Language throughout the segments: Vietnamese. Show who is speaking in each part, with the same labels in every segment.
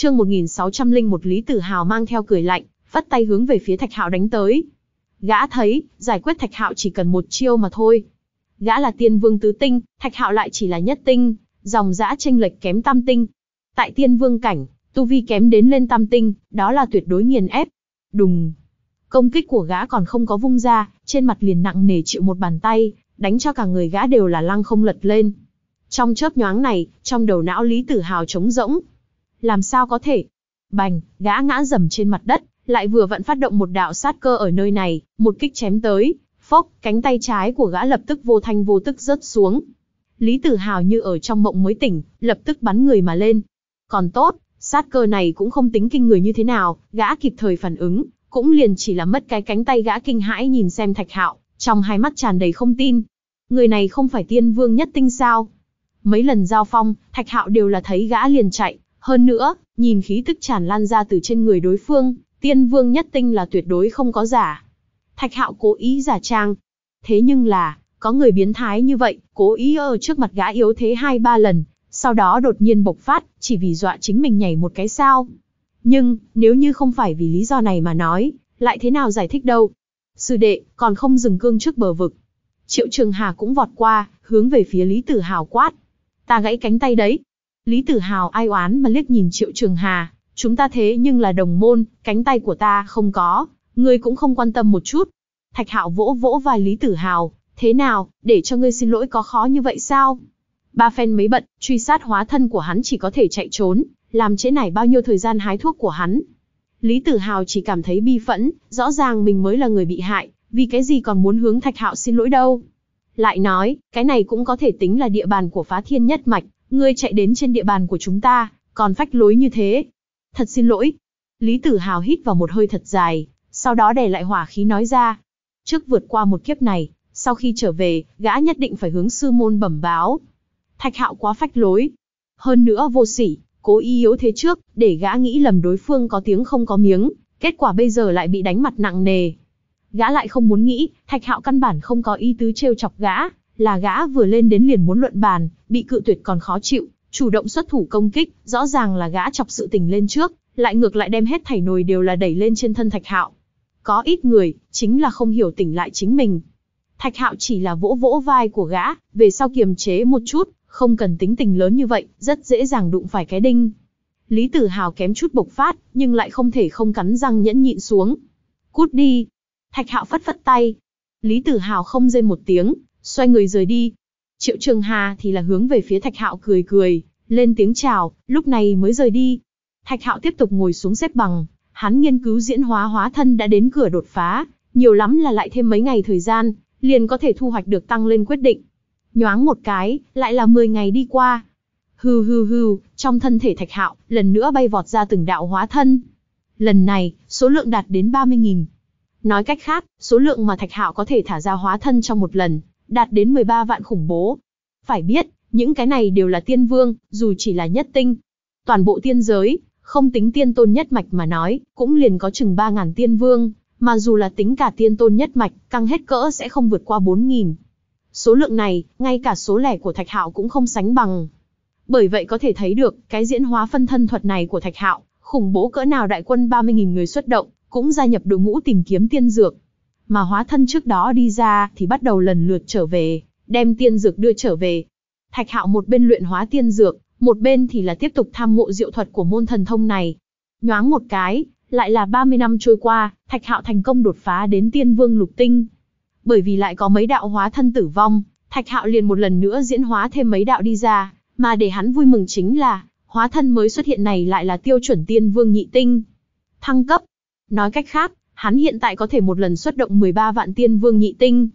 Speaker 1: Chương 1601 Lý Tử Hào mang theo cười lạnh, vắt tay hướng về phía Thạch Hạo đánh tới. Gã thấy, giải quyết Thạch Hạo chỉ cần một chiêu mà thôi. Gã là Tiên Vương tứ tinh, Thạch Hạo lại chỉ là nhất tinh, dòng dã tranh lệch kém tam tinh. Tại Tiên Vương cảnh, tu vi kém đến lên tam tinh, đó là tuyệt đối nghiền ép. Đùng. Công kích của gã còn không có vung ra, trên mặt liền nặng nề chịu một bàn tay, đánh cho cả người gã đều là lăng không lật lên. Trong chớp nhoáng này, trong đầu não Lý Tử Hào trống rỗng, làm sao có thể? Bành, gã ngã dầm trên mặt đất, lại vừa vặn phát động một đạo sát cơ ở nơi này, một kích chém tới, phốc, cánh tay trái của gã lập tức vô thanh vô tức rớt xuống. Lý Tử Hào như ở trong mộng mới tỉnh, lập tức bắn người mà lên. Còn tốt, sát cơ này cũng không tính kinh người như thế nào, gã kịp thời phản ứng, cũng liền chỉ là mất cái cánh tay gã kinh hãi nhìn xem Thạch Hạo, trong hai mắt tràn đầy không tin. Người này không phải tiên vương nhất tinh sao? Mấy lần giao phong, Thạch Hạo đều là thấy gã liền chạy, hơn nữa, nhìn khí tức tràn lan ra từ trên người đối phương, tiên vương nhất tinh là tuyệt đối không có giả. Thạch hạo cố ý giả trang. Thế nhưng là, có người biến thái như vậy, cố ý ở trước mặt gã yếu thế hai ba lần, sau đó đột nhiên bộc phát, chỉ vì dọa chính mình nhảy một cái sao. Nhưng, nếu như không phải vì lý do này mà nói, lại thế nào giải thích đâu? Sư đệ, còn không dừng cương trước bờ vực. Triệu Trường Hà cũng vọt qua, hướng về phía Lý Tử Hào quát. Ta gãy cánh tay đấy. Lý Tử Hào ai oán mà liếc nhìn Triệu Trường Hà, chúng ta thế nhưng là đồng môn, cánh tay của ta không có, ngươi cũng không quan tâm một chút. Thạch Hạo vỗ vỗ vai Lý Tử Hào, thế nào, để cho ngươi xin lỗi có khó như vậy sao? Ba phen mấy bận, truy sát hóa thân của hắn chỉ có thể chạy trốn, làm trễ nải bao nhiêu thời gian hái thuốc của hắn. Lý Tử Hào chỉ cảm thấy bi phẫn, rõ ràng mình mới là người bị hại, vì cái gì còn muốn hướng Thạch Hạo xin lỗi đâu. Lại nói, cái này cũng có thể tính là địa bàn của phá thiên nhất mạch, Ngươi chạy đến trên địa bàn của chúng ta, còn phách lối như thế. Thật xin lỗi. Lý Tử Hào hít vào một hơi thật dài, sau đó đè lại hỏa khí nói ra. Trước vượt qua một kiếp này, sau khi trở về, gã nhất định phải hướng sư môn bẩm báo. Thạch hạo quá phách lối. Hơn nữa vô sỉ, cố ý yếu thế trước, để gã nghĩ lầm đối phương có tiếng không có miếng, kết quả bây giờ lại bị đánh mặt nặng nề. Gã lại không muốn nghĩ, thạch hạo căn bản không có ý tứ trêu chọc gã, là gã vừa lên đến liền muốn luận bàn, bị cự tuyệt còn khó chịu, chủ động xuất thủ công kích, rõ ràng là gã chọc sự tình lên trước, lại ngược lại đem hết thảy nồi đều là đẩy lên trên thân Thạch Hạo. Có ít người, chính là không hiểu tỉnh lại chính mình. Thạch Hạo chỉ là vỗ vỗ vai của gã, về sau kiềm chế một chút, không cần tính tình lớn như vậy, rất dễ dàng đụng phải cái đinh. Lý Tử Hào kém chút bộc phát, nhưng lại không thể không cắn răng nhẫn nhịn xuống. Cút đi. Thạch Hạo phất phất tay. Lý Tử Hào không rên một tiếng, xoay người rời đi. Triệu Trường Hà thì là hướng về phía Thạch Hạo cười cười, lên tiếng chào, lúc này mới rời đi. Thạch Hạo tiếp tục ngồi xuống xếp bằng, hắn nghiên cứu diễn hóa hóa thân đã đến cửa đột phá, nhiều lắm là lại thêm mấy ngày thời gian, liền có thể thu hoạch được tăng lên quyết định. Nhoáng một cái, lại là 10 ngày đi qua. Hừ hừ hừ, trong thân thể Thạch Hạo, lần nữa bay vọt ra từng đạo hóa thân. Lần này, số lượng đạt đến 30.000. Nói cách khác, số lượng mà Thạch Hạo có thể thả ra hóa thân trong một lần, đạt đến 13 vạn khủng bố. Phải biết, những cái này đều là tiên vương, dù chỉ là nhất tinh. Toàn bộ tiên giới, không tính tiên tôn nhất mạch mà nói, cũng liền có chừng 3.000 tiên vương, mà dù là tính cả tiên tôn nhất mạch, căng hết cỡ sẽ không vượt qua 4.000. Số lượng này, ngay cả số lẻ của Thạch Hạo cũng không sánh bằng. Bởi vậy có thể thấy được, cái diễn hóa phân thân thuật này của Thạch Hạo, khủng bố cỡ nào đại quân 30.000 người xuất động, cũng gia nhập đội ngũ tìm kiếm tiên dược mà hóa thân trước đó đi ra thì bắt đầu lần lượt trở về, đem tiên dược đưa trở về. Thạch hạo một bên luyện hóa tiên dược, một bên thì là tiếp tục tham ngộ diệu thuật của môn thần thông này. Nhoáng một cái, lại là 30 năm trôi qua, thạch hạo thành công đột phá đến tiên vương lục tinh. Bởi vì lại có mấy đạo hóa thân tử vong, thạch hạo liền một lần nữa diễn hóa thêm mấy đạo đi ra, mà để hắn vui mừng chính là, hóa thân mới xuất hiện này lại là tiêu chuẩn tiên vương nhị tinh. Thăng cấp. Nói cách khác, hắn hiện tại có thể một lần xuất động 13 vạn tiên vương nhị tinh.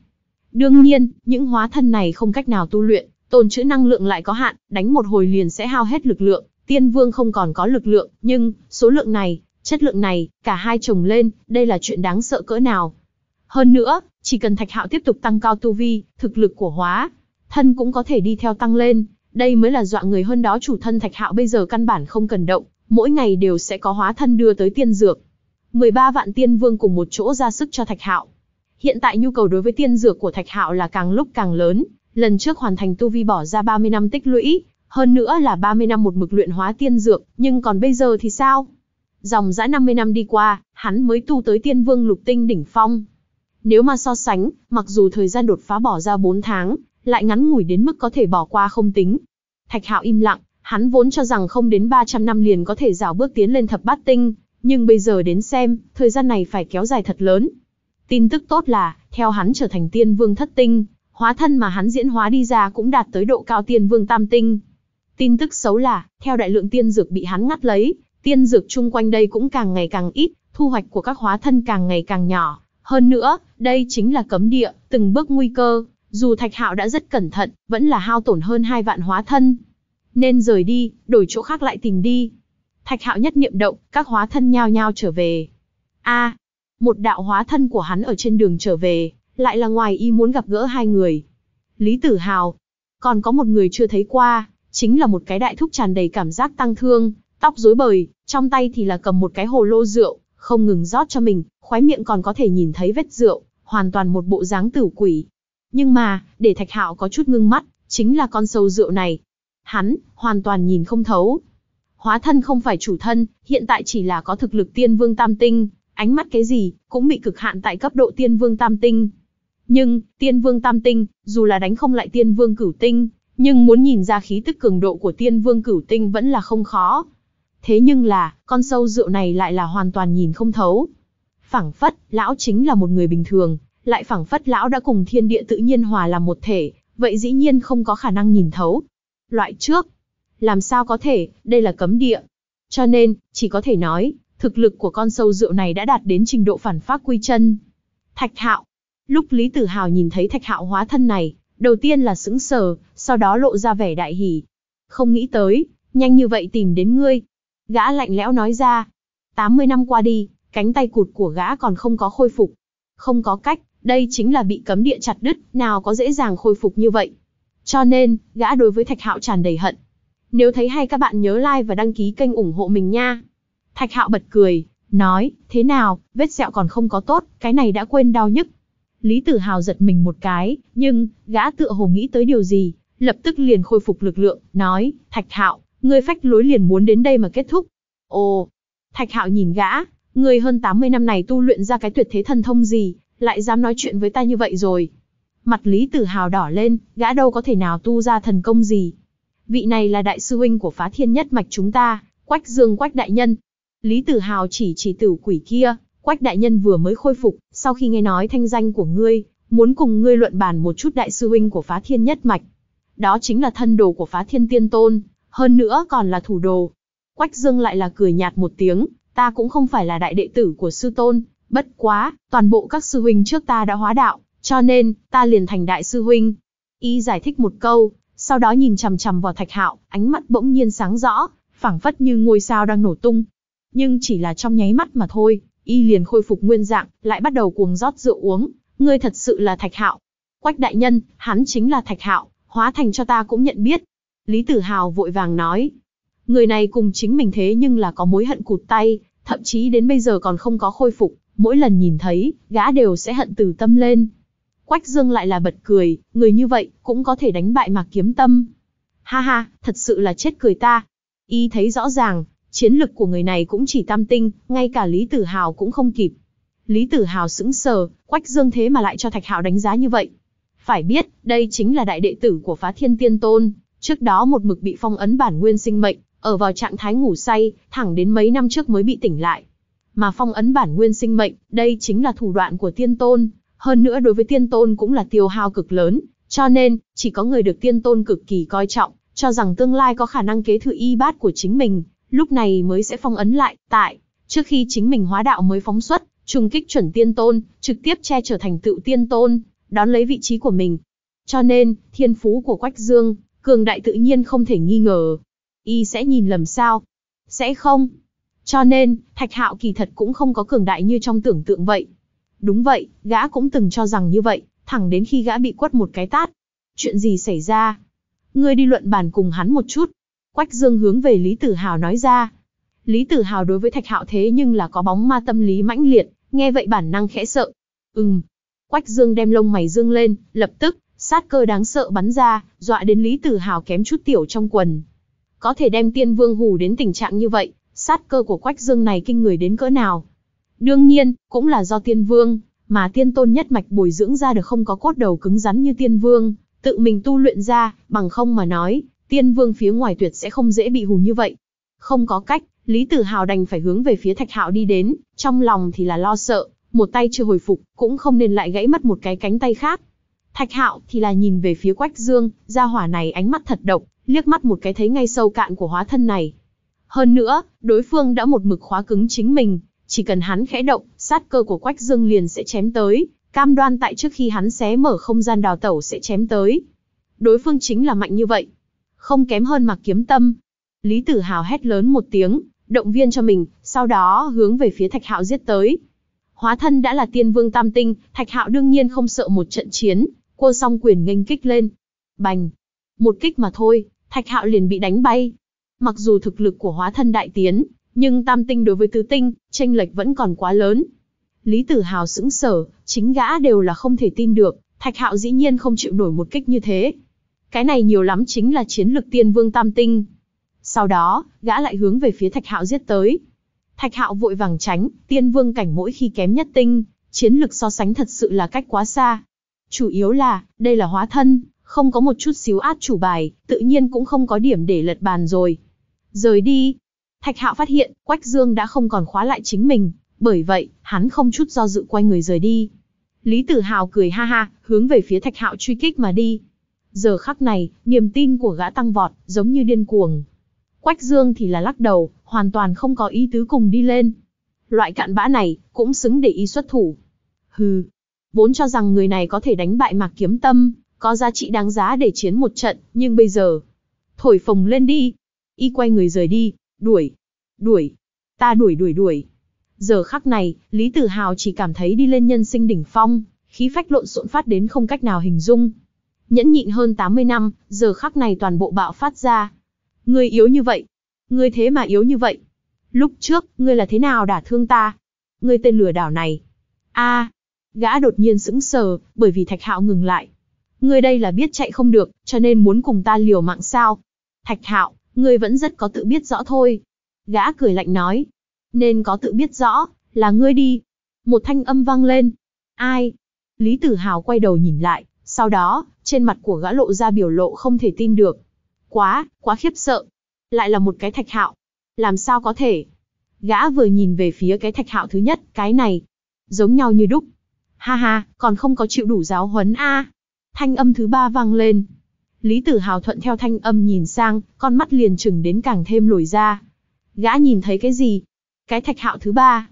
Speaker 1: Đương nhiên, những hóa thân này không cách nào tu luyện, tồn trữ năng lượng lại có hạn, đánh một hồi liền sẽ hao hết lực lượng, tiên vương không còn có lực lượng, nhưng, số lượng này, chất lượng này, cả hai chồng lên, đây là chuyện đáng sợ cỡ nào. Hơn nữa, chỉ cần thạch hạo tiếp tục tăng cao tu vi, thực lực của hóa, thân cũng có thể đi theo tăng lên, đây mới là dọa người hơn đó chủ thân thạch hạo bây giờ căn bản không cần động, mỗi ngày đều sẽ có hóa thân đưa tới tiên dược. 13 vạn tiên vương cùng một chỗ ra sức cho Thạch Hạo. Hiện tại nhu cầu đối với tiên dược của Thạch Hạo là càng lúc càng lớn, lần trước hoàn thành tu vi bỏ ra 30 năm tích lũy, hơn nữa là 30 năm một mực luyện hóa tiên dược, nhưng còn bây giờ thì sao? Dòng dã 50 năm đi qua, hắn mới tu tới tiên vương lục tinh đỉnh phong. Nếu mà so sánh, mặc dù thời gian đột phá bỏ ra 4 tháng, lại ngắn ngủi đến mức có thể bỏ qua không tính. Thạch Hạo im lặng, hắn vốn cho rằng không đến 300 năm liền có thể rào bước tiến lên thập bát tinh, nhưng bây giờ đến xem, thời gian này phải kéo dài thật lớn. Tin tức tốt là, theo hắn trở thành tiên vương thất tinh, hóa thân mà hắn diễn hóa đi ra cũng đạt tới độ cao tiên vương tam tinh. Tin tức xấu là, theo đại lượng tiên dược bị hắn ngắt lấy, tiên dược chung quanh đây cũng càng ngày càng ít, thu hoạch của các hóa thân càng ngày càng nhỏ. Hơn nữa, đây chính là cấm địa, từng bước nguy cơ, dù Thạch Hạo đã rất cẩn thận, vẫn là hao tổn hơn hai vạn hóa thân. Nên rời đi, đổi chỗ khác lại tìm đi. Thạch Hạo nhất niệm động, các hóa thân nhao nhao trở về. A, một đạo hóa thân của hắn ở trên đường trở về, lại là ngoài y muốn gặp gỡ hai người. Lý Tử Hào, còn có một người chưa thấy qua, chính là một cái đại thúc tràn đầy cảm giác tăng thương, tóc rối bời, trong tay thì là cầm một cái hồ lô rượu, không ngừng rót cho mình, khóe miệng còn có thể nhìn thấy vết rượu, hoàn toàn một bộ dáng tử quỷ. Nhưng mà, để Thạch Hạo có chút ngưng mắt, chính là con sâu rượu này. Hắn hoàn toàn nhìn không thấu, hóa thân không phải chủ thân, hiện tại chỉ là có thực lực tiên vương tam tinh, ánh mắt cái gì, cũng bị cực hạn tại cấp độ tiên vương tam tinh. Nhưng, tiên vương tam tinh, dù là đánh không lại tiên vương cửu tinh, nhưng muốn nhìn ra khí tức cường độ của tiên vương cửu tinh vẫn là không khó. Thế nhưng là, con sâu rượu này lại là hoàn toàn nhìn không thấu. Phẳng phất, lão chính là một người bình thường, lại phẳng phất lão đã cùng thiên địa tự nhiên hòa làm một thể, vậy dĩ nhiên không có khả năng nhìn thấu. Loại trước, làm sao có thể, đây là cấm địa. Cho nên, chỉ có thể nói, thực lực của con sâu rượu này đã đạt đến trình độ phản phát quy chân. Thạch Hạo. Lúc Lý Tử Hào nhìn thấy Thạch Hạo hóa thân này, đầu tiên là sững sờ, sau đó lộ ra vẻ đại hỉ. Không nghĩ tới, nhanh như vậy tìm đến ngươi. Gã lạnh lẽo nói ra. 80 năm qua đi, cánh tay cụt của gã còn không có khôi phục. Không có cách, đây chính là bị cấm địa chặt đứt, nào có dễ dàng khôi phục như vậy. Cho nên, gã đối với Thạch Hạo tràn đầy hận, nếu thấy hay các bạn nhớ like và đăng ký kênh ủng hộ mình nha. Thạch Hạo bật cười, nói, thế nào, vết sẹo còn không có tốt, cái này đã quên đau nhức. Lý Tử Hào giật mình một cái, nhưng, gã tựa hồ nghĩ tới điều gì, lập tức liền khôi phục lực lượng, nói, Thạch Hạo, ngươi phách lối liền muốn đến đây mà kết thúc. Ồ, Thạch Hạo nhìn gã, ngươi hơn 80 năm này tu luyện ra cái tuyệt thế thần thông gì, lại dám nói chuyện với ta như vậy rồi. Mặt Lý Tử Hào đỏ lên, gã đâu có thể nào tu ra thần công gì, vị này là đại sư huynh của phá thiên nhất mạch chúng ta, Quách Dương Quách Đại Nhân. Lý Tử Hào chỉ chỉ tử quỷ kia, Quách Đại Nhân vừa mới khôi phục, sau khi nghe nói thanh danh của ngươi, muốn cùng ngươi luận bàn một chút đại sư huynh của phá thiên nhất mạch. Đó chính là thân đồ của phá thiên tiên tôn, hơn nữa còn là thủ đồ. Quách Dương lại là cười nhạt một tiếng, ta cũng không phải là đại đệ tử của sư tôn, bất quá, toàn bộ các sư huynh trước ta đã hóa đạo, cho nên, ta liền thành đại sư huynh. Y giải thích một câu, sau đó nhìn chằm chằm vào Thạch Hạo, ánh mắt bỗng nhiên sáng rõ, phảng phất như ngôi sao đang nổ tung. Nhưng chỉ là trong nháy mắt mà thôi, y liền khôi phục nguyên dạng, lại bắt đầu cuồng rót rượu uống, ngươi thật sự là Thạch Hạo. Quách đại nhân, hắn chính là Thạch Hạo, hóa thành cho ta cũng nhận biết. Lý Tử Hào vội vàng nói, người này cùng chính mình thế nhưng là có mối hận cụt tay, thậm chí đến bây giờ còn không có khôi phục, mỗi lần nhìn thấy, gã đều sẽ hận từ tâm lên, Quách Dương lại là bật cười, người như vậy, cũng có thể đánh bại Mạc Kiếm Tâm. Ha ha, thật sự là chết cười ta. Y thấy rõ ràng, chiến lực của người này cũng chỉ tam tinh, ngay cả Lý Tử Hào cũng không kịp. Lý Tử Hào sững sờ, Quách Dương thế mà lại cho Thạch Hạo đánh giá như vậy. Phải biết, đây chính là đại đệ tử của phá thiên tiên tôn, trước đó một mực bị phong ấn bản nguyên sinh mệnh, ở vào trạng thái ngủ say, thẳng đến mấy năm trước mới bị tỉnh lại. Mà phong ấn bản nguyên sinh mệnh, đây chính là thủ đoạn của tiên tôn, hơn nữa đối với tiên tôn cũng là tiêu hao cực lớn, cho nên, chỉ có người được tiên tôn cực kỳ coi trọng, cho rằng tương lai có khả năng kế thừa y bát của chính mình, lúc này mới sẽ phong ấn lại, tại, trước khi chính mình hóa đạo mới phóng xuất, trùng kích chuẩn tiên tôn, trực tiếp che trở thành tựu tiên tôn, đón lấy vị trí của mình. Cho nên, thiên phú của Quách Dương, cường đại tự nhiên không thể nghi ngờ. Y sẽ nhìn lầm sao? Sẽ không. Cho nên, Thạch Hạo kỳ thật cũng không có cường đại như trong tưởng tượng vậy. Đúng vậy, gã cũng từng cho rằng như vậy, thẳng đến khi gã bị quất một cái tát. Chuyện gì xảy ra? Ngươi đi luận bàn cùng hắn một chút. Quách Dương hướng về Lý Tử Hào nói ra. Lý Tử Hào đối với Thạch Hạo thế nhưng là có bóng ma tâm lý mãnh liệt, nghe vậy bản năng khẽ sợ. Ừm. Quách Dương đem lông mày dương lên, lập tức, sát cơ đáng sợ bắn ra, dọa đến Lý Tử Hào kém chút tiểu trong quần. Có thể đem tiên vương hù đến tình trạng như vậy, sát cơ của Quách Dương này kinh người đến cỡ nào, Đương nhiên, cũng là do tiên vương, mà tiên tôn nhất mạch bồi dưỡng ra được không có cốt đầu cứng rắn như tiên vương, tự mình tu luyện ra, bằng không mà nói, tiên vương phía ngoài tuyệt sẽ không dễ bị hù như vậy. Không có cách, Lý Tử Hào đành phải hướng về phía Thạch Hạo đi đến, trong lòng thì là lo sợ, một tay chưa hồi phục, cũng không nên lại gãy mất một cái cánh tay khác. Thạch Hạo thì là nhìn về phía Quách Dương, gia hỏa này ánh mắt thật độc, liếc mắt một cái thấy ngay sâu cạn của hóa thân này. Hơn nữa, đối phương đã một mực khóa cứng chính mình, chỉ cần hắn khẽ động, sát cơ của Quách Dương liền sẽ chém tới, cam đoan tại trước khi hắn xé mở không gian đào tẩu sẽ chém tới. Đối phương chính là mạnh như vậy, không kém hơn mặc Kiếm Tâm. Lý Tử Hào hét lớn một tiếng, động viên cho mình, sau đó hướng về phía Thạch Hạo giết tới. Hóa thân đã là Tiên Vương Tam Tinh, Thạch Hạo đương nhiên không sợ một trận chiến, cô song quyền nghênh kích lên. Bành, một kích mà thôi, Thạch Hạo liền bị đánh bay. Mặc dù thực lực của Hóa thân đại tiến, nhưng tam tinh đối với tứ tinh, tranh lệch vẫn còn quá lớn. Lý Tử Hào sững sở, chính gã đều là không thể tin được, Thạch Hạo dĩ nhiên không chịu nổi một kích như thế. Cái này nhiều lắm chính là chiến lực tiên vương tam tinh. Sau đó, gã lại hướng về phía Thạch Hạo giết tới. Thạch Hạo vội vàng tránh, tiên vương cảnh mỗi khi kém nhất tinh, chiến lực so sánh thật sự là cách quá xa. Chủ yếu là, đây là hóa thân, không có một chút xíu át chủ bài, tự nhiên cũng không có điểm để lật bàn rồi. Rời đi, Thạch Hạo phát hiện, Quách Dương đã không còn khóa lại chính mình, bởi vậy, hắn không chút do dự quay người rời đi. Lý Tử Hào cười ha ha, hướng về phía Thạch Hạo truy kích mà đi. Giờ khắc này, niềm tin của gã tăng vọt, giống như điên cuồng. Quách Dương thì là lắc đầu, hoàn toàn không có ý tứ cùng đi lên. Loại cạn bã này, cũng xứng để y xuất thủ. Hừ, vốn cho rằng người này có thể đánh bại Mạc Kiếm Tâm, có giá trị đáng giá để chiến một trận, nhưng bây giờ... Thổi phồng lên đi. Y quay người rời đi, Đuổi, đuổi, ta đuổi đuổi đuổi. Giờ khắc này, Lý Tử Hào chỉ cảm thấy đi lên nhân sinh đỉnh phong, khí phách lộn xộn phát đến không cách nào hình dung. Nhẫn nhịn hơn 80 năm, giờ khắc này toàn bộ bạo phát ra. Ngươi yếu như vậy, ngươi thế mà yếu như vậy. Lúc trước, ngươi là thế nào đả thương ta? Ngươi tên lừa đảo này. A, gã đột nhiên sững sờ, bởi vì Thạch Hạo ngừng lại. Ngươi đây là biết chạy không được, cho nên muốn cùng ta liều mạng sao? Thạch Hạo, ngươi vẫn rất có tự biết rõ thôi. Gã cười lạnh nói, nên có tự biết rõ, là ngươi đi. Một thanh âm vang lên, ai? Lý Tử Hào quay đầu nhìn lại, sau đó, trên mặt của gã lộ ra biểu lộ không thể tin được. Quá, quá khiếp sợ. Lại là một cái thạch hạo. Làm sao có thể? Gã vừa nhìn về phía cái thạch hạo thứ nhất, cái này. Giống nhau như đúc. Ha ha, còn không có chịu đủ giáo huấn a. Thanh âm thứ ba vang lên, Lý Tử Hào thuận theo thanh âm nhìn sang, con mắt liền chừng đến càng thêm lồi ra. Gã nhìn thấy cái gì? Cái thạch hạo thứ ba.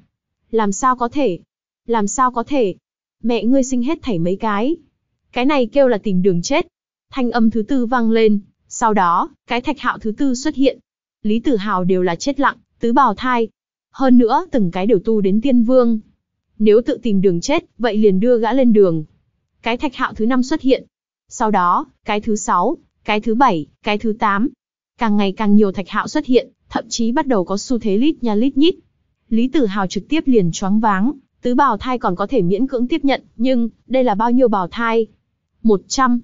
Speaker 1: Làm sao có thể? Làm sao có thể? Mẹ ngươi sinh hết thảy mấy cái. Cái này kêu là tìm đường chết. Thanh âm thứ tư vang lên, sau đó, cái thạch hạo thứ tư xuất hiện. Lý Tử Hào đều là chết lặng, tứ bào thai. Hơn nữa, từng cái đều tu đến tiên vương. Nếu tự tìm đường chết, vậy liền đưa gã lên đường. Cái thạch hạo thứ năm xuất hiện, sau đó, cái thứ sáu, cái thứ bảy, cái thứ tám. Càng ngày càng nhiều thạch hạo xuất hiện, thậm chí bắt đầu có xu thế lít nha lít nhít. Lý Tử Hào trực tiếp liền choáng váng, tứ bào thai còn có thể miễn cưỡng tiếp nhận, nhưng, đây là bao nhiêu bào thai? Một trăm,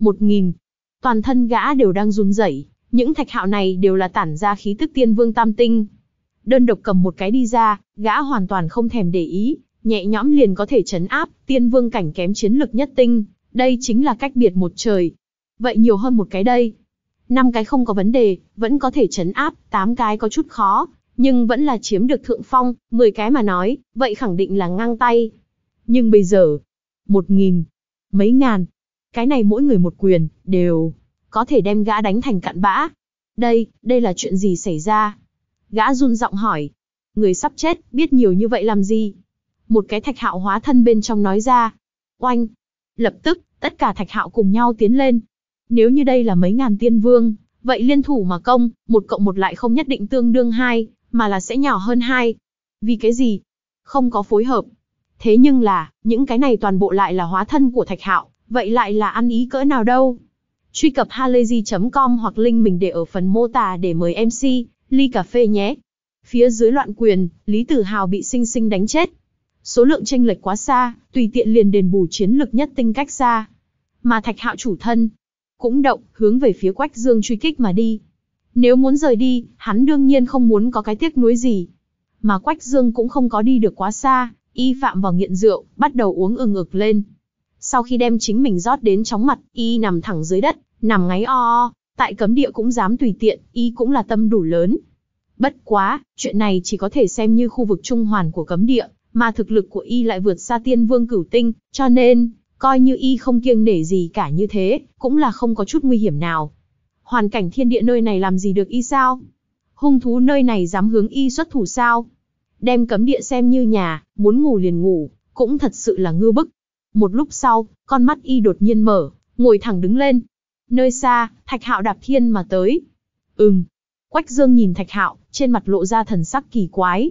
Speaker 1: một nghìn. Toàn thân gã đều đang run rẩy, những thạch hạo này đều là tản ra khí tức tiên vương tam tinh. Đơn độc cầm một cái đi ra, gã hoàn toàn không thèm để ý, nhẹ nhõm liền có thể chấn áp tiên vương cảnh kém chiến lực nhất tinh. Đây chính là cách biệt một trời. Vậy nhiều hơn một cái đây. Năm cái không có vấn đề, vẫn có thể chấn áp, tám cái có chút khó, nhưng vẫn là chiếm được thượng phong, mười cái mà nói, vậy khẳng định là ngang tay. Nhưng bây giờ, một nghìn, mấy ngàn, cái này mỗi người một quyền, đều có thể đem gã đánh thành cạn bã. Đây, đây là chuyện gì xảy ra? Gã run giọng hỏi. Người sắp chết, biết nhiều như vậy làm gì? Một cái thạch hạo hóa thân bên trong nói ra. Oanh, Lập tức, tất cả thạch hạo cùng nhau tiến lên. Nếu như đây là mấy ngàn tiên vương, vậy liên thủ mà công, một cộng một lại không nhất định tương đương hai, mà là sẽ nhỏ hơn hai. Vì cái gì? Không có phối hợp. Thế nhưng là, những cái này toàn bộ lại là hóa thân của thạch hạo, vậy lại là ăn ý cỡ nào đâu? Truy cập halayzi.com hoặc link mình để ở phần mô tả để mời MC, ly cà phê nhé. Phía dưới loạn quyền, Lý Tử Hào bị sinh sinh đánh chết, Số lượng tranh lệch quá xa, tùy tiện liền đền bù chiến lực nhất tinh cách xa. Mà Thạch Hạo chủ thân cũng động, hướng về phía Quách Dương truy kích mà đi. Nếu muốn rời đi, hắn đương nhiên không muốn có cái tiếc nuối gì. Mà Quách Dương cũng không có đi được quá xa, y phạm vào nghiện rượu, bắt đầu uống ừng ực lên. Sau khi đem chính mình rót đến chóng mặt, y nằm thẳng dưới đất, nằm ngáy o o, tại cấm địa cũng dám tùy tiện, y cũng là tâm đủ lớn. Bất quá, chuyện này chỉ có thể xem như khu vực trung hoàn của cấm địa, mà thực lực của y lại vượt xa tiên vương cửu tinh, cho nên, coi như y không kiêng nể gì cả như thế, cũng là không có chút nguy hiểm nào. Hoàn cảnh thiên địa nơi này làm gì được y sao? Hung thú nơi này dám hướng y xuất thủ sao? Đem cấm địa xem như nhà, muốn ngủ liền ngủ, cũng thật sự là ngư bức. Một lúc sau, con mắt y đột nhiên mở, ngồi thẳng đứng lên. Nơi xa, thạch hạo đạp thiên mà tới. Ừm. Quách dương nhìn thạch hạo, trên mặt lộ ra thần sắc kỳ quái.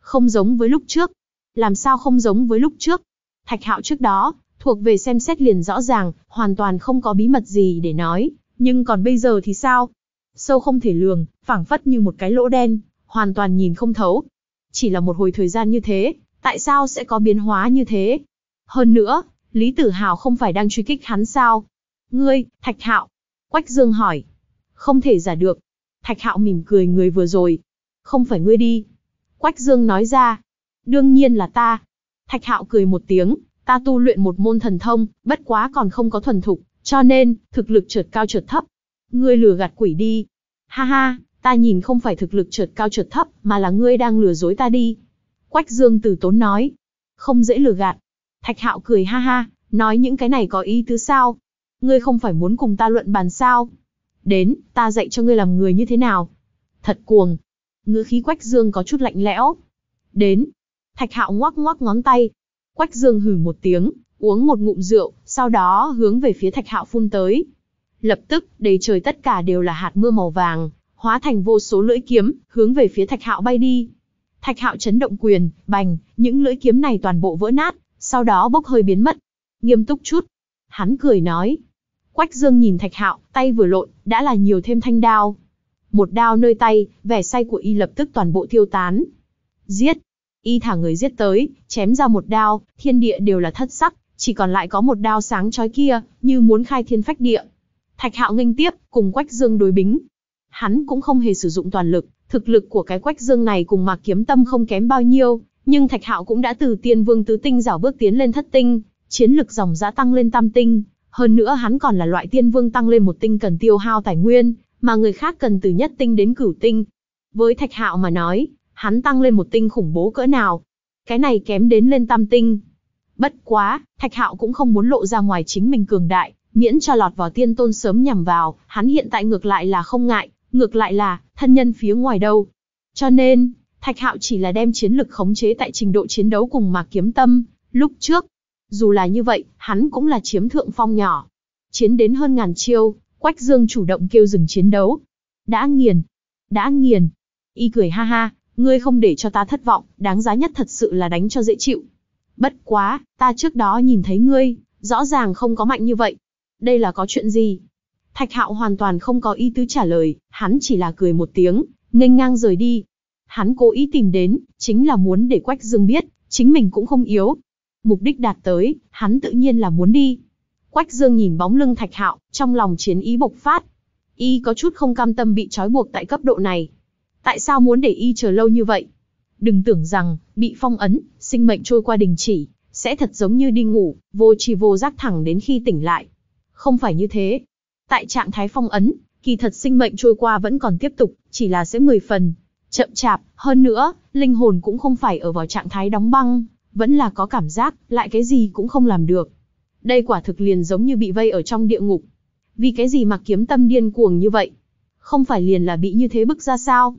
Speaker 1: Không giống với lúc trước, làm sao không giống với lúc trước. Thạch hạo trước đó, thuộc về xem xét liền rõ ràng, hoàn toàn không có bí mật gì để nói, nhưng còn bây giờ thì sao? Sâu không thể lường, phảng phất như một cái lỗ đen, hoàn toàn nhìn không thấu. Chỉ là một hồi thời gian như thế, tại sao sẽ có biến hóa như thế? Hơn nữa, Lý Tử Hào không phải đang truy kích hắn sao? Ngươi, Thạch Hạo. Quách Dương hỏi. Không thể giả được. Thạch Hạo mỉm cười người vừa rồi. Không phải ngươi đi. Quách Dương nói ra. Đương nhiên là ta. Thạch hạo cười một tiếng, ta tu luyện một môn thần thông, bất quá còn không có thuần thục, cho nên, thực lực trượt cao trượt thấp. Ngươi lừa gạt quỷ đi. Ha ha, ta nhìn không phải thực lực trượt cao trượt thấp, mà là ngươi đang lừa dối ta đi. Quách Dương từ tốn nói. Không dễ lừa gạt. Thạch hạo cười ha ha, nói những cái này có ý tứ sao? Ngươi không phải muốn cùng ta luận bàn sao? Đến, ta dạy cho ngươi làm người như thế nào? Thật cuồng. Ngữ khí Quách Dương có chút lạnh lẽo. Đến, Thạch Hạo ngoắc ngoắc ngón tay. Quách Dương hừ một tiếng, uống một ngụm rượu, sau đó hướng về phía Thạch Hạo phun tới. Lập tức, đầy trời tất cả đều là hạt mưa màu vàng, hóa thành vô số lưỡi kiếm, hướng về phía Thạch Hạo bay đi. Thạch Hạo chấn động quyền, bành, những lưỡi kiếm này toàn bộ vỡ nát, sau đó bốc hơi biến mất. Nghiêm túc chút, hắn cười nói. Quách Dương nhìn Thạch Hạo, tay vừa lộn, đã là nhiều thêm thanh đao. Một đao nơi tay, vẻ say của y lập tức toàn bộ tiêu tán. Giết! y thả người giết tới, chém ra một đao, thiên địa đều là thất sắc, chỉ còn lại có một đao sáng chói kia, như muốn khai thiên phách địa. Thạch Hạo nghênh tiếp, cùng Quách Dương đối bính. Hắn cũng không hề sử dụng toàn lực, thực lực của cái Quách Dương này cùng Mạc Kiếm Tâm không kém bao nhiêu, nhưng Thạch Hạo cũng đã từ Tiên Vương tứ tinh giảo bước tiến lên thất tinh, chiến lực dòng giá tăng lên tam tinh, hơn nữa hắn còn là loại Tiên Vương tăng lên một tinh cần tiêu hao tài nguyên, mà người khác cần từ nhất tinh đến cửu tinh. Với Thạch Hạo mà nói, hắn tăng lên một tinh khủng bố cỡ nào. Cái này kém đến lên tam tinh. Bất quá, Thạch Hạo cũng không muốn lộ ra ngoài chính mình cường đại, miễn cho lọt vào tiên tôn sớm nhằm vào, hắn hiện tại ngược lại là không ngại, ngược lại là thân nhân phía ngoài đâu. Cho nên, Thạch Hạo chỉ là đem chiến lực khống chế tại trình độ chiến đấu cùng mà Kiếm Tâm, lúc trước. Dù là như vậy, hắn cũng là chiếm thượng phong nhỏ. Chiến đến hơn ngàn chiêu, Quách Dương chủ động kêu dừng chiến đấu. Đã nghiền, đã nghiền. Y cười ha ha, Ngươi không để cho ta thất vọng, đáng giá nhất thật sự là đánh cho dễ chịu. Bất quá, ta trước đó nhìn thấy ngươi, rõ ràng không có mạnh như vậy. Đây là có chuyện gì? Thạch hạo hoàn toàn không có ý tứ trả lời, hắn chỉ là cười một tiếng, nghênh ngang rời đi. Hắn cố ý tìm đến, chính là muốn để Quách Dương biết, chính mình cũng không yếu. Mục đích đạt tới, hắn tự nhiên là muốn đi. Quách Dương nhìn bóng lưng Thạch Hạo, trong lòng chiến ý bộc phát. Y có chút không cam tâm bị trói buộc tại cấp độ này, Tại sao muốn để y chờ lâu như vậy? Đừng tưởng rằng, bị phong ấn, sinh mệnh trôi qua đình chỉ, sẽ thật giống như đi ngủ, vô tri vô giác thẳng đến khi tỉnh lại. Không phải như thế. Tại trạng thái phong ấn, kỳ thật sinh mệnh trôi qua vẫn còn tiếp tục, chỉ là sẽ 10 phần, chậm chạp, hơn nữa, linh hồn cũng không phải ở vào trạng thái đóng băng, vẫn là có cảm giác, lại cái gì cũng không làm được. Đây quả thực liền giống như bị vây ở trong địa ngục. Vì cái gì mà kiếm tâm điên cuồng như vậy? Không phải liền là bị như thế bức ra sao?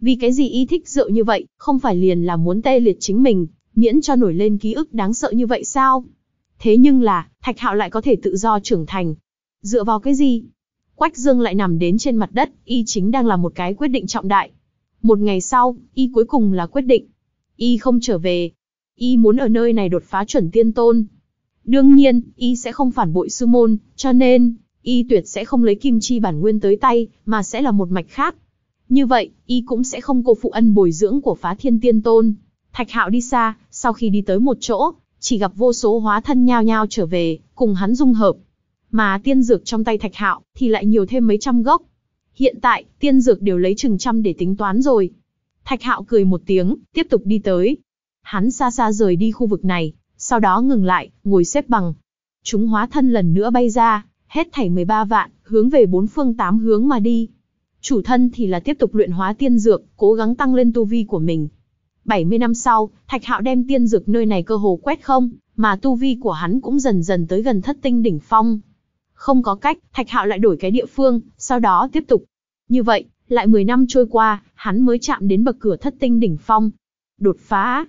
Speaker 1: Vì cái gì y thích rượu như vậy, không phải liền là muốn tê liệt chính mình, miễn cho nổi lên ký ức đáng sợ như vậy sao? Thế nhưng là, Thạch Hạo lại có thể tự do trưởng thành. Dựa vào cái gì? Quách Dương lại nằm đến trên mặt đất, y chính đang là một cái quyết định trọng đại. Một ngày sau, y cuối cùng là quyết định. Y không trở về. Y muốn ở nơi này đột phá chuẩn tiên tôn. Đương nhiên, y sẽ không phản bội sư môn, cho nên, y tuyệt sẽ không lấy kim chi bản nguyên tới tay, mà sẽ là một mạch khác. Như vậy, y cũng sẽ không cô phụ ân bồi dưỡng của phá thiên tiên tôn. Thạch hạo đi xa, sau khi đi tới một chỗ, chỉ gặp vô số hóa thân nhao nhao trở về, cùng hắn dung hợp. Mà tiên dược trong tay thạch hạo, thì lại nhiều thêm mấy trăm gốc. Hiện tại, tiên dược đều lấy chừng trăm để tính toán rồi. Thạch hạo cười một tiếng, tiếp tục đi tới. Hắn xa xa rời đi khu vực này, sau đó ngừng lại, ngồi xếp bằng. Chúng hóa thân lần nữa bay ra, hết thảy mười ba vạn, hướng về bốn phương tám hướng mà đi. Chủ thân thì là tiếp tục luyện hóa tiên dược, cố gắng tăng lên tu vi của mình. 70 năm sau, Thạch Hạo đem tiên dược nơi này cơ hồ quét không, mà tu vi của hắn cũng dần dần tới gần thất tinh đỉnh phong. Không có cách, Thạch Hạo lại đổi cái địa phương, sau đó tiếp tục. Như vậy, lại 10 năm trôi qua, hắn mới chạm đến bậc cửa thất tinh đỉnh phong. Đột phá.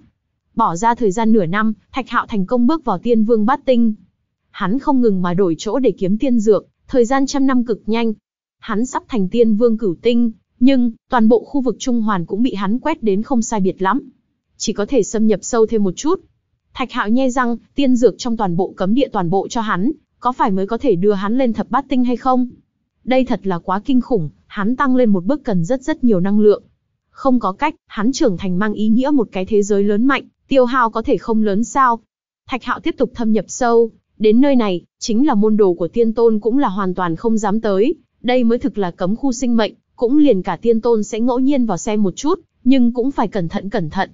Speaker 1: Bỏ ra thời gian nửa năm, Thạch Hạo thành công bước vào tiên vương bát tinh. Hắn không ngừng mà đổi chỗ để kiếm tiên dược, thời gian trăm năm cực nhanh, hắn sắp thành tiên vương cửu tinh, nhưng toàn bộ khu vực trung hoàn cũng bị hắn quét đến không sai biệt lắm. Chỉ có thể xâm nhập sâu thêm một chút. Thạch Hạo nhe răng, tiên dược trong toàn bộ cấm địa toàn bộ cho hắn, có phải mới có thể đưa hắn lên thập bát tinh hay không? Đây thật là quá kinh khủng, hắn tăng lên một bước cần rất rất nhiều năng lượng. Không có cách, hắn trưởng thành mang ý nghĩa một cái thế giới lớn mạnh, tiêu hao có thể không lớn sao? Thạch Hạo tiếp tục thâm nhập sâu, đến nơi này, chính là môn đồ của tiên tôn cũng là hoàn toàn không dám tới, đây mới thực là cấm khu sinh mệnh, cũng liền cả tiên tôn sẽ ngẫu nhiên vào xem một chút, nhưng cũng phải cẩn thận cẩn thận.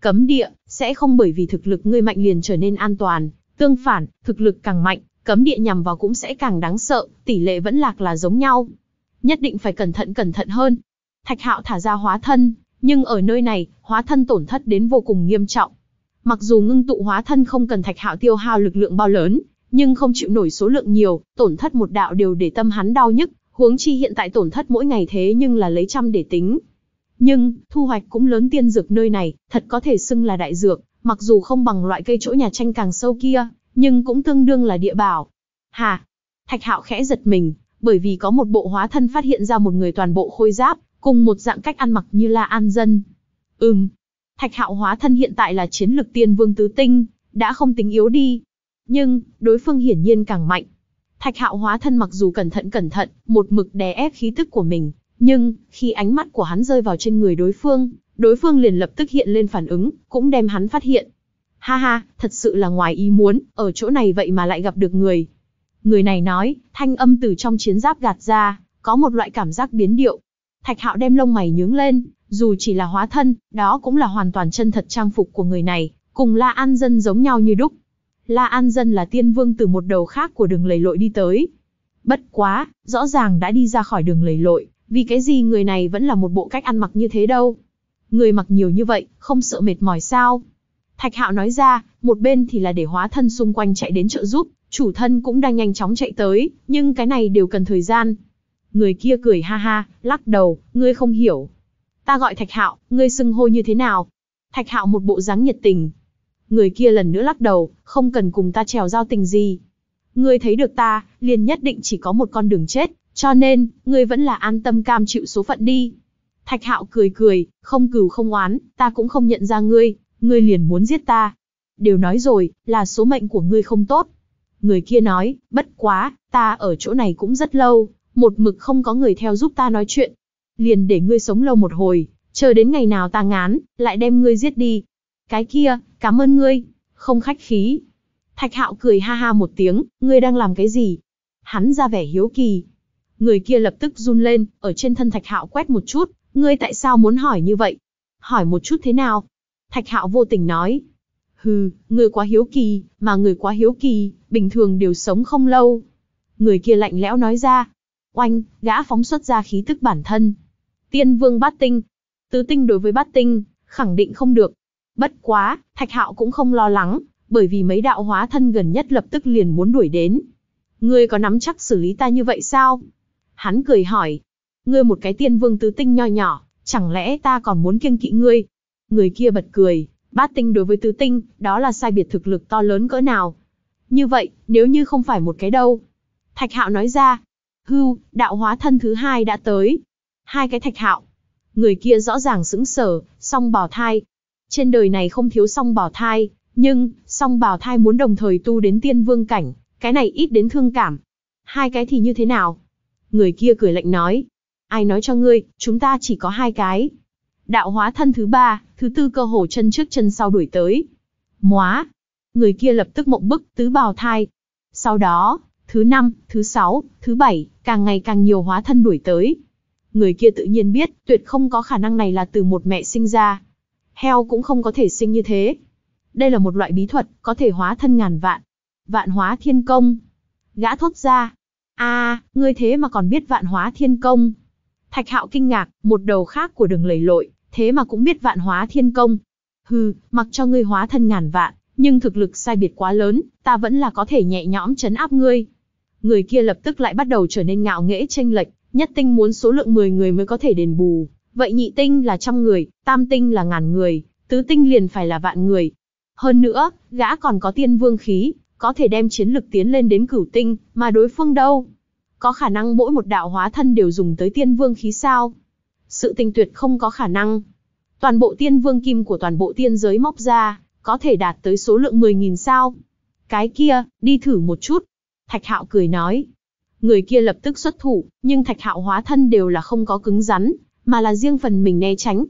Speaker 1: Cấm địa, sẽ không bởi vì thực lực ngươi mạnh liền trở nên an toàn, tương phản, thực lực càng mạnh, cấm địa nhằm vào cũng sẽ càng đáng sợ, tỷ lệ vẫn lạc là giống nhau. Nhất định phải cẩn thận cẩn thận hơn. Thạch hạo thả ra hóa thân, nhưng ở nơi này, hóa thân tổn thất đến vô cùng nghiêm trọng. Mặc dù ngưng tụ hóa thân không cần thạch hạo tiêu hao lực lượng bao lớn, nhưng không chịu nổi số lượng nhiều, tổn thất một đạo đều để tâm hắn đau nhức, Huống chi hiện tại tổn thất mỗi ngày thế nhưng là lấy trăm để tính. Nhưng, thu hoạch cũng lớn tiên dược nơi này, thật có thể xưng là đại dược, mặc dù không bằng loại cây chỗ nhà tranh càng sâu kia, nhưng cũng tương đương là địa bảo. Hà! Thạch hạo khẽ giật mình, bởi vì có một bộ hóa thân phát hiện ra một người toàn bộ khôi giáp, cùng một dạng cách ăn mặc như La An Dân. Ừm, Thạch Hạo hóa thân hiện tại là chiến lực tiên vương tứ tinh, đã không tính yếu đi. Nhưng, đối phương hiển nhiên càng mạnh, Thạch Hạo hóa thân mặc dù cẩn thận cẩn thận, một mực đè ép khí tức của mình, nhưng khi ánh mắt của hắn rơi vào trên người đối phương, đối phương liền lập tức hiện lên phản ứng, cũng đem hắn phát hiện. Ha ha, thật sự là ngoài ý muốn, ở chỗ này vậy mà lại gặp được người. Người này nói, thanh âm từ trong chiến giáp gạt ra, có một loại cảm giác biến điệu. Thạch Hạo đem lông mày nhướng lên, dù chỉ là hóa thân, đó cũng là hoàn toàn chân thật trang phục của người này, cùng La An dân giống nhau như đúc. La An Dân là tiên vương từ một đầu khác của đường lầy lội đi tới. Bất quá, rõ ràng đã đi ra khỏi đường lầy lội, vì cái gì người này vẫn là một bộ cách ăn mặc như thế đâu. Người mặc nhiều như vậy, không sợ mệt mỏi sao? Thạch Hạo nói ra, một bên thì là để hóa thân xung quanh chạy đến trợ giúp, chủ thân cũng đang nhanh chóng chạy tới, nhưng cái này đều cần thời gian. Người kia cười ha ha, lắc đầu, ngươi không hiểu. Ta gọi Thạch Hạo, ngươi xưng hô như thế nào? Thạch Hạo một bộ dáng nhiệt tình, Người kia lần nữa lắc đầu, không cần cùng ta trèo giao tình gì. Ngươi thấy được ta, liền nhất định chỉ có một con đường chết, cho nên, ngươi vẫn là an tâm cam chịu số phận đi. Thạch hạo cười cười, không cừu không oán, ta cũng không nhận ra ngươi, ngươi liền muốn giết ta. Đều nói rồi, là số mệnh của ngươi không tốt. Người kia nói, bất quá, ta ở chỗ này cũng rất lâu, một mực không có người theo giúp ta nói chuyện. Liền để ngươi sống lâu một hồi, chờ đến ngày nào ta ngán, lại đem ngươi giết đi, cái kia, cảm ơn ngươi, không khách khí. Thạch hạo cười ha ha một tiếng, ngươi đang làm cái gì? Hắn ra vẻ hiếu kỳ. Người kia lập tức run lên, ở trên thân thạch hạo quét một chút, ngươi tại sao muốn hỏi như vậy? Hỏi một chút thế nào? Thạch hạo vô tình nói. Hừ, ngươi quá hiếu kỳ, mà người quá hiếu kỳ, bình thường đều sống không lâu. Người kia lạnh lẽo nói ra. Oanh, gã phóng xuất ra khí tức bản thân. Tiên vương bát tinh. Tứ tinh đối với bát tinh, khẳng định không được, Bất quá, Thạch Hạo cũng không lo lắng, bởi vì mấy đạo hóa thân gần nhất lập tức liền muốn đuổi đến. Ngươi có nắm chắc xử lý ta như vậy sao? Hắn cười hỏi. Ngươi một cái tiên vương tứ tinh nho nhỏ, chẳng lẽ ta còn muốn kiêng kỵ ngươi? Người kia bật cười, bát tinh đối với tứ tinh, đó là sai biệt thực lực to lớn cỡ nào. Như vậy, nếu như không phải một cái đâu. Thạch hạo nói ra, hưu, đạo hóa thân thứ hai đã tới. Hai cái thạch hạo. Người kia rõ ràng sững sờ, song bỏ thai, trên đời này không thiếu song bào thai, nhưng, song bào thai muốn đồng thời tu đến tiên vương cảnh, cái này ít đến thương cảm. Hai cái thì như thế nào? Người kia cười lạnh nói. Ai nói cho ngươi, chúng ta chỉ có hai cái. Đạo hóa thân thứ ba, thứ tư cơ hồ chân trước chân sau đuổi tới. Móa. Người kia lập tức mộng bức tứ bào thai. Sau đó, thứ năm, thứ sáu, thứ bảy, càng ngày càng nhiều hóa thân đuổi tới. Người kia tự nhiên biết, tuyệt không có khả năng này là từ một mẹ sinh ra, heo cũng không có thể sinh như thế. Đây là một loại bí thuật, có thể hóa thân ngàn vạn. Vạn hóa thiên công. Gã thốt ra. a à, ngươi thế mà còn biết vạn hóa thiên công. Thạch hạo kinh ngạc, một đầu khác của đường lầy lội, thế mà cũng biết vạn hóa thiên công. Hừ, mặc cho ngươi hóa thân ngàn vạn, nhưng thực lực sai biệt quá lớn, ta vẫn là có thể nhẹ nhõm chấn áp ngươi. Người kia lập tức lại bắt đầu trở nên ngạo nghễ tranh lệch, nhất tinh muốn số lượng 10 người mới có thể đền bù, Vậy nhị tinh là trăm người, tam tinh là ngàn người, tứ tinh liền phải là vạn người. Hơn nữa, gã còn có tiên vương khí, có thể đem chiến lực tiến lên đến cửu tinh, mà đối phương đâu? Có khả năng mỗi một đạo hóa thân đều dùng tới tiên vương khí sao? Sự tình tuyệt không có khả năng. Toàn bộ tiên vương kim của toàn bộ tiên giới móc ra, có thể đạt tới số lượng 10.000 sao. Cái kia, đi thử một chút. Thạch hạo cười nói. Người kia lập tức xuất thủ, nhưng thạch hạo hóa thân đều là không có cứng rắn, mà là riêng phần mình né tránh.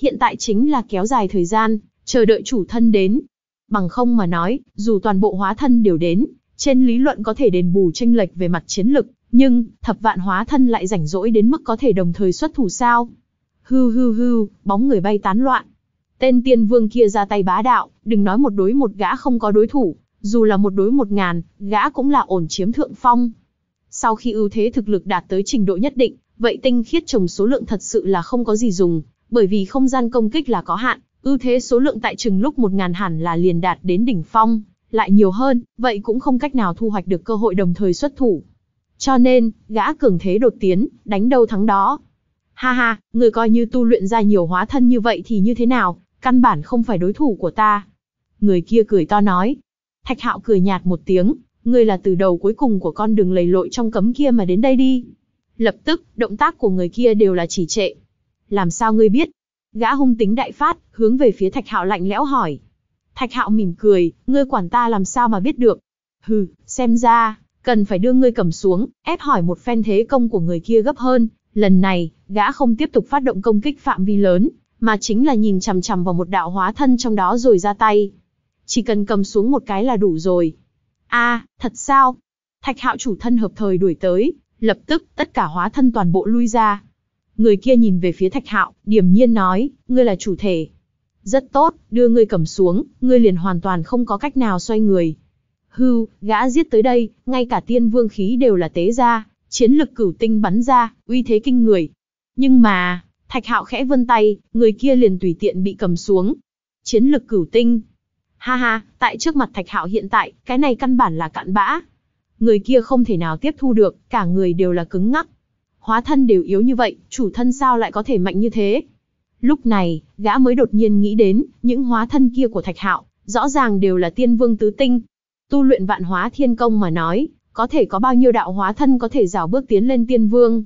Speaker 1: Hiện tại chính là kéo dài thời gian, chờ đợi chủ thân đến. Bằng không mà nói, dù toàn bộ hóa thân đều đến, trên lý luận có thể đền bù tranh lệch về mặt chiến lực, nhưng thập vạn hóa thân lại rảnh rỗi đến mức có thể đồng thời xuất thủ sao? Hư hư hư, bóng người bay tán loạn. Tên tiên vương kia ra tay bá đạo, đừng nói một đối một gã không có đối thủ, dù là một đối một ngàn, gã cũng là ổn chiếm thượng phong. Sau khi ưu thế thực lực đạt tới trình độ nhất định, Vậy tinh khiết trồng số lượng thật sự là không có gì dùng, bởi vì không gian công kích là có hạn, ưu thế số lượng tại chừng lúc 1000 hẳn là liền đạt đến đỉnh phong, lại nhiều hơn, vậy cũng không cách nào thu hoạch được cơ hội đồng thời xuất thủ. Cho nên, gã cường thế đột tiến, đánh đâu thắng đó. Ha ha, người coi như tu luyện ra nhiều hóa thân như vậy thì như thế nào, căn bản không phải đối thủ của ta. Người kia cười to nói. Thạch hạo cười nhạt một tiếng, người là từ đầu cuối cùng của con đường lầy lội trong cấm kia mà đến đây đi. Lập tức, động tác của người kia đều là chỉ trệ. Làm sao ngươi biết? Gã hung tính đại phát, hướng về phía Thạch Hạo lạnh lẽo hỏi. Thạch Hạo mỉm cười, ngươi quản ta làm sao mà biết được? Hừ, xem ra, cần phải đưa ngươi cầm xuống, ép hỏi một phen thế công của người kia gấp hơn. Lần này, gã không tiếp tục phát động công kích phạm vi lớn, mà chính là nhìn chằm chằm vào một đạo hóa thân trong đó rồi ra tay. Chỉ cần cầm xuống một cái là đủ rồi. A, thật sao? Thạch Hạo chủ thân hợp thời đuổi tới, lập tức tất cả hóa thân toàn bộ lui ra. Người kia nhìn về phía Thạch Hạo, điểm nhiên nói, ngươi là chủ thể. Rất tốt, đưa ngươi cầm xuống, ngươi liền hoàn toàn không có cách nào xoay người. hư gã giết tới đây, ngay cả tiên vương khí đều là tế ra, chiến lực cửu tinh bắn ra, uy thế kinh người. Nhưng mà, Thạch Hạo khẽ vươn tay, người kia liền tùy tiện bị cầm xuống. Chiến lực cửu tinh. Ha ha, tại trước mặt Thạch Hạo hiện tại, cái này căn bản là cặn bã người kia không thể nào tiếp thu được, cả người đều là cứng ngắc. Hóa thân đều yếu như vậy, chủ thân sao lại có thể mạnh như thế? Lúc này, gã mới đột nhiên nghĩ đến, những hóa thân kia của Thạch Hạo, rõ ràng đều là tiên vương tứ tinh. Tu luyện vạn hóa thiên công mà nói, có thể có bao nhiêu đạo hóa thân có thể rào bước tiến lên tiên vương.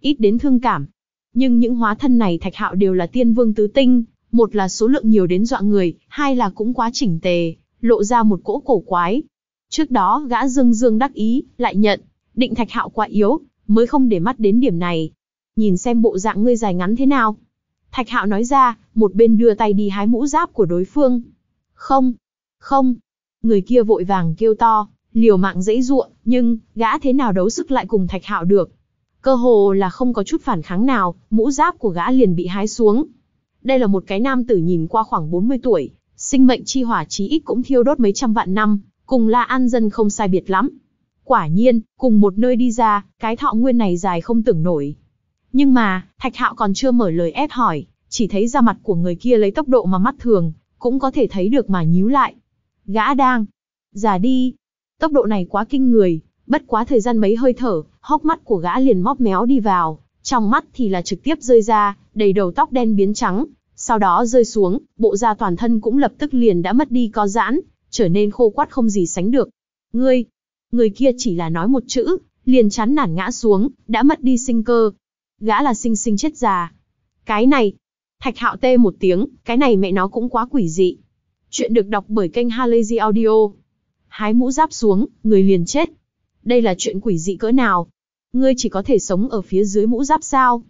Speaker 1: Ít đến thương cảm. Nhưng những hóa thân này Thạch Hạo đều là tiên vương tứ tinh, một là số lượng nhiều đến dọa người, hai là cũng quá chỉnh tề, lộ ra một cỗ cổ quái, Trước đó gã dương dương đắc ý, lại nhận, định thạch hạo quá yếu, mới không để mắt đến điểm này. Nhìn xem bộ dạng ngươi dài ngắn thế nào. Thạch hạo nói ra, một bên đưa tay đi hái mũ giáp của đối phương. Không, không. Người kia vội vàng kêu to, liều mạng dễ ruộng, nhưng, gã thế nào đấu sức lại cùng thạch hạo được. Cơ hồ là không có chút phản kháng nào, mũ giáp của gã liền bị hái xuống. Đây là một cái nam tử nhìn qua khoảng 40 tuổi, sinh mệnh chi hỏa chí ít cũng thiêu đốt mấy trăm vạn năm, cùng La An Dân không sai biệt lắm. Quả nhiên, cùng một nơi đi ra, cái thọ nguyên này dài không tưởng nổi. Nhưng mà, Thạch Hạo còn chưa mở lời ép hỏi, chỉ thấy ra mặt của người kia lấy tốc độ mà mắt thường, cũng có thể thấy được mà nhíu lại. Gã đang, già đi, tốc độ này quá kinh người, bất quá thời gian mấy hơi thở, hốc mắt của gã liền móp méo đi vào, trong mắt thì là trực tiếp rơi ra, đầy đầu tóc đen biến trắng, sau đó rơi xuống, bộ da toàn thân cũng lập tức liền đã mất đi co giãn, trở nên khô quắt không gì sánh được. Ngươi, người kia chỉ là nói một chữ, liền chán nản ngã xuống, đã mất đi sinh cơ. Gã là sinh sinh chết già. Cái này, thạch hạo tê một tiếng, cái này mẹ nó cũng quá quỷ dị. Chuyện được đọc bởi kênh Halazy Audio. Hái mũ giáp xuống, người liền chết. Đây là chuyện quỷ dị cỡ nào? Ngươi chỉ có thể sống ở phía dưới mũ giáp sao?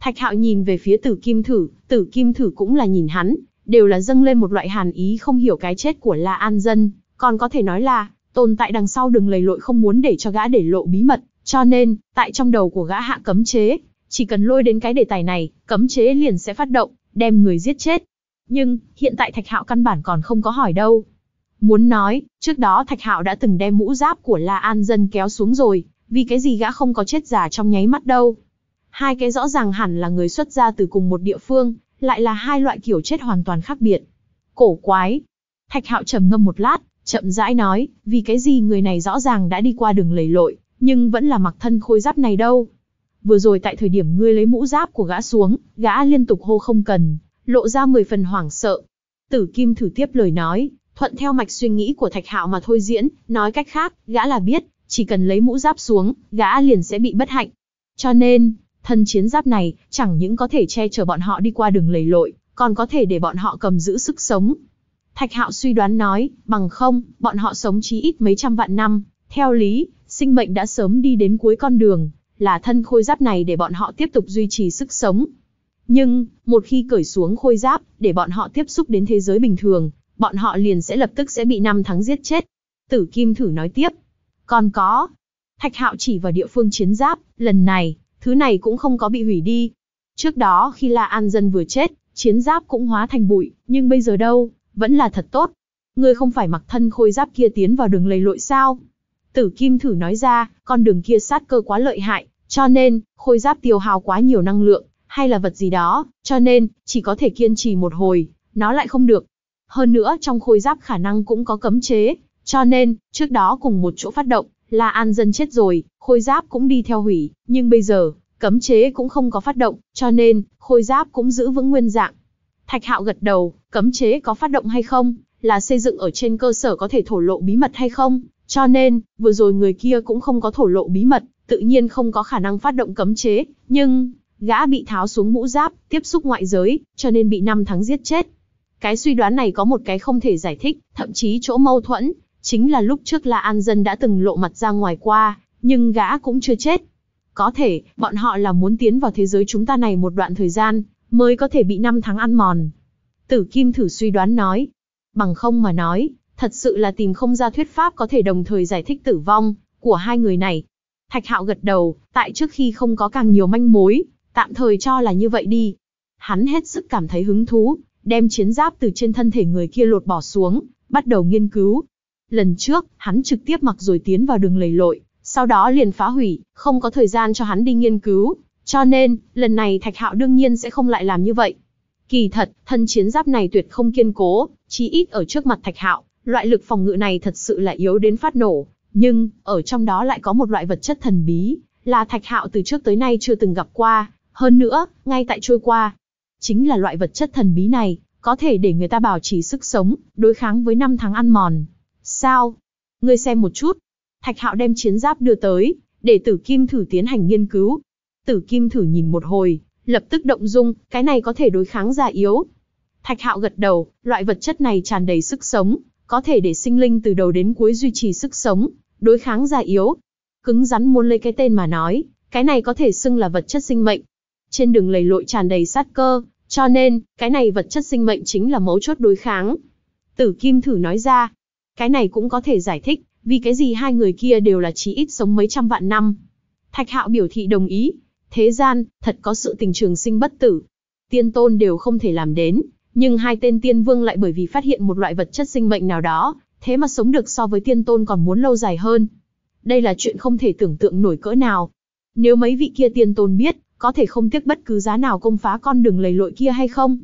Speaker 1: Thạch hạo nhìn về phía tử kim thử, tử kim thử cũng là nhìn hắn, đều là dâng lên một loại hàn ý không hiểu cái chết của La An Dân, còn có thể nói là, tồn tại đằng sau đừng lầy lội không muốn để cho gã để lộ bí mật, cho nên, tại trong đầu của gã hạ cấm chế, chỉ cần lôi đến cái đề tài này, cấm chế liền sẽ phát động, đem người giết chết. Nhưng, hiện tại Thạch Hạo căn bản còn không có hỏi đâu. Muốn nói, trước đó Thạch Hạo đã từng đem mũ giáp của La An Dân kéo xuống rồi, vì cái gì gã không có chết giả trong nháy mắt đâu. Hai cái rõ ràng hẳn là người xuất ra từ cùng một địa phương, lại là hai loại kiểu chết hoàn toàn khác biệt. Cổ quái. Thạch Hạo trầm ngâm một lát, chậm rãi nói, vì cái gì người này rõ ràng đã đi qua đường lầy lội, nhưng vẫn là mặc thân khôi giáp này đâu. Vừa rồi tại thời điểm ngươi lấy mũ giáp của gã xuống, gã liên tục hô không cần, lộ ra mười phần hoảng sợ. Tử Kim thử tiếp lời nói, thuận theo mạch suy nghĩ của Thạch Hạo mà thôi diễn, nói cách khác, gã là biết, chỉ cần lấy mũ giáp xuống, gã liền sẽ bị bất hạnh. Cho nên, Thân chiến giáp này, chẳng những có thể che chở bọn họ đi qua đường lầy lội, còn có thể để bọn họ cầm giữ sức sống. Thạch Hạo suy đoán nói, bằng không, bọn họ sống chí ít mấy trăm vạn năm, theo lý, sinh mệnh đã sớm đi đến cuối con đường, là thân khôi giáp này để bọn họ tiếp tục duy trì sức sống. Nhưng, một khi cởi xuống khôi giáp, để bọn họ tiếp xúc đến thế giới bình thường, bọn họ liền sẽ lập tức sẽ bị năm tháng giết chết. Tử Kim thử nói tiếp. Còn có. Thạch Hạo chỉ vào địa phương chiến giáp, lần này, thứ này cũng không có bị hủy đi. Trước đó khi La An Dân vừa chết, chiến giáp cũng hóa thành bụi, nhưng bây giờ đâu, vẫn là thật tốt. Ngươi không phải mặc thân khôi giáp kia tiến vào đường lầy lội sao? Tử Kim thử nói ra, con đường kia sát cơ quá lợi hại, cho nên, khôi giáp tiêu hao quá nhiều năng lượng, hay là vật gì đó, cho nên, chỉ có thể kiên trì một hồi, nó lại không được. Hơn nữa trong khôi giáp khả năng cũng có cấm chế, cho nên, trước đó cùng một chỗ phát động, La An Dân chết rồi, khôi giáp cũng đi theo hủy, nhưng bây giờ, cấm chế cũng không có phát động, cho nên, khôi giáp cũng giữ vững nguyên dạng. Thạch Hạo gật đầu, cấm chế có phát động hay không, là xây dựng ở trên cơ sở có thể thổ lộ bí mật hay không, cho nên, vừa rồi người kia cũng không có thổ lộ bí mật, tự nhiên không có khả năng phát động cấm chế, nhưng, gã bị tháo xuống mũ giáp, tiếp xúc ngoại giới, cho nên bị năm tháng giết chết. Cái suy đoán này có một cái không thể giải thích, thậm chí chỗ mâu thuẫn, Chính là lúc trước La An Dân đã từng lộ mặt ra ngoài qua, nhưng gã cũng chưa chết. Có thể, bọn họ là muốn tiến vào thế giới chúng ta này một đoạn thời gian, mới có thể bị năm tháng ăn mòn. Tử Kim thử suy đoán nói. Bằng không mà nói, thật sự là tìm không ra thuyết pháp có thể đồng thời giải thích tử vong của hai người này. Thạch Hạo gật đầu, tại trước khi không có càng nhiều manh mối, tạm thời cho là như vậy đi. Hắn hết sức cảm thấy hứng thú, đem chiến giáp từ trên thân thể người kia lột bỏ xuống, bắt đầu nghiên cứu. Lần trước, hắn trực tiếp mặc rồi tiến vào đường lầy lội, sau đó liền phá hủy, không có thời gian cho hắn đi nghiên cứu, cho nên, lần này Thạch Hạo đương nhiên sẽ không lại làm như vậy. Kỳ thật, thân chiến giáp này tuyệt không kiên cố, chí ít ở trước mặt Thạch Hạo, loại lực phòng ngự này thật sự là yếu đến phát nổ, nhưng ở trong đó lại có một loại vật chất thần bí, là Thạch Hạo từ trước tới nay chưa từng gặp qua, hơn nữa, ngay tại trôi qua, chính là loại vật chất thần bí này, có thể để người ta bảo trì sức sống, đối kháng với năm tháng ăn mòn. Sao? Ngươi xem một chút. Thạch hạo đem chiến giáp đưa tới, để tử kim thử tiến hành nghiên cứu. Tử kim thử nhìn một hồi, lập tức động dung, cái này có thể đối kháng già yếu. Thạch hạo gật đầu, loại vật chất này tràn đầy sức sống, có thể để sinh linh từ đầu đến cuối duy trì sức sống, đối kháng già yếu. Cứng rắn muốn lấy cái tên mà nói, cái này có thể xưng là vật chất sinh mệnh. Trên đường lầy lội tràn đầy sát cơ, cho nên, cái này vật chất sinh mệnh chính là mấu chốt đối kháng. Tử Kim thử nói ra, cái này cũng có thể giải thích, vì cái gì hai người kia đều là chí ít sống mấy trăm vạn năm. Thạch Hạo biểu thị đồng ý, thế gian, thật có sự tình trường sinh bất tử. Tiên tôn đều không thể làm đến, nhưng hai tên tiên vương lại bởi vì phát hiện một loại vật chất sinh mệnh nào đó, thế mà sống được so với tiên tôn còn muốn lâu dài hơn. Đây là chuyện không thể tưởng tượng nổi cỡ nào. Nếu mấy vị kia tiên tôn biết, có thể không tiếc bất cứ giá nào công phá con đường lầy lội kia hay không?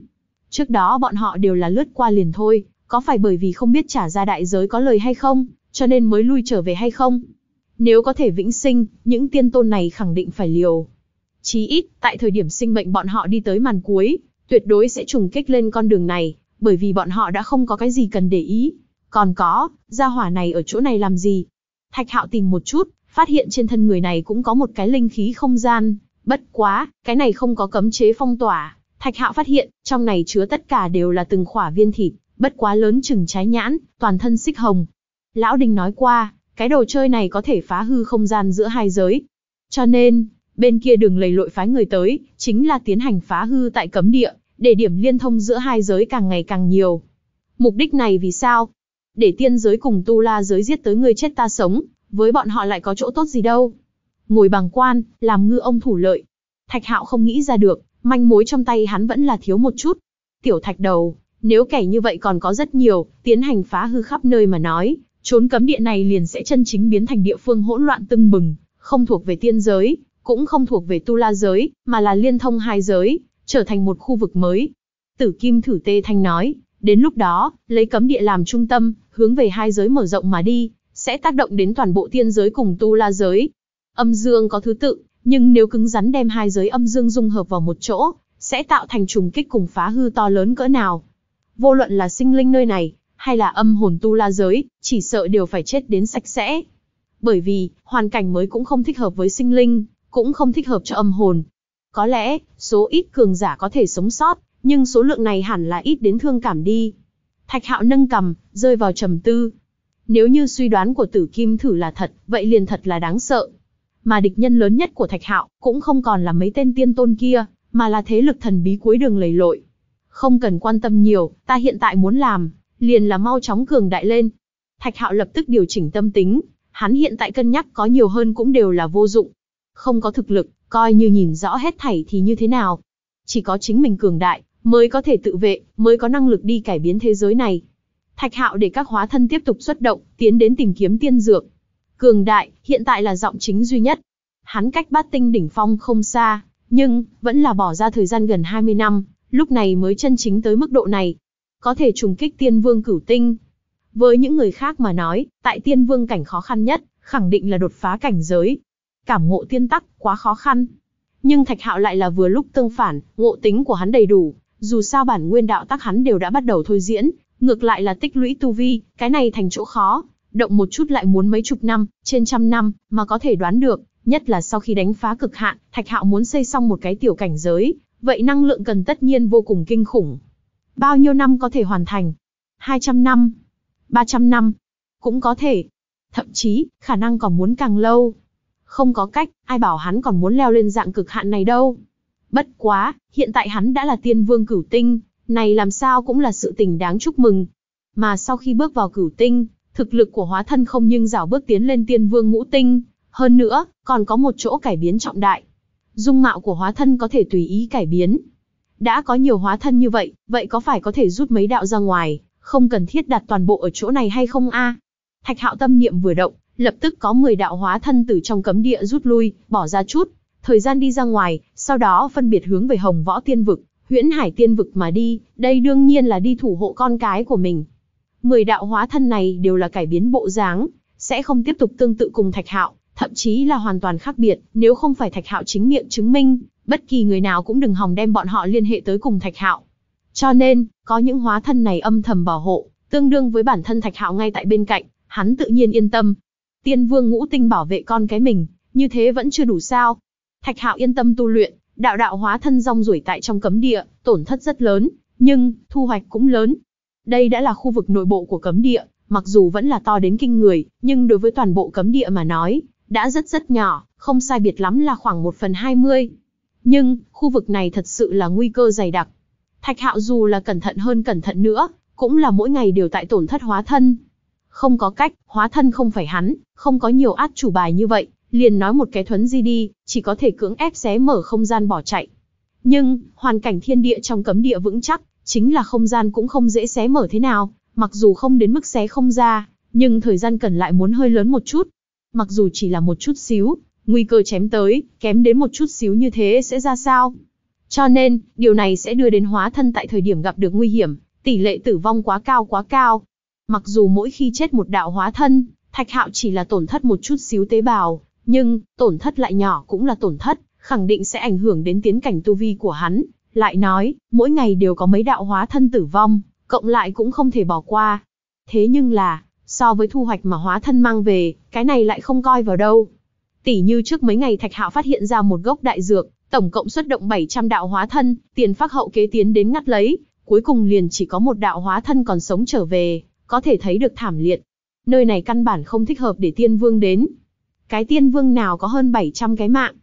Speaker 1: Trước đó bọn họ đều là lướt qua liền thôi, có phải bởi vì không biết trả ra đại giới có lời hay không, cho nên mới lui trở về hay không? Nếu có thể vĩnh sinh, những tiên tôn này khẳng định phải liều. Chí ít, tại thời điểm sinh mệnh bọn họ đi tới màn cuối, tuyệt đối sẽ trùng kích lên con đường này, bởi vì bọn họ đã không có cái gì cần để ý. Còn có, gia hỏa này ở chỗ này làm gì? Thạch hạo tìm một chút, phát hiện trên thân người này cũng có một cái linh khí không gian. Bất quá, cái này không có cấm chế phong tỏa. Thạch hạo phát hiện, trong này chứa tất cả đều là từng khỏa viên thịt, bất quá lớn chừng trái nhãn, toàn thân xích hồng. Lão đình nói qua, cái đồ chơi này có thể phá hư không gian giữa hai giới. Cho nên, bên kia đường lầy lội phái người tới, chính là tiến hành phá hư tại cấm địa, để điểm liên thông giữa hai giới càng ngày càng nhiều. Mục đích này vì sao? Để tiên giới cùng tu la giới giết tới người chết ta sống, với bọn họ lại có chỗ tốt gì đâu. Ngồi bằng quan, làm ngư ông thủ lợi. Thạch hạo không nghĩ ra được, manh mối trong tay hắn vẫn là thiếu một chút. Tiểu thạch đầu, nếu kẻ như vậy còn có rất nhiều, tiến hành phá hư khắp nơi mà nói, trốn cấm địa này liền sẽ chân chính biến thành địa phương hỗn loạn tưng bừng, không thuộc về tiên giới, cũng không thuộc về tu la giới, mà là liên thông hai giới, trở thành một khu vực mới. Tử Kim Thử Tê Thanh nói, đến lúc đó, lấy cấm địa làm trung tâm, hướng về hai giới mở rộng mà đi, sẽ tác động đến toàn bộ tiên giới cùng tu la giới. Âm dương có thứ tự, nhưng nếu cứng rắn đem hai giới âm dương dung hợp vào một chỗ, sẽ tạo thành trùng kích cùng phá hư to lớn cỡ nào. Vô luận là sinh linh nơi này, hay là âm hồn tu la giới, chỉ sợ đều phải chết đến sạch sẽ. Bởi vì, hoàn cảnh mới cũng không thích hợp với sinh linh, cũng không thích hợp cho âm hồn. Có lẽ, số ít cường giả có thể sống sót, nhưng số lượng này hẳn là ít đến thương cảm đi. Thạch hạo nâng cầm, rơi vào trầm tư. Nếu như suy đoán của tử kim thử là thật, vậy liền thật là đáng sợ. Mà địch nhân lớn nhất của thạch hạo cũng không còn là mấy tên tiên tôn kia, mà là thế lực thần bí cuối đường lầy lội. Không cần quan tâm nhiều, ta hiện tại muốn làm, liền là mau chóng cường đại lên. Thạch hạo lập tức điều chỉnh tâm tính, hắn hiện tại cân nhắc có nhiều hơn cũng đều là vô dụng. Không có thực lực, coi như nhìn rõ hết thảy thì như thế nào. Chỉ có chính mình cường đại, mới có thể tự vệ, mới có năng lực đi cải biến thế giới này. Thạch hạo để các hóa thân tiếp tục xuất động, tiến đến tìm kiếm tiên dược. Cường đại, hiện tại là giọng chính duy nhất. Hắn cách bát tinh đỉnh phong không xa, nhưng, vẫn là bỏ ra thời gian gần 20 năm, lúc này mới chân chính tới mức độ này. Có thể trùng kích tiên vương cửu tinh. Với những người khác mà nói, tại tiên vương cảnh khó khăn nhất, khẳng định là đột phá cảnh giới. Cảm ngộ tiên tắc, quá khó khăn. Nhưng Thạch Hạo lại là vừa lúc tương phản, ngộ tính của hắn đầy đủ, dù sao bản nguyên đạo tắc hắn đều đã bắt đầu thôi diễn, ngược lại là tích lũy tu vi, cái này thành chỗ khó, động một chút lại muốn mấy chục năm, trên trăm năm, mà có thể đoán được, nhất là sau khi đánh phá cực hạn, Thạch Hạo muốn xây xong một cái tiểu cảnh giới, Vậy năng lượng cần tất nhiên vô cùng kinh khủng. Bao nhiêu năm có thể hoàn thành? 200 năm? 300 năm? Cũng có thể. Thậm chí, khả năng còn muốn càng lâu. Không có cách, ai bảo hắn còn muốn leo lên dạng cực hạn này đâu. Bất quá, hiện tại hắn đã là tiên vương cửu tinh, này làm sao cũng là sự tình đáng chúc mừng. Mà sau khi bước vào cửu tinh, thực lực của hóa thân không nhưng rảo bước tiến lên tiên vương ngũ tinh, hơn nữa, còn có một chỗ cải biến trọng đại dung mạo của hóa thân có thể tùy ý cải biến. Đã có nhiều hóa thân như vậy, vậy có phải có thể rút mấy đạo ra ngoài, không cần thiết đặt toàn bộ ở chỗ này hay không a? Thạch Hạo tâm niệm vừa động, lập tức có 10 đạo hóa thân từ trong cấm địa rút lui, bỏ ra chút, thời gian đi ra ngoài, sau đó phân biệt hướng về Hồng Võ Tiên vực, Huyễn Hải Tiên vực mà đi, đây đương nhiên là đi thủ hộ con cái của mình. 10 đạo hóa thân này đều là cải biến bộ dáng, sẽ không tiếp tục tương tự cùng Thạch Hạo, thậm chí là hoàn toàn khác biệt, nếu không phải Thạch Hạo chính miệng chứng minh, bất kỳ người nào cũng đừng hòng đem bọn họ liên hệ tới cùng Thạch Hạo. Cho nên, có những hóa thân này âm thầm bảo hộ, tương đương với bản thân Thạch Hạo ngay tại bên cạnh, hắn tự nhiên yên tâm. Tiên Vương Ngũ Tinh bảo vệ con cái mình, như thế vẫn chưa đủ sao? Thạch Hạo yên tâm tu luyện, đạo đạo hóa thân rong ruổi tại trong cấm địa, tổn thất rất lớn, nhưng thu hoạch cũng lớn. Đây đã là khu vực nội bộ của cấm địa, mặc dù vẫn là to đến kinh người, nhưng đối với toàn bộ cấm địa mà nói, đã rất rất nhỏ, không sai biệt lắm là khoảng 1 phần 20. Nhưng, khu vực này thật sự là nguy cơ dày đặc. Thạch hạo dù là cẩn thận hơn cẩn thận nữa, cũng là mỗi ngày đều tại tổn thất hóa thân. Không có cách, hóa thân không phải hắn, không có nhiều át chủ bài như vậy, liền nói một cái thuấn di đi, chỉ có thể cưỡng ép xé mở không gian bỏ chạy. Nhưng, hoàn cảnh thiên địa trong cấm địa vững chắc, chính là không gian cũng không dễ xé mở thế nào, mặc dù không đến mức xé không ra, nhưng thời gian cần lại muốn hơi lớn một chút, mặc dù chỉ là một chút xíu, nguy cơ chém tới, kém đến một chút xíu như thế sẽ ra sao? Cho nên, điều này sẽ đưa đến hóa thân tại thời điểm gặp được nguy hiểm, tỷ lệ tử vong quá cao quá cao. Mặc dù mỗi khi chết một đạo hóa thân, Thạch Hạo chỉ là tổn thất một chút xíu tế bào, nhưng tổn thất lại nhỏ cũng là tổn thất, khẳng định sẽ ảnh hưởng đến tiến cảnh tu vi của hắn. Lại nói, mỗi ngày đều có mấy đạo hóa thân tử vong, cộng lại cũng không thể bỏ qua. Thế nhưng là, so với thu hoạch mà hóa thân mang về, cái này lại không coi vào đâu. Tỷ như trước mấy ngày Thạch Hạo phát hiện ra một gốc đại dược, tổng cộng xuất động 700 đạo hóa thân, tiền phác hậu kế tiến đến ngắt lấy, cuối cùng liền chỉ có một đạo hóa thân còn sống trở về, có thể thấy được thảm liệt. Nơi này căn bản không thích hợp để tiên vương đến. Cái tiên vương nào có hơn 700 cái mạng.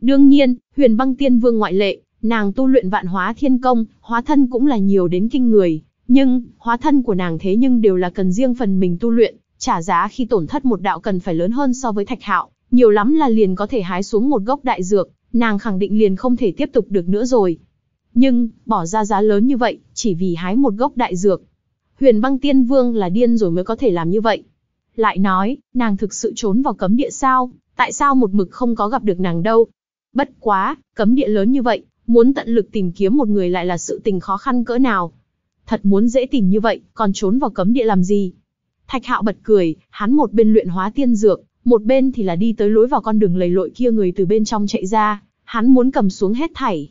Speaker 1: Đương nhiên, huyền băng tiên vương ngoại lệ, nàng tu luyện vạn hóa thiên công, hóa thân cũng là nhiều đến kinh người, nhưng, hóa thân của nàng thế nhưng đều là cần riêng phần mình tu luyện, trả giá khi tổn thất một đạo cần phải lớn hơn so với Thạch Hạo, nhiều lắm là liền có thể hái xuống một gốc đại dược, nàng khẳng định liền không thể tiếp tục được nữa rồi. Nhưng, bỏ ra giá lớn như vậy, chỉ vì hái một gốc đại dược. Huyền băng tiên vương là điên rồi mới có thể làm như vậy. Lại nói, nàng thực sự trốn vào cấm địa sao, tại sao một mực không có gặp được nàng đâu. Bất quá, cấm địa lớn như vậy, muốn tận lực tìm kiếm một người lại là sự tình khó khăn cỡ nào. Thật muốn dễ tìm như vậy, còn trốn vào cấm địa làm gì? Thạch Hạo bật cười, hắn một bên luyện hóa tiên dược, một bên thì là đi tới lối vào con đường lầy lội kia người từ bên trong chạy ra, hắn muốn cầm xuống hết thảy.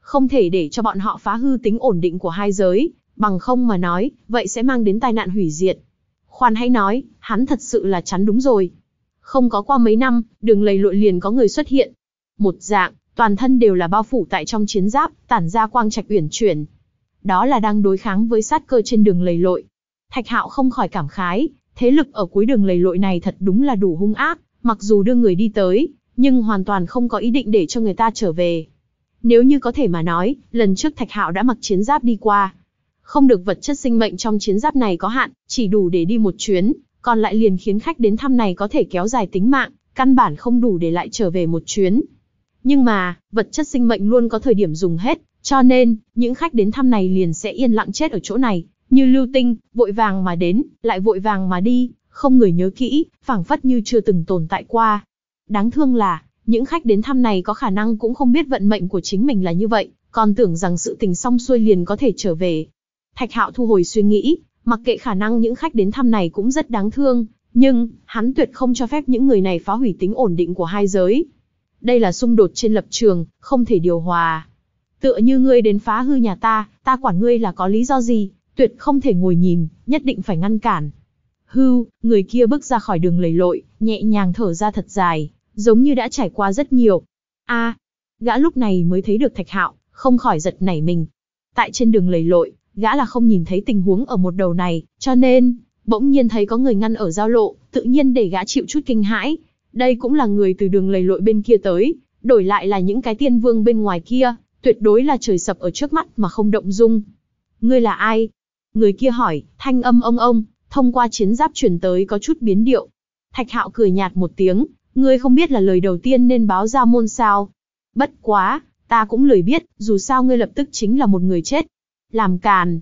Speaker 1: Không thể để cho bọn họ phá hư tính ổn định của hai giới, bằng không mà nói, vậy sẽ mang đến tai nạn hủy diệt. Khoan hãy nói, hắn thật sự là chắn đúng rồi. Không có qua mấy năm, đường lầy lội liền có người xuất hiện. Một dạng, toàn thân đều là bao phủ tại trong chiến giáp, tản ra quang trạch uyển chuyển, đó là đang đối kháng với sát cơ trên đường lầy lội. Thạch Hạo không khỏi cảm khái, thế lực ở cuối đường lầy lội này thật đúng là đủ hung ác, mặc dù đưa người đi tới, nhưng hoàn toàn không có ý định để cho người ta trở về. Nếu như có thể mà nói, lần trước Thạch Hạo đã mặc chiến giáp đi qua. Không được vật chất sinh mệnh trong chiến giáp này có hạn, chỉ đủ để đi một chuyến, còn lại liền khiến khách đến thăm này có thể kéo dài tính mạng, căn bản không đủ để lại trở về một chuyến. Nhưng mà, vật chất sinh mệnh luôn có thời điểm dùng hết, cho nên, những khách đến thăm này liền sẽ yên lặng chết ở chỗ này, như lưu tinh, vội vàng mà đến, lại vội vàng mà đi, không người nhớ kỹ, phảng phất như chưa từng tồn tại qua. Đáng thương là, những khách đến thăm này có khả năng cũng không biết vận mệnh của chính mình là như vậy, còn tưởng rằng sự tình xong xuôi liền có thể trở về. Thạch Hạo thu hồi suy nghĩ, mặc kệ khả năng những khách đến thăm này cũng rất đáng thương, nhưng hắn tuyệt không cho phép những người này phá hủy tính ổn định của hai giới. Đây là xung đột trên lập trường, không thể điều hòa. Tựa như ngươi đến phá hư nhà ta, ta quản ngươi là có lý do gì, tuyệt không thể ngồi nhìn, nhất định phải ngăn cản. Hư, người kia bước ra khỏi đường lầy lội, nhẹ nhàng thở ra thật dài, giống như đã trải qua rất nhiều. A, gã lúc này mới thấy được Thạch Hạo, không khỏi giật nảy mình. Tại trên đường lầy lội, gã là không nhìn thấy tình huống ở một đầu này, cho nên bỗng nhiên thấy có người ngăn ở giao lộ, tự nhiên để gã chịu chút kinh hãi. Đây cũng là người từ đường lầy lội bên kia tới, đổi lại là những cái tiên vương bên ngoài kia, tuyệt đối là trời sập ở trước mắt mà không động dung. Ngươi là ai? Người kia hỏi, thanh âm ông ông, thông qua chiến giáp truyền tới có chút biến điệu. Thạch hạo cười nhạt một tiếng, ngươi không biết là lời đầu tiên nên báo ra môn sao. Bất quá, ta cũng lười biết, dù sao ngươi lập tức chính là một người chết. Làm càn.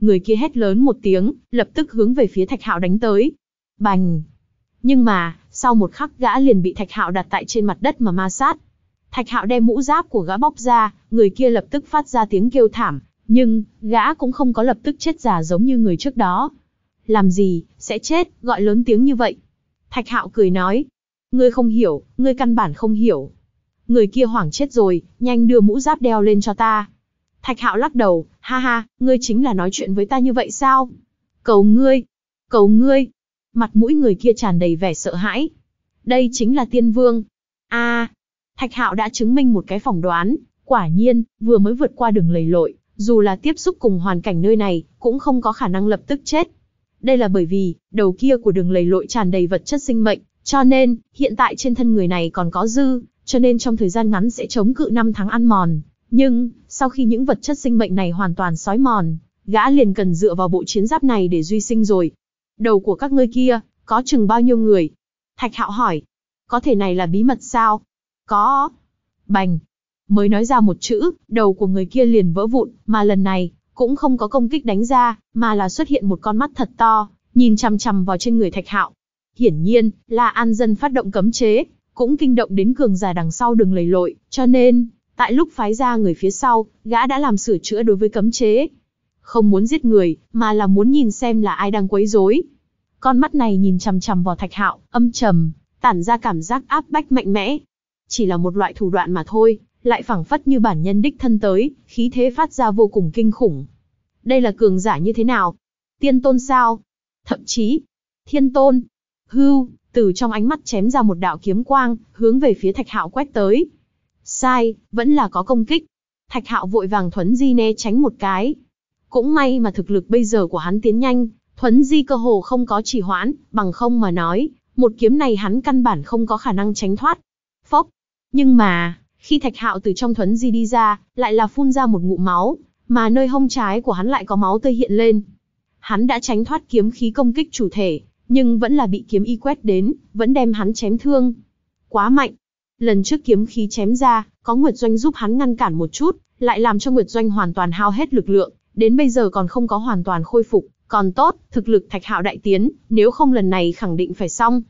Speaker 1: Người kia hét lớn một tiếng, lập tức hướng về phía thạch hạo đánh tới. Bành. Nhưng mà, sau một khắc gã liền bị thạch hạo đặt tại trên mặt đất mà ma sát Thạch Hạo đem mũ giáp của gã bóc ra, người kia lập tức phát ra tiếng kêu thảm, nhưng gã cũng không có lập tức chết giả giống như người trước đó. Làm gì, sẽ chết, gọi lớn tiếng như vậy. Thạch Hạo cười nói, ngươi không hiểu, ngươi căn bản không hiểu. Người kia hoảng chết rồi, nhanh đưa mũ giáp đeo lên cho ta. Thạch Hạo lắc đầu, ha ha, ngươi chính là nói chuyện với ta như vậy sao? Cầu ngươi, cầu ngươi. Mặt mũi người kia tràn đầy vẻ sợ hãi. Đây chính là Tiên Vương. A, Thạch Hạo đã chứng minh một cái phỏng đoán, quả nhiên, vừa mới vượt qua đường lầy lội, dù là tiếp xúc cùng hoàn cảnh nơi này, cũng không có khả năng lập tức chết. Đây là bởi vì, đầu kia của đường lầy lội tràn đầy vật chất sinh mệnh, cho nên, hiện tại trên thân người này còn có dư, cho nên trong thời gian ngắn sẽ chống cự 5 tháng ăn mòn. Nhưng, sau khi những vật chất sinh mệnh này hoàn toàn sói mòn, gã liền cần dựa vào bộ chiến giáp này để duy sinh rồi. Đầu của các ngươi kia, có chừng bao nhiêu người? Thạch hạo hỏi. Có thể này là bí mật sao? Có. Bành. Mới nói ra một chữ, đầu của người kia liền vỡ vụn, mà lần này, cũng không có công kích đánh ra, mà là xuất hiện một con mắt thật to, nhìn chằm chằm vào trên người thạch hạo. Hiển nhiên, là an dân phát động cấm chế, cũng kinh động đến cường già đằng sau đường lầy lội, cho nên, tại lúc phái ra người phía sau, gã đã làm sửa chữa đối với cấm chế. Không muốn giết người, mà là muốn nhìn xem là ai đang quấy rối. Con mắt này nhìn chằm chằm vào thạch hạo, âm trầm, tản ra cảm giác áp bách mạnh mẽ, chỉ là một loại thủ đoạn mà thôi, lại phẳng phất như bản nhân đích thân tới, khí thế phát ra vô cùng kinh khủng. Đây là cường giả như thế nào? Tiên tôn sao? Thậm chí, thiên tôn. Hưu, từ trong ánh mắt chém ra một đạo kiếm quang, hướng về phía Thạch Hạo quét tới. Sai, vẫn là có công kích. Thạch Hạo vội vàng thuấn di né tránh một cái. Cũng may mà thực lực bây giờ của hắn tiến nhanh, thuấn di cơ hồ không có chỉ hoãn, bằng không mà nói, một kiếm này hắn căn bản không có khả năng tránh thoát. Phốc, nhưng mà, khi Thạch Hạo từ trong thuấn di đi ra, lại là phun ra một ngụm máu, mà nơi hông trái của hắn lại có máu tươi hiện lên. Hắn đã tránh thoát kiếm khí công kích chủ thể, nhưng vẫn là bị kiếm y quét đến, vẫn đem hắn chém thương. Quá mạnh. Lần trước kiếm khí chém ra, có Nguyệt Doanh giúp hắn ngăn cản một chút, lại làm cho Nguyệt Doanh hoàn toàn hao hết lực lượng, đến bây giờ còn không có hoàn toàn khôi phục, còn tốt, thực lực Thạch Hạo đại tiến, nếu không lần này khẳng định phải xong.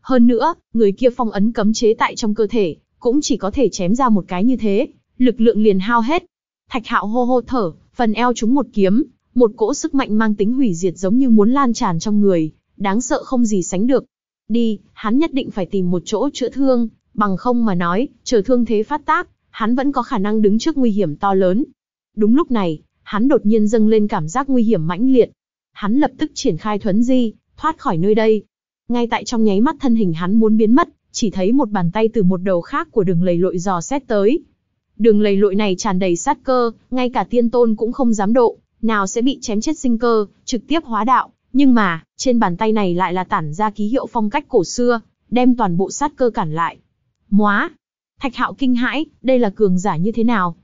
Speaker 1: Hơn nữa, người kia phong ấn cấm chế tại trong cơ thể, cũng chỉ có thể chém ra một cái như thế, lực lượng liền hao hết. Thạch hạo hô hô thở, phần eo trúng một kiếm, một cỗ sức mạnh mang tính hủy diệt giống như muốn lan tràn trong người, đáng sợ không gì sánh được. Đi, hắn nhất định phải tìm một chỗ chữa thương, bằng không mà nói, chờ thương thế phát tác, hắn vẫn có khả năng đứng trước nguy hiểm to lớn. Đúng lúc này, hắn đột nhiên dâng lên cảm giác nguy hiểm mãnh liệt. Hắn lập tức triển khai thuấn di, thoát khỏi nơi đây. Ngay tại trong nháy mắt thân hình hắn muốn biến mất, chỉ thấy một bàn tay từ một đầu khác của đường lầy lội dò xét tới. Đường lầy lội này tràn đầy sát cơ, ngay cả tiên tôn cũng không dám độ, nào sẽ bị chém chết sinh cơ, trực tiếp hóa đạo. Nhưng mà, trên bàn tay này lại là tản ra ký hiệu phong cách cổ xưa, đem toàn bộ sát cơ cản lại. Móa! Thạch hạo kinh hãi, đây là cường giả như thế nào?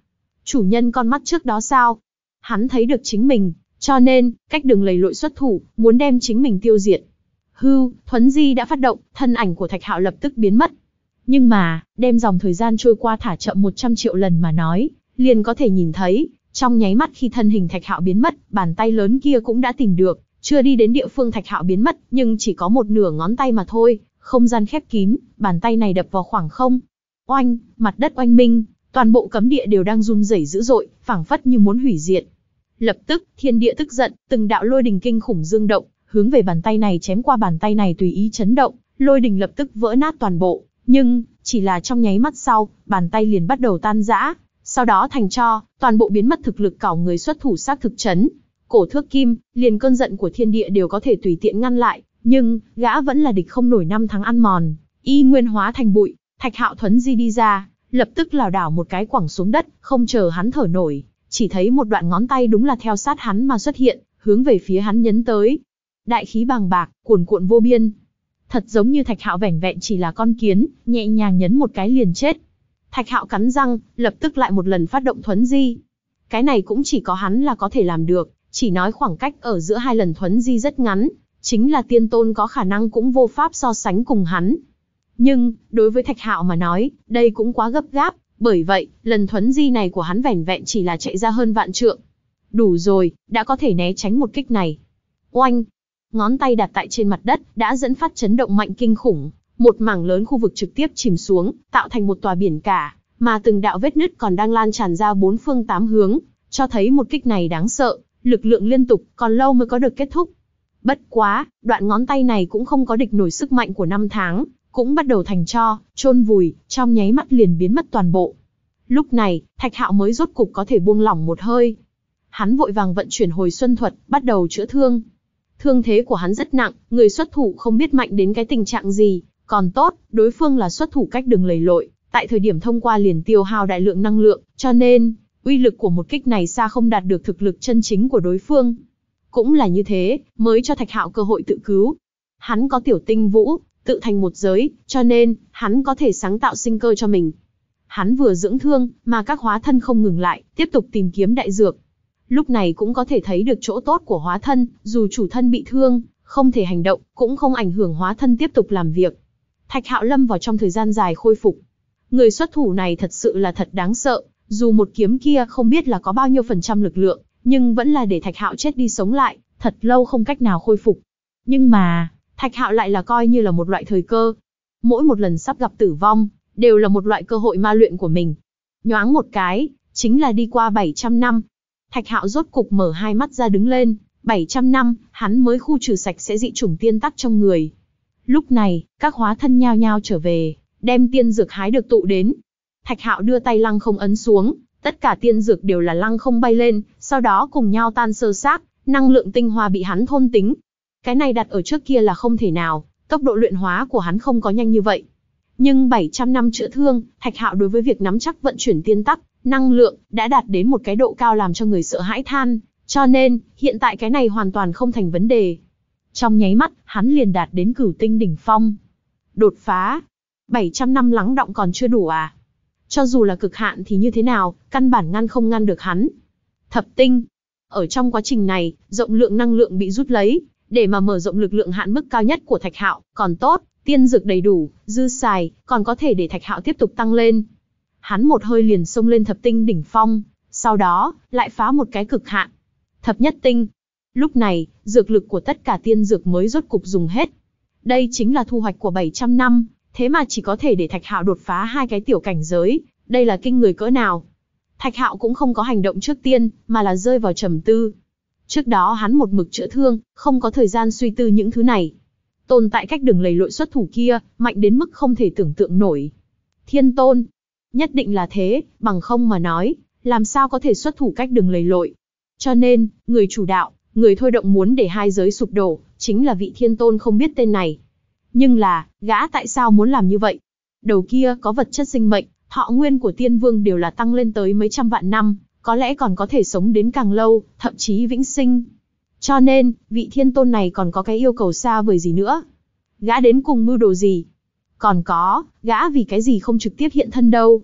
Speaker 1: Chủ nhân con mắt trước đó sao? Hắn thấy được chính mình, cho nên, cách đường lầy lội xuất thủ, muốn đem chính mình tiêu diệt, Hư thuấn di đã phát động, thân ảnh của Thạch Hạo lập tức biến mất. Nhưng mà, đem dòng thời gian trôi qua thả chậm 100 triệu lần mà nói, liền có thể nhìn thấy, trong nháy mắt khi thân hình Thạch Hạo biến mất, bàn tay lớn kia cũng đã tìm được, chưa đi đến địa phương Thạch Hạo biến mất, nhưng chỉ có một nửa ngón tay mà thôi, không gian khép kín, bàn tay này đập vào khoảng không. Oanh, mặt đất oanh minh, toàn bộ cấm địa đều đang run rẩy dữ dội, phảng phất như muốn hủy diệt. Lập tức, thiên địa tức giận, từng đạo lôi đình kinh khủng dương động, hướng về bàn tay này chém qua bàn tay này tùy ý chấn động, lôi đình lập tức vỡ nát toàn bộ, nhưng chỉ là trong nháy mắt sau, bàn tay liền bắt đầu tan rã, sau đó thành cho, toàn bộ biến mất thực lực cảo người xuất thủ sát thực chấn. Cổ thước kim, liền cơn giận của thiên địa đều có thể tùy tiện ngăn lại, nhưng gã vẫn là địch không nổi năm tháng ăn mòn, y nguyên hóa thành bụi, Thạch Hạo Thuấn di đi ra, lập tức lảo đảo một cái quẳng xuống đất, không chờ hắn thở nổi, chỉ thấy một đoạn ngón tay đúng là theo sát hắn mà xuất hiện, hướng về phía hắn nhấn tới, đại khí bàng bạc, cuồn cuộn vô biên. Thật giống như Thạch Hạo vẻn vẹn chỉ là con kiến, nhẹ nhàng nhấn một cái liền chết. Thạch Hạo cắn răng, lập tức lại một lần phát động thuấn di. Cái này cũng chỉ có hắn là có thể làm được, chỉ nói khoảng cách ở giữa hai lần thuấn di rất ngắn, chính là tiên tôn có khả năng cũng vô pháp so sánh cùng hắn. Nhưng, đối với Thạch Hạo mà nói, đây cũng quá gấp gáp, bởi vậy, lần thuấn di này của hắn vẻn vẹn chỉ là chạy ra hơn vạn trượng. Đủ rồi, đã có thể né tránh một kích này. Oanh, ngón tay đặt tại trên mặt đất đã dẫn phát chấn động mạnh kinh khủng, một mảng lớn khu vực trực tiếp chìm xuống, tạo thành một tòa biển cả, mà từng đạo vết nứt còn đang lan tràn ra bốn phương tám hướng, cho thấy một kích này đáng sợ, lực lượng liên tục, còn lâu mới có được kết thúc. Bất quá, đoạn ngón tay này cũng không có địch nổi sức mạnh của năm tháng, cũng bắt đầu thành cho, chôn vùi, trong nháy mắt liền biến mất toàn bộ. Lúc này, Thạch Hạo mới rốt cục có thể buông lỏng một hơi. Hắn vội vàng vận chuyển hồi xuân thuật, bắt đầu chữa thương. Thương thế của hắn rất nặng, người xuất thủ không biết mạnh đến cái tình trạng gì, còn tốt, đối phương là xuất thủ cách đường lầy lội, tại thời điểm thông qua liền tiêu hao đại lượng năng lượng, cho nên, uy lực của một kích này xa không đạt được thực lực chân chính của đối phương. Cũng là như thế, mới cho Thạch Hạo cơ hội tự cứu. Hắn có tiểu tinh vũ, tự thành một giới, cho nên, hắn có thể sáng tạo sinh cơ cho mình. Hắn vừa dưỡng thương, mà các hóa thân không ngừng lại, tiếp tục tìm kiếm đại dược lúc này cũng có thể thấy được chỗ tốt của hóa thân, dù chủ thân bị thương, không thể hành động, cũng không ảnh hưởng hóa thân tiếp tục làm việc. Thạch Hạo lâm vào trong thời gian dài khôi phục. Người xuất thủ này thật sự là thật đáng sợ, dù một kiếm kia không biết là có bao nhiêu phần trăm lực lượng, nhưng vẫn là để Thạch Hạo chết đi sống lại, thật lâu không cách nào khôi phục. Nhưng mà, Thạch Hạo lại là coi như là một loại thời cơ. Mỗi một lần sắp gặp tử vong, đều là một loại cơ hội ma luyện của mình. Nhoáng một cái, chính là đi qua 700 năm, Thạch Hạo rốt cục mở hai mắt ra đứng lên, 700 năm, hắn mới khu trừ sạch sẽ dị chủng tiên tắc trong người. Lúc này, các hóa thân nhao nhao trở về, đem tiên dược hái được tụ đến. Thạch Hạo đưa tay lăng không ấn xuống, tất cả tiên dược đều là lăng không bay lên, sau đó cùng nhau tan sơ xác, năng lượng tinh hoa bị hắn thôn tính. Cái này đặt ở trước kia là không thể nào, tốc độ luyện hóa của hắn không có nhanh như vậy. Nhưng 700 năm chữa thương, Thạch Hạo đối với việc nắm chắc vận chuyển tiên tắc, năng lượng, đã đạt đến một cái độ cao làm cho người sợ hãi than, cho nên, hiện tại cái này hoàn toàn không thành vấn đề. Trong nháy mắt, hắn liền đạt đến cửu tinh đỉnh phong. Đột phá. 700 năm lắng động còn chưa đủ à? Cho dù là cực hạn thì như thế nào, căn bản ngăn không ngăn được hắn. Thập tinh. Ở trong quá trình này, rộng lượng năng lượng bị rút lấy, để mà mở rộng lực lượng hạn mức cao nhất của Thạch Hạo, còn tốt, tiên dược đầy đủ, dư xài, còn có thể để Thạch Hạo tiếp tục tăng lên. Hắn một hơi liền xông lên thập tinh đỉnh phong, sau đó, lại phá một cái cực hạn. Thập nhất tinh. Lúc này, dược lực của tất cả tiên dược mới rốt cục dùng hết. Đây chính là thu hoạch của 700 năm, thế mà chỉ có thể để Thạch Hạo đột phá hai cái tiểu cảnh giới, đây là kinh người cỡ nào. Thạch Hạo cũng không có hành động trước tiên, mà là rơi vào trầm tư. Trước đó hắn một mực chữa thương, không có thời gian suy tư những thứ này. Tồn tại cách đường lầy lội xuất thủ kia, mạnh đến mức không thể tưởng tượng nổi. Thiên Tôn, nhất định là thế, bằng không mà nói, làm sao có thể xuất thủ cách đường lầy lội. Cho nên, người chủ đạo, người thôi động muốn để hai giới sụp đổ, chính là vị thiên tôn không biết tên này. Nhưng là, gã tại sao muốn làm như vậy? Đầu kia có vật chất sinh mệnh, thọ nguyên của tiên vương đều là tăng lên tới mấy trăm vạn năm, có lẽ còn có thể sống đến càng lâu, thậm chí vĩnh sinh. Cho nên, vị thiên tôn này còn có cái yêu cầu xa vời gì nữa? Gã đến cùng mưu đồ gì? Còn có, gã vì cái gì không trực tiếp hiện thân đâu.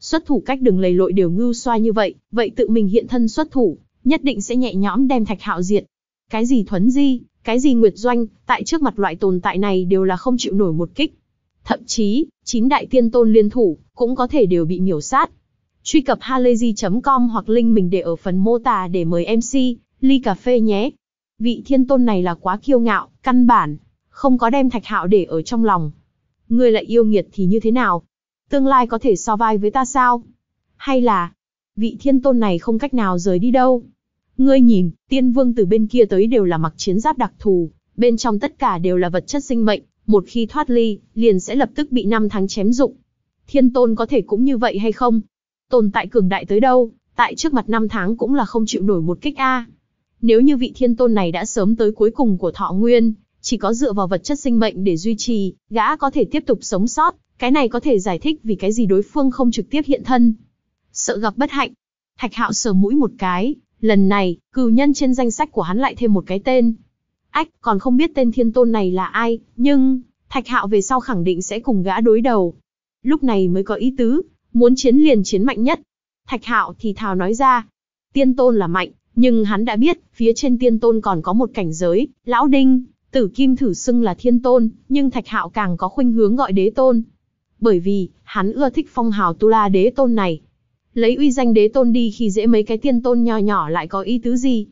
Speaker 1: Xuất thủ cách đừng lầy lội đều ngưu xoa như vậy, vậy tự mình hiện thân xuất thủ, nhất định sẽ nhẹ nhõm đem thạch hạo diệt. Cái gì thuấn di, cái gì nguyệt doanh, tại trước mặt loại tồn tại này đều là không chịu nổi một kích. Thậm chí, chín đại tiên tôn liên thủ, cũng có thể đều bị miểu sát. Truy cập halayzi.com hoặc link mình để ở phần mô tả để mời MC, ly cà phê nhé. Vị thiên tôn này là quá kiêu ngạo, căn bản, không có đem thạch hạo để ở trong lòng, Ngươi lại yêu nghiệt thì như thế nào? Tương lai có thể so vai với ta sao? Hay là, vị thiên tôn này không cách nào rời đi đâu? Ngươi nhìn, tiên vương từ bên kia tới đều là mặc chiến giáp đặc thù, bên trong tất cả đều là vật chất sinh mệnh, một khi thoát ly, liền sẽ lập tức bị năm tháng chém dụng. Thiên tôn có thể cũng như vậy hay không? Tồn tại cường đại tới đâu, tại trước mặt năm tháng cũng là không chịu nổi một kích A. Nếu như vị thiên tôn này đã sớm tới cuối cùng của thọ nguyên, chỉ có dựa vào vật chất sinh mệnh để duy trì, gã có thể tiếp tục sống sót, cái này có thể giải thích vì cái gì đối phương không trực tiếp hiện thân. Sợ gặp bất hạnh. Thạch hạo sờ mũi một cái, lần này, cừu nhân trên danh sách của hắn lại thêm một cái tên. Ách, còn không biết tên thiên tôn này là ai, nhưng, thạch hạo về sau khẳng định sẽ cùng gã đối đầu. Lúc này mới có ý tứ, muốn chiến liền chiến mạnh nhất. Thạch hạo thì thào nói ra, tiên tôn là mạnh, nhưng hắn đã biết, phía trên tiên tôn còn có một cảnh giới, lão đinh. Tử Kim thử xưng là thiên tôn, nhưng Thạch Hạo càng có khuynh hướng gọi đế tôn. Bởi vì, hắn ưa thích phong hào Tu La đế tôn này. Lấy uy danh đế tôn đi khi dễ mấy cái Thiên tôn nhỏ nhỏ lại có ý tứ gì.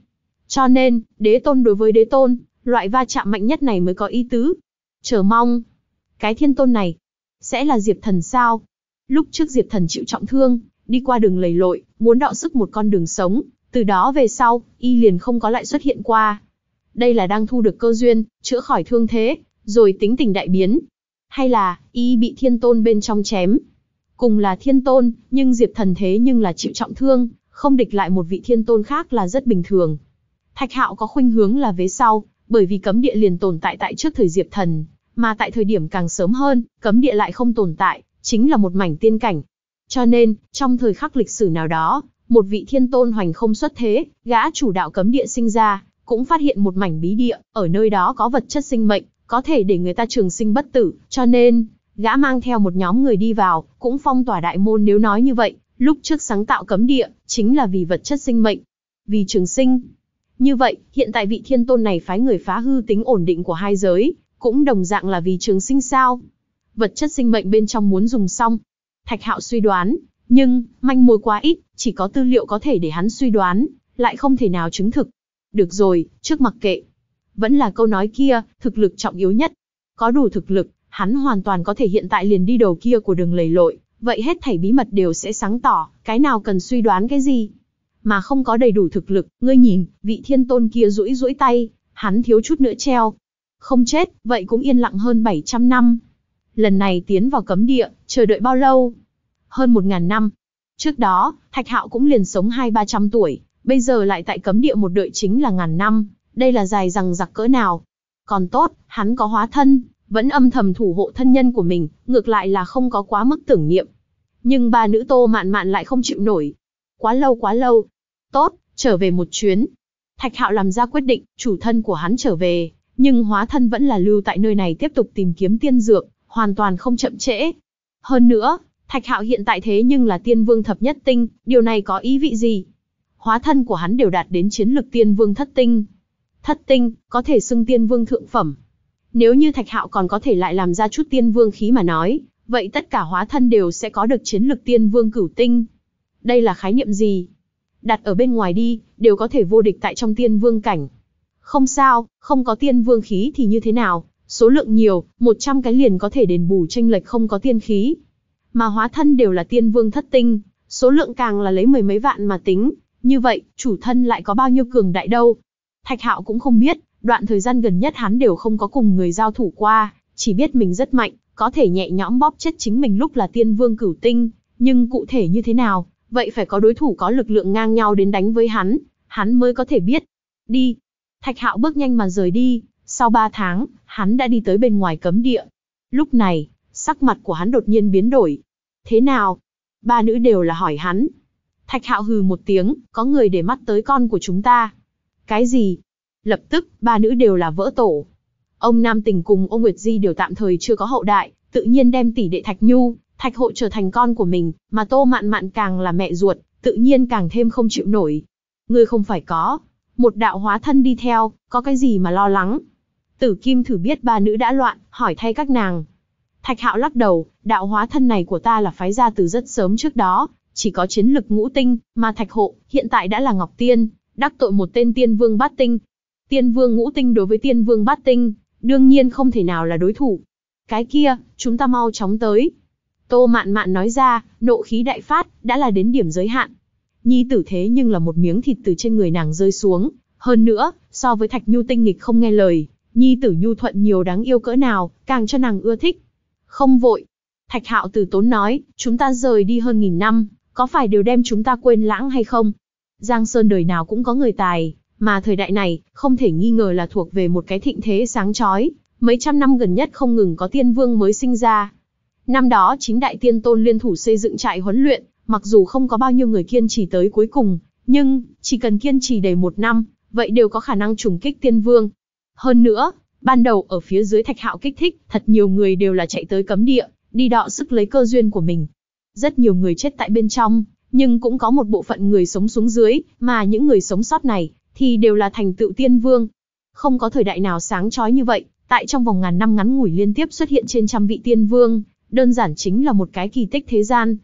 Speaker 1: Cho nên, đế tôn đối với đế tôn, loại va chạm mạnh nhất này mới có ý tứ. Chờ mong, cái thiên tôn này, sẽ là Diệp Thần sao? Lúc trước Diệp Thần chịu trọng thương, đi qua đường lầy lội, muốn đạo sức một con đường sống, từ đó về sau, y liền không có lại xuất hiện qua đây là đang thu được cơ duyên, chữa khỏi thương thế, rồi tính tình đại biến. Hay là, y bị thiên tôn bên trong chém. Cùng là thiên tôn, nhưng Diệp Thần thế nhưng là chịu trọng thương, không địch lại một vị thiên tôn khác là rất bình thường. Thạch Hạo có khuynh hướng là vế sau, bởi vì cấm địa liền tồn tại tại trước thời Diệp Thần, mà tại thời điểm càng sớm hơn, cấm địa lại không tồn tại, chính là một mảnh tiên cảnh. Cho nên, trong thời khắc lịch sử nào đó, một vị thiên tôn hoành không xuất thế, gã chủ đạo cấm địa sinh ra, cũng phát hiện một mảnh bí địa, ở nơi đó có vật chất sinh mệnh, có thể để người ta trường sinh bất tử, cho nên, gã mang theo một nhóm người đi vào, cũng phong tỏa đại môn nếu nói như vậy, lúc trước sáng tạo cấm địa, chính là vì vật chất sinh mệnh, vì trường sinh. Như vậy, hiện tại vị thiên tôn này phái người phá hư tính ổn định của hai giới, cũng đồng dạng là vì trường sinh sao. Vật chất sinh mệnh bên trong muốn dùng xong. Thạch hạo suy đoán, nhưng, manh mối quá ít, chỉ có tư liệu có thể để hắn suy đoán, lại không thể nào chứng thực được rồi, trước mặc kệ. Vẫn là câu nói kia, thực lực trọng yếu nhất. Có đủ thực lực, hắn hoàn toàn có thể hiện tại liền đi đầu kia của đường lầy lội, vậy hết thảy bí mật đều sẽ sáng tỏ, cái nào cần suy đoán cái gì. Mà không có đầy đủ thực lực, ngươi nhìn, vị thiên tôn kia rũi rũi tay, hắn thiếu chút nữa treo. Không chết, vậy cũng yên lặng hơn 700 năm. Lần này tiến vào cấm địa, chờ đợi bao lâu? Hơn 1.000 năm. Trước đó, Thạch Hạo cũng liền sống hai ba trăm tuổi, bây giờ lại tại cấm địa một đợi chính là ngàn năm, đây là dài rằng giặc cỡ nào. Còn tốt, hắn có hóa thân, vẫn âm thầm thủ hộ thân nhân của mình, ngược lại là không có quá mức tưởng niệm. Nhưng ba nữ tô mạn mạn lại không chịu nổi. Quá lâu quá lâu. Tốt, trở về một chuyến. Thạch hạo làm ra quyết định, chủ thân của hắn trở về, nhưng hóa thân vẫn là lưu tại nơi này tiếp tục tìm kiếm tiên dược, hoàn toàn không chậm trễ. Hơn nữa, Thạch hạo hiện tại thế nhưng là tiên vương thập nhất tinh, điều này có ý vị gì? hóa thân của hắn đều đạt đến chiến lực tiên vương thất tinh. Thất tinh, có thể xưng tiên vương thượng phẩm. Nếu như Thạch Hạo còn có thể lại làm ra chút tiên vương khí mà nói, vậy tất cả hóa thân đều sẽ có được chiến lực tiên vương cửu tinh. Đây là khái niệm gì? Đặt ở bên ngoài đi, đều có thể vô địch tại trong tiên vương cảnh. Không sao, không có tiên vương khí thì như thế nào, số lượng nhiều, 100 cái liền có thể đền bù tranh lệch không có tiên khí. Mà hóa thân đều là tiên vương thất tinh, số lượng càng là lấy mười mấy vạn mà tính, như vậy, chủ thân lại có bao nhiêu cường đại đâu? Thạch Hạo cũng không biết, đoạn thời gian gần nhất hắn đều không có cùng người giao thủ qua, chỉ biết mình rất mạnh, có thể nhẹ nhõm bóp chết chính mình lúc là tiên vương cửu tinh, nhưng cụ thể như thế nào, vậy phải có đối thủ có lực lượng ngang nhau đến đánh với hắn, hắn mới có thể biết. Đi. Thạch Hạo bước nhanh mà rời đi, sau 3 tháng, hắn đã đi tới bên ngoài cấm địa. Lúc này, sắc mặt của hắn đột nhiên biến đổi. Thế nào? Ba nữ đều là hỏi hắn, Thạch Hạo hừ một tiếng, có người để mắt tới con của chúng ta. Cái gì? Lập tức, ba nữ đều là vỡ tổ. Ông Nam Tình cùng ông Nguyệt Di đều tạm thời chưa có hậu đại, tự nhiên đem tỷ đệ Thạch Nhu, Thạch Hộ trở thành con của mình, mà Tô Mạn Mạn càng là mẹ ruột, tự nhiên càng thêm không chịu nổi. Ngươi không phải có, một đạo hóa thân đi theo, có cái gì mà lo lắng? Tử Kim thử biết ba nữ đã loạn, hỏi thay các nàng. Thạch Hạo lắc đầu, đạo hóa thân này của ta là phái ra từ rất sớm trước đó, chỉ có chiến lực ngũ tinh, mà Thạch Hộ hiện tại đã là Ngọc Tiên, đắc tội một tên Tiên Vương bát tinh. Tiên Vương ngũ tinh đối với Tiên Vương bát tinh, đương nhiên không thể nào là đối thủ. Cái kia, chúng ta mau chóng tới. Tô Mạn Mạn nói ra, nộ khí đại phát, đã là đến điểm giới hạn. Nhi tử thế nhưng là một miếng thịt từ trên người nàng rơi xuống, hơn nữa, so với Thạch Nhu tinh nghịch không nghe lời, nhi tử nhu thuận nhiều đáng yêu cỡ nào, càng cho nàng ưa thích. Không vội. Thạch Hạo từ tốn nói, chúng ta rời đi hơn nghìn năm, có phải đều đem chúng ta quên lãng hay không? Giang Sơn đời nào cũng có người tài, mà thời đại này, không thể nghi ngờ là thuộc về một cái thịnh thế sáng chói, mấy trăm năm gần nhất không ngừng có tiên vương mới sinh ra. Năm đó chính đại tiên tôn liên thủ xây dựng trại huấn luyện, mặc dù không có bao nhiêu người kiên trì tới cuối cùng, nhưng chỉ cần kiên trì đầy một năm, vậy đều có khả năng trùng kích tiên vương. Hơn nữa, ban đầu ở phía dưới thạch hạo kích thích, thật nhiều người đều là chạy tới cấm địa, đi đọ sức lấy cơ duyên của mình, rất nhiều người chết tại bên trong, nhưng cũng có một bộ phận người sống xuống dưới, mà những người sống sót này, thì đều là thành tựu tiên vương. Không có thời đại nào sáng chói như vậy, tại trong vòng ngàn năm ngắn ngủi liên tiếp xuất hiện trên trăm vị tiên vương, đơn giản chính là một cái kỳ tích thế gian.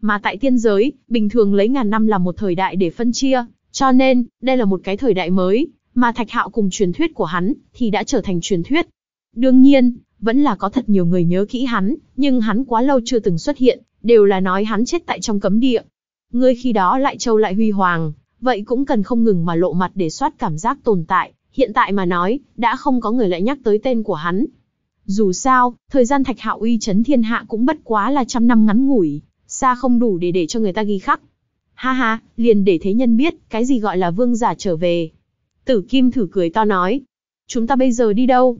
Speaker 1: Mà tại tiên giới, bình thường lấy ngàn năm là một thời đại để phân chia, cho nên, đây là một cái thời đại mới, mà thạch hạo cùng truyền thuyết của hắn, thì đã trở thành truyền thuyết. Đương nhiên, vẫn là có thật nhiều người nhớ kỹ hắn, nhưng hắn quá lâu chưa từng xuất hiện, đều là nói hắn chết tại trong cấm địa. Ngươi khi đó lại trâu lại huy hoàng, vậy cũng cần không ngừng mà lộ mặt để soát cảm giác tồn tại, hiện tại mà nói, đã không có người lại nhắc tới tên của hắn. Dù sao, thời gian Thạch Hạo uy chấn thiên hạ cũng bất quá là trăm năm ngắn ngủi, xa không đủ để để cho người ta ghi khắc. Ha ha, liền để thế nhân biết, cái gì gọi là vương giả trở về. Tử Kim thử cười to nói, chúng ta bây giờ đi đâu?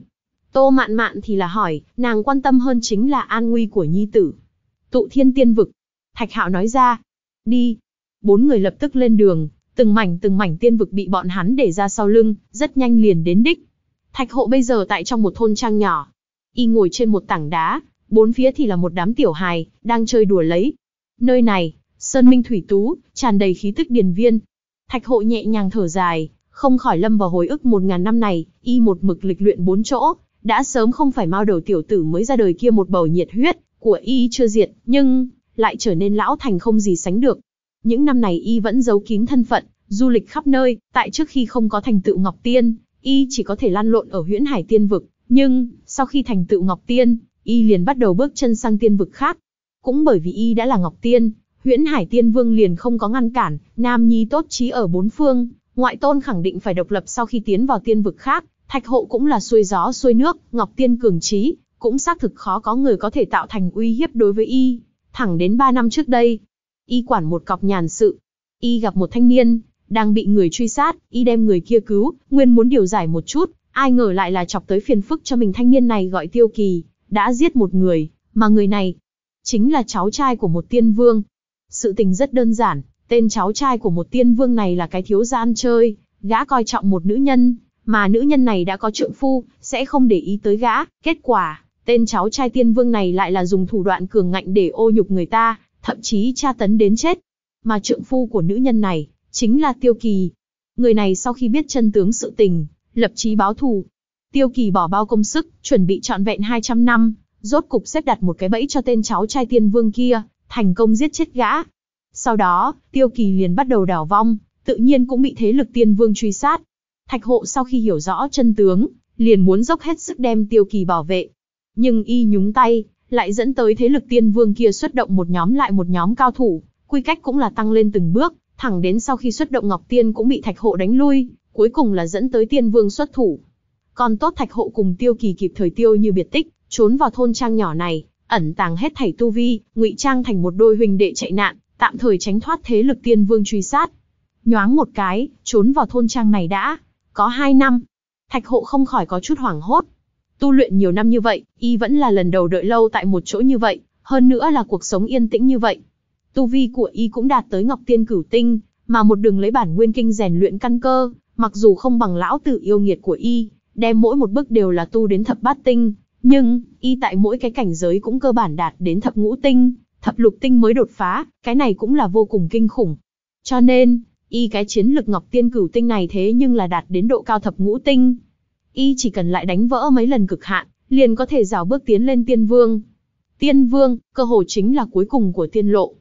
Speaker 1: Tô mạn mạn thì là hỏi, nàng quan tâm hơn chính là an nguy của nhi tử tụ thiên tiên vực. Thạch Hạo nói ra. Đi. Bốn người lập tức lên đường, từng mảnh từng mảnh tiên vực bị bọn hắn để ra sau lưng, rất nhanh liền đến đích. Thạch hộ bây giờ tại trong một thôn trang nhỏ. Y ngồi trên một tảng đá, bốn phía thì là một đám tiểu hài, đang chơi đùa lấy. Nơi này, sơn minh thủy tú, tràn đầy khí tức điền viên. Thạch hộ nhẹ nhàng thở dài, không khỏi lâm vào hồi ức một ngàn năm này, y một mực lịch luyện bốn chỗ, đã sớm không phải mau đầu tiểu tử mới ra đời kia một bầu nhiệt huyết, của y chưa diệt, nhưng lại trở nên lão thành không gì sánh được. Những năm này y vẫn giấu kín thân phận, du lịch khắp nơi, tại trước khi không có thành tựu Ngọc Tiên, y chỉ có thể lan lộn ở huyễn hải tiên vực, nhưng sau khi thành tựu Ngọc Tiên, y liền bắt đầu bước chân sang tiên vực khác. Cũng bởi vì y đã là Ngọc Tiên, huyễn hải tiên vương liền không có ngăn cản, nam nhi tốt trí ở bốn phương, ngoại tôn khẳng định phải độc lập sau khi tiến vào tiên vực khác, thạch hộ cũng là xuôi gió xuôi nước, Ngọc Tiên cường trí, cũng xác thực khó có người có thể tạo thành uy hiếp đối với y, thẳng đến 3 năm trước đây. Y quản một cọc nhàn sự, y gặp một thanh niên, đang bị người truy sát, y đem người kia cứu, nguyên muốn điều giải một chút, ai ngờ lại là chọc tới phiền phức cho mình thanh niên này gọi tiêu kỳ, đã giết một người, mà người này, chính là cháu trai của một tiên vương. Sự tình rất đơn giản, tên cháu trai của một tiên vương này là cái thiếu gian chơi, gã coi trọng một nữ nhân, mà nữ nhân này đã có trượng phu, sẽ không để ý tới gã, kết quả, Tên cháu trai tiên vương này lại là dùng thủ đoạn cường ngạnh để ô nhục người ta, thậm chí tra tấn đến chết. Mà trượng phu của nữ nhân này, chính là Tiêu Kỳ. Người này sau khi biết chân tướng sự tình, lập chí báo thù. Tiêu Kỳ bỏ bao công sức, chuẩn bị trọn vẹn 200 năm, rốt cục xếp đặt một cái bẫy cho tên cháu trai tiên vương kia, thành công giết chết gã. Sau đó, Tiêu Kỳ liền bắt đầu đảo vong, tự nhiên cũng bị thế lực tiên vương truy sát. Thạch hộ sau khi hiểu rõ chân tướng, liền muốn dốc hết sức đem Tiêu Kỳ bảo vệ. Nhưng y nhúng tay, lại dẫn tới thế lực tiên vương kia xuất động một nhóm lại một nhóm cao thủ, quy cách cũng là tăng lên từng bước, thẳng đến sau khi xuất động Ngọc Tiên cũng bị Thạch Hộ đánh lui, cuối cùng là dẫn tới tiên vương xuất thủ. Còn tốt Thạch Hộ cùng Tiêu Kỳ kịp thời tiêu như biệt tích, trốn vào thôn trang nhỏ này, ẩn tàng hết thảy tu vi, ngụy trang thành một đôi huynh đệ chạy nạn, tạm thời tránh thoát thế lực tiên vương truy sát. Nhoáng một cái, trốn vào thôn trang này đã, có hai năm. Thạch hộ không khỏi có chút hoảng hốt, Tu luyện nhiều năm như vậy, y vẫn là lần đầu đợi lâu tại một chỗ như vậy, hơn nữa là cuộc sống yên tĩnh như vậy. Tu vi của y cũng đạt tới Ngọc Tiên Cửu Tinh, mà một đường lấy bản nguyên kinh rèn luyện căn cơ, mặc dù không bằng lão tử yêu nghiệt của y, đem mỗi một bước đều là tu đến thập bát tinh, nhưng y tại mỗi cái cảnh giới cũng cơ bản đạt đến thập ngũ tinh, thập lục tinh mới đột phá, cái này cũng là vô cùng kinh khủng. Cho nên, y cái chiến lực Ngọc Tiên Cửu Tinh này thế nhưng là đạt đến độ cao thập ngũ tinh, y chỉ cần lại đánh vỡ mấy lần cực hạn, liền có thể rào bước tiến lên tiên vương. Tiên vương, cơ hồ chính là cuối cùng của tiên lộ.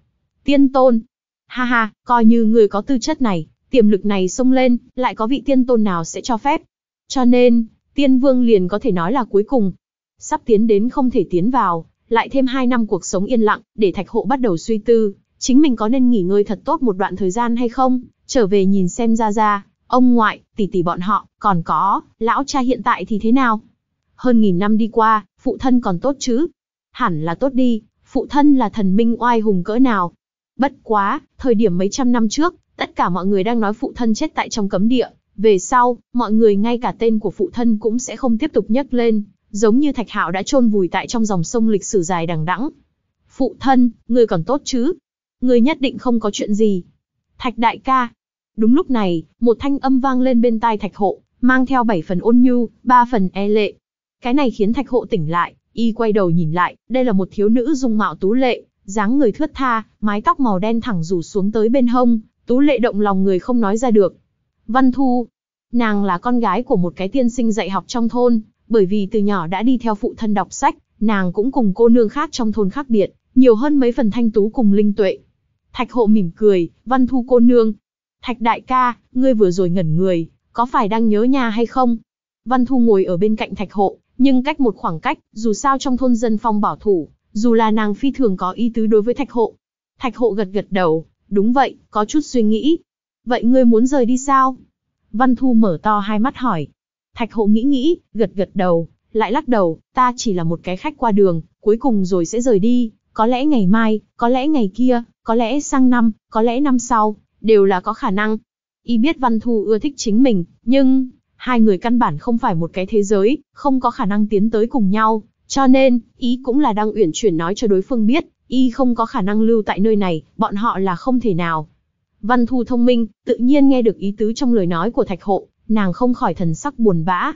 Speaker 1: Tiên tôn. Ha ha, coi như người có tư chất này, tiềm lực này xông lên, lại có vị tiên tôn nào sẽ cho phép. Cho nên, tiên vương liền có thể nói là cuối cùng. Sắp tiến đến không thể tiến vào, lại thêm 2 năm cuộc sống yên lặng, để thạch hộ bắt đầu suy tư, chính mình có nên nghỉ ngơi thật tốt một đoạn thời gian hay không, trở về nhìn xem ra ra, Ông ngoại, tỷ tỷ bọn họ, còn có, lão cha hiện tại thì thế nào? Hơn nghìn năm đi qua, phụ thân còn tốt chứ? Hẳn là tốt đi, phụ thân là thần minh oai hùng cỡ nào? Bất quá, thời điểm mấy trăm năm trước, tất cả mọi người đang nói phụ thân chết tại trong cấm địa. Về sau, mọi người ngay cả tên của phụ thân cũng sẽ không tiếp tục nhắc lên, giống như Thạch Hạo đã chôn vùi tại trong dòng sông lịch sử dài đằng đẵng. Phụ thân, người còn tốt chứ? người nhất định không có chuyện gì. Thạch đại ca, Đúng lúc này, một thanh âm vang lên bên tai thạch hộ, mang theo bảy phần ôn nhu, ba phần e lệ. Cái này khiến thạch hộ tỉnh lại, y quay đầu nhìn lại, đây là một thiếu nữ dung mạo tú lệ, dáng người thướt tha, mái tóc màu đen thẳng rủ xuống tới bên hông, tú lệ động lòng người không nói ra được. Văn Thu, nàng là con gái của một cái tiên sinh dạy học trong thôn, bởi vì từ nhỏ đã đi theo phụ thân đọc sách, nàng cũng cùng cô nương khác trong thôn khác biệt, nhiều hơn mấy phần thanh tú cùng linh tuệ. Thạch hộ mỉm cười, Văn Thu cô nương, Thạch đại ca, ngươi vừa rồi ngẩn người, có phải đang nhớ nhà hay không? Văn Thu ngồi ở bên cạnh thạch hộ, nhưng cách một khoảng cách, dù sao trong thôn dân phong bảo thủ, dù là nàng phi thường có ý tứ đối với thạch hộ. Thạch hộ gật gật đầu, đúng vậy, có chút suy nghĩ. Vậy ngươi muốn rời đi sao? Văn Thu mở to hai mắt hỏi. Thạch hộ nghĩ nghĩ, gật gật đầu, lại lắc đầu, ta chỉ là một cái khách qua đường, cuối cùng rồi sẽ rời đi, có lẽ ngày mai, có lẽ ngày kia, có lẽ sang năm, có lẽ năm sau, đều là có khả năng. Y biết Văn Thu ưa thích chính mình, nhưng hai người căn bản không phải một cái thế giới, không có khả năng tiến tới cùng nhau, cho nên ý cũng là đang uyển chuyển nói cho đối phương biết, y không có khả năng lưu tại nơi này, bọn họ là không thể nào. Văn Thu thông minh, tự nhiên nghe được ý tứ trong lời nói của Thạch Hộ, nàng không khỏi thần sắc buồn bã.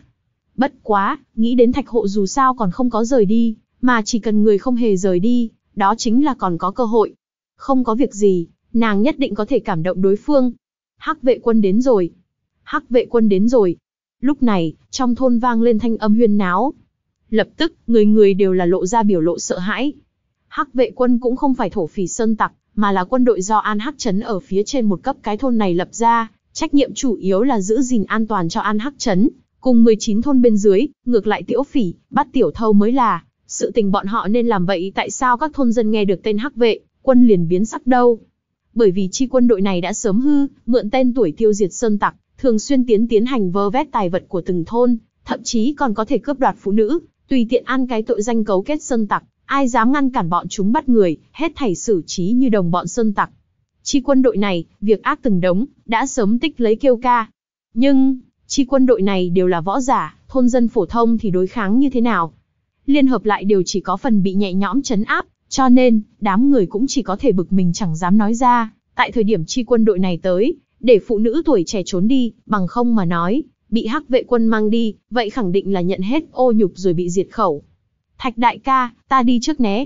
Speaker 1: Bất quá, nghĩ đến Thạch Hộ dù sao còn không có rời đi, mà chỉ cần người không hề rời đi, đó chính là còn có cơ hội. Không có việc gì, nàng nhất định có thể cảm động đối phương. Hắc vệ quân đến rồi. Hắc vệ quân đến rồi. Lúc này, trong thôn vang lên thanh âm huyên náo. Lập tức, người người đều là lộ ra biểu lộ sợ hãi. Hắc vệ quân cũng không phải thổ phỉ sơn tặc, mà là quân đội do An Hắc Trấn ở phía trên một cấp cái thôn này lập ra, trách nhiệm chủ yếu là giữ gìn an toàn cho An Hắc Trấn, cùng 19 thôn bên dưới, ngược lại tiểu phỉ, bắt tiểu thâu mới là, sự tình bọn họ nên làm vậy tại sao các thôn dân nghe được tên Hắc vệ, quân liền biến sắc đâu bởi vì chi quân đội này đã sớm hư, mượn tên tuổi tiêu diệt sơn tặc, thường xuyên tiến tiến hành vơ vét tài vật của từng thôn, thậm chí còn có thể cướp đoạt phụ nữ, tùy tiện ăn cái tội danh cấu kết sơn tặc, ai dám ngăn cản bọn chúng bắt người, hết thảy xử trí như đồng bọn sơn tặc. Chi quân đội này, việc ác từng đống, đã sớm tích lấy kêu ca. Nhưng, chi quân đội này đều là võ giả, thôn dân phổ thông thì đối kháng như thế nào? Liên hợp lại đều chỉ có phần bị nhẹ nhõm chấn áp, cho nên, đám người cũng chỉ có thể bực mình chẳng dám nói ra, tại thời điểm chi quân đội này tới, để phụ nữ tuổi trẻ trốn đi, bằng không mà nói, bị hắc vệ quân mang đi, vậy khẳng định là nhận hết ô nhục rồi bị diệt khẩu. Thạch đại ca, ta đi trước né.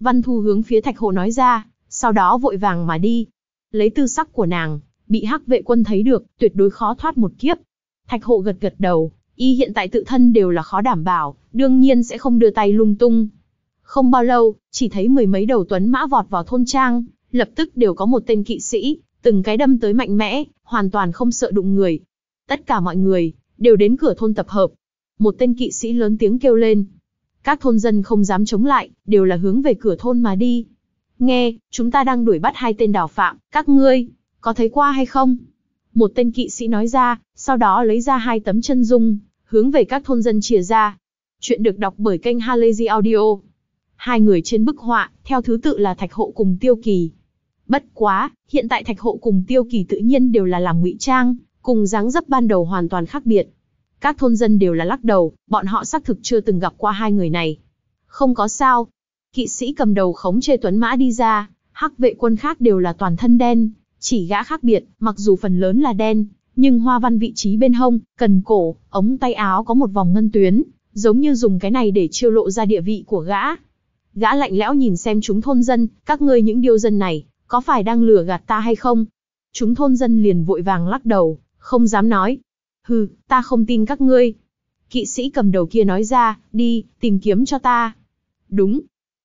Speaker 1: Văn Thu hướng phía Thạch Hồ nói ra, sau đó vội vàng mà đi. Lấy tư sắc của nàng, bị hắc vệ quân thấy được, tuyệt đối khó thoát một kiếp. Thạch Hồ gật gật đầu, y hiện tại tự thân đều là khó đảm bảo, đương nhiên sẽ không đưa tay lung tung. Không bao lâu, chỉ thấy mười mấy đầu tuấn mã vọt vào thôn trang, lập tức đều có một tên kỵ sĩ, từng cái đâm tới mạnh mẽ, hoàn toàn không sợ đụng người. Tất cả mọi người, đều đến cửa thôn tập hợp. Một tên kỵ sĩ lớn tiếng kêu lên. Các thôn dân không dám chống lại, đều là hướng về cửa thôn mà đi. Nghe, chúng ta đang đuổi bắt hai tên đào phạm, các ngươi, có thấy qua hay không? Một tên kỵ sĩ nói ra, sau đó lấy ra hai tấm chân dung, hướng về các thôn dân chia ra. Chuyện được đọc bởi kênh Halazy Audio. Hai người trên bức họa, theo thứ tự là Thạch Hộ cùng Tiêu Kỳ. Bất quá, hiện tại Thạch Hộ cùng Tiêu Kỳ tự nhiên đều là làm ngụy trang, cùng dáng dấp ban đầu hoàn toàn khác biệt. Các thôn dân đều là lắc đầu, bọn họ xác thực chưa từng gặp qua hai người này. Không có sao. Kỵ sĩ cầm đầu khống chê tuấn mã đi ra, hắc vệ quân khác đều là toàn thân đen, chỉ gã khác biệt, mặc dù phần lớn là đen, nhưng hoa văn vị trí bên hông, cần cổ, ống tay áo có một vòng ngân tuyến, giống như dùng cái này để chiêu lộ ra địa vị của gã. Gã lạnh lẽo nhìn xem chúng thôn dân, các ngươi những điêu dân này, có phải đang lừa gạt ta hay không? Chúng thôn dân liền vội vàng lắc đầu, không dám nói. Hừ, ta không tin các ngươi. Kỵ sĩ cầm đầu kia nói ra, đi, tìm kiếm cho ta. Đúng.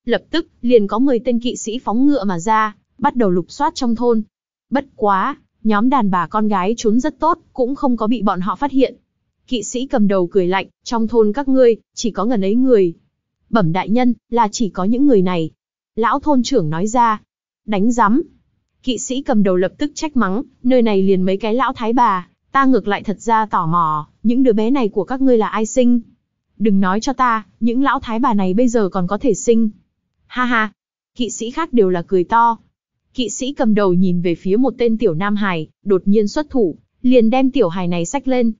Speaker 1: Lập tức, liền có 10 tên kỵ sĩ phóng ngựa mà ra, bắt đầu lục soát trong thôn. Bất quá, nhóm đàn bà con gái trốn rất tốt, cũng không có bị bọn họ phát hiện. Kỵ sĩ cầm đầu cười lạnh, trong thôn các ngươi, chỉ có ngần ấy người, Bẩm đại nhân, là chỉ có những người này. Lão thôn trưởng nói ra. Đánh rắm. Kỵ sĩ cầm đầu lập tức trách mắng, nơi này liền mấy cái lão thái bà. Ta ngược lại thật ra tò mò, những đứa bé này của các ngươi là ai sinh? Đừng nói cho ta, những lão thái bà này bây giờ còn có thể sinh. Ha ha. Kỵ sĩ khác đều là cười to. Kỵ sĩ cầm đầu nhìn về phía một tên tiểu nam hài, đột nhiên xuất thủ, liền đem tiểu hài này sách lên.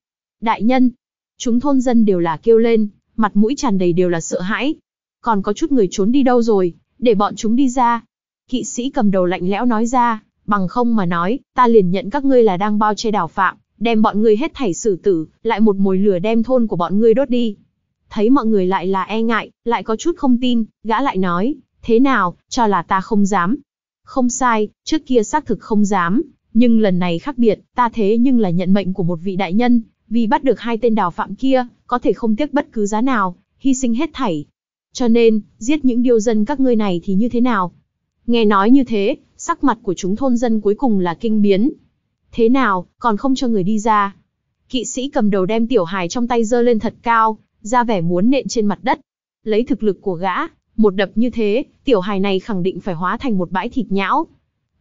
Speaker 1: Đại nhân, chúng thôn dân đều là kêu lên, mặt mũi tràn đầy đều là sợ hãi. Còn có chút người trốn đi đâu rồi, để bọn chúng đi ra. Kỵ sĩ cầm đầu lạnh lẽo nói ra, bằng không mà nói, ta liền nhận các ngươi là đang bao che đảo phạm, đem bọn ngươi hết thảy xử tử, lại một mồi lửa đem thôn của bọn ngươi đốt đi. Thấy mọi người lại là e ngại, lại có chút không tin, gã lại nói, thế nào, cho là ta không dám. Không sai, trước kia xác thực không dám, nhưng lần này khác biệt, ta thế nhưng là nhận mệnh của một vị đại nhân, vì bắt được hai tên đào phạm kia, có thể không tiếc bất cứ giá nào, hy sinh hết thảy. Cho nên, giết những điêu dân các ngươi này thì như thế nào? Nghe nói như thế, sắc mặt của chúng thôn dân cuối cùng là kinh biến. Thế nào, còn không cho người đi ra? Kỵ sĩ cầm đầu đem tiểu hài trong tay giơ lên thật cao, ra vẻ muốn nện trên mặt đất. Lấy thực lực của gã, một đập như thế, tiểu hài này khẳng định phải hóa thành một bãi thịt nhão.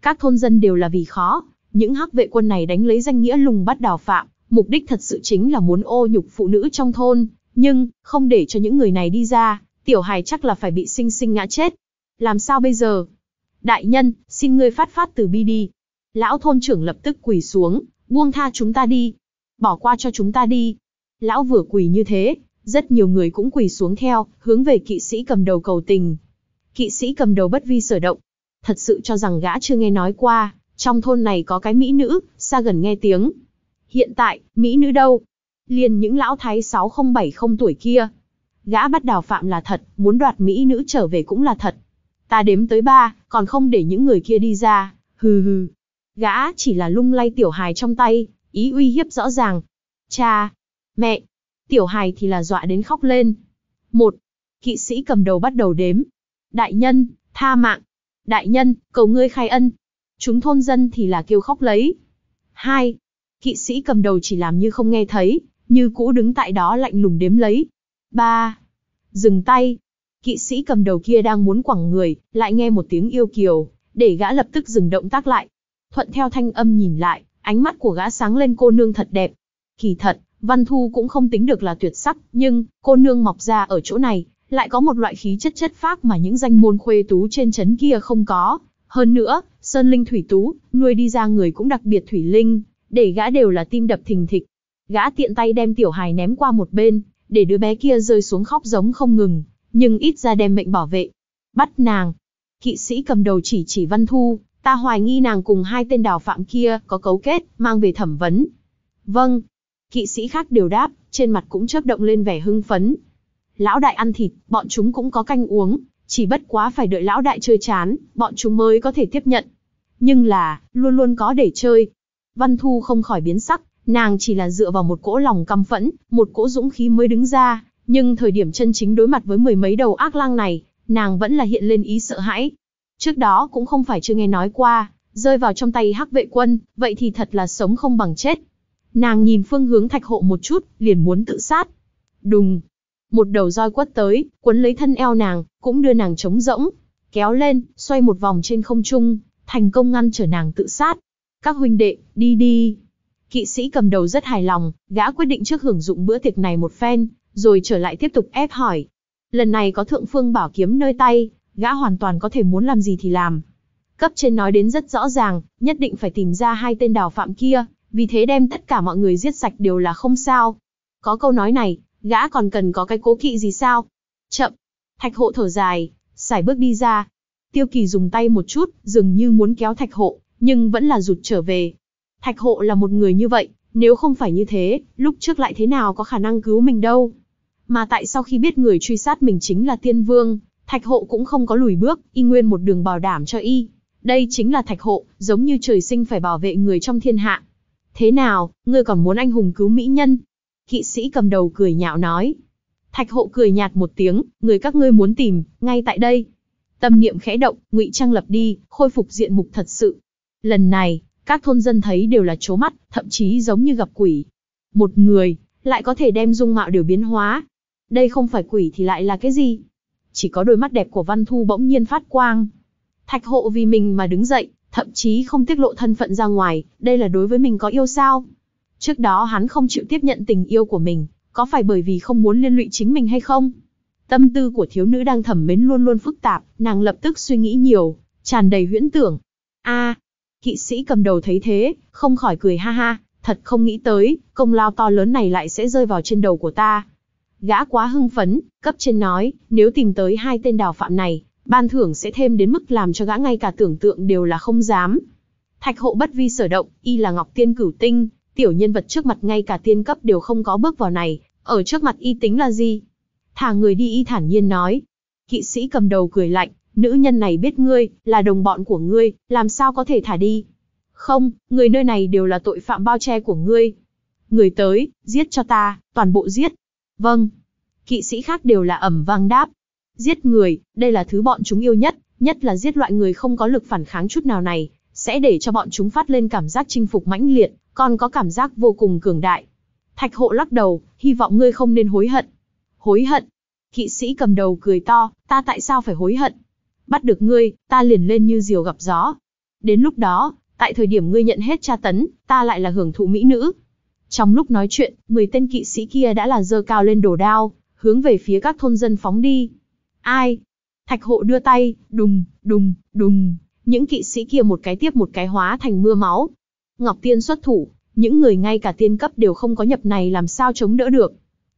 Speaker 1: Các thôn dân đều là vì khó, những hắc vệ quân này đánh lấy danh nghĩa lùng bắt đào phạm, mục đích thật sự chính là muốn ô nhục phụ nữ trong thôn, nhưng, không để cho những người này đi ra, tiểu hài chắc là phải bị sinh sinh ngã chết. Làm sao bây giờ? Đại nhân, xin ngươi phát phát từ bi đi. Lão thôn trưởng lập tức quỳ xuống, buông tha chúng ta đi. Bỏ qua cho chúng ta đi. Lão vừa quỳ như thế, rất nhiều người cũng quỳ xuống theo, hướng về kỵ sĩ cầm đầu cầu tình. Kỵ sĩ cầm đầu bất vi sở động. Thật sự cho rằng gã chưa nghe nói qua, trong thôn này có cái mỹ nữ, xa gần nghe tiếng, hiện tại, mỹ nữ đâu? Liền những lão thái 6070 tuổi kia. Gã bắt đào phạm là thật, muốn đoạt mỹ nữ trở về cũng là thật. Ta đếm tới ba, còn không để những người kia đi ra, hừ hừ. Gã chỉ là lung lay tiểu hài trong tay, ý uy hiếp rõ ràng. Cha, mẹ, tiểu hài thì là dọa đến khóc lên. Một, kỵ sĩ cầm đầu bắt đầu đếm. Đại nhân, tha mạng. Đại nhân, cầu ngươi khai ân. Chúng thôn dân thì là kêu khóc lấy. Hai, Kỵ sĩ cầm đầu chỉ làm như không nghe thấy, như cũ đứng tại đó lạnh lùng đếm lấy. Ba. Dừng tay. Kỵ sĩ cầm đầu kia đang muốn quẳng người, lại nghe một tiếng yêu kiều, để gã lập tức dừng động tác lại. Thuận theo thanh âm nhìn lại, ánh mắt của gã sáng lên cô nương thật đẹp. Kỳ thật, Văn Thu cũng không tính được là tuyệt sắc, nhưng cô nương mọc ra ở chỗ này, lại có một loại khí chất chất phác mà những danh môn khuê tú trên chấn kia không có. Hơn nữa, sơn linh thủy tú, nuôi đi ra người cũng đặc biệt thủy linh, để gã đều là tim đập thình thịch. Gã tiện tay đem tiểu hài ném qua một bên, để đứa bé kia rơi xuống khóc giống không ngừng, nhưng ít ra đem mệnh bảo vệ. Bắt nàng. Kỵ sĩ cầm đầu chỉ chỉ Văn Thu, ta hoài nghi nàng cùng hai tên đào phạm kia có cấu kết, mang về thẩm vấn. Vâng. Kỵ sĩ khác đều đáp, trên mặt cũng chớp động lên vẻ hưng phấn. Lão đại ăn thịt, bọn chúng cũng có canh uống, chỉ bất quá phải đợi lão đại chơi chán, bọn chúng mới có thể tiếp nhận. Nhưng là, luôn luôn có để chơi, Văn Thu không khỏi biến sắc, nàng chỉ là dựa vào một cỗ lòng căm phẫn, một cỗ dũng khí mới đứng ra, nhưng thời điểm chân chính đối mặt với mười mấy đầu ác lang này, nàng vẫn là hiện lên ý sợ hãi. Trước đó cũng không phải chưa nghe nói qua, rơi vào trong tay hắc vệ quân, vậy thì thật là sống không bằng chết. Nàng nhìn phương hướng thạch hộ một chút, liền muốn tự sát. Đùng! Một đầu roi quất tới, quấn lấy thân eo nàng, cũng đưa nàng trống rỗng. Kéo lên, xoay một vòng trên không trung, thành công ngăn trở nàng tự sát các huynh đệ, đi đi. Kỵ sĩ cầm đầu rất hài lòng, gã quyết định trước hưởng dụng bữa tiệc này một phen, rồi trở lại tiếp tục ép hỏi. Lần này có thượng phương bảo kiếm nơi tay, gã hoàn toàn có thể muốn làm gì thì làm. Cấp trên nói đến rất rõ ràng, nhất định phải tìm ra hai tên đào phạm kia, vì thế đem tất cả mọi người giết sạch đều là không sao. Có câu nói này, gã còn cần có cái cố kỵ gì sao? Chậm. Thạch hộ thở dài, xài bước đi ra. Tiêu kỳ dùng tay một chút, dường như muốn kéo thạch hộ, nhưng vẫn là rụt trở về. Thạch hộ là một người như vậy, nếu không phải như thế, lúc trước lại thế nào có khả năng cứu mình đâu. Mà tại sau khi biết người truy sát mình chính là tiên vương, thạch hộ cũng không có lùi bước, y nguyên một đường bảo đảm cho y. Đây chính là thạch hộ, giống như trời sinh phải bảo vệ người trong thiên hạ. Thế nào, ngươi còn muốn anh hùng cứu mỹ nhân? Kỵ sĩ cầm đầu cười nhạo nói. Thạch hộ cười nhạt một tiếng, người các ngươi muốn tìm, ngay tại đây. Tâm niệm khẽ động, ngụy trang lập đi, khôi phục diện mục thật sự, Lần này, các thôn dân thấy đều là chố mắt, thậm chí giống như gặp quỷ. Một người, lại có thể đem dung mạo đều biến hóa. Đây không phải quỷ thì lại là cái gì? Chỉ có đôi mắt đẹp của Văn Thu bỗng nhiên phát quang. Thạch hộ vì mình mà đứng dậy, thậm chí không tiết lộ thân phận ra ngoài, đây là đối với mình có yêu sao? Trước đó hắn không chịu tiếp nhận tình yêu của mình, có phải bởi vì không muốn liên lụy chính mình hay không? Tâm tư của thiếu nữ đang thẩm mến luôn luôn phức tạp, nàng lập tức suy nghĩ nhiều, tràn đầy huyễn tưởng. A, Kỵ sĩ cầm đầu thấy thế, không khỏi cười ha ha, thật không nghĩ tới, công lao to lớn này lại sẽ rơi vào trên đầu của ta. Gã quá hưng phấn, cấp trên nói, nếu tìm tới hai tên đào phạm này, ban thưởng sẽ thêm đến mức làm cho gã ngay cả tưởng tượng đều là không dám. Thạch hộ bất vi sở động, y là ngọc tiên cửu tinh, tiểu nhân vật trước mặt ngay cả tiên cấp đều không có bước vào này, ở trước mặt y tính là gì? Thả người đi y thản nhiên nói. Kỵ sĩ cầm đầu cười lạnh, nữ nhân này biết ngươi, là đồng bọn của ngươi, làm sao có thể thả đi. Không, người nơi này đều là tội phạm bao che của ngươi. Người tới, giết cho ta, toàn bộ giết. Vâng. Kỵ sĩ khác đều là ẩm vang đáp. Giết người, đây là thứ bọn chúng yêu nhất, nhất là giết loại người không có lực phản kháng chút nào này, sẽ để cho bọn chúng phát lên cảm giác chinh phục mãnh liệt, còn có cảm giác vô cùng cường đại. Thạch hộ lắc đầu, hy vọng ngươi không nên hối hận. Hối hận? Kỵ sĩ cầm đầu cười to, ta tại sao phải hối hận? bắt được ngươi, ta liền lên như diều gặp gió. Đến lúc đó, tại thời điểm ngươi nhận hết tra tấn, ta lại là hưởng thụ mỹ nữ. Trong lúc nói chuyện, 10 tên kỵ sĩ kia đã là dơ cao lên đồ đao, hướng về phía các thôn dân phóng đi. Ai? Thạch hộ đưa tay, đùng, đùng, đùng, những kỵ sĩ kia một cái tiếp một cái hóa thành mưa máu. Ngọc Tiên xuất thủ, những người ngay cả tiên cấp đều không có nhập này làm sao chống đỡ được.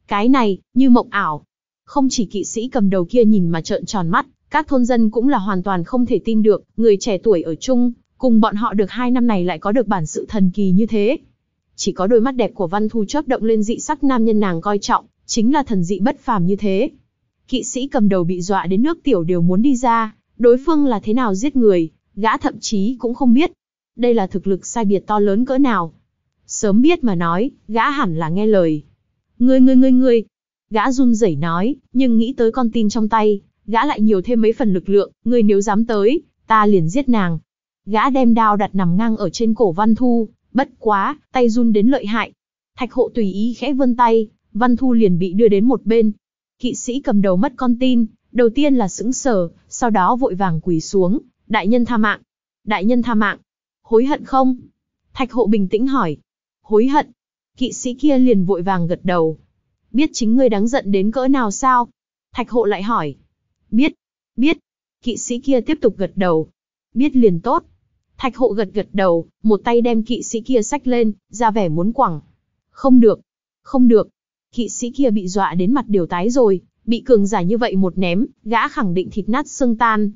Speaker 1: Cái này, như mộng ảo. Không chỉ kỵ sĩ cầm đầu kia nhìn mà trợn tròn mắt, các thôn dân cũng là hoàn toàn không thể tin được, người trẻ tuổi ở chung, cùng bọn họ được hai năm này lại có được bản sự thần kỳ như thế. Chỉ có đôi mắt đẹp của Văn Thu chớp động lên dị sắc nam nhân nàng coi trọng, chính là thần dị bất phàm như thế. Kỵ sĩ cầm đầu bị dọa đến nước tiểu đều muốn đi ra, đối phương là thế nào giết người, gã thậm chí cũng không biết. Đây là thực lực sai biệt to lớn cỡ nào. Sớm biết mà nói, gã hẳn là nghe lời. Ngươi ngươi ngươi ngươi, gã run rẩy nói, nhưng nghĩ tới con tin trong tay, gã lại nhiều thêm mấy phần lực lượng, ngươi nếu dám tới, ta liền giết nàng. Gã đem đao đặt nằm ngang ở trên cổ Văn Thu, bất quá, tay run đến lợi hại. Thạch hộ tùy ý khẽ vươn tay, Văn Thu liền bị đưa đến một bên. Kỵ sĩ cầm đầu mất con tin, đầu tiên là sững sờ, sau đó vội vàng quỳ xuống, đại nhân tha mạng, đại nhân tha mạng, hối hận không? Thạch hộ bình tĩnh hỏi, hối hận, kỵ sĩ kia liền vội vàng gật đầu. Biết chính ngươi đáng giận đến cỡ nào sao? Thạch hộ lại hỏi, Biết, biết. Kỵ sĩ kia tiếp tục gật đầu. Biết liền tốt. Thạch hộ gật gật đầu, một tay đem kỵ sĩ kia sách lên, ra vẻ muốn quẳng. Không được, không được. Kỵ sĩ kia bị dọa đến mặt điều tái rồi, bị cường giả như vậy một ném, gã khẳng định thịt nát xương tan.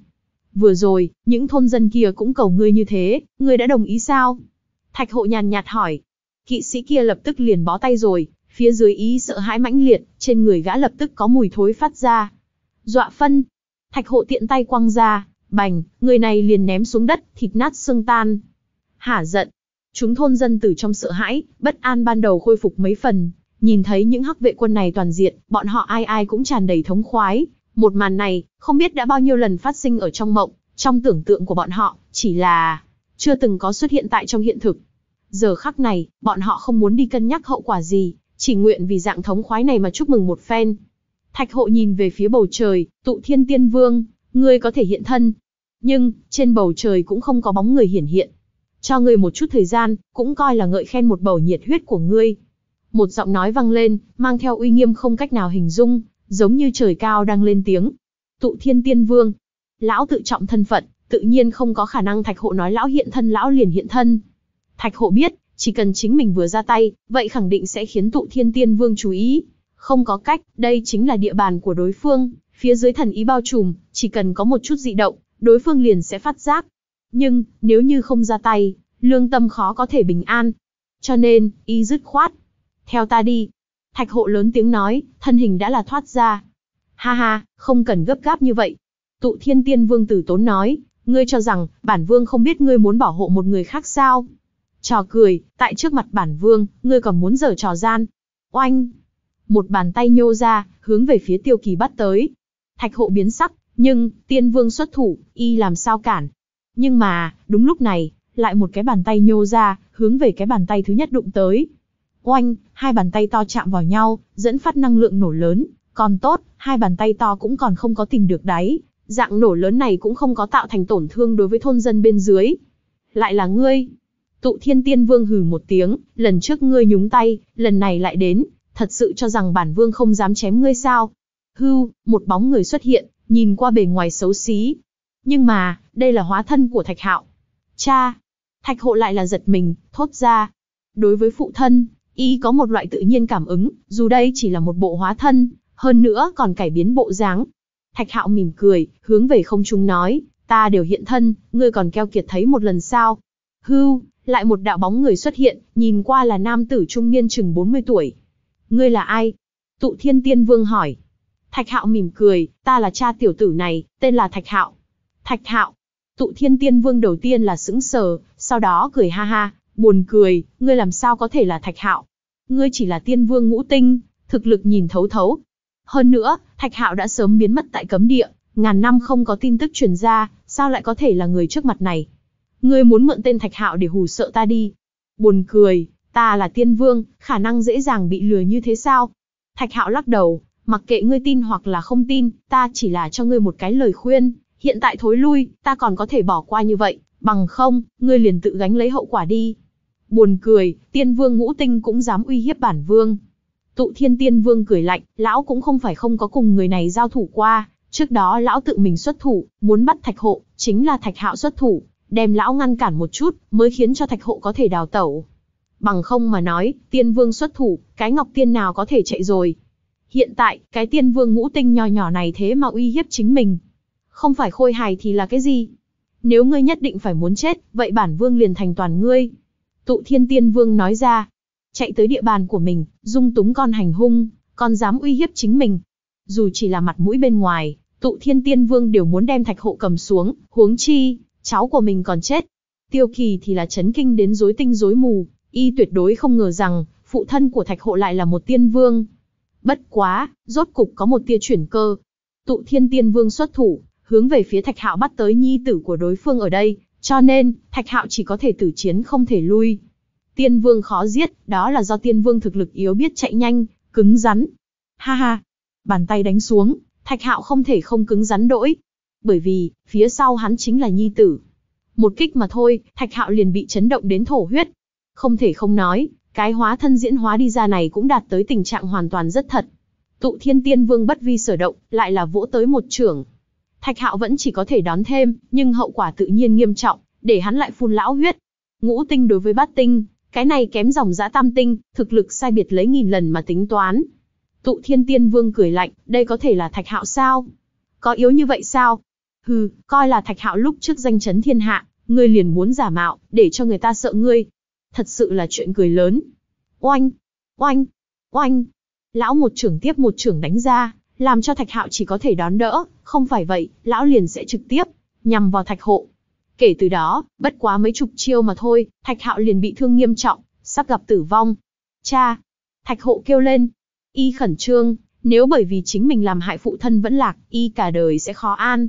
Speaker 1: Vừa rồi, những thôn dân kia cũng cầu ngươi như thế, ngươi đã đồng ý sao? Thạch hộ nhàn nhạt hỏi. Kỵ sĩ kia lập tức liền bó tay rồi, phía dưới ý sợ hãi mãnh liệt, trên người gã lập tức có mùi thối phát ra. Dọa phân. Thạch hộ tiện tay quăng ra, bành, người này liền ném xuống đất, thịt nát xương tan. Hả giận. Chúng thôn dân từ trong sợ hãi, bất an ban đầu khôi phục mấy phần. Nhìn thấy những hắc vệ quân này toàn diện, bọn họ ai ai cũng tràn đầy thống khoái. Một màn này, không biết đã bao nhiêu lần phát sinh ở trong mộng, trong tưởng tượng của bọn họ, chỉ là chưa từng có xuất hiện tại trong hiện thực. Giờ khắc này, bọn họ không muốn đi cân nhắc hậu quả gì, chỉ nguyện vì dạng thống khoái này mà chúc mừng một phen. Thạch hộ nhìn về phía bầu trời, tụ thiên tiên vương, ngươi có thể hiện thân. Nhưng, trên bầu trời cũng không có bóng người hiển hiện. Cho ngươi một chút thời gian, cũng coi là ngợi khen một bầu nhiệt huyết của ngươi. Một giọng nói vang lên, mang theo uy nghiêm không cách nào hình dung, giống như trời cao đang lên tiếng. Tụ thiên tiên vương. Lão tự trọng thân phận, tự nhiên không có khả năng thạch hộ nói lão hiện thân lão liền hiện thân. Thạch hộ biết, chỉ cần chính mình vừa ra tay, vậy khẳng định sẽ khiến tụ thiên tiên vương chú ý. Không có cách, đây chính là địa bàn của đối phương, phía dưới thần ý bao trùm, chỉ cần có một chút dị động, đối phương liền sẽ phát giác. Nhưng, nếu như không ra tay, lương tâm khó có thể bình an. Cho nên, y dứt khoát. Theo ta đi. Thạch hộ lớn tiếng nói, thân hình đã là thoát ra. Ha ha, không cần gấp gáp như vậy. Tụ thiên tiên vương tử tốn nói, ngươi cho rằng, bản vương không biết ngươi muốn bảo hộ một người khác sao. Trò cười, tại trước mặt bản vương, ngươi còn muốn dở trò gian. Oanh! một bàn tay nhô ra, hướng về phía tiêu kỳ bắt tới. Thạch hộ biến sắc, nhưng, tiên vương xuất thủ, y làm sao cản. Nhưng mà, đúng lúc này, lại một cái bàn tay nhô ra, hướng về cái bàn tay thứ nhất đụng tới. Oanh, hai bàn tay to chạm vào nhau, dẫn phát năng lượng nổ lớn, còn tốt, hai bàn tay to cũng còn không có tìm được đáy, dạng nổ lớn này cũng không có tạo thành tổn thương đối với thôn dân bên dưới. Lại là ngươi. Tụ thiên tiên vương hừ một tiếng, lần trước ngươi nhúng tay, lần này lại đến, thật sự cho rằng bản vương không dám chém ngươi sao? Hưu, một bóng người xuất hiện, nhìn qua bề ngoài xấu xí. Nhưng mà, đây là hóa thân của Thạch Hạo. Cha! Thạch hộ lại là giật mình, thốt ra. Đối với phụ thân, y có một loại tự nhiên cảm ứng, dù đây chỉ là một bộ hóa thân, hơn nữa còn cải biến bộ dáng. Thạch hạo mỉm cười, hướng về không trung nói, ta đều hiện thân, ngươi còn keo kiệt thấy một lần sao. Hưu, lại một đạo bóng người xuất hiện, nhìn qua là nam tử trung niên chừng 40 tuổi, Ngươi là ai? Tụ Thiên Tiên Vương hỏi. Thạch Hạo mỉm cười, ta là cha tiểu tử này, tên là Thạch Hạo. Thạch Hạo. Tụ Thiên Tiên Vương đầu tiên là sững sờ, sau đó cười ha ha, buồn cười, ngươi làm sao có thể là Thạch Hạo? Ngươi chỉ là Tiên Vương ngũ tinh, thực lực nhìn thấu thấu. Hơn nữa, Thạch Hạo đã sớm biến mất tại cấm địa, ngàn năm không có tin tức truyền ra, sao lại có thể là người trước mặt này? Ngươi muốn mượn tên Thạch Hạo để hù sợ ta đi? Buồn cười, Ta là tiên vương, khả năng dễ dàng bị lừa như thế sao? Thạch hạo lắc đầu, mặc kệ ngươi tin hoặc là không tin, ta chỉ là cho ngươi một cái lời khuyên. Hiện tại thối lui, ta còn có thể bỏ qua như vậy, bằng không, ngươi liền tự gánh lấy hậu quả đi. Buồn cười, tiên vương ngũ tinh cũng dám uy hiếp bản vương. Tụ thiên tiên vương cười lạnh, lão cũng không phải không có cùng người này giao thủ qua. Trước đó lão tự mình xuất thủ, muốn bắt thạch hộ, chính là thạch hạo xuất thủ, đem lão ngăn cản một chút, mới khiến cho thạch hộ có thể đào tẩu bằng không mà nói, tiên vương xuất thủ, cái ngọc tiên nào có thể chạy rồi. Hiện tại, cái tiên vương ngũ tinh nho nhỏ này thế mà uy hiếp chính mình. Không phải khôi hài thì là cái gì? Nếu ngươi nhất định phải muốn chết, vậy bản vương liền thành toàn ngươi. Tụ thiên tiên vương nói ra, chạy tới địa bàn của mình, dung túng con hành hung, con dám uy hiếp chính mình. Dù chỉ là mặt mũi bên ngoài, tụ thiên tiên vương đều muốn đem thạch hộ cầm xuống, huống chi, cháu của mình còn chết. Tiêu kỳ thì là chấn kinh đến rối tinh rối mù, y tuyệt đối không ngờ rằng, phụ thân của Thạch Hộ lại là một tiên vương. Bất quá, rốt cục có một tia chuyển cơ. Tụ Thiên Tiên Vương xuất thủ, hướng về phía Thạch Hạo bắt tới nhi tử của đối phương ở đây, cho nên, Thạch Hạo chỉ có thể tử chiến không thể lui. Tiên Vương khó giết, đó là do Tiên Vương thực lực yếu biết chạy nhanh, cứng rắn. Ha ha, bàn tay đánh xuống, Thạch Hạo không thể không cứng rắn đỗi, bởi vì phía sau hắn chính là nhi tử. Một kích mà thôi, Thạch Hạo liền bị chấn động đến thổ huyết, không thể không nói, cái hóa thân diễn hóa đi ra này cũng đạt tới tình trạng hoàn toàn rất thật. Tụ thiên tiên vương bất vi sở động, lại là vỗ tới một trưởng. Thạch hạo vẫn chỉ có thể đón thêm, nhưng hậu quả tự nhiên nghiêm trọng, để hắn lại phun lão huyết. Ngũ tinh đối với bát tinh, cái này kém dòng dã tam tinh, thực lực sai biệt lấy nghìn lần mà tính toán. Tụ thiên tiên vương cười lạnh, đây có thể là thạch hạo sao? Có yếu như vậy sao? Hừ, coi là thạch hạo lúc trước danh chấn thiên hạ, ngươi liền muốn giả mạo, để cho người ta sợ ngươi, thật sự là chuyện cười lớn. Oanh, oanh, oanh. Lão một trưởng tiếp một trưởng đánh ra, làm cho Thạch Hạo chỉ có thể đón đỡ, không phải vậy, lão liền sẽ trực tiếp nhằm vào Thạch Hộ. Kể từ đó, bất quá mấy chục chiêu mà thôi, Thạch Hạo liền bị thương nghiêm trọng, sắp gặp tử vong. Cha! Thạch Hộ kêu lên. Y khẩn trương, nếu bởi vì chính mình làm hại phụ thân vẫn lạc, y cả đời sẽ khó an.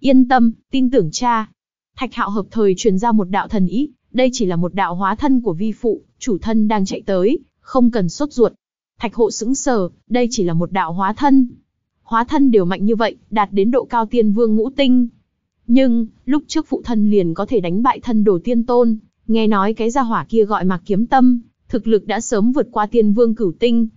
Speaker 1: Yên tâm, tin tưởng cha. Thạch Hạo hợp thời truyền ra một đạo thần ý, đây chỉ là một đạo hóa thân của vi phụ, chủ thân đang chạy tới, không cần sốt ruột. Thạch hộ sững sờ, đây chỉ là một đạo hóa thân. Hóa thân đều mạnh như vậy, đạt đến độ cao tiên vương ngũ tinh. Nhưng, lúc trước phụ thân liền có thể đánh bại thân đồ tiên tôn, nghe nói cái gia hỏa kia gọi mạc kiếm tâm, thực lực đã sớm vượt qua tiên vương cửu tinh.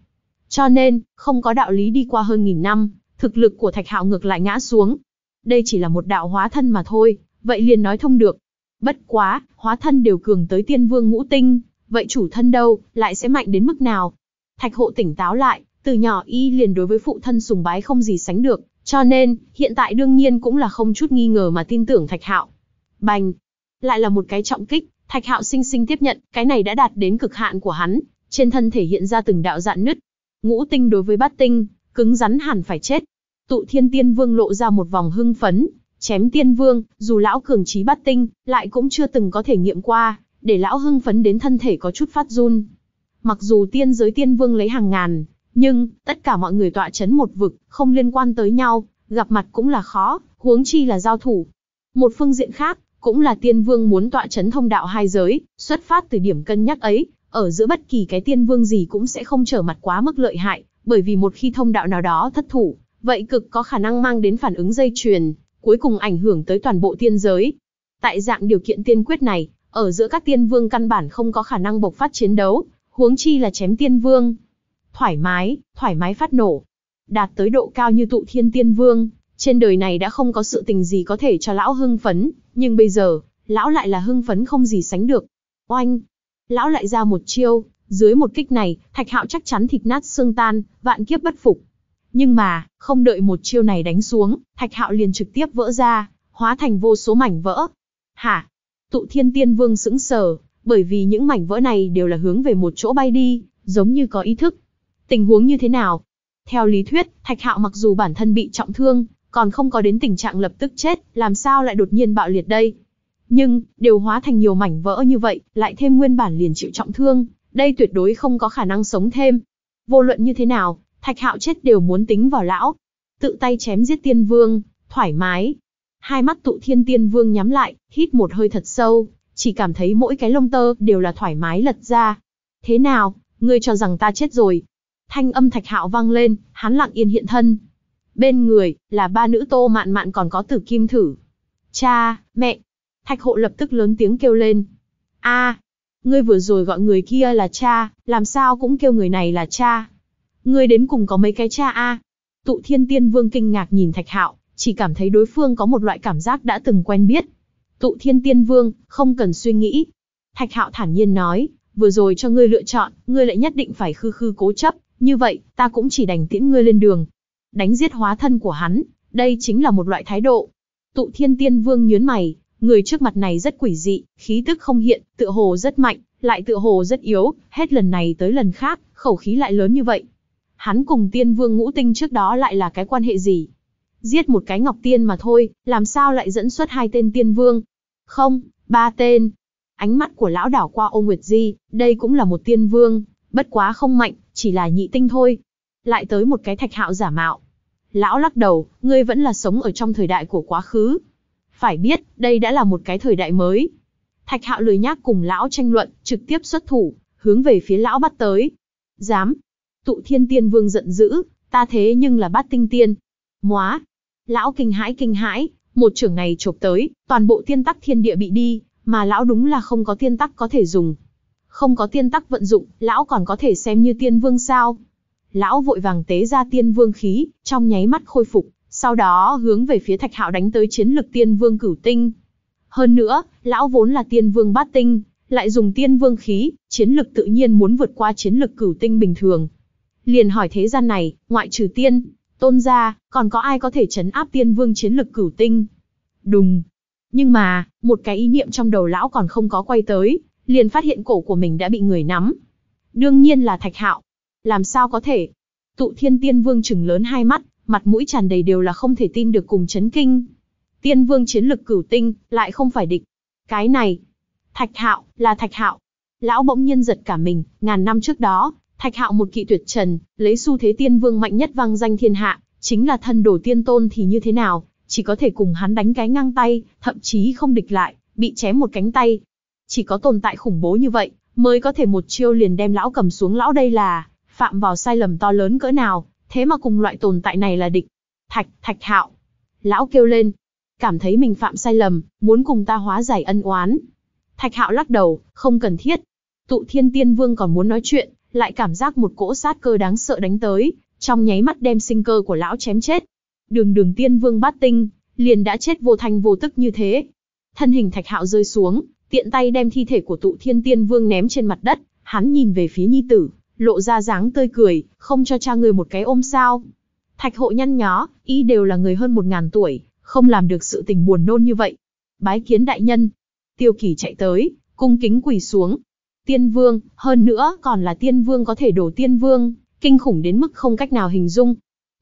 Speaker 1: Cho nên, không có đạo lý đi qua hơn nghìn năm, thực lực của thạch hạo ngược lại ngã xuống. Đây chỉ là một đạo hóa thân mà thôi, vậy liền nói thông được. Bất quá, hóa thân đều cường tới tiên vương ngũ tinh, vậy chủ thân đâu, lại sẽ mạnh đến mức nào? Thạch hộ tỉnh táo lại, từ nhỏ y liền đối với phụ thân sùng bái không gì sánh được, cho nên, hiện tại đương nhiên cũng là không chút nghi ngờ mà tin tưởng Thạch Hạo. Bành! Lại là một cái trọng kích, Thạch Hạo sinh sinh tiếp nhận, cái này đã đạt đến cực hạn của hắn, trên thân thể hiện ra từng đạo dạn nứt. Ngũ tinh đối với bát tinh, cứng rắn hẳn phải chết. Tụ Thiên Tiên Vương lộ ra một vòng hưng phấn, Chém tiên vương, dù lão cường trí bắt tinh, lại cũng chưa từng có thể nghiệm qua, để lão hưng phấn đến thân thể có chút phát run. Mặc dù tiên giới tiên vương lấy hàng ngàn, nhưng, tất cả mọi người tọa chấn một vực, không liên quan tới nhau, gặp mặt cũng là khó, huống chi là giao thủ. Một phương diện khác, cũng là tiên vương muốn tọa chấn thông đạo hai giới, xuất phát từ điểm cân nhắc ấy, ở giữa bất kỳ cái tiên vương gì cũng sẽ không trở mặt quá mức lợi hại, bởi vì một khi thông đạo nào đó thất thủ, vậy cực có khả năng mang đến phản ứng dây chuyền, cuối cùng ảnh hưởng tới toàn bộ tiên giới. Tại dạng điều kiện tiên quyết này, ở giữa các tiên vương căn bản không có khả năng bộc phát chiến đấu, huống chi là chém tiên vương. Thoải mái, thoải mái phát nổ. Đạt tới độ cao như tụ thiên tiên vương, trên đời này đã không có sự tình gì có thể cho lão hưng phấn, nhưng bây giờ, lão lại là hưng phấn không gì sánh được. Oanh! Lão lại ra một chiêu, dưới một kích này, thạch hạo chắc chắn thịt nát xương tan, vạn kiếp bất phục. Nhưng mà, không đợi một chiêu này đánh xuống, thạch hạo liền trực tiếp vỡ ra, hóa thành vô số mảnh vỡ. Hả? Tụ thiên tiên vương sững sờ, bởi vì những mảnh vỡ này đều là hướng về một chỗ bay đi, giống như có ý thức. Tình huống như thế nào? Theo lý thuyết, thạch hạo mặc dù bản thân bị trọng thương, còn không có đến tình trạng lập tức chết, làm sao lại đột nhiên bạo liệt đây? Nhưng, đều hóa thành nhiều mảnh vỡ như vậy, lại thêm nguyên bản liền chịu trọng thương, đây tuyệt đối không có khả năng sống thêm. Vô luận như thế nào, Thạch Hạo chết đều muốn tính vào lão. Tự tay chém giết tiên vương, thoải mái. Hai mắt tụ thiên tiên vương nhắm lại, hít một hơi thật sâu, chỉ cảm thấy mỗi cái lông tơ đều là thoải mái lật ra. Thế nào, ngươi cho rằng ta chết rồi? Thanh âm Thạch Hạo vang lên, hắn lặng yên hiện thân. Bên người, là ba nữ tô mạn mạn còn có tử kim thử. Cha, mẹ. Thạch hộ lập tức lớn tiếng kêu lên. a ngươi vừa rồi gọi người kia là cha, làm sao cũng kêu người này là cha. Ngươi đến cùng có mấy cái cha a? Tụ Thiên Tiên Vương kinh ngạc nhìn Thạch Hạo, chỉ cảm thấy đối phương có một loại cảm giác đã từng quen biết. Tụ Thiên Tiên Vương, không cần suy nghĩ. Thạch Hạo thản nhiên nói, vừa rồi cho ngươi lựa chọn, ngươi lại nhất định phải khư khư cố chấp, như vậy, ta cũng chỉ đành tiễn ngươi lên đường. Đánh giết hóa thân của hắn, đây chính là một loại thái độ. Tụ Thiên Tiên Vương nhướng mày, người trước mặt này rất quỷ dị, khí tức không hiện, tựa hồ rất mạnh, lại tựa hồ rất yếu, hết lần này tới lần khác, khẩu khí lại lớn như vậy, Hắn cùng tiên vương ngũ tinh trước đó lại là cái quan hệ gì? Giết một cái ngọc tiên mà thôi, làm sao lại dẫn xuất hai tên tiên vương? Không, ba tên. Ánh mắt của lão đảo qua ô Nguyệt Di, đây cũng là một tiên vương, bất quá không mạnh, chỉ là nhị tinh thôi. Lại tới một cái thạch hạo giả mạo. Lão lắc đầu, ngươi vẫn là sống ở trong thời đại của quá khứ. Phải biết, đây đã là một cái thời đại mới. Thạch hạo lười nhác cùng lão tranh luận, trực tiếp xuất thủ, hướng về phía lão bắt tới. Dám, Tụ thiên tiên vương giận dữ, ta thế nhưng là bát tinh tiên. Móa! Lão kinh hãi kinh hãi, một trưởng này chộp tới, toàn bộ tiên tắc thiên địa bị đi, mà lão đúng là không có tiên tắc có thể dùng. Không có tiên tắc vận dụng, lão còn có thể xem như tiên vương sao. Lão vội vàng tế ra tiên vương khí, trong nháy mắt khôi phục, sau đó hướng về phía thạch hạo đánh tới chiến lực tiên vương cửu tinh. Hơn nữa, lão vốn là tiên vương bát tinh, lại dùng tiên vương khí, chiến lực tự nhiên muốn vượt qua chiến lực cửu tinh bình thường liền hỏi thế gian này, ngoại trừ tiên, tôn gia, còn có ai có thể chấn áp tiên vương chiến lực cửu tinh? Đùng! Nhưng mà, một cái ý niệm trong đầu lão còn không có quay tới, liền phát hiện cổ của mình đã bị người nắm. Đương nhiên là thạch hạo. Làm sao có thể? Tụ thiên tiên vương chừng lớn hai mắt, mặt mũi tràn đầy đều là không thể tin được cùng chấn kinh. Tiên vương chiến lực cửu tinh, lại không phải địch. Cái này, thạch hạo, là thạch hạo. Lão bỗng nhiên giật cả mình, ngàn năm trước đó, Thạch Hạo một kỵ tuyệt trần, lấy xu thế tiên vương mạnh nhất vang danh thiên hạ, chính là thân đổ tiên tôn thì như thế nào, chỉ có thể cùng hắn đánh cái ngang tay, thậm chí không địch lại, bị chém một cánh tay. Chỉ có tồn tại khủng bố như vậy, mới có thể một chiêu liền đem lão cầm xuống lão đây là, phạm vào sai lầm to lớn cỡ nào, thế mà cùng loại tồn tại này là địch. Thạch, Thạch Hạo. Lão kêu lên, cảm thấy mình phạm sai lầm, muốn cùng ta hóa giải ân oán. Thạch Hạo lắc đầu, không cần thiết. Tụ Thiên Tiên Vương còn muốn nói chuyện, lại cảm giác một cỗ sát cơ đáng sợ đánh tới, trong nháy mắt đem sinh cơ của lão chém chết. Đường đường tiên vương bát tinh, liền đã chết vô thanh vô tức như thế. Thân hình thạch hạo rơi xuống, tiện tay đem thi thể của tụ thiên tiên vương ném trên mặt đất, hắn nhìn về phía nhi tử, lộ ra dáng tươi cười, không cho cha người một cái ôm sao. Thạch hộ nhăn nhó, y đều là người hơn một ngàn tuổi, không làm được sự tình buồn nôn như vậy. Bái kiến đại nhân. Tiêu kỳ chạy tới, cung kính quỳ xuống, tiên vương, hơn nữa còn là tiên vương có thể đổ tiên vương, kinh khủng đến mức không cách nào hình dung.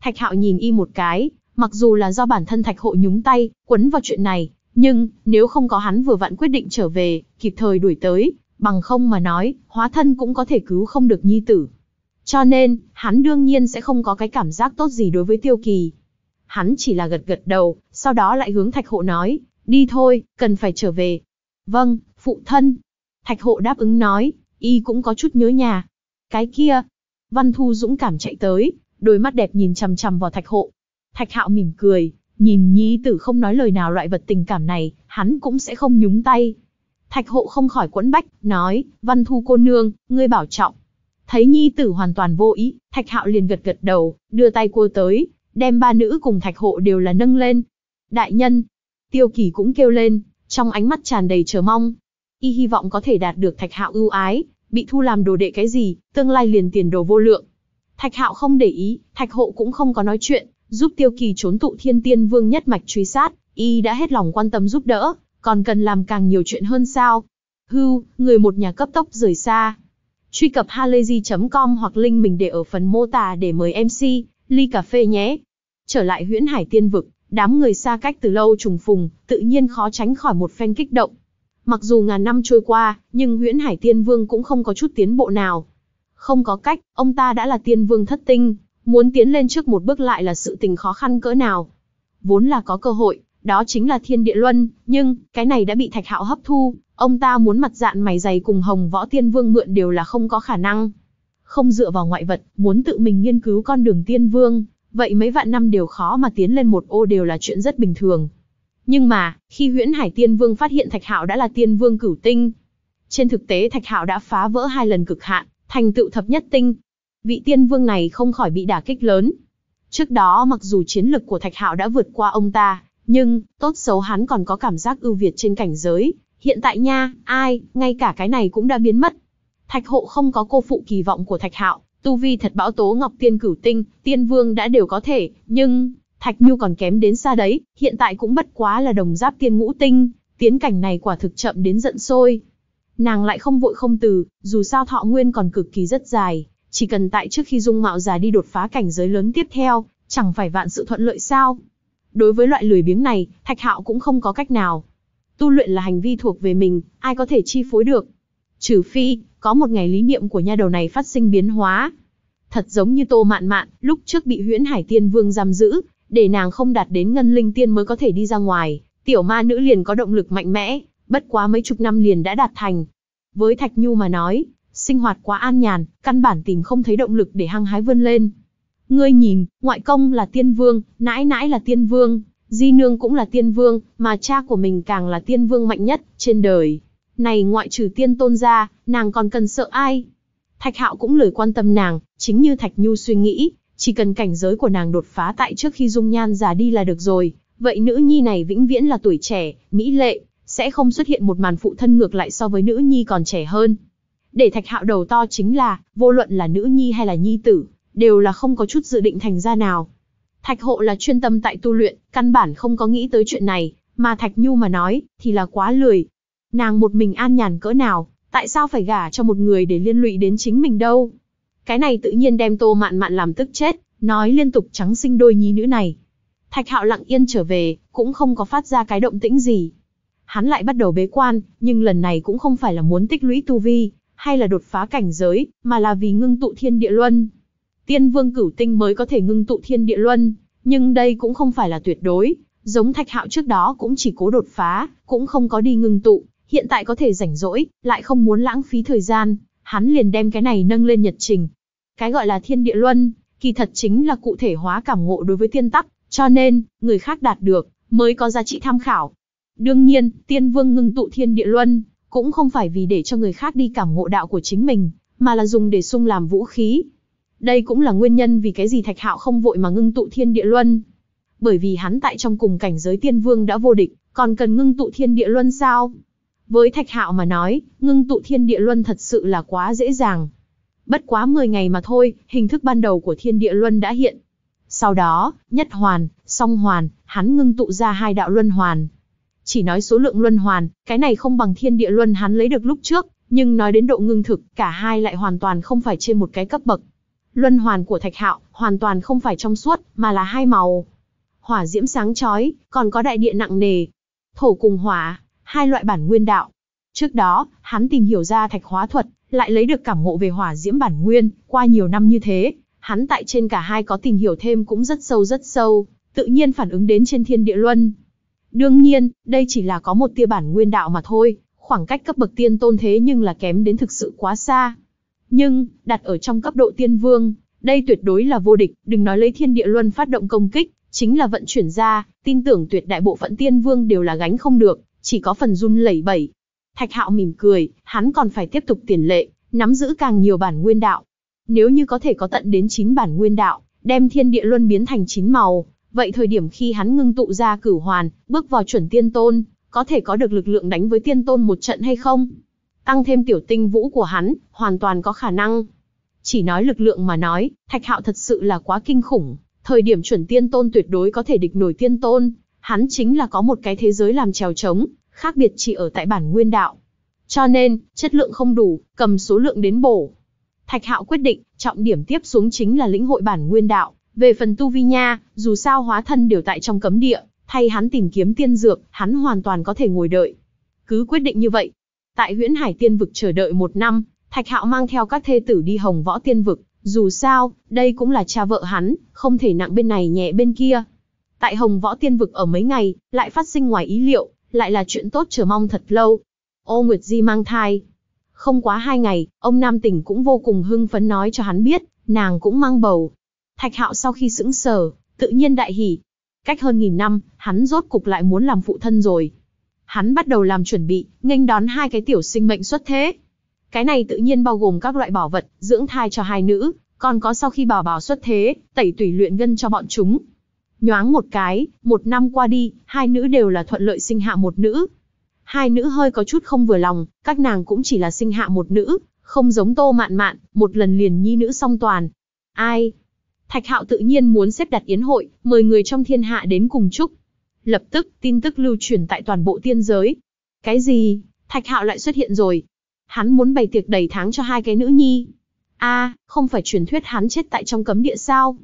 Speaker 1: Thạch Hạo nhìn y một cái, mặc dù là do bản thân Thạch Hộ nhúng tay, quấn vào chuyện này, nhưng nếu không có hắn vừa vặn quyết định trở về, kịp thời đuổi tới, bằng không mà nói, hóa thân cũng có thể cứu không được nhi tử. Cho nên, hắn đương nhiên sẽ không có cái cảm giác tốt gì đối với Tiêu Kỳ. Hắn chỉ là gật gật đầu, sau đó lại hướng Thạch Hộ nói, đi thôi, cần phải trở về. Vâng, phụ thân, Thạch hộ đáp ứng nói, y cũng có chút nhớ nhà. Cái kia, Văn Thu dũng cảm chạy tới, đôi mắt đẹp nhìn chằm chằm vào thạch hộ. Thạch hạo mỉm cười, nhìn nhi tử không nói lời nào loại vật tình cảm này, hắn cũng sẽ không nhúng tay. Thạch hộ không khỏi quẫn bách, nói, Văn Thu cô nương, ngươi bảo trọng. Thấy nhi tử hoàn toàn vô ý, thạch hạo liền gật gật đầu, đưa tay cô tới, đem ba nữ cùng thạch hộ đều là nâng lên. Đại nhân, tiêu kỳ cũng kêu lên, trong ánh mắt tràn đầy chờ mong, y hy vọng có thể đạt được Thạch Hạo ưu ái, bị thu làm đồ đệ cái gì, tương lai liền tiền đồ vô lượng. Thạch Hạo không để ý, Thạch Hộ cũng không có nói chuyện, giúp Tiêu Kỳ trốn tụ Thiên Tiên Vương nhất mạch truy sát, y đã hết lòng quan tâm giúp đỡ, còn cần làm càng nhiều chuyện hơn sao? Hưu, người một nhà cấp tốc rời xa. Truy cập halayzi.com hoặc link mình để ở phần mô tả để mời MC, ly cà phê nhé. Trở lại huyễn hải tiên vực, đám người xa cách từ lâu trùng phùng, tự nhiên khó tránh khỏi một phen kích động. Mặc dù ngàn năm trôi qua, nhưng huyễn hải tiên vương cũng không có chút tiến bộ nào. Không có cách, ông ta đã là tiên vương thất tinh, muốn tiến lên trước một bước lại là sự tình khó khăn cỡ nào. Vốn là có cơ hội, đó chính là thiên địa luân, nhưng, cái này đã bị thạch hạo hấp thu, ông ta muốn mặt dạn mày dày cùng hồng võ tiên vương mượn đều là không có khả năng. Không dựa vào ngoại vật, muốn tự mình nghiên cứu con đường tiên vương, vậy mấy vạn năm đều khó mà tiến lên một ô đều là chuyện rất bình thường. Nhưng mà, khi huyễn hải tiên vương phát hiện Thạch Hạo đã là tiên vương cửu tinh, trên thực tế Thạch Hạo đã phá vỡ hai lần cực hạn, thành tựu thập nhất tinh. Vị tiên vương này không khỏi bị đả kích lớn. Trước đó mặc dù chiến lực của Thạch Hạo đã vượt qua ông ta, nhưng tốt xấu hắn còn có cảm giác ưu việt trên cảnh giới, hiện tại nha, ai, ngay cả cái này cũng đã biến mất. Thạch hộ không có cô phụ kỳ vọng của Thạch Hạo, tu vi thật bão tố Ngọc Tiên Cửu Tinh, Tiên Vương đã đều có thể, nhưng Thạch Nhu còn kém đến xa đấy, hiện tại cũng bất quá là đồng giáp tiên ngũ tinh, tiến cảnh này quả thực chậm đến giận sôi. Nàng lại không vội không từ, dù sao thọ nguyên còn cực kỳ rất dài, chỉ cần tại trước khi dung mạo già đi đột phá cảnh giới lớn tiếp theo, chẳng phải vạn sự thuận lợi sao. Đối với loại lười biếng này, Thạch Hạo cũng không có cách nào. Tu luyện là hành vi thuộc về mình, ai có thể chi phối được. Trừ phi, có một ngày lý niệm của nha đầu này phát sinh biến hóa. Thật giống như Tô Mạn Mạn, lúc trước bị huyễn hải tiên vương giam giữ, để nàng không đạt đến ngân linh tiên mới có thể đi ra ngoài, tiểu ma nữ liền có động lực mạnh mẽ, bất quá mấy chục năm liền đã đạt thành. Với Thạch Nhu mà nói, sinh hoạt quá an nhàn, căn bản tìm không thấy động lực để hăng hái vươn lên. Ngươi nhìn, ngoại công là tiên vương, nãi nãi là tiên vương, di nương cũng là tiên vương, mà cha của mình càng là tiên vương mạnh nhất trên đời. Này ngoại trừ tiên tôn ra, nàng còn cần sợ ai? Thạch Hạo cũng lời quan tâm nàng, chính như Thạch Nhu suy nghĩ, chỉ cần cảnh giới của nàng đột phá tại trước khi dung nhan già đi là được rồi, vậy nữ nhi này vĩnh viễn là tuổi trẻ, mỹ lệ, sẽ không xuất hiện một màn phụ thân ngược lại so với nữ nhi còn trẻ hơn. Để thạch hạo đầu to chính là, vô luận là nữ nhi hay là nhi tử, đều là không có chút dự định thành ra nào. Thạch hộ là chuyên tâm tại tu luyện, căn bản không có nghĩ tới chuyện này, mà Thạch Nhu mà nói, thì là quá lười. Nàng một mình an nhàn cỡ nào, tại sao phải gả cho một người để liên lụy đến chính mình đâu? Cái này tự nhiên đem Tô Mạn Mạn làm tức chết, nói liên tục trắng sinh đôi nhí nữ này. Thạch Hạo lặng yên trở về, cũng không có phát ra cái động tĩnh gì. Hắn lại bắt đầu bế quan, nhưng lần này cũng không phải là muốn tích lũy tu vi, hay là đột phá cảnh giới, mà là vì ngưng tụ thiên địa luân. Tiên vương cửu tinh mới có thể ngưng tụ thiên địa luân, nhưng đây cũng không phải là tuyệt đối, giống thạch hạo trước đó cũng chỉ cố đột phá, cũng không có đi ngưng tụ, hiện tại có thể rảnh rỗi, lại không muốn lãng phí thời gian, hắn liền đem cái này nâng lên nhật trình. Cái gọi là thiên địa luân, kỳ thật chính là cụ thể hóa cảm ngộ đối với tiên tắc, cho nên, người khác đạt được, mới có giá trị tham khảo. Đương nhiên, tiên vương ngưng tụ thiên địa luân, cũng không phải vì để cho người khác đi cảm ngộ đạo của chính mình, mà là dùng để sung làm vũ khí. Đây cũng là nguyên nhân vì cái gì Thạch Hạo không vội mà ngưng tụ thiên địa luân. Bởi vì hắn tại trong cùng cảnh giới tiên vương đã vô địch, còn cần ngưng tụ thiên địa luân sao? Với Thạch Hạo mà nói, ngưng tụ thiên địa luân thật sự là quá dễ dàng. Bất quá mười ngày mà thôi, hình thức ban đầu của thiên địa luân đã hiện. Sau đó, nhất hoàn, song hoàn, hắn ngưng tụ ra hai đạo luân hoàn. Chỉ nói số lượng luân hoàn, cái này không bằng thiên địa luân hắn lấy được lúc trước, nhưng nói đến độ ngưng thực, cả hai lại hoàn toàn không phải trên một cái cấp bậc. Luân hoàn của Thạch Hạo hoàn toàn không phải trong suốt, mà là hai màu. Hỏa diễm sáng chói, còn có đại địa nặng nề. Thổ cùng hỏa, hai loại bản nguyên đạo. Trước đó, hắn tìm hiểu ra thạch hóa thuật, lại lấy được cảm ngộ về hỏa diễm bản nguyên, qua nhiều năm như thế, hắn tại trên cả hai có tìm hiểu thêm cũng rất sâu rất sâu, tự nhiên phản ứng đến trên thiên địa luân. Đương nhiên, đây chỉ là có một tia bản nguyên đạo mà thôi, khoảng cách cấp bậc tiên tôn thế nhưng là kém đến thực sự quá xa. Nhưng, đặt ở trong cấp độ tiên vương, đây tuyệt đối là vô địch, đừng nói lấy thiên địa luân phát động công kích, chính là vận chuyển ra, tin tưởng tuyệt đại bộ phận tiên vương đều là gánh không được, chỉ có phần run lẩy bẩy. Thạch Hạo mỉm cười, hắn còn phải tiếp tục tiền lệ, nắm giữ càng nhiều bản nguyên đạo. Nếu như có thể có tận đến 9 bản nguyên đạo, đem thiên địa luân biến thành 9 màu, vậy thời điểm khi hắn ngưng tụ ra cửu hoàn, bước vào chuẩn tiên tôn, có thể có được lực lượng đánh với tiên tôn một trận hay không? Tăng thêm tiểu tinh vũ của hắn, hoàn toàn có khả năng. Chỉ nói lực lượng mà nói, Thạch Hạo thật sự là quá kinh khủng, thời điểm chuẩn tiên tôn tuyệt đối có thể địch nổi tiên tôn, hắn chính là có một cái thế giới làm trèo trống, khác biệt chỉ ở tại bản nguyên đạo. Cho nên, chất lượng không đủ, cầm số lượng đến bổ. Thạch Hạo quyết định, trọng điểm tiếp xuống chính là lĩnh hội bản nguyên đạo, về phần tu vi nha, dù sao hóa thân đều tại trong cấm địa, thay hắn tìm kiếm tiên dược, hắn hoàn toàn có thể ngồi đợi. Cứ quyết định như vậy. Tại Huyễn Hải Tiên vực chờ đợi một năm, Thạch Hạo mang theo các thê tử đi Hồng Võ Tiên vực, dù sao, đây cũng là cha vợ hắn, không thể nặng bên này nhẹ bên kia. Tại Hồng Võ Tiên Vực ở mấy ngày, lại phát sinh ngoài ý liệu, lại là chuyện tốt chờ mong thật lâu. Ô Nguyệt Di mang thai. Không quá hai ngày, ông Nam Tỉnh cũng vô cùng hưng phấn nói cho hắn biết, nàng cũng mang bầu. Thạch Hạo sau khi sững sờ, tự nhiên đại hỉ. Cách hơn nghìn năm, hắn rốt cục lại muốn làm phụ thân rồi. Hắn bắt đầu làm chuẩn bị, nghênh đón hai cái tiểu sinh mệnh xuất thế. Cái này tự nhiên bao gồm các loại bảo vật, dưỡng thai cho hai nữ, còn có sau khi bảo bảo xuất thế, tẩy tùy luyện gân cho bọn chúng, Nhoáng một cái, một năm qua đi, hai nữ đều là thuận lợi sinh hạ một nữ. Hai nữ hơi có chút không vừa lòng, các nàng cũng chỉ là sinh hạ một nữ, không giống tô mạn mạn, một lần liền nhi nữ song toàn. Ai? Thạch hạo tự nhiên muốn xếp đặt yến hội, mời người trong thiên hạ đến cùng chúc. Lập tức, tin tức lưu truyền tại toàn bộ tiên giới. Cái gì? Thạch hạo lại xuất hiện rồi. Hắn muốn bày tiệc đầy tháng cho hai cái nữ nhi. a không phải truyền thuyết hắn chết tại trong cấm địa sao?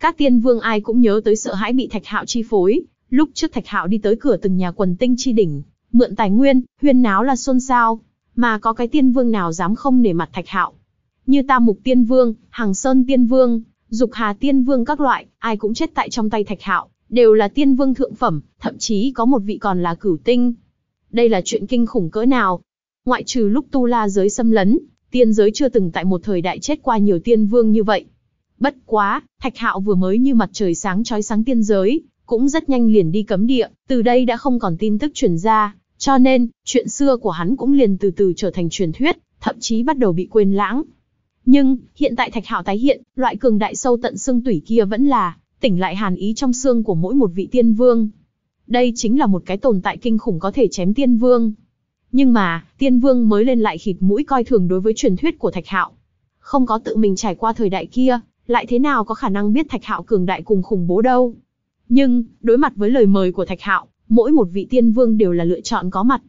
Speaker 1: Các tiên vương ai cũng nhớ tới sợ hãi bị Thạch Hạo chi phối, lúc trước Thạch Hạo đi tới cửa từng nhà quần tinh chi đỉnh, mượn tài nguyên, huyên náo là xôn xao, mà có cái tiên vương nào dám không nể mặt Thạch Hạo. Như Tam Mục Tiên Vương, Hằng Sơn Tiên Vương, Dục Hà Tiên Vương các loại, ai cũng chết tại trong tay Thạch Hạo, đều là tiên vương thượng phẩm, thậm chí có một vị còn là cửu tinh. Đây là chuyện kinh khủng cỡ nào? Ngoại trừ lúc tu la giới xâm lấn, tiên giới chưa từng tại một thời đại chết qua nhiều tiên vương như vậy, Bất quá, Thạch Hạo vừa mới như mặt trời sáng trói sáng tiên giới, cũng rất nhanh liền đi cấm địa, từ đây đã không còn tin tức truyền ra, cho nên, chuyện xưa của hắn cũng liền từ từ trở thành truyền thuyết, thậm chí bắt đầu bị quên lãng. Nhưng, hiện tại Thạch Hạo tái hiện, loại cường đại sâu tận xương tủy kia vẫn là, tỉnh lại hàn ý trong xương của mỗi một vị tiên vương. Đây chính là một cái tồn tại kinh khủng có thể chém tiên vương. Nhưng mà, tiên vương mới lên lại khịt mũi coi thường đối với truyền thuyết của Thạch Hạo. Không có tự mình trải qua thời đại kia, lại thế nào có khả năng biết Thạch Hạo cường đại cùng khủng bố đâu. Nhưng, đối mặt với lời mời của Thạch Hạo, mỗi một vị tiên vương đều là lựa chọn có mặt.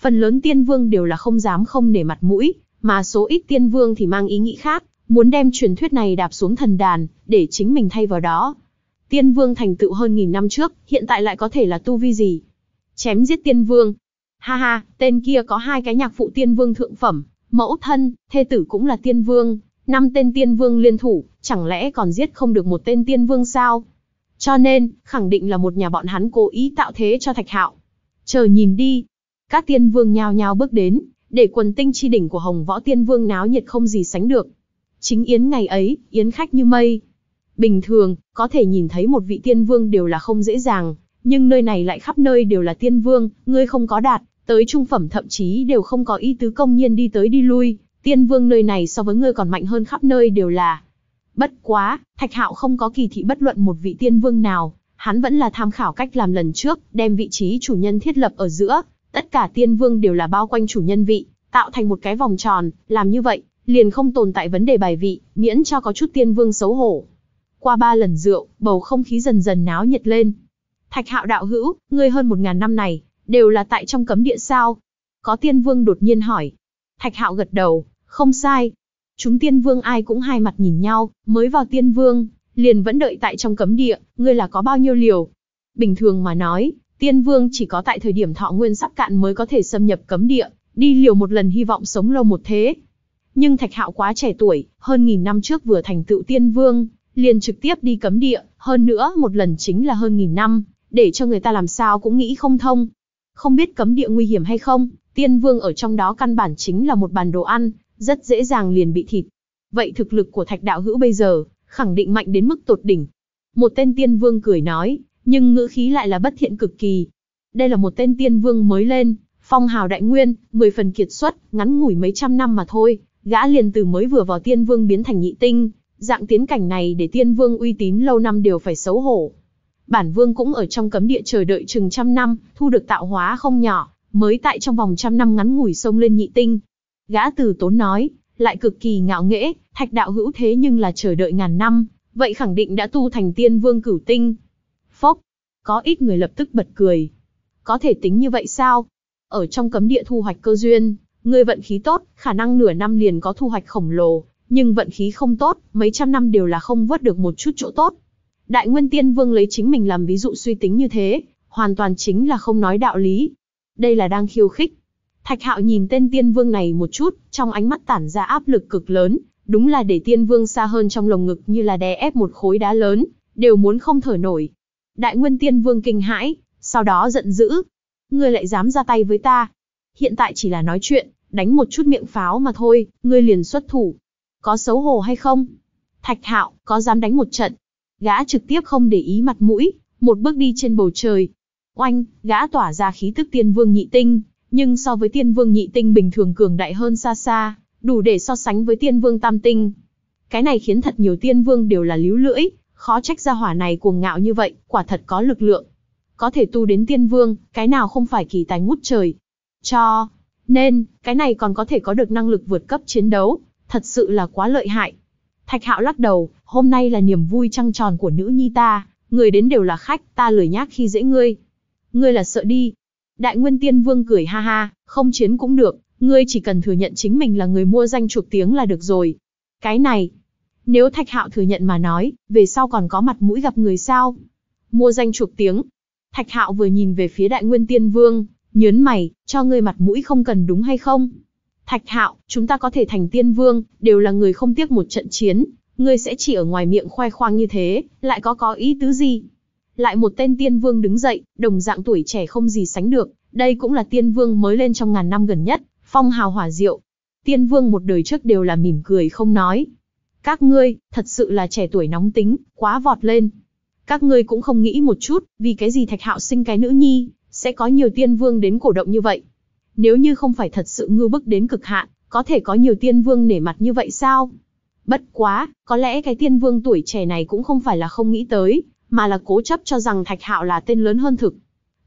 Speaker 1: Phần lớn tiên vương đều là không dám không để mặt mũi, mà số ít tiên vương thì mang ý nghĩ khác, muốn đem truyền thuyết này đạp xuống thần đàn, để chính mình thay vào đó. Tiên vương thành tựu hơn nghìn năm trước, hiện tại lại có thể là tu vi gì? Chém giết tiên vương. Ha ha, tên kia có hai cái nhạc phụ tiên vương thượng phẩm, mẫu thân, thê tử cũng là tiên vương, năm tên tiên vương liên thủ, chẳng lẽ còn giết không được một tên tiên vương sao? Cho nên, khẳng định là một nhà bọn hắn cố ý tạo thế cho Thạch Hạo. Chờ nhìn đi. Các tiên vương nhao nhao bước đến, để quần tinh chi đỉnh của Hồng Võ Tiên Vương náo nhiệt không gì sánh được. Chính yến ngày ấy, yến khách như mây. Bình thường, có thể nhìn thấy một vị tiên vương đều là không dễ dàng, nhưng nơi này lại khắp nơi đều là tiên vương, ngươi không có đạt, tới trung phẩm thậm chí đều không có ý tứ công nhiên đi tới đi lui, tiên vương nơi này so với ngươi còn mạnh hơn khắp nơi đều là. Bất quá, Thạch Hạo không có kỳ thị bất luận một vị tiên vương nào, hắn vẫn là tham khảo cách làm lần trước, đem vị trí chủ nhân thiết lập ở giữa, tất cả tiên vương đều là bao quanh chủ nhân vị, tạo thành một cái vòng tròn, làm như vậy, liền không tồn tại vấn đề bài vị, miễn cho có chút tiên vương xấu hổ. Qua ba lần rượu, bầu không khí dần dần náo nhiệt lên. Thạch Hạo đạo hữu, ngươi hơn một ngàn năm này, đều là tại trong cấm địa sao? Có tiên vương đột nhiên hỏi. Thạch Hạo gật đầu, không sai. Chúng tiên vương ai cũng hai mặt nhìn nhau, mới vào tiên vương, liền vẫn đợi tại trong cấm địa, ngươi là có bao nhiêu liều. Bình thường mà nói, tiên vương chỉ có tại thời điểm thọ nguyên sắp cạn mới có thể xâm nhập cấm địa, đi liều một lần hy vọng sống lâu một thế. Nhưng thạch hạo quá trẻ tuổi, hơn nghìn năm trước vừa thành tựu tiên vương, liền trực tiếp đi cấm địa, hơn nữa một lần chính là hơn nghìn năm, để cho người ta làm sao cũng nghĩ không thông. Không biết cấm địa nguy hiểm hay không, tiên vương ở trong đó căn bản chính là một bàn đồ ăn, rất dễ dàng liền bị thịt. Vậy thực lực của thạch đạo hữu bây giờ, khẳng định mạnh đến mức tột đỉnh. Một tên tiên vương cười nói, nhưng ngữ khí lại là bất thiện cực kỳ. Đây là một tên tiên vương mới lên, phong hào đại nguyên, 10 phần kiệt xuất, ngắn ngủi mấy trăm năm mà thôi, gã liền từ mới vừa vào tiên vương biến thành nhị tinh, dạng tiến cảnh này để tiên vương uy tín lâu năm đều phải xấu hổ. Bản vương cũng ở trong cấm địa chờ đợi chừng trăm năm, thu được tạo hóa không nhỏ, mới tại trong vòng trăm năm ngắn ngủi sông lên nhị tinh, Gã từ tốn nói, lại cực kỳ ngạo nghễ, thạch đạo hữu thế nhưng là chờ đợi ngàn năm, vậy khẳng định đã tu thành tiên vương cửu tinh. Phốc, có ít người lập tức bật cười. Có thể tính như vậy sao? Ở trong cấm địa thu hoạch cơ duyên, người vận khí tốt, khả năng nửa năm liền có thu hoạch khổng lồ, nhưng vận khí không tốt, mấy trăm năm đều là không vớt được một chút chỗ tốt. Đại Nguyên Tiên Vương lấy chính mình làm ví dụ suy tính như thế, hoàn toàn chính là không nói đạo lý. Đây là đang khiêu khích. Thạch Hạo nhìn tên Tiên Vương này một chút, trong ánh mắt tản ra áp lực cực lớn, đúng là để Tiên Vương xa hơn trong lồng ngực như là đè ép một khối đá lớn, đều muốn không thở nổi. Đại Nguyên Tiên Vương kinh hãi, sau đó giận dữ. Ngươi lại dám ra tay với ta. Hiện tại chỉ là nói chuyện, đánh một chút miệng pháo mà thôi, ngươi liền xuất thủ. Có xấu hổ hay không? Thạch Hạo, có dám đánh một trận? Gã trực tiếp không để ý mặt mũi, một bước đi trên bầu trời. Oanh, gã tỏa ra khí tức tiên vương nhị tinh, nhưng so với tiên vương nhị tinh bình thường cường đại hơn xa xa, đủ để so sánh với tiên vương tam tinh. Cái này khiến thật nhiều tiên vương đều là líu lưỡi, khó trách ra hỏa này cuồng ngạo như vậy, quả thật có lực lượng. Có thể tu đến tiên vương, cái nào không phải kỳ tài ngút trời. Cho nên, cái này còn có thể có được năng lực vượt cấp chiến đấu, thật sự là quá lợi hại. Thạch Hạo lắc đầu, hôm nay là niềm vui trăng tròn của nữ nhi ta, người đến đều là khách, ta lười nhác khi dễ ngươi. Ngươi là sợ đi, Đại Nguyên Tiên Vương cười ha ha, không chiến cũng được, ngươi chỉ cần thừa nhận chính mình là người mua danh chuộc tiếng là được rồi. Cái này, nếu Thạch Hạo thừa nhận mà nói, về sau còn có mặt mũi gặp người sao? Mua danh chuộc tiếng. Thạch Hạo vừa nhìn về phía Đại Nguyên Tiên Vương, nhớn mày, cho ngươi mặt mũi không cần đúng hay không? Thạch Hạo, chúng ta có thể thành tiên vương, đều là người không tiếc một trận chiến, ngươi sẽ chỉ ở ngoài miệng khoe khoang như thế, lại có có ý tứ gì? Lại một tên tiên vương đứng dậy, đồng dạng tuổi trẻ không gì sánh được, đây cũng là tiên vương mới lên trong ngàn năm gần nhất, phong hào hỏa diệu. Tiên vương một đời trước đều là mỉm cười không nói. Các ngươi, thật sự là trẻ tuổi nóng tính, quá vọt lên. Các ngươi cũng không nghĩ một chút, vì cái gì thạch hạo sinh cái nữ nhi, sẽ có nhiều tiên vương đến cổ động như vậy. Nếu như không phải thật sự ngưu bức đến cực hạn, có thể có nhiều tiên vương nể mặt như vậy sao? Bất quá, có lẽ cái tiên vương tuổi trẻ này cũng không phải là không nghĩ tới, mà là cố chấp cho rằng Thạch Hạo là tên lớn hơn thực.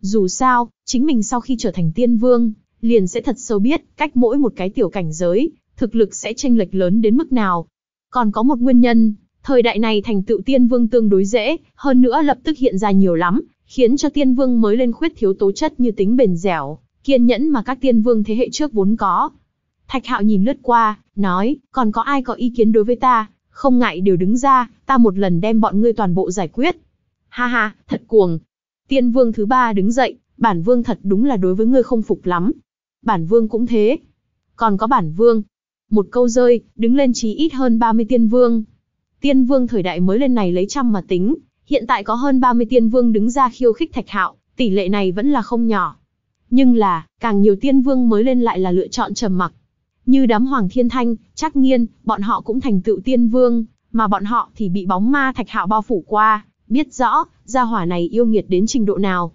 Speaker 1: Dù sao, chính mình sau khi trở thành tiên vương, liền sẽ thật sâu biết cách mỗi một cái tiểu cảnh giới, thực lực sẽ chênh lệch lớn đến mức nào. Còn có một nguyên nhân, thời đại này thành tựu tiên vương tương đối dễ, hơn nữa lập tức hiện ra nhiều lắm, khiến cho tiên vương mới lên khuyết thiếu tố chất như tính bền dẻo, kiên nhẫn mà các tiên vương thế hệ trước vốn có. Thạch Hạo nhìn lướt qua, nói, còn có ai có ý kiến đối với ta, không ngại đều đứng ra, ta một lần đem bọn ngươi toàn bộ giải quyết. Ha ha, thật cuồng. Tiên vương thứ ba đứng dậy, bản vương thật đúng là đối với ngươi không phục lắm. Bản vương cũng thế. Còn có bản vương. Một câu rơi, đứng lên chí ít hơn 30 tiên vương. Tiên vương thời đại mới lên này lấy trăm mà tính, hiện tại có hơn 30 tiên vương đứng ra khiêu khích Thạch Hạo, tỷ lệ này vẫn là không nhỏ. Nhưng là, càng nhiều tiên vương mới lên lại là lựa chọn trầm mặc. Như đám Hoàng Thiên Thanh, chắc Nghiên, bọn họ cũng thành tựu tiên vương, mà bọn họ thì bị bóng ma Thạch Hạo bao phủ qua, biết rõ, gia hỏa này yêu nghiệt đến trình độ nào.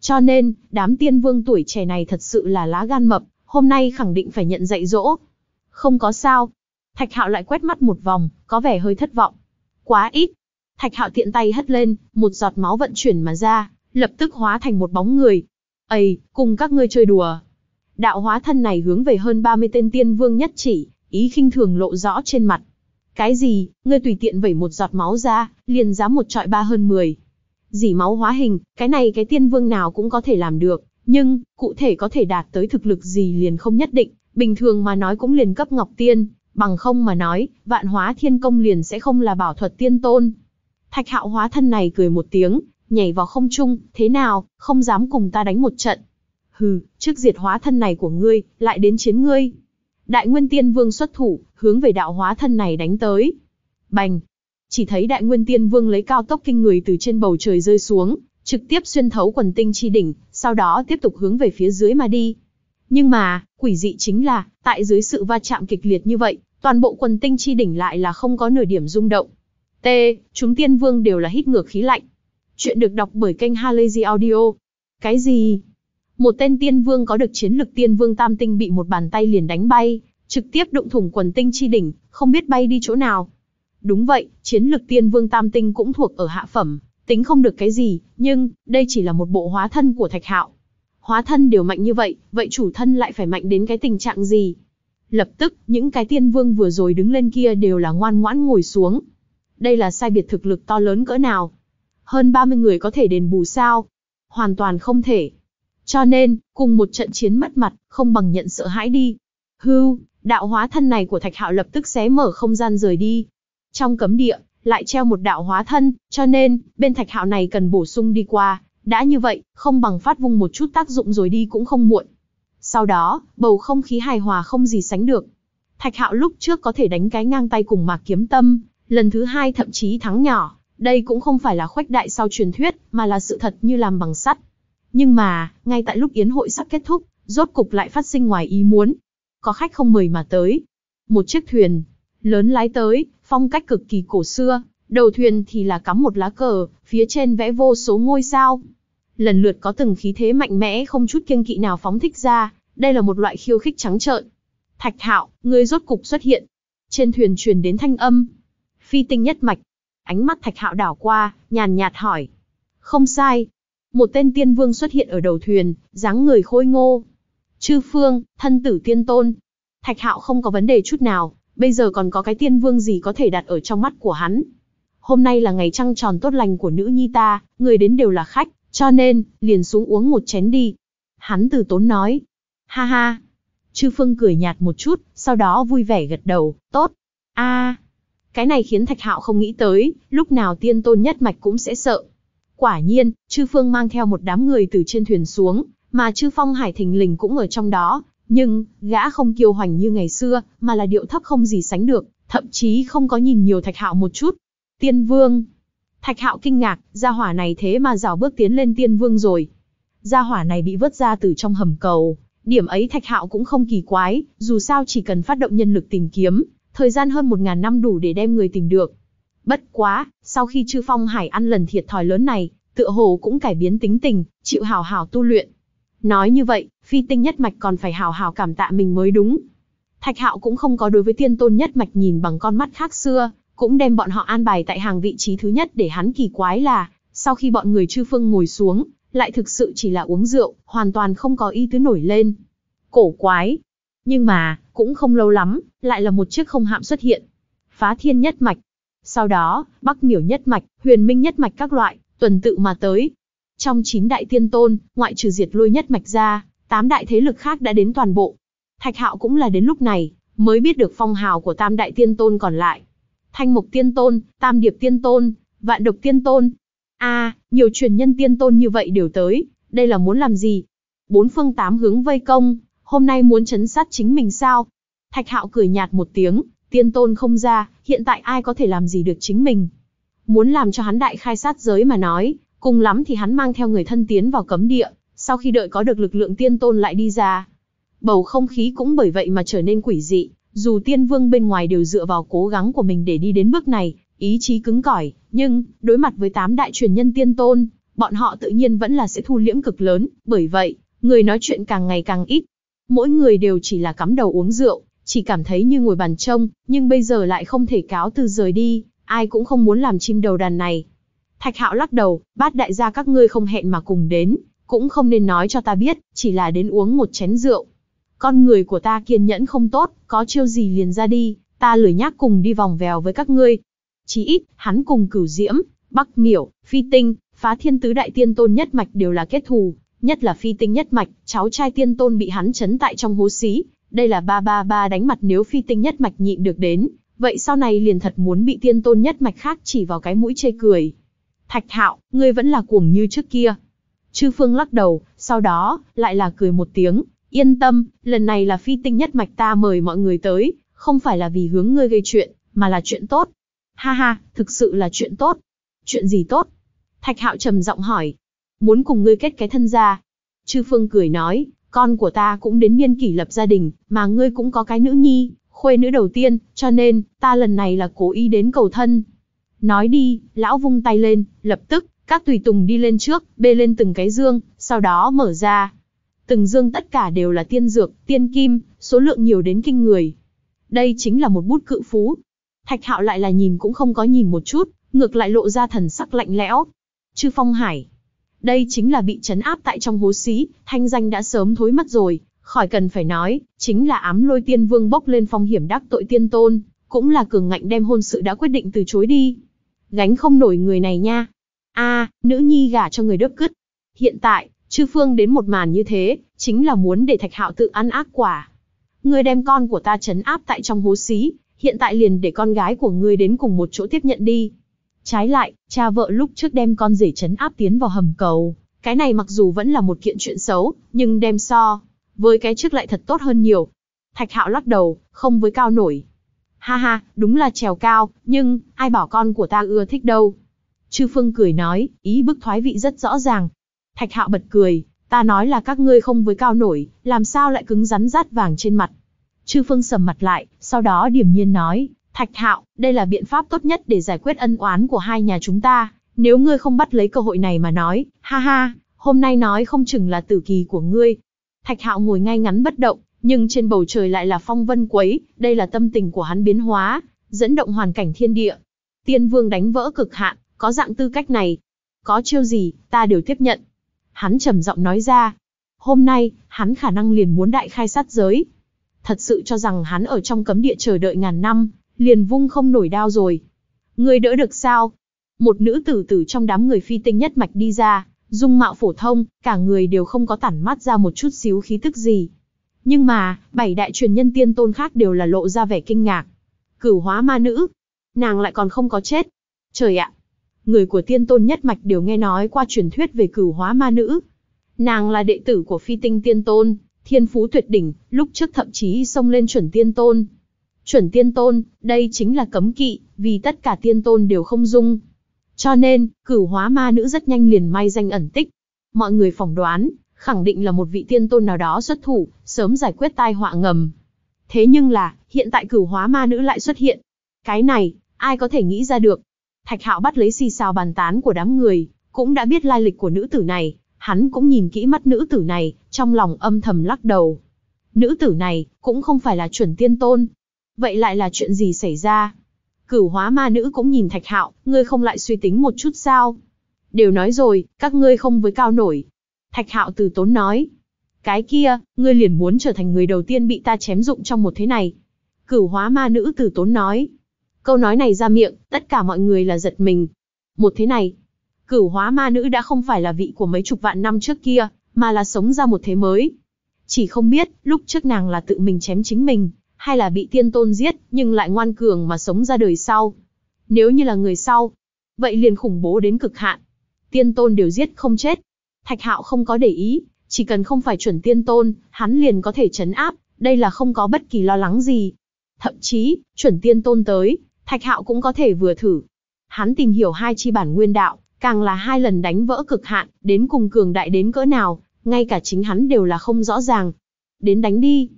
Speaker 1: Cho nên, đám tiên vương tuổi trẻ này thật sự là lá gan mập, hôm nay khẳng định phải nhận dạy dỗ. Không có sao. Thạch hạo lại quét mắt một vòng, có vẻ hơi thất vọng. Quá ít. Thạch hạo tiện tay hất lên, một giọt máu vận chuyển mà ra, lập tức hóa thành một bóng người. Ây, cùng các ngươi chơi đùa. Đạo hóa thân này hướng về hơn 30 tên tiên vương nhất chỉ, ý khinh thường lộ rõ trên mặt. Cái gì, ngươi tùy tiện vẩy một giọt máu ra, liền dám một trọi ba hơn mười. Dỉ máu hóa hình, cái này cái tiên vương nào cũng có thể làm được, nhưng, cụ thể có thể đạt tới thực lực gì liền không nhất định, bình thường mà nói cũng liền cấp ngọc tiên, bằng không mà nói, vạn hóa thiên công liền sẽ không là bảo thuật tiên tôn. Thạch hạo hóa thân này cười một tiếng, nhảy vào không trung, thế nào, không dám cùng ta đánh một trận. Hừ, trước diệt hóa thân này của ngươi, lại đến chiến ngươi. Đại Nguyên Tiên Vương xuất thủ, hướng về đạo hóa thân này đánh tới. Bành! Chỉ thấy Đại Nguyên Tiên Vương lấy cao tốc kinh người từ trên bầu trời rơi xuống, trực tiếp xuyên thấu quần tinh chi đỉnh, sau đó tiếp tục hướng về phía dưới mà đi. Nhưng mà, quỷ dị chính là, tại dưới sự va chạm kịch liệt như vậy, toàn bộ quần tinh chi đỉnh lại là không có nửa điểm rung động. T, chúng tiên vương đều là hít ngược khí lạnh. Chuyện được đọc bởi kênh Halazy Audio. Cái gì? một tên tiên vương có được chiến lực tiên vương tam tinh bị một bàn tay liền đánh bay, trực tiếp đụng thủng quần tinh chi đỉnh, không biết bay đi chỗ nào. Đúng vậy, chiến lực tiên vương tam tinh cũng thuộc ở hạ phẩm, tính không được cái gì, nhưng đây chỉ là một bộ hóa thân của Thạch Hạo. Hóa thân đều mạnh như vậy, vậy chủ thân lại phải mạnh đến cái tình trạng gì? Lập tức, những cái tiên vương vừa rồi đứng lên kia đều là ngoan ngoãn ngồi xuống. Đây là sai biệt thực lực to lớn cỡ nào? Hơn 30 người có thể đền bù sao? Hoàn toàn không thể. Cho nên, cùng một trận chiến mất mặt, không bằng nhận sợ hãi đi. Hưu, đạo hóa thân này của Thạch Hạo lập tức xé mở không gian rời đi. Trong cấm địa, lại treo một đạo hóa thân, cho nên, bên Thạch Hạo này cần bổ sung đi qua. Đã như vậy, không bằng phát vung một chút tác dụng rồi đi cũng không muộn. Sau đó, bầu không khí hài hòa không gì sánh được. Thạch Hạo lúc trước có thể đánh cái ngang tay cùng Mạc Kiếm Tâm, lần thứ hai thậm chí thắng nhỏ. Đây cũng không phải là khoách đại sau truyền thuyết, mà là sự thật như làm bằng sắt. Nhưng mà, ngay tại lúc yến hội sắp kết thúc, rốt cục lại phát sinh ngoài ý muốn. Có khách không mời mà tới. Một chiếc thuyền lớn lái tới, phong cách cực kỳ cổ xưa, đầu thuyền thì là cắm một lá cờ, phía trên vẽ vô số ngôi sao. Lần lượt có từng khí thế mạnh mẽ không chút kiêng kỵ nào phóng thích ra, đây là một loại khiêu khích trắng trợn. Thạch Hạo, người rốt cục xuất hiện. Trên thuyền truyền đến thanh âm. Phi tinh nhất mạch. Ánh mắt Thạch Hạo đảo qua, nhàn nhạt hỏi. Không sai, một tên tiên vương xuất hiện ở đầu thuyền, dáng người khôi ngô. Chư Phương, thân tử tiên tôn. Thạch Hạo không có vấn đề chút nào, bây giờ còn có cái tiên vương gì có thể đặt ở trong mắt của hắn. Hôm nay là ngày trăng tròn tốt lành của nữ nhi ta, người đến đều là khách, cho nên, liền xuống uống một chén đi. Hắn từ tốn nói. Ha ha. Chư Phương cười nhạt một chút, sau đó vui vẻ gật đầu, tốt. a Cái này khiến Thạch Hạo không nghĩ tới, lúc nào tiên tôn nhất mạch cũng sẽ sợ. Quả nhiên, Trư Phương mang theo một đám người từ trên thuyền xuống, mà Trư Phong Hải thình lình cũng ở trong đó, nhưng, gã không kiêu hoành như ngày xưa, mà là điệu thấp không gì sánh được, thậm chí không có nhìn nhiều Thạch Hạo một chút. Tiên Vương. Thạch Hạo kinh ngạc, gia hỏa này thế mà rào bước tiến lên Tiên Vương rồi. Gia hỏa này bị vớt ra từ trong hầm cầu, điểm ấy Thạch Hạo cũng không kỳ quái, dù sao chỉ cần phát động nhân lực tìm kiếm, thời gian hơn 1.000 năm đủ để đem người tìm được, Bất quá, sau khi Trư Phong Hải ăn lần thiệt thòi lớn này, tựa hồ cũng cải biến tính tình, chịu hào hào tu luyện. Nói như vậy, phi tinh nhất mạch còn phải hào hào cảm tạ mình mới đúng. Thạch Hạo cũng không có đối với tiên tôn nhất mạch nhìn bằng con mắt khác xưa, cũng đem bọn họ an bài tại hàng vị trí thứ nhất để hắn kỳ quái là, sau khi bọn người Trư Phương ngồi xuống, lại thực sự chỉ là uống rượu, hoàn toàn không có ý tứ nổi lên. Cổ quái. Nhưng mà, cũng không lâu lắm, lại là một chiếc không hạm xuất hiện. Phá thiên nhất mạch, sau đó, Bắc Miểu nhất mạch, Huyền Minh nhất mạch các loại, tuần tự mà tới. Trong chín đại tiên tôn, ngoại trừ diệt lôi nhất mạch ra, tám đại thế lực khác đã đến toàn bộ. Thạch Hạo cũng là đến lúc này, mới biết được phong hào của tam đại tiên tôn còn lại. Thanh mục tiên tôn, tam điệp tiên tôn, vạn độc tiên tôn. a nhiều truyền nhân tiên tôn như vậy đều tới, đây là muốn làm gì? Bốn phương tám hướng vây công, hôm nay muốn chấn sát chính mình sao? Thạch Hạo cười nhạt một tiếng, tiên tôn không ra, hiện tại ai có thể làm gì được chính mình. Muốn làm cho hắn đại khai sát giới mà nói, cùng lắm thì hắn mang theo người thân tiến vào cấm địa, sau khi đợi có được lực lượng tiên tôn lại đi ra. Bầu không khí cũng bởi vậy mà trở nên quỷ dị, dù tiên vương bên ngoài đều dựa vào cố gắng của mình để đi đến bước này, ý chí cứng cỏi, nhưng, đối mặt với tám đại truyền nhân tiên tôn, bọn họ tự nhiên vẫn là sẽ thu liễm cực lớn, bởi vậy, người nói chuyện càng ngày càng ít. Mỗi người đều chỉ là cắm đầu uống rượu, chỉ cảm thấy như ngồi bàn trông, nhưng bây giờ lại không thể cáo từ rời đi, ai cũng không muốn làm chim đầu đàn này. Thạch hạo lắc đầu, bát đại gia các ngươi không hẹn mà cùng đến, cũng không nên nói cho ta biết, chỉ là đến uống một chén rượu. Con người của ta kiên nhẫn không tốt, có chiêu gì liền ra đi, ta lười nhác cùng đi vòng vèo với các ngươi. Chí ít, hắn cùng cửu diễm, bắc miểu, phi tinh, phá thiên tứ đại tiên tôn nhất mạch đều là kết thù, nhất là phi tinh nhất mạch, cháu trai tiên tôn bị hắn chấn tại trong hố xí, đây là ba ba ba đánh mặt nếu phi tinh nhất mạch nhịn được đến, vậy sau này liền thật muốn bị tiên tôn nhất mạch khác chỉ vào cái mũi chê cười. Thạch Hạo, ngươi vẫn là cuồng như trước kia. Chư Phương lắc đầu, sau đó lại là cười một tiếng, yên tâm, lần này là phi tinh nhất mạch ta mời mọi người tới, không phải là vì hướng ngươi gây chuyện, mà là chuyện tốt. Ha ha, thực sự là chuyện tốt. Chuyện gì tốt? Thạch Hạo trầm giọng hỏi. Muốn cùng ngươi kết cái thân ra. Chư Phương cười nói, con của ta cũng đến niên kỷ lập gia đình, mà ngươi cũng có cái nữ nhi, khuê nữ đầu tiên, cho nên, ta lần này là cố ý đến cầu thân. Nói đi, lão vung tay lên, lập tức, các tùy tùng đi lên trước, bê lên từng cái dương, sau đó mở ra. Từng dương tất cả đều là tiên dược, tiên kim, số lượng nhiều đến kinh người. Đây chính là một bút cự phú. Thạch hạo lại là nhìn cũng không có nhìn một chút, ngược lại lộ ra thần sắc lạnh lẽo. Chư Phong Hải, đây chính là bị chấn áp tại trong hố xí, thanh danh đã sớm thối mất rồi, khỏi cần phải nói, chính là ám lôi tiên vương bốc lên phong hiểm đắc tội tiên tôn, cũng là cường ngạnh đem hôn sự đã quyết định từ chối đi. Gánh không nổi người này nha. a nữ nhi gả cho người đớp cứt. Hiện tại, chư phương đến một màn như thế, chính là muốn để thạch hạo tự ăn ác quả. Người đem con của ta chấn áp tại trong hố xí, hiện tại liền để con gái của ngươi đến cùng một chỗ tiếp nhận đi, Trái lại, cha vợ lúc trước đem con rể chấn áp tiến vào hầm cầu, cái này mặc dù vẫn là một kiện chuyện xấu, nhưng đem so, với cái trước lại thật tốt hơn nhiều. Thạch hạo lắc đầu, không với cao nổi. Ha ha, đúng là trèo cao, nhưng, ai bảo con của ta ưa thích đâu. Chư Phương cười nói, ý bức thoái vị rất rõ ràng. Thạch hạo bật cười, ta nói là các ngươi không với cao nổi, làm sao lại cứng rắn rát vàng trên mặt. Chư Phương sầm mặt lại, sau đó điềm nhiên nói, Thạch Hạo, đây là biện pháp tốt nhất để giải quyết ân oán của hai nhà chúng ta, nếu ngươi không bắt lấy cơ hội này mà nói, ha ha, hôm nay nói không chừng là tử kỳ của ngươi. Thạch Hạo ngồi ngay ngắn bất động, nhưng trên bầu trời lại là phong vân quấy, đây là tâm tình của hắn biến hóa, dẫn động hoàn cảnh thiên địa. Tiên Vương đánh vỡ cực hạn, có dạng tư cách này, có chiêu gì, ta đều tiếp nhận. Hắn trầm giọng nói ra, hôm nay, hắn khả năng liền muốn đại khai sát giới. Thật sự cho rằng hắn ở trong cấm địa chờ đợi ngàn năm, liền vung không nổi đao rồi. Người đỡ được sao? Một nữ tử tử trong đám người phi tinh nhất mạch đi ra, dung mạo phổ thông, cả người đều không có tản mắt ra một chút xíu khí tức gì. Nhưng mà, bảy đại truyền nhân tiên tôn khác đều là lộ ra vẻ kinh ngạc. Cửu hóa ma nữ, nàng lại còn không có chết. Trời ạ, người của tiên tôn nhất mạch đều nghe nói qua truyền thuyết về cửu hóa ma nữ. Nàng là đệ tử của phi tinh tiên tôn, thiên phú tuyệt đỉnh, lúc trước thậm chí xông lên chuẩn tiên tôn, Chuẩn tiên tôn, đây chính là cấm kỵ, vì tất cả tiên tôn đều không dung. Cho nên, cửu hóa ma nữ rất nhanh liền may danh ẩn tích. Mọi người phỏng đoán, khẳng định là một vị tiên tôn nào đó xuất thủ, sớm giải quyết tai họa ngầm. Thế nhưng là, hiện tại cửu hóa ma nữ lại xuất hiện. Cái này, ai có thể nghĩ ra được. Thạch hạo bắt lấy xì xào bàn tán của đám người, cũng đã biết lai lịch của nữ tử này. Hắn cũng nhìn kỹ mắt nữ tử này, trong lòng âm thầm lắc đầu. Nữ tử này, cũng không phải là chuẩn tiên tôn, Vậy lại là chuyện gì xảy ra? Cửu hóa ma nữ cũng nhìn thạch hạo, ngươi không lại suy tính một chút sao? Đều nói rồi, các ngươi không với cao nổi. Thạch hạo từ tốn nói. Cái kia, ngươi liền muốn trở thành người đầu tiên bị ta chém dụng trong một thế này. Cửu hóa ma nữ từ tốn nói. Câu nói này ra miệng, tất cả mọi người là giật mình. Một thế này, cửu hóa ma nữ đã không phải là vị của mấy chục vạn năm trước kia, mà là sống ra một thế mới. Chỉ không biết, lúc trước nàng là tự mình chém chính mình, hay là bị tiên tôn giết, nhưng lại ngoan cường mà sống ra đời sau. Nếu như là người sau, vậy liền khủng bố đến cực hạn. Tiên tôn đều giết không chết. Thạch Hạo không có để ý, chỉ cần không phải chuẩn tiên tôn, hắn liền có thể chấn áp, đây là không có bất kỳ lo lắng gì. Thậm chí, chuẩn tiên tôn tới, Thạch Hạo cũng có thể vừa thử. Hắn tìm hiểu hai chi bản nguyên đạo, càng là hai lần đánh vỡ cực hạn, đến cùng cường đại đến cỡ nào, ngay cả chính hắn đều là không rõ ràng. Đến đánh đi,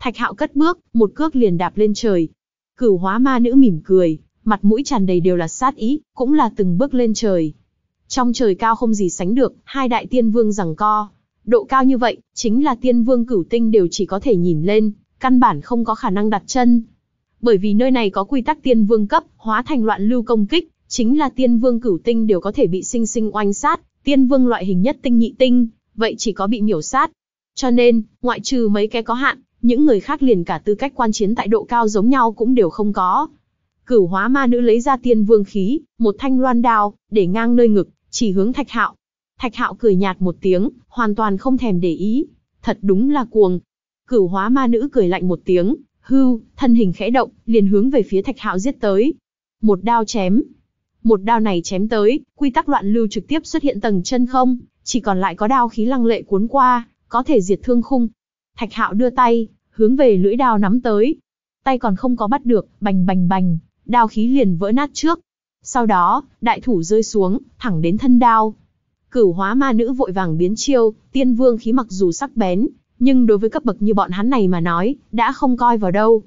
Speaker 1: Thạch hạo cất bước, một cước liền đạp lên trời. Cửu hóa ma nữ mỉm cười, mặt mũi tràn đầy đều là sát ý, cũng là từng bước lên trời. Trong trời cao không gì sánh được, hai đại tiên vương giằng co. Độ cao như vậy, chính là tiên vương cửu tinh đều chỉ có thể nhìn lên, căn bản không có khả năng đặt chân. Bởi vì nơi này có quy tắc tiên vương cấp, hóa thành loạn lưu công kích, chính là tiên vương cửu tinh đều có thể bị sinh sinh oanh sát, tiên vương loại hình nhất tinh nhị tinh, vậy chỉ có bị miểu sát. Cho nên, ngoại trừ mấy cái có hạn, những người khác liền cả tư cách quan chiến tại độ cao giống nhau cũng đều không có. Cửu hóa ma nữ lấy ra tiên vương khí, một thanh loan đao, để ngang nơi ngực, chỉ hướng thạch hạo. Thạch hạo cười nhạt một tiếng, hoàn toàn không thèm để ý. Thật đúng là cuồng. Cửu hóa ma nữ cười lạnh một tiếng, hưu, thân hình khẽ động, liền hướng về phía thạch hạo giết tới. Một đao chém. Một đao này chém tới, quy tắc loạn lưu trực tiếp xuất hiện tầng chân không, chỉ còn lại có đao khí lăng lệ cuốn qua, có thể diệt thương khung, Thạch Hạo đưa tay, hướng về lưỡi đao nắm tới. Tay còn không có bắt được, bành bành bành, đao khí liền vỡ nát trước. Sau đó, đại thủ rơi xuống, thẳng đến thân đao. Cửu hóa ma nữ vội vàng biến chiêu, tiên vương khí mặc dù sắc bén, nhưng đối với cấp bậc như bọn hắn này mà nói, đã không coi vào đâu.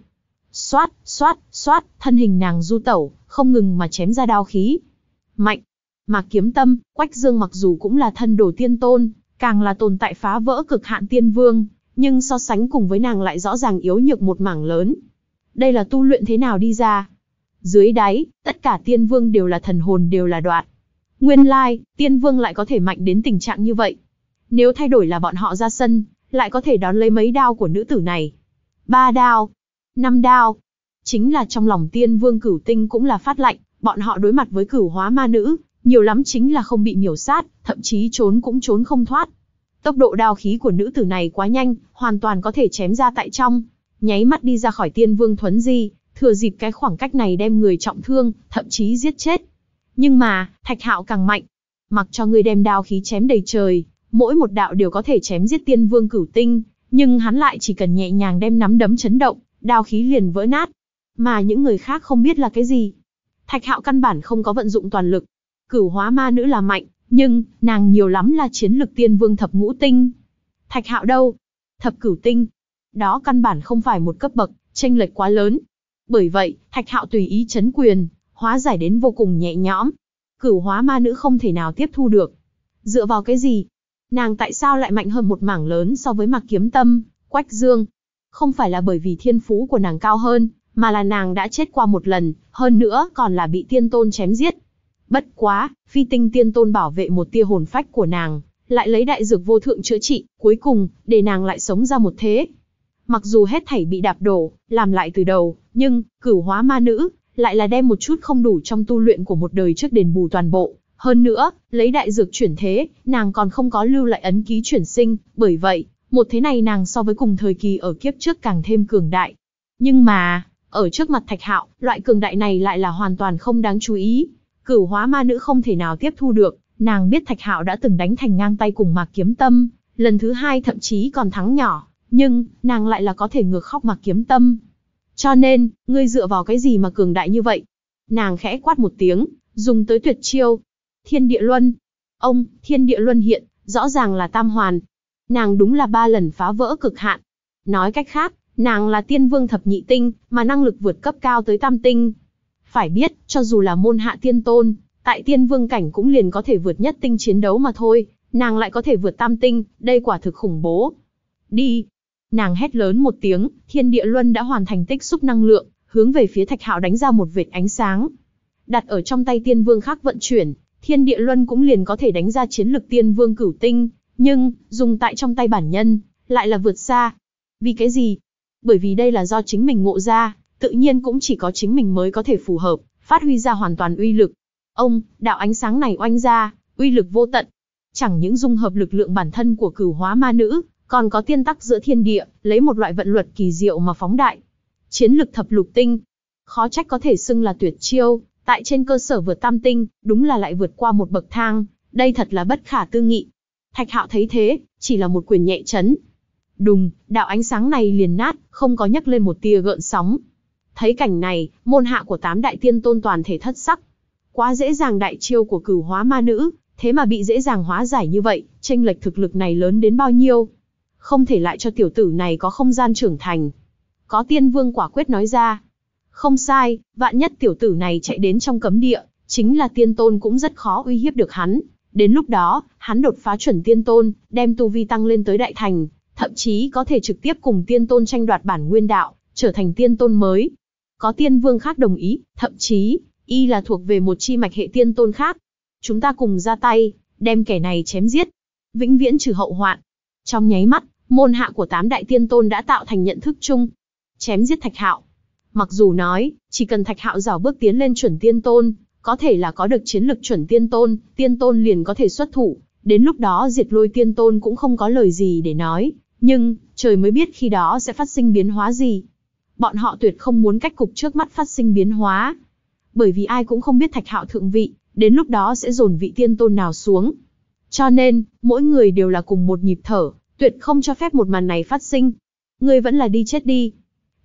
Speaker 1: Xoát, xoát, xoát, thân hình nàng du tẩu, không ngừng mà chém ra đao khí. Mạnh, mà kiếm tâm, quách dương mặc dù cũng là thân đồ tiên tôn, càng là tồn tại phá vỡ cực hạn tiên vương, nhưng so sánh cùng với nàng lại rõ ràng yếu nhược một mảng lớn. Đây là tu luyện thế nào đi ra? Dưới đáy, tất cả tiên vương đều là thần hồn đều là đoạn. Nguyên lai, tiên vương lại có thể mạnh đến tình trạng như vậy. Nếu thay đổi là bọn họ ra sân, lại có thể đón lấy mấy đao của nữ tử này. Ba đao, năm đao. Chính là trong lòng tiên vương cửu tinh cũng là phát lạnh, bọn họ đối mặt với cửu hóa ma nữ, nhiều lắm chính là không bị miểu sát, thậm chí trốn cũng trốn không thoát. Tốc độ đao khí của nữ tử này quá nhanh, hoàn toàn có thể chém ra tại trong. Nháy mắt đi ra khỏi tiên vương thuấn di, thừa dịp cái khoảng cách này đem người trọng thương, thậm chí giết chết. Nhưng mà, thạch hạo càng mạnh. Mặc cho người đem đao khí chém đầy trời, mỗi một đạo đều có thể chém giết tiên vương cửu tinh, nhưng hắn lại chỉ cần nhẹ nhàng đem nắm đấm chấn động, đao khí liền vỡ nát. Mà những người khác không biết là cái gì. Thạch hạo căn bản không có vận dụng toàn lực. Cửu hóa ma nữ là mạnh, nhưng nàng nhiều lắm là chiến lực tiên vương thập ngũ tinh. Thạch Hạo đâu? Thập cửu tinh. Đó căn bản không phải một cấp bậc, tranh lệch quá lớn. Bởi vậy, Thạch Hạo tùy ý chấn quyền, hóa giải đến vô cùng nhẹ nhõm. Cửu hóa ma nữ không thể nào tiếp thu được. Dựa vào cái gì? Nàng tại sao lại mạnh hơn một mảng lớn so với Mạc Kiếm Tâm, Quách Dương? Không phải là bởi vì thiên phú của nàng cao hơn, mà là nàng đã chết qua một lần, hơn nữa còn là bị tiên tôn chém giết, Bất quá, phi tinh tiên tôn bảo vệ một tia hồn phách của nàng, lại lấy đại dược vô thượng chữa trị, cuối cùng, để nàng lại sống ra một thế. Mặc dù hết thảy bị đạp đổ, làm lại từ đầu, nhưng, cửu hóa ma nữ, lại là đem một chút không đủ trong tu luyện của một đời trước đền bù toàn bộ. Hơn nữa, lấy đại dược chuyển thế, nàng còn không có lưu lại ấn ký chuyển sinh, bởi vậy, một thế này nàng so với cùng thời kỳ ở kiếp trước càng thêm cường đại. Nhưng mà, ở trước mặt Thạch Hạo, loại cường đại này lại là hoàn toàn không đáng chú ý. Cửu hóa ma nữ không thể nào tiếp thu được, nàng biết Thạch Hạo đã từng đánh thành ngang tay cùng Mạc Kiếm Tâm, lần thứ hai thậm chí còn thắng nhỏ, nhưng nàng lại là có thể ngược khóc Mạc Kiếm Tâm. Cho nên, ngươi dựa vào cái gì mà cường đại như vậy? Nàng khẽ quát một tiếng, dùng tới tuyệt chiêu. Thiên địa luân. Ông, thiên địa luân hiện, rõ ràng là tam hoàn. Nàng đúng là ba lần phá vỡ cực hạn. Nói cách khác, nàng là tiên vương thập nhị tinh, mà năng lực vượt cấp cao tới tam tinh. Phải biết, cho dù là môn hạ tiên tôn, tại tiên vương cảnh cũng liền có thể vượt nhất tinh chiến đấu mà thôi, nàng lại có thể vượt tam tinh, đây quả thực khủng bố. Đi! Nàng hét lớn một tiếng, thiên địa luân đã hoàn thành tích xúc năng lượng, hướng về phía thạch hạo đánh ra một vệt ánh sáng. Đặt ở trong tay tiên vương khác vận chuyển, thiên địa luân cũng liền có thể đánh ra chiến lực tiên vương cửu tinh, nhưng, dùng tại trong tay bản nhân, lại là vượt xa. Vì cái gì? Bởi vì đây là do chính mình ngộ ra, tự nhiên cũng chỉ có chính mình mới có thể phù hợp, phát huy ra hoàn toàn uy lực. Ông, đạo ánh sáng này oanh ra, uy lực vô tận. Chẳng những dung hợp lực lượng bản thân của cửu hóa ma nữ, còn có tiên tắc giữa thiên địa, lấy một loại vận luật kỳ diệu mà phóng đại. Chiến lực thập lục tinh, khó trách có thể xưng là tuyệt chiêu, tại trên cơ sở vượt tam tinh, đúng là lại vượt qua một bậc thang, đây thật là bất khả tư nghị. Thạch Hạo thấy thế, chỉ là một quyền nhẹ chấn. Đùng, đạo ánh sáng này liền nát, không có nhấc lên một tia gợn sóng, Thấy cảnh này, môn hạ của tám đại tiên tôn toàn thể thất sắc. Quá dễ dàng đại chiêu của cửu hóa ma nữ, thế mà bị dễ dàng hóa giải như vậy, tranh lệch thực lực này lớn đến bao nhiêu. Không thể lại cho tiểu tử này có không gian trưởng thành. Có tiên vương quả quyết nói ra. Không sai, vạn nhất tiểu tử này chạy đến trong cấm địa, chính là tiên tôn cũng rất khó uy hiếp được hắn. Đến lúc đó, hắn đột phá chuẩn tiên tôn, đem tu vi tăng lên tới đại thành, thậm chí có thể trực tiếp cùng tiên tôn tranh đoạt bản nguyên đạo, trở thành tiên tôn mới, có tiên vương khác đồng ý, thậm chí, y là thuộc về một chi mạch hệ tiên tôn khác. Chúng ta cùng ra tay, đem kẻ này chém giết. Vĩnh viễn trừ hậu hoạn. Trong nháy mắt, môn hạ của tám đại tiên tôn đã tạo thành nhận thức chung. Chém giết thạch hạo. Mặc dù nói, chỉ cần thạch hạo rào bước tiến lên chuẩn tiên tôn, có thể là có được chiến lực chuẩn tiên tôn, tiên tôn liền có thể xuất thủ. Đến lúc đó diệt lôi tiên tôn cũng không có lời gì để nói. Nhưng, trời mới biết khi đó sẽ phát sinh biến hóa gì bọn họ tuyệt không muốn cách cục trước mắt phát sinh biến hóa. Bởi vì ai cũng không biết thạch hạo thượng vị, đến lúc đó sẽ dồn vị tiên tôn nào xuống. Cho nên, mỗi người đều là cùng một nhịp thở, tuyệt không cho phép một màn này phát sinh. người vẫn là đi chết đi.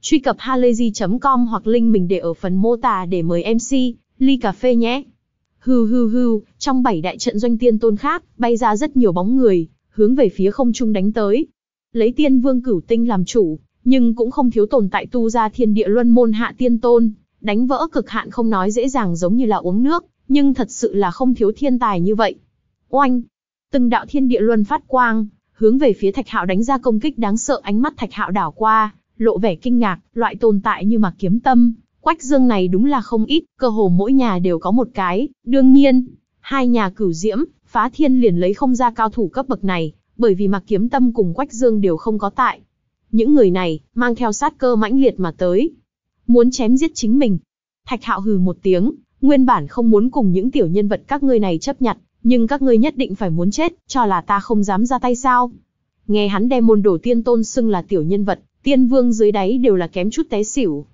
Speaker 1: Truy cập halayzi.com hoặc link mình để ở phần mô tả để mời MC, ly cà phê nhé. Hừ hừ hừ, trong bảy đại trận doanh tiên tôn khác, bay ra rất nhiều bóng người, hướng về phía không trung đánh tới. Lấy tiên vương cửu tinh làm chủ, nhưng cũng không thiếu tồn tại tu ra thiên địa luân môn hạ tiên tôn, đánh vỡ cực hạn không nói dễ dàng giống như là uống nước, nhưng thật sự là không thiếu thiên tài như vậy. Oanh! Từng đạo thiên địa luân phát quang, hướng về phía Thạch Hạo đánh ra công kích đáng sợ, ánh mắt Thạch Hạo đảo qua, lộ vẻ kinh ngạc, loại tồn tại như mà kiếm tâm, Quách Dương này đúng là không ít, cơ hồ mỗi nhà đều có một cái, đương nhiên, hai nhà Cửu Diễm, Phá Thiên liền lấy không ra cao thủ cấp bậc này, bởi vì mặc Kiếm Tâm cùng Quách Dương đều không có tại những người này mang theo sát cơ mãnh liệt mà tới, muốn chém giết chính mình. Thạch Hạo hừ một tiếng, nguyên bản không muốn cùng những tiểu nhân vật các ngươi này chấp nhận, nhưng các ngươi nhất định phải muốn chết, cho là ta không dám ra tay sao? Nghe hắn đem môn đồ tiên tôn xưng là tiểu nhân vật, tiên vương dưới đáy đều là kém chút té xỉu.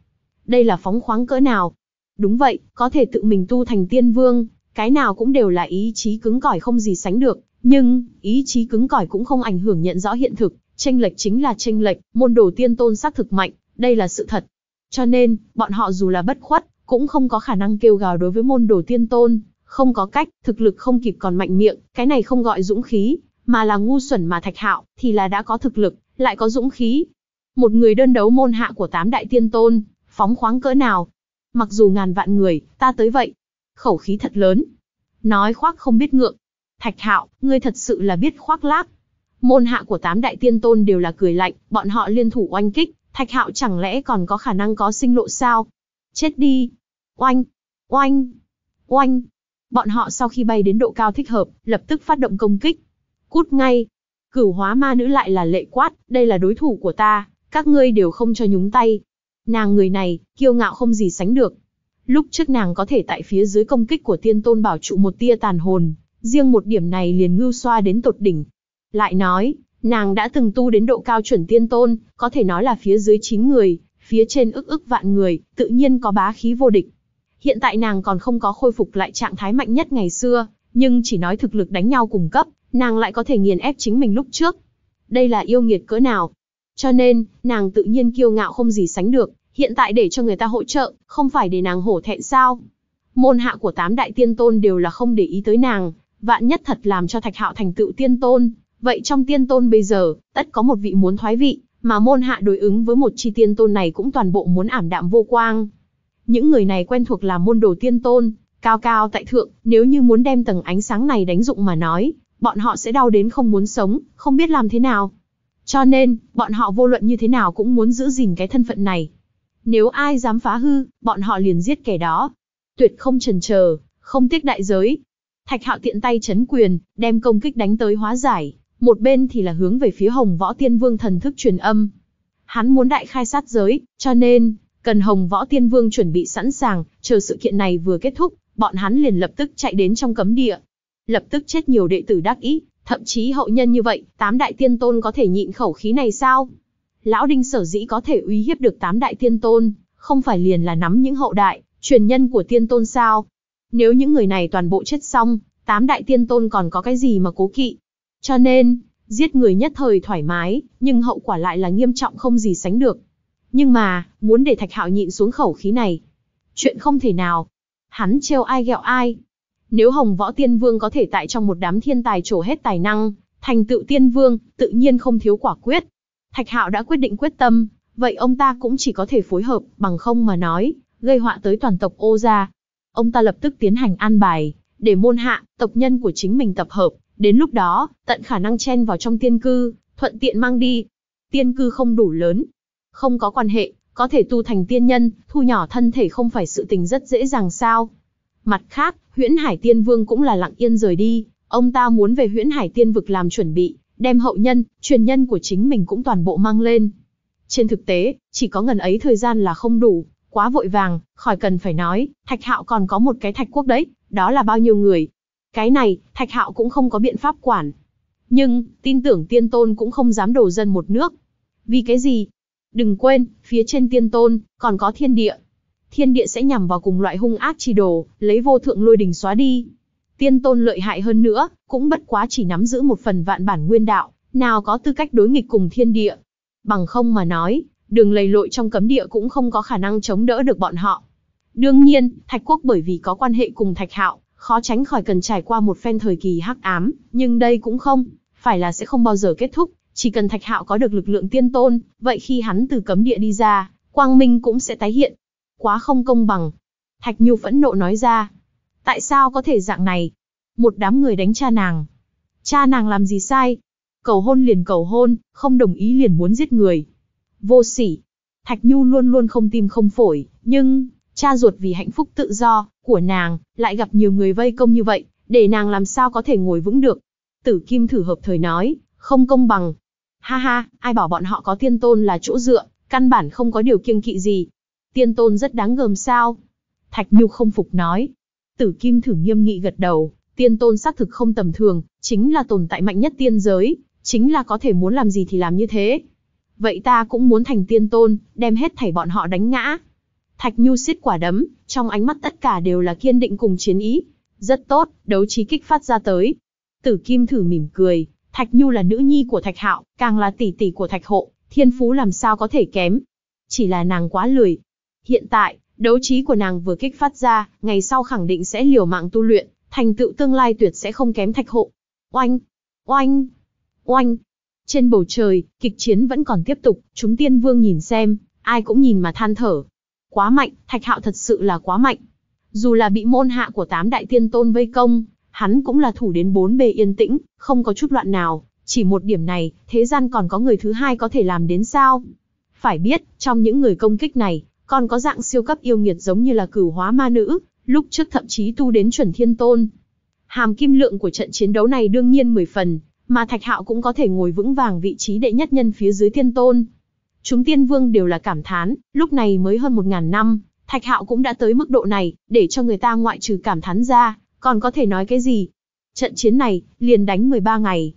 Speaker 1: Đây là phóng khoáng cỡ nào? Đúng vậy, có thể tự mình tu thành tiên vương, cái nào cũng đều là ý chí cứng cỏi không gì sánh được, nhưng ý chí cứng cỏi cũng không ảnh hưởng nhận rõ hiện thực, Tranh lệch chính là tranh lệch, môn đồ tiên tôn xác thực mạnh, đây là sự thật. Cho nên, bọn họ dù là bất khuất, cũng không có khả năng kêu gào đối với môn đồ tiên tôn, không có cách, thực lực không kịp còn mạnh miệng, cái này không gọi dũng khí, mà là ngu xuẩn mà Thạch Hạo, thì là đã có thực lực, lại có dũng khí. Một người đơn đấu môn hạ của tám đại tiên tôn, phóng khoáng cỡ nào? Mặc dù ngàn vạn người, ta tới vậy. Khẩu khí thật lớn. Nói khoác không biết ngượng. Thạch Hạo, ngươi thật sự là biết khoác lác. Môn hạ của tám đại tiên tôn đều là cười lạnh, bọn họ liên thủ oanh kích, thạch hạo chẳng lẽ còn có khả năng có sinh lộ sao? Chết đi! Oanh! Oanh! Oanh! Bọn họ sau khi bay đến độ cao thích hợp, lập tức phát động công kích. Cút ngay! Cửu hóa ma nữ lại là lệ quát, đây là đối thủ của ta, các ngươi đều không cho nhúng tay. Nàng người này, kiêu ngạo không gì sánh được. Lúc trước nàng có thể tại phía dưới công kích của tiên tôn bảo trụ một tia tàn hồn, riêng một điểm này liền ngưu xoa đến tột đỉnh, lại nói, nàng đã từng tu đến độ cao chuẩn tiên tôn, có thể nói là phía dưới 9 người, phía trên ức ức vạn người, tự nhiên có bá khí vô địch. Hiện tại nàng còn không có khôi phục lại trạng thái mạnh nhất ngày xưa, nhưng chỉ nói thực lực đánh nhau cùng cấp, nàng lại có thể nghiền ép chính mình lúc trước. Đây là yêu nghiệt cỡ nào? Cho nên, nàng tự nhiên kiêu ngạo không gì sánh được, hiện tại để cho người ta hỗ trợ, không phải để nàng hổ thẹn sao? Môn hạ của tám đại tiên tôn đều là không để ý tới nàng, vạn nhất thật làm cho Thạch Hạo thành tựu tiên tôn, Vậy trong tiên tôn bây giờ, tất có một vị muốn thoái vị, mà môn hạ đối ứng với một chi tiên tôn này cũng toàn bộ muốn ảm đạm vô quang. Những người này quen thuộc là môn đồ tiên tôn, cao cao tại thượng, nếu như muốn đem tầng ánh sáng này đánh dụng mà nói, bọn họ sẽ đau đến không muốn sống, không biết làm thế nào. Cho nên, bọn họ vô luận như thế nào cũng muốn giữ gìn cái thân phận này. Nếu ai dám phá hư, bọn họ liền giết kẻ đó. Tuyệt không chần chờ, không tiếc đại giới. Thạch hạo tiện tay chấn quyền, đem công kích đánh tới hóa giải, một bên thì là hướng về phía Hồng Võ Tiên Vương thần thức truyền âm. Hắn muốn đại khai sát giới, cho nên, cần Hồng Võ Tiên Vương chuẩn bị sẵn sàng, chờ sự kiện này vừa kết thúc, bọn hắn liền lập tức chạy đến trong cấm địa. Lập tức chết nhiều đệ tử đắc ý, thậm chí hậu nhân như vậy, tám đại tiên tôn có thể nhịn khẩu khí này sao? Lão Đinh sở dĩ có thể uy hiếp được tám đại tiên tôn, không phải liền là nắm những hậu đại, truyền nhân của tiên tôn sao? Nếu những người này toàn bộ chết xong, tám đại tiên tôn còn có cái gì mà cố kỵ? Cho nên, giết người nhất thời thoải mái, nhưng hậu quả lại là nghiêm trọng không gì sánh được. Nhưng mà, muốn để Thạch Hạo nhịn xuống khẩu khí này, chuyện không thể nào. Hắn trêu ai gẹo ai. Nếu Hồng Võ Tiên Vương có thể tại trong một đám thiên tài trổ hết tài năng, thành tựu Tiên Vương, tự nhiên không thiếu quả quyết. Thạch Hạo đã quyết định quyết tâm, vậy ông ta cũng chỉ có thể phối hợp, bằng không mà nói, gây họa tới toàn tộc Ô gia. Ông ta lập tức tiến hành an bài, để môn hạ, tộc nhân của chính mình tập hợp, Đến lúc đó, tận khả năng chen vào trong tiên cư, thuận tiện mang đi. Tiên cư không đủ lớn, không có quan hệ, có thể tu thành tiên nhân, thu nhỏ thân thể không phải sự tình rất dễ dàng sao. Mặt khác, huyễn hải tiên vương cũng là lặng yên rời đi, ông ta muốn về huyễn hải tiên vực làm chuẩn bị, đem hậu nhân, truyền nhân của chính mình cũng toàn bộ mang lên. Trên thực tế, chỉ có ngần ấy thời gian là không đủ, quá vội vàng, khỏi cần phải nói, thạch hạo còn có một cái thạch quốc đấy, đó là bao nhiêu người, cái này, Thạch Hạo cũng không có biện pháp quản. Nhưng, tin tưởng tiên tôn cũng không dám đổ dân một nước. Vì cái gì? Đừng quên, phía trên tiên tôn, còn có thiên địa. Thiên địa sẽ nhằm vào cùng loại hung ác chi đồ, lấy vô thượng lôi đình xóa đi. Tiên tôn lợi hại hơn nữa, cũng bất quá chỉ nắm giữ một phần vạn bản nguyên đạo, nào có tư cách đối nghịch cùng thiên địa. Bằng không mà nói, đường lầy lội trong cấm địa cũng không có khả năng chống đỡ được bọn họ. Đương nhiên, Thạch Quốc bởi vì có quan hệ cùng Thạch Hạo, khó tránh khỏi cần trải qua một phen thời kỳ hắc ám, nhưng đây cũng không, phải là sẽ không bao giờ kết thúc, chỉ cần Thạch Hạo có được lực lượng tiên tôn, vậy khi hắn từ cấm địa đi ra, quang minh cũng sẽ tái hiện. Quá không công bằng. Thạch Nhu phẫn nộ nói ra. Tại sao có thể dạng này? Một đám người đánh cha nàng. Cha nàng làm gì sai? Cầu hôn liền cầu hôn, không đồng ý liền muốn giết người. Vô sỉ. Thạch Nhu luôn luôn không tim không phổi, nhưng, cha ruột vì hạnh phúc tự do, của nàng, lại gặp nhiều người vây công như vậy, để nàng làm sao có thể ngồi vững được. Tử Kim thử hợp thời nói, không công bằng. Ha ha, ai bảo bọn họ có tiên tôn là chỗ dựa, căn bản không có điều kiêng kỵ gì. Tiên tôn rất đáng gờm sao. Thạch Nhu không phục nói. Tử Kim thử nghiêm nghị gật đầu, tiên tôn xác thực không tầm thường, chính là tồn tại mạnh nhất tiên giới, chính là có thể muốn làm gì thì làm như thế. Vậy ta cũng muốn thành tiên tôn, đem hết thảy bọn họ đánh ngã, Thạch Nhu siết quả đấm, trong ánh mắt tất cả đều là kiên định cùng chiến ý. Rất tốt, đấu trí kích phát ra tới. Tử Kim thử mỉm cười, Thạch Nhu là nữ nhi của Thạch Hạo, càng là tỷ tỷ của Thạch Hộ, thiên phú làm sao có thể kém. Chỉ là nàng quá lười. Hiện tại, đấu trí của nàng vừa kích phát ra, ngày sau khẳng định sẽ liều mạng tu luyện, thành tựu tương lai tuyệt sẽ không kém Thạch Hộ. Oanh, oanh, oanh. Trên bầu trời, kịch chiến vẫn còn tiếp tục, chúng tiên vương nhìn xem, ai cũng nhìn mà than thở, Quá mạnh, thạch hạo thật sự là quá mạnh. Dù là bị môn hạ của tám đại tiên tôn vây công, hắn cũng là thủ đến bốn bề yên tĩnh, không có chút loạn nào. Chỉ một điểm này, thế gian còn có người thứ hai có thể làm đến sao? Phải biết, trong những người công kích này, còn có dạng siêu cấp yêu nghiệt giống như là cửu hóa ma nữ, lúc trước thậm chí tu đến chuẩn thiên tôn. Hàm kim lượng của trận chiến đấu này đương nhiên 10 phần, mà Thạch Hạo cũng có thể ngồi vững vàng vị trí đệ nhất nhân phía dưới thiên tôn. Chúng tiên vương đều là cảm thán, lúc này mới hơn một ngàn năm, thạch hạo cũng đã tới mức độ này, để cho người ta ngoại trừ cảm thán ra, còn có thể nói cái gì. Trận chiến này, liền đánh 13 ngày.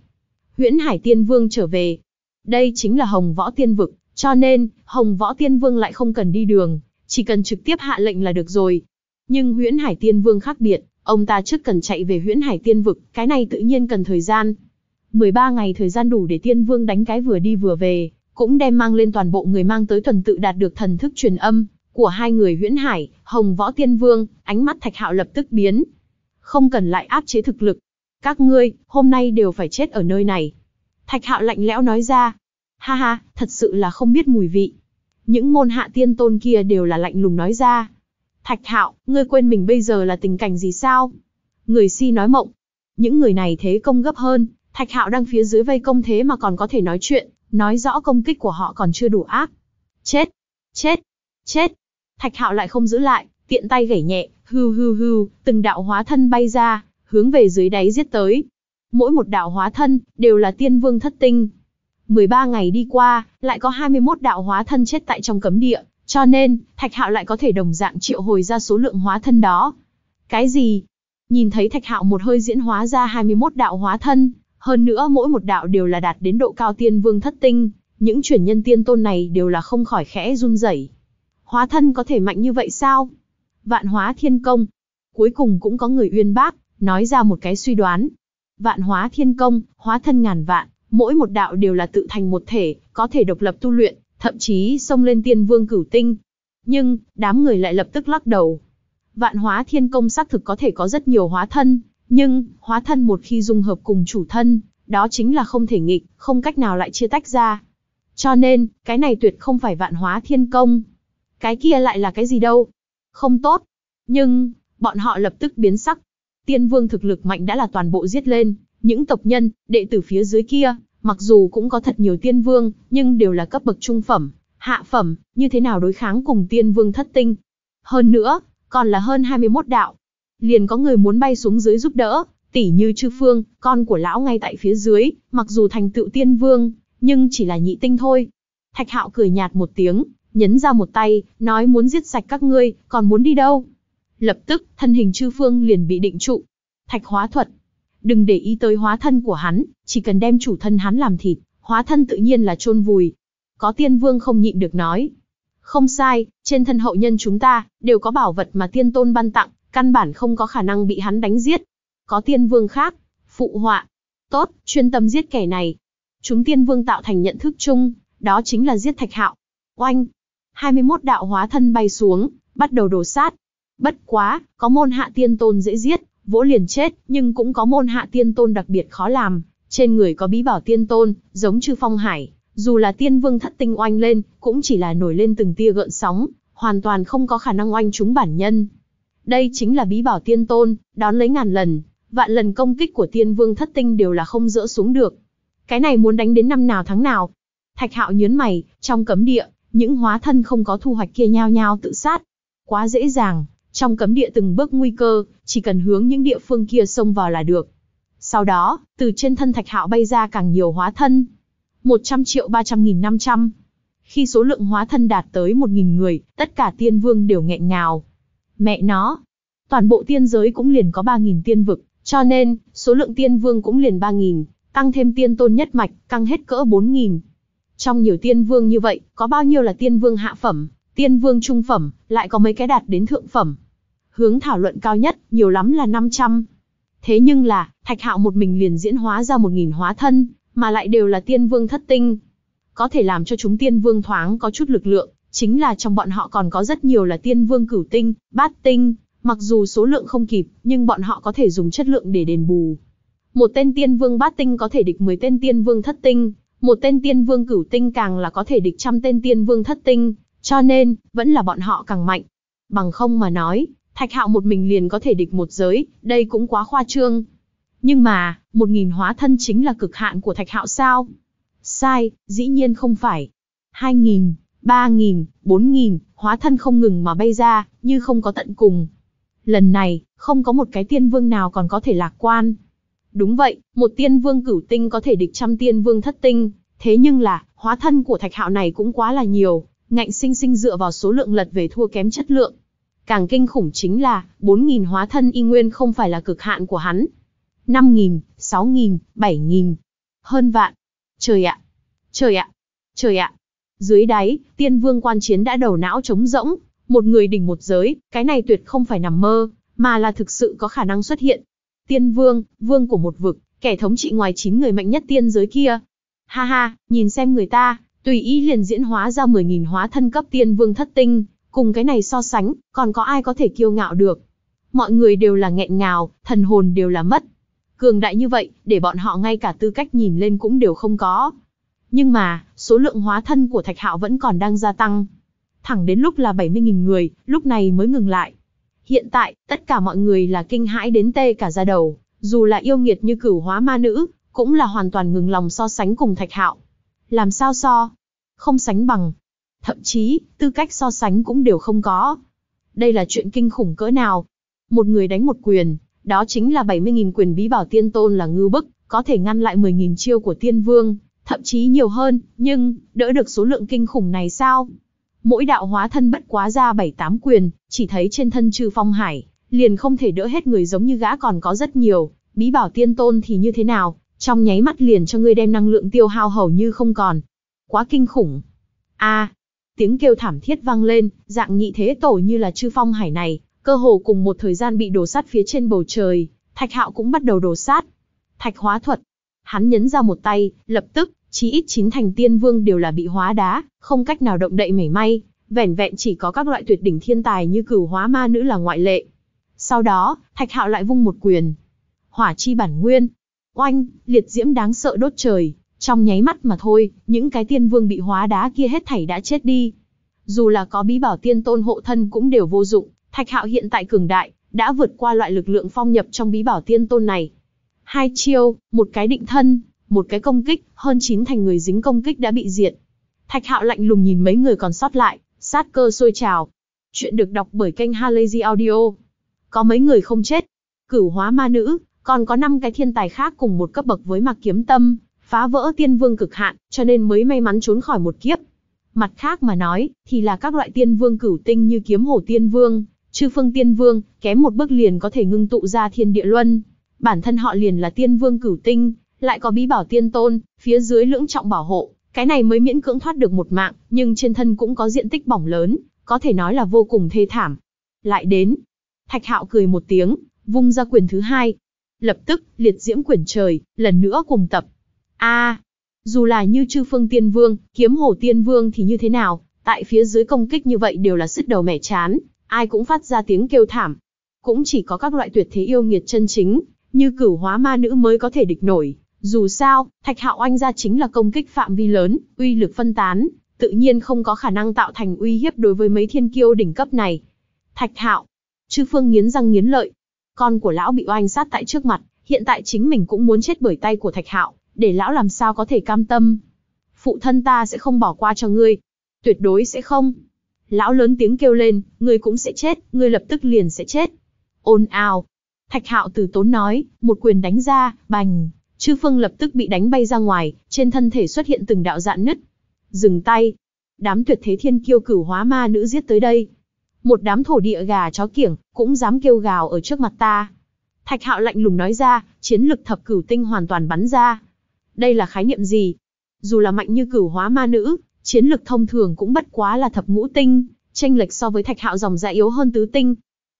Speaker 1: Huyễn Hải Tiên Vương trở về. Đây chính là Hồng Võ Tiên Vực, cho nên, Hồng Võ Tiên Vương lại không cần đi đường, chỉ cần trực tiếp hạ lệnh là được rồi. Nhưng Huyễn Hải Tiên Vương khác biệt, ông ta trước cần chạy về Huyễn Hải Tiên Vực, cái này tự nhiên cần thời gian. 13 ngày thời gian đủ để Tiên Vương đánh cái vừa đi vừa về, cũng đem mang lên toàn bộ người mang tới tuần tự đạt được thần thức truyền âm của hai người huyễn hải, hồng võ tiên vương, ánh mắt thạch hạo lập tức biến. Không cần lại áp chế thực lực. Các ngươi, hôm nay đều phải chết ở nơi này. Thạch hạo lạnh lẽo nói ra. Ha ha, thật sự là không biết mùi vị. Những môn hạ tiên tôn kia đều là lạnh lùng nói ra. Thạch hạo, ngươi quên mình bây giờ là tình cảnh gì sao? Người si nói mộng. Những người này thế công gấp hơn, thạch hạo đang phía dưới vây công thế mà còn có thể nói chuyện, nói rõ công kích của họ còn chưa đủ ác, Chết! Chết! Chết! Thạch hạo lại không giữ lại, tiện tay gảy nhẹ, hưu hưu hưu, từng đạo hóa thân bay ra, hướng về dưới đáy giết tới. Mỗi một đạo hóa thân, đều là tiên vương thất tinh. 13 ngày đi qua, lại có 21 đạo hóa thân chết tại trong cấm địa, cho nên, thạch hạo lại có thể đồng dạng triệu hồi ra số lượng hóa thân đó. Cái gì? Nhìn thấy thạch hạo một hơi diễn hóa ra 21 đạo hóa thân, hơn nữa mỗi một đạo đều là đạt đến độ cao tiên vương thất tinh, những chuyển nhân tiên tôn này đều là không khỏi khẽ run rẩy. Hóa thân có thể mạnh như vậy sao? Vạn hóa thiên công. Cuối cùng cũng có người uyên bác, nói ra một cái suy đoán. Vạn hóa thiên công, hóa thân ngàn vạn, mỗi một đạo đều là tự thành một thể, có thể độc lập tu luyện, thậm chí xông lên tiên vương cửu tinh. Nhưng, đám người lại lập tức lắc đầu. Vạn hóa thiên công xác thực có thể có rất nhiều hóa thân, nhưng, hóa thân một khi dung hợp cùng chủ thân, đó chính là không thể nghịch, không cách nào lại chia tách ra. Cho nên, cái này tuyệt không phải vạn hóa thiên công. Cái kia lại là cái gì đâu? Không tốt. Nhưng, bọn họ lập tức biến sắc. Tiên vương thực lực mạnh đã là toàn bộ giết lên, những tộc nhân, đệ tử phía dưới kia, mặc dù cũng có thật nhiều tiên vương, nhưng đều là cấp bậc trung phẩm, hạ phẩm, như thế nào đối kháng cùng tiên vương thất tinh. Hơn nữa, còn là hơn 21 đạo, liền có người muốn bay xuống dưới giúp đỡ, tỷ như Chư Phương, con của lão ngay tại phía dưới, mặc dù thành tựu tiên vương, nhưng chỉ là nhị tinh thôi. Thạch Hạo cười nhạt một tiếng, nhấn ra một tay, nói muốn giết sạch các ngươi, còn muốn đi đâu? Lập tức, thân hình Chư Phương liền bị định trụ. Thạch hóa thuật. Đừng để ý tới hóa thân của hắn, chỉ cần đem chủ thân hắn làm thịt, hóa thân tự nhiên là chôn vùi. Có tiên vương không nhịn được nói. Không sai, trên thân hậu nhân chúng ta, đều có bảo vật mà tiên tôn ban tặng, căn bản không có khả năng bị hắn đánh giết. Có tiên vương khác, phụ họa. Tốt, chuyên tâm giết kẻ này. Chúng tiên vương tạo thành nhận thức chung, đó chính là giết thạch hạo. Oanh! 21 đạo hóa thân bay xuống, bắt đầu đổ sát. Bất quá, có môn hạ tiên tôn dễ giết, vỗ liền chết, nhưng cũng có môn hạ tiên tôn đặc biệt khó làm. Trên người có bí bảo tiên tôn, giống chư phong hải, dù là tiên vương thất tinh oanh lên, cũng chỉ là nổi lên từng tia gợn sóng, hoàn toàn không có khả năng oanh chúng bản nhân. Đây chính là bí bảo tiên tôn, đón lấy ngàn lần, vạn lần công kích của tiên vương thất tinh đều là không dỡ xuống được. Cái này muốn đánh đến năm nào tháng nào. Thạch hạo nhớn mày, trong cấm địa, những hóa thân không có thu hoạch kia nhao nhao tự sát. Quá dễ dàng, trong cấm địa từng bước nguy cơ, chỉ cần hướng những địa phương kia xông vào là được. Sau đó, từ trên thân thạch hạo bay ra càng nhiều hóa thân. 100 triệu 300 nghìn 500. Khi số lượng hóa thân đạt tới 1.000 người, tất cả tiên vương đều nghẹn ngào, Mẹ nó, toàn bộ tiên giới cũng liền có 3.000 tiên vực, cho nên, số lượng tiên vương cũng liền 3.000, tăng thêm tiên tôn nhất mạch, căng hết cỡ 4.000. Trong nhiều tiên vương như vậy, có bao nhiêu là tiên vương hạ phẩm, tiên vương trung phẩm, lại có mấy cái đạt đến thượng phẩm. Hướng thảo luận cao nhất, nhiều lắm là 500. Thế nhưng là, thạch hạo một mình liền diễn hóa ra 1.000 hóa thân, mà lại đều là tiên vương thất tinh. Có thể làm cho chúng tiên vương thoáng có chút lực lượng, chính là trong bọn họ còn có rất nhiều là tiên vương cửu tinh, bát tinh, mặc dù số lượng không kịp, nhưng bọn họ có thể dùng chất lượng để đền bù. Một tên tiên vương bát tinh có thể địch 10 tên tiên vương thất tinh, một tên tiên vương cửu tinh càng là có thể địch trăm tên tiên vương thất tinh, cho nên, vẫn là bọn họ càng mạnh. Bằng không mà nói, thạch hạo một mình liền có thể địch một giới, đây cũng quá khoa trương. Nhưng mà, một nghìn hóa thân chính là cực hạn của thạch hạo sao? Sai, dĩ nhiên không phải. Hai nghìn, 3.000, 4.000, hóa thân không ngừng mà bay ra, như không có tận cùng. Lần này, không có một cái tiên vương nào còn có thể lạc quan. Đúng vậy, một tiên vương cửu tinh có thể địch trăm tiên vương thất tinh, thế nhưng là, hóa thân của thạch hạo này cũng quá là nhiều, ngạnh sinh sinh dựa vào số lượng lật về thua kém chất lượng. Càng kinh khủng chính là, 4.000 hóa thân y nguyên không phải là cực hạn của hắn. 5.000, 6.000, 7.000, hơn vạn. Trời ạ! Trời ạ! Trời ạ! Dưới đáy, tiên vương quan chiến đã đầu não trống rỗng, một người đỉnh một giới, cái này tuyệt không phải nằm mơ, mà là thực sự có khả năng xuất hiện. Tiên vương, vương của một vực, kẻ thống trị ngoài 9 người mạnh nhất tiên giới kia. Ha ha, nhìn xem người ta, tùy ý liền diễn hóa ra 10.000 hóa thân cấp tiên vương thất tinh, cùng cái này so sánh, còn có ai có thể kiêu ngạo được. Mọi người đều là nghẹn ngào, thần hồn đều là mất. Cường đại như vậy, để bọn họ ngay cả tư cách nhìn lên cũng đều không có. Nhưng mà, số lượng hóa thân của Thạch Hạo vẫn còn đang gia tăng. Thẳng đến lúc là 70.000 người, lúc này mới ngừng lại. Hiện tại, tất cả mọi người là kinh hãi đến tê cả da đầu, dù là yêu nghiệt như cửu hóa ma nữ, cũng là hoàn toàn ngừng lòng so sánh cùng Thạch Hạo. Làm sao so? Không sánh bằng. Thậm chí, tư cách so sánh cũng đều không có. Đây là chuyện kinh khủng cỡ nào? Một người đánh một quyền, đó chính là 70.000 quyền bí bảo tiên tôn là ngư bức, có thể ngăn lại 10.000 chiêu của tiên vương thậm chí nhiều hơn, nhưng, đỡ được số lượng kinh khủng này sao? Mỗi đạo hóa thân bất quá ra bảy tám quyền, chỉ thấy trên thân trừ phong hải, liền không thể đỡ hết người giống như gã còn có rất nhiều, bí bảo tiên tôn thì như thế nào, trong nháy mắt liền cho ngươi đem năng lượng tiêu hao hầu như không còn. Quá kinh khủng. a tiếng kêu thảm thiết vang lên, dạng nhị thế tổ như là chư phong hải này, cơ hồ cùng một thời gian bị đổ sát phía trên bầu trời, thạch hạo cũng bắt đầu đổ sát. Thạch hóa thuật, Hắn nhấn ra một tay, lập tức, chí ít chín thành tiên vương đều là bị hóa đá, không cách nào động đậy mảy may, vẻn vẹn chỉ có các loại tuyệt đỉnh thiên tài như cửu hóa ma nữ là ngoại lệ. Sau đó, Thạch Hạo lại vung một quyền. Hỏa chi bản nguyên. Oanh, liệt diễm đáng sợ đốt trời, trong nháy mắt mà thôi, những cái tiên vương bị hóa đá kia hết thảy đã chết đi. Dù là có bí bảo tiên tôn hộ thân cũng đều vô dụng, Thạch Hạo hiện tại cường đại, đã vượt qua loại lực lượng phong nhập trong bí bảo tiên tôn này. Hai chiêu, một cái định thân, một cái công kích, hơn chín thành người dính công kích đã bị diệt. Thạch Hạo lạnh lùng nhìn mấy người còn sót lại, sát cơ sôi trào. Chuyện được đọc bởi kênh Halazy Audio. Có mấy người không chết. Cửu hóa ma nữ, còn có 5 cái thiên tài khác cùng một cấp bậc với Mạc Kiếm Tâm, phá vỡ tiên vương cực hạn, cho nên mới may mắn trốn khỏi một kiếp. Mặt khác mà nói, thì là các loại tiên vương cửu tinh như kiếm hổ tiên vương, chư phương tiên vương, kém một bước liền có thể ngưng tụ ra thiên địa luân, bản thân họ liền là tiên vương cửu tinh, lại có bí bảo tiên tôn, phía dưới lưỡng trọng bảo hộ, cái này mới miễn cưỡng thoát được một mạng, nhưng trên thân cũng có diện tích bỏng lớn, có thể nói là vô cùng thê thảm. Lại đến, Thạch Hạo cười một tiếng, vung ra quyền thứ hai. Lập tức, liệt diễm quyển trời, lần nữa cùng tập. A, dù là như chư phương tiên vương, kiếm hồ tiên vương thì như thế nào, tại phía dưới công kích như vậy đều là sứt đầu mẻ chán, ai cũng phát ra tiếng kêu thảm. Cũng chỉ có các loại tuyệt thế yêu nghiệt chân chính, như cửu hóa ma nữ mới có thể địch nổi. Dù sao, thạch hạo oanh ra chính là công kích phạm vi lớn, uy lực phân tán, tự nhiên không có khả năng tạo thành uy hiếp đối với mấy thiên kiêu đỉnh cấp này. Thạch hạo, chư phương nghiến răng nghiến lợi. Con của lão bị oanh sát tại trước mặt, hiện tại chính mình cũng muốn chết bởi tay của thạch hạo, để lão làm sao có thể cam tâm. Phụ thân ta sẽ không bỏ qua cho ngươi. Tuyệt đối sẽ không. Lão lớn tiếng kêu lên, ngươi cũng sẽ chết, ngươi lập tức liền sẽ chết. Ôn ào, Thạch Hạo từ tốn nói, một quyền đánh ra, bành, Chư Phương lập tức bị đánh bay ra ngoài, trên thân thể xuất hiện từng đạo dạn nứt. Dừng tay. Đám tuyệt thế thiên kiêu cửu hóa ma nữ giết tới đây. Một đám thổ địa gà chó kiểng, cũng dám kêu gào ở trước mặt ta. Thạch Hạo lạnh lùng nói ra, chiến lực thập cửu tinh hoàn toàn bắn ra. Đây là khái niệm gì? Dù là mạnh như cửu hóa ma nữ, chiến lực thông thường cũng bất quá là thập ngũ tinh, tranh lệch so với Thạch Hạo dòng dạ yếu hơn tứ tinh.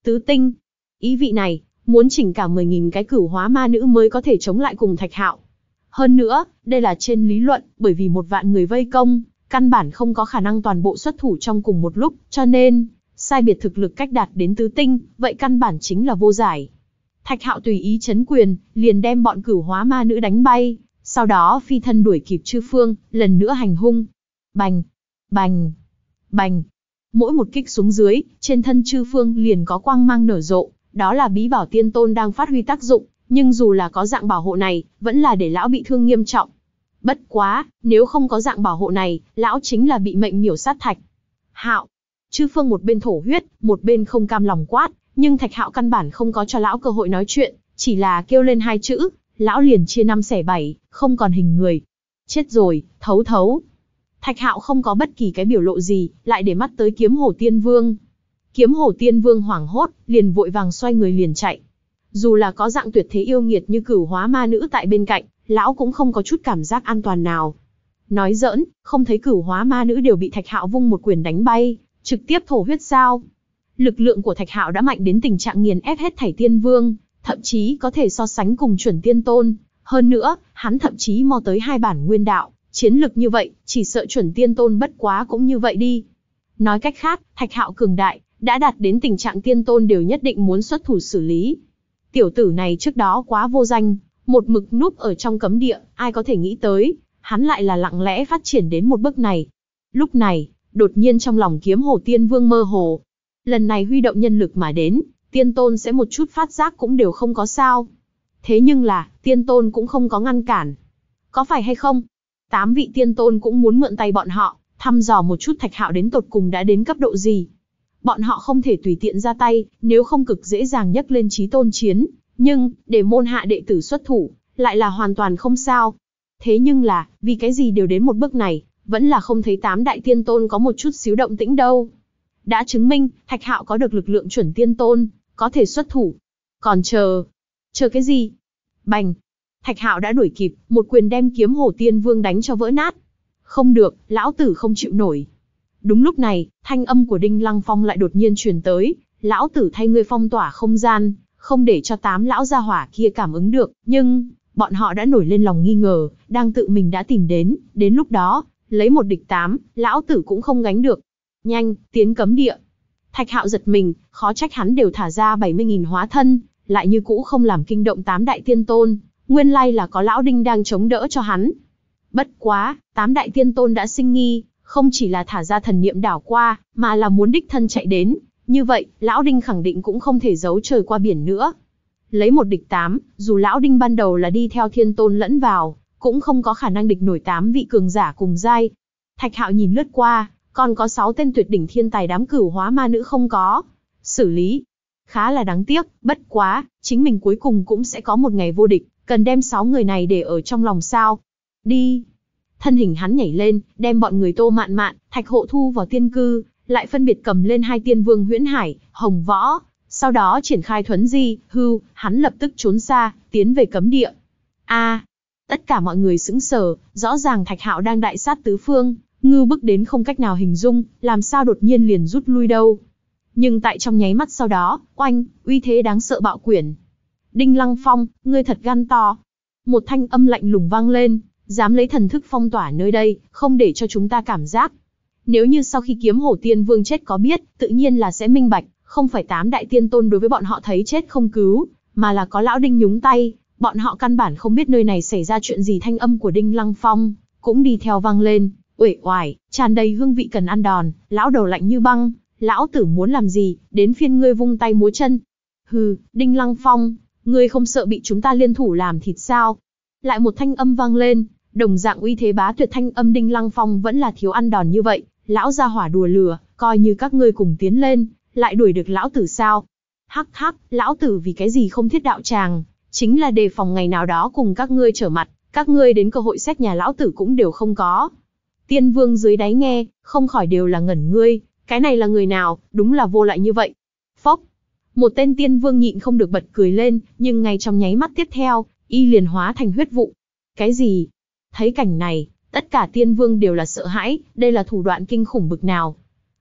Speaker 1: Tứ tinh? Ý vị này, muốn chỉnh cả 10.000 cái cửu hóa ma nữ mới có thể chống lại cùng Thạch Hạo. Hơn nữa, đây là trên lý luận, bởi vì một vạn người vây công, căn bản không có khả năng toàn bộ xuất thủ trong cùng một lúc, cho nên, sai biệt thực lực cách đạt đến tứ tinh, vậy căn bản chính là vô giải. Thạch Hạo tùy ý chấn quyền, liền đem bọn cửu hóa ma nữ đánh bay, sau đó phi thân đuổi kịp Chư Phương, lần nữa hành hung. Bành, bành, bành. Mỗi một kích xuống dưới, trên thân Chư Phương liền có quang mang nở rộ, đó là bí bảo tiên tôn đang phát huy tác dụng, nhưng dù là có dạng bảo hộ này, vẫn là để lão bị thương nghiêm trọng. Bất quá, nếu không có dạng bảo hộ này, lão chính là bị mệnh miểu sát thạch. Hạo, chư phương một bên thổ huyết, một bên không cam lòng quát, nhưng thạch hạo căn bản không có cho lão cơ hội nói chuyện, chỉ là kêu lên hai chữ, lão liền chia năm xẻ bảy, không còn hình người. Chết rồi, thấu thấu. Thạch hạo không có bất kỳ cái biểu lộ gì, lại để mắt tới kiếm hổ tiên vương, Kiếm hổ tiên vương hoảng hốt, liền vội vàng xoay người liền chạy. Dù là có dạng tuyệt thế yêu nghiệt như cửu hóa ma nữ tại bên cạnh, lão cũng không có chút cảm giác an toàn nào. Nói giỡn, không thấy cửu hóa ma nữ đều bị thạch hạo vung một quyền đánh bay, trực tiếp thổ huyết sao. Lực lượng của thạch hạo đã mạnh đến tình trạng nghiền ép hết thảy tiên vương, thậm chí có thể so sánh cùng chuẩn tiên tôn. Hơn nữa, hắn thậm chí mò tới hai bản nguyên đạo, chiến lực như vậy, chỉ sợ chuẩn tiên tôn bất quá cũng như vậy đi. Nói cách khác, thạch hạo cường đại, đã đạt đến tình trạng tiên tôn đều nhất định muốn xuất thủ xử lý. Tiểu tử này trước đó quá vô danh, một mực núp ở trong cấm địa, ai có thể nghĩ tới, hắn lại là lặng lẽ phát triển đến một bước này. Lúc này, đột nhiên trong lòng kiếm hồ tiên vương mơ hồ. Lần này huy động nhân lực mà đến, tiên tôn sẽ một chút phát giác cũng đều không có sao. Thế nhưng là, tiên tôn cũng không có ngăn cản. Có phải hay không? Tám vị tiên tôn cũng muốn mượn tay bọn họ, thăm dò một chút thạch hạo đến tột cùng đã đến cấp độ gì. Bọn họ không thể tùy tiện ra tay, nếu không cực dễ dàng nhấc lên trí tôn chiến, nhưng, để môn hạ đệ tử xuất thủ, lại là hoàn toàn không sao. Thế nhưng là, vì cái gì đều đến một bước này, vẫn là không thấy tám đại tiên tôn có một chút xíu động tĩnh đâu. Đã chứng minh, Thạch Hạo có được lực lượng chuẩn tiên tôn, có thể xuất thủ. Còn chờ, chờ cái gì? Bành! Thạch Hạo đã đuổi kịp, một quyền đem kiếm hổ Tiên Vương đánh cho vỡ nát. Không được, lão tử không chịu nổi. Đúng lúc này, thanh âm của Đinh Lăng Phong lại đột nhiên truyền tới, lão tử thay ngươi phong tỏa không gian, không để cho tám lão gia hỏa kia cảm ứng được, nhưng, bọn họ đã nổi lên lòng nghi ngờ, đang tự mình đã tìm đến, đến lúc đó, lấy một địch tám, lão tử cũng không gánh được. Nhanh, tiến cấm địa. Thạch hạo giật mình, khó trách hắn đều thả ra 70.000 hóa thân, lại như cũ không làm kinh động tám đại tiên tôn, nguyên lai là có lão đinh đang chống đỡ cho hắn. Bất quá, tám đại tiên tôn đã sinh nghi, không chỉ là thả ra thần niệm đảo qua, mà là muốn đích thân chạy đến, như vậy, lão Đinh khẳng định cũng không thể giấu trời qua biển nữa. Lấy một địch tám, dù lão Đinh ban đầu là đi theo thiên tôn lẫn vào, cũng không có khả năng địch nổi tám vị cường giả cùng giai. Thạch Hạo nhìn lướt qua, còn có sáu tên tuyệt đỉnh thiên tài đám cửu hóa ma nữ không có. Xử lý. Khá là đáng tiếc, bất quá, chính mình cuối cùng cũng sẽ có một ngày vô địch, cần đem sáu người này để ở trong lòng sao. Đi, Thân hình hắn nhảy lên, đem bọn người Tô Mạn Mạn, Thạch Hộ Thu vào tiên cư, lại phân biệt cầm lên hai tiên vương huyễn hải, hồng võ, sau đó triển khai thuấn di, hư, hắn lập tức trốn xa, tiến về cấm địa. A, tất cả mọi người sững sờ, rõ ràng Thạch Hạo đang đại sát tứ phương, ngư bức đến không cách nào hình dung, làm sao đột nhiên liền rút lui đâu. Nhưng tại trong nháy mắt sau đó, oanh, uy thế đáng sợ bạo quyển. Đinh Lăng Phong, ngươi thật gan to. Một thanh âm lạnh lùng vang lên, dám lấy thần thức phong tỏa nơi đây, không để cho chúng ta cảm giác. Nếu như sau khi kiếm hổ tiên vương chết có biết, tự nhiên là sẽ minh bạch, không phải tám đại tiên tôn đối với bọn họ thấy chết không cứu, mà là có lão đinh nhúng tay, bọn họ căn bản không biết nơi này xảy ra chuyện gì thanh âm của đinh lăng phong, cũng đi theo vang lên, uể oải, tràn đầy hương vị cần ăn đòn, lão đầu lạnh như băng, lão tử muốn làm gì, đến phiên ngươi vung tay múa chân. Hừ, đinh lăng phong, ngươi không sợ bị chúng ta liên thủ làm thịt sao? Lại một thanh âm vang lên, Đồng dạng uy thế bá tuyệt thanh âm Đinh Lăng Phong vẫn là thiếu ăn đòn như vậy, lão gia hỏa đùa lừa, coi như các ngươi cùng tiến lên, lại đuổi được lão tử sao? Hắc hắc, lão tử vì cái gì không thiết đạo tràng, chính là đề phòng ngày nào đó cùng các ngươi trở mặt, các ngươi đến cơ hội xét nhà lão tử cũng đều không có. Tiên vương dưới đáy nghe, không khỏi đều là ngẩn ngươi, cái này là người nào, đúng là vô lại như vậy. Phốc, một tên tiên vương nhịn không được bật cười lên, nhưng ngay trong nháy mắt tiếp theo, y liền hóa thành huyết vụ. Cái gì? Thấy cảnh này, tất cả tiên vương đều là sợ hãi, đây là thủ đoạn kinh khủng bực nào.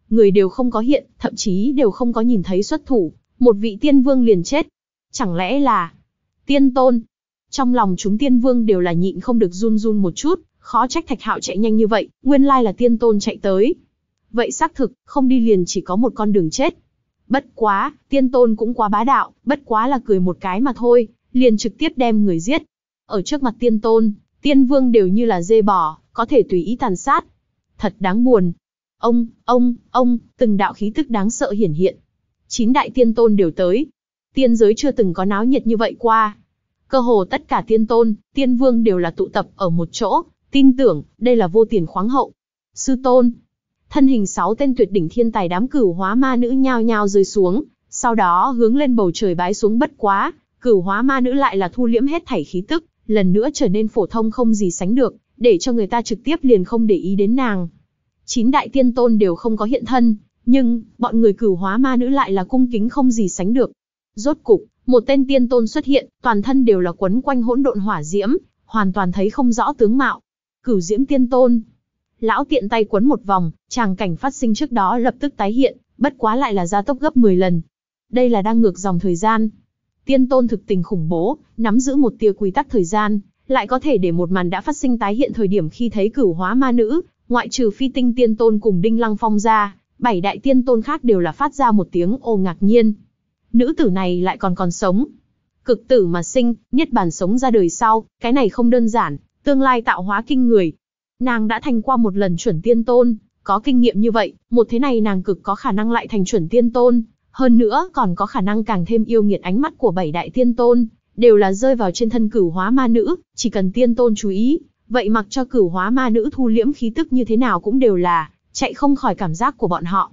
Speaker 1: Người đều không có hiện, thậm chí đều không có nhìn thấy xuất thủ, một vị tiên vương liền chết. Chẳng lẽ là tiên tôn? Trong lòng chúng tiên vương đều là nhịn không được run run một chút, khó trách thạch hạo chạy nhanh như vậy, nguyên lai là tiên tôn chạy tới. Vậy xác thực, không đi liền chỉ có một con đường chết. Bất quá, tiên tôn cũng quá bá đạo, bất quá là cười một cái mà thôi, liền trực tiếp đem người giết. Ở trước mặt tiên tôn, tiên vương đều như là dê bò, có thể tùy ý tàn sát. Thật đáng buồn. Ông, ông, ông, từng đạo khí tức đáng sợ hiển hiện. Chín đại tiên tôn đều tới. Tiên giới chưa từng có náo nhiệt như vậy qua. Cơ hồ tất cả tiên tôn, tiên vương đều là tụ tập ở một chỗ, tin tưởng, đây là vô tiền khoáng hậu. Sư tôn, thân hình sáu tên tuyệt đỉnh thiên tài đám cửu hóa ma nữ nhao nhao rơi xuống, sau đó hướng lên bầu trời bái xuống bất quá, cửu hóa ma nữ lại là thu liễm hết thảy khí tức, lần nữa trở nên phổ thông không gì sánh được, để cho người ta trực tiếp liền không để ý đến nàng. Chín đại tiên tôn đều không có hiện thân, nhưng, bọn người cửu hóa ma nữ lại là cung kính không gì sánh được. Rốt cục, một tên tiên tôn xuất hiện, toàn thân đều là quấn quanh hỗn độn hỏa diễm, hoàn toàn thấy không rõ tướng mạo. Cửu diễm tiên tôn. Lão tiện tay quấn một vòng, tràng cảnh phát sinh trước đó lập tức tái hiện, bất quá lại là gia tốc gấp 10 lần. Đây là đang ngược dòng thời gian, Tiên tôn thực tình khủng bố, nắm giữ một tia quy tắc thời gian, lại có thể để một màn đã phát sinh tái hiện thời điểm khi thấy cửu hóa ma nữ, ngoại trừ phi tinh tiên tôn cùng đinh lăng phong ra, bảy đại tiên tôn khác đều là phát ra một tiếng ô ngạc nhiên. Nữ tử này lại còn còn sống. Cực tử mà sinh, nhất bản sống ra đời sau, cái này không đơn giản, tương lai tạo hóa kinh người. Nàng đã thành qua một lần chuẩn tiên tôn, có kinh nghiệm như vậy, một thế này nàng cực có khả năng lại thành chuẩn tiên tôn, hơn nữa còn có khả năng càng thêm yêu nghiệt ánh mắt của bảy đại tiên tôn, đều là rơi vào trên thân cửu hóa ma nữ, chỉ cần tiên tôn chú ý, vậy mặc cho cửu hóa ma nữ thu liễm khí tức như thế nào cũng đều là, chạy không khỏi cảm giác của bọn họ.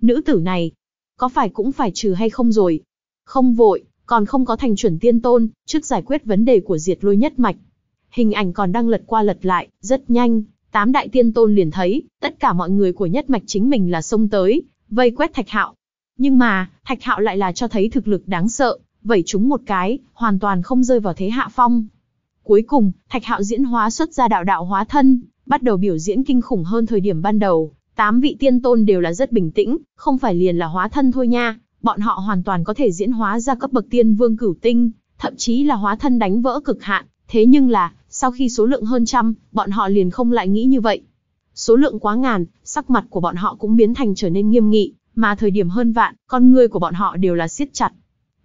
Speaker 1: Nữ tử này, có phải cũng phải trừ hay không rồi? Không vội, còn không có thành chuẩn tiên tôn, trước giải quyết vấn đề của diệt lôi nhất mạch. Hình ảnh còn đang lật qua lật lại, rất nhanh, tám đại tiên tôn liền thấy, tất cả mọi người của nhất mạch chính mình là xông tới, vây quét thạch hạo, nhưng mà, Thạch Hạo lại là cho thấy thực lực đáng sợ, vẩy chúng một cái, hoàn toàn không rơi vào thế hạ phong. Cuối cùng, Thạch Hạo diễn hóa xuất ra đạo đạo hóa thân, bắt đầu biểu diễn kinh khủng hơn thời điểm ban đầu. Tám vị tiên tôn đều là rất bình tĩnh, không phải liền là hóa thân thôi nha, bọn họ hoàn toàn có thể diễn hóa ra cấp bậc tiên vương cửu tinh, thậm chí là hóa thân đánh vỡ cực hạn, thế nhưng là, sau khi số lượng hơn trăm, bọn họ liền không lại nghĩ như vậy. Số lượng quá ngàn, sắc mặt của bọn họ cũng biến thành trở nên nghiêm nghị, mà thời điểm hơn vạn, con người của bọn họ đều là siết chặt.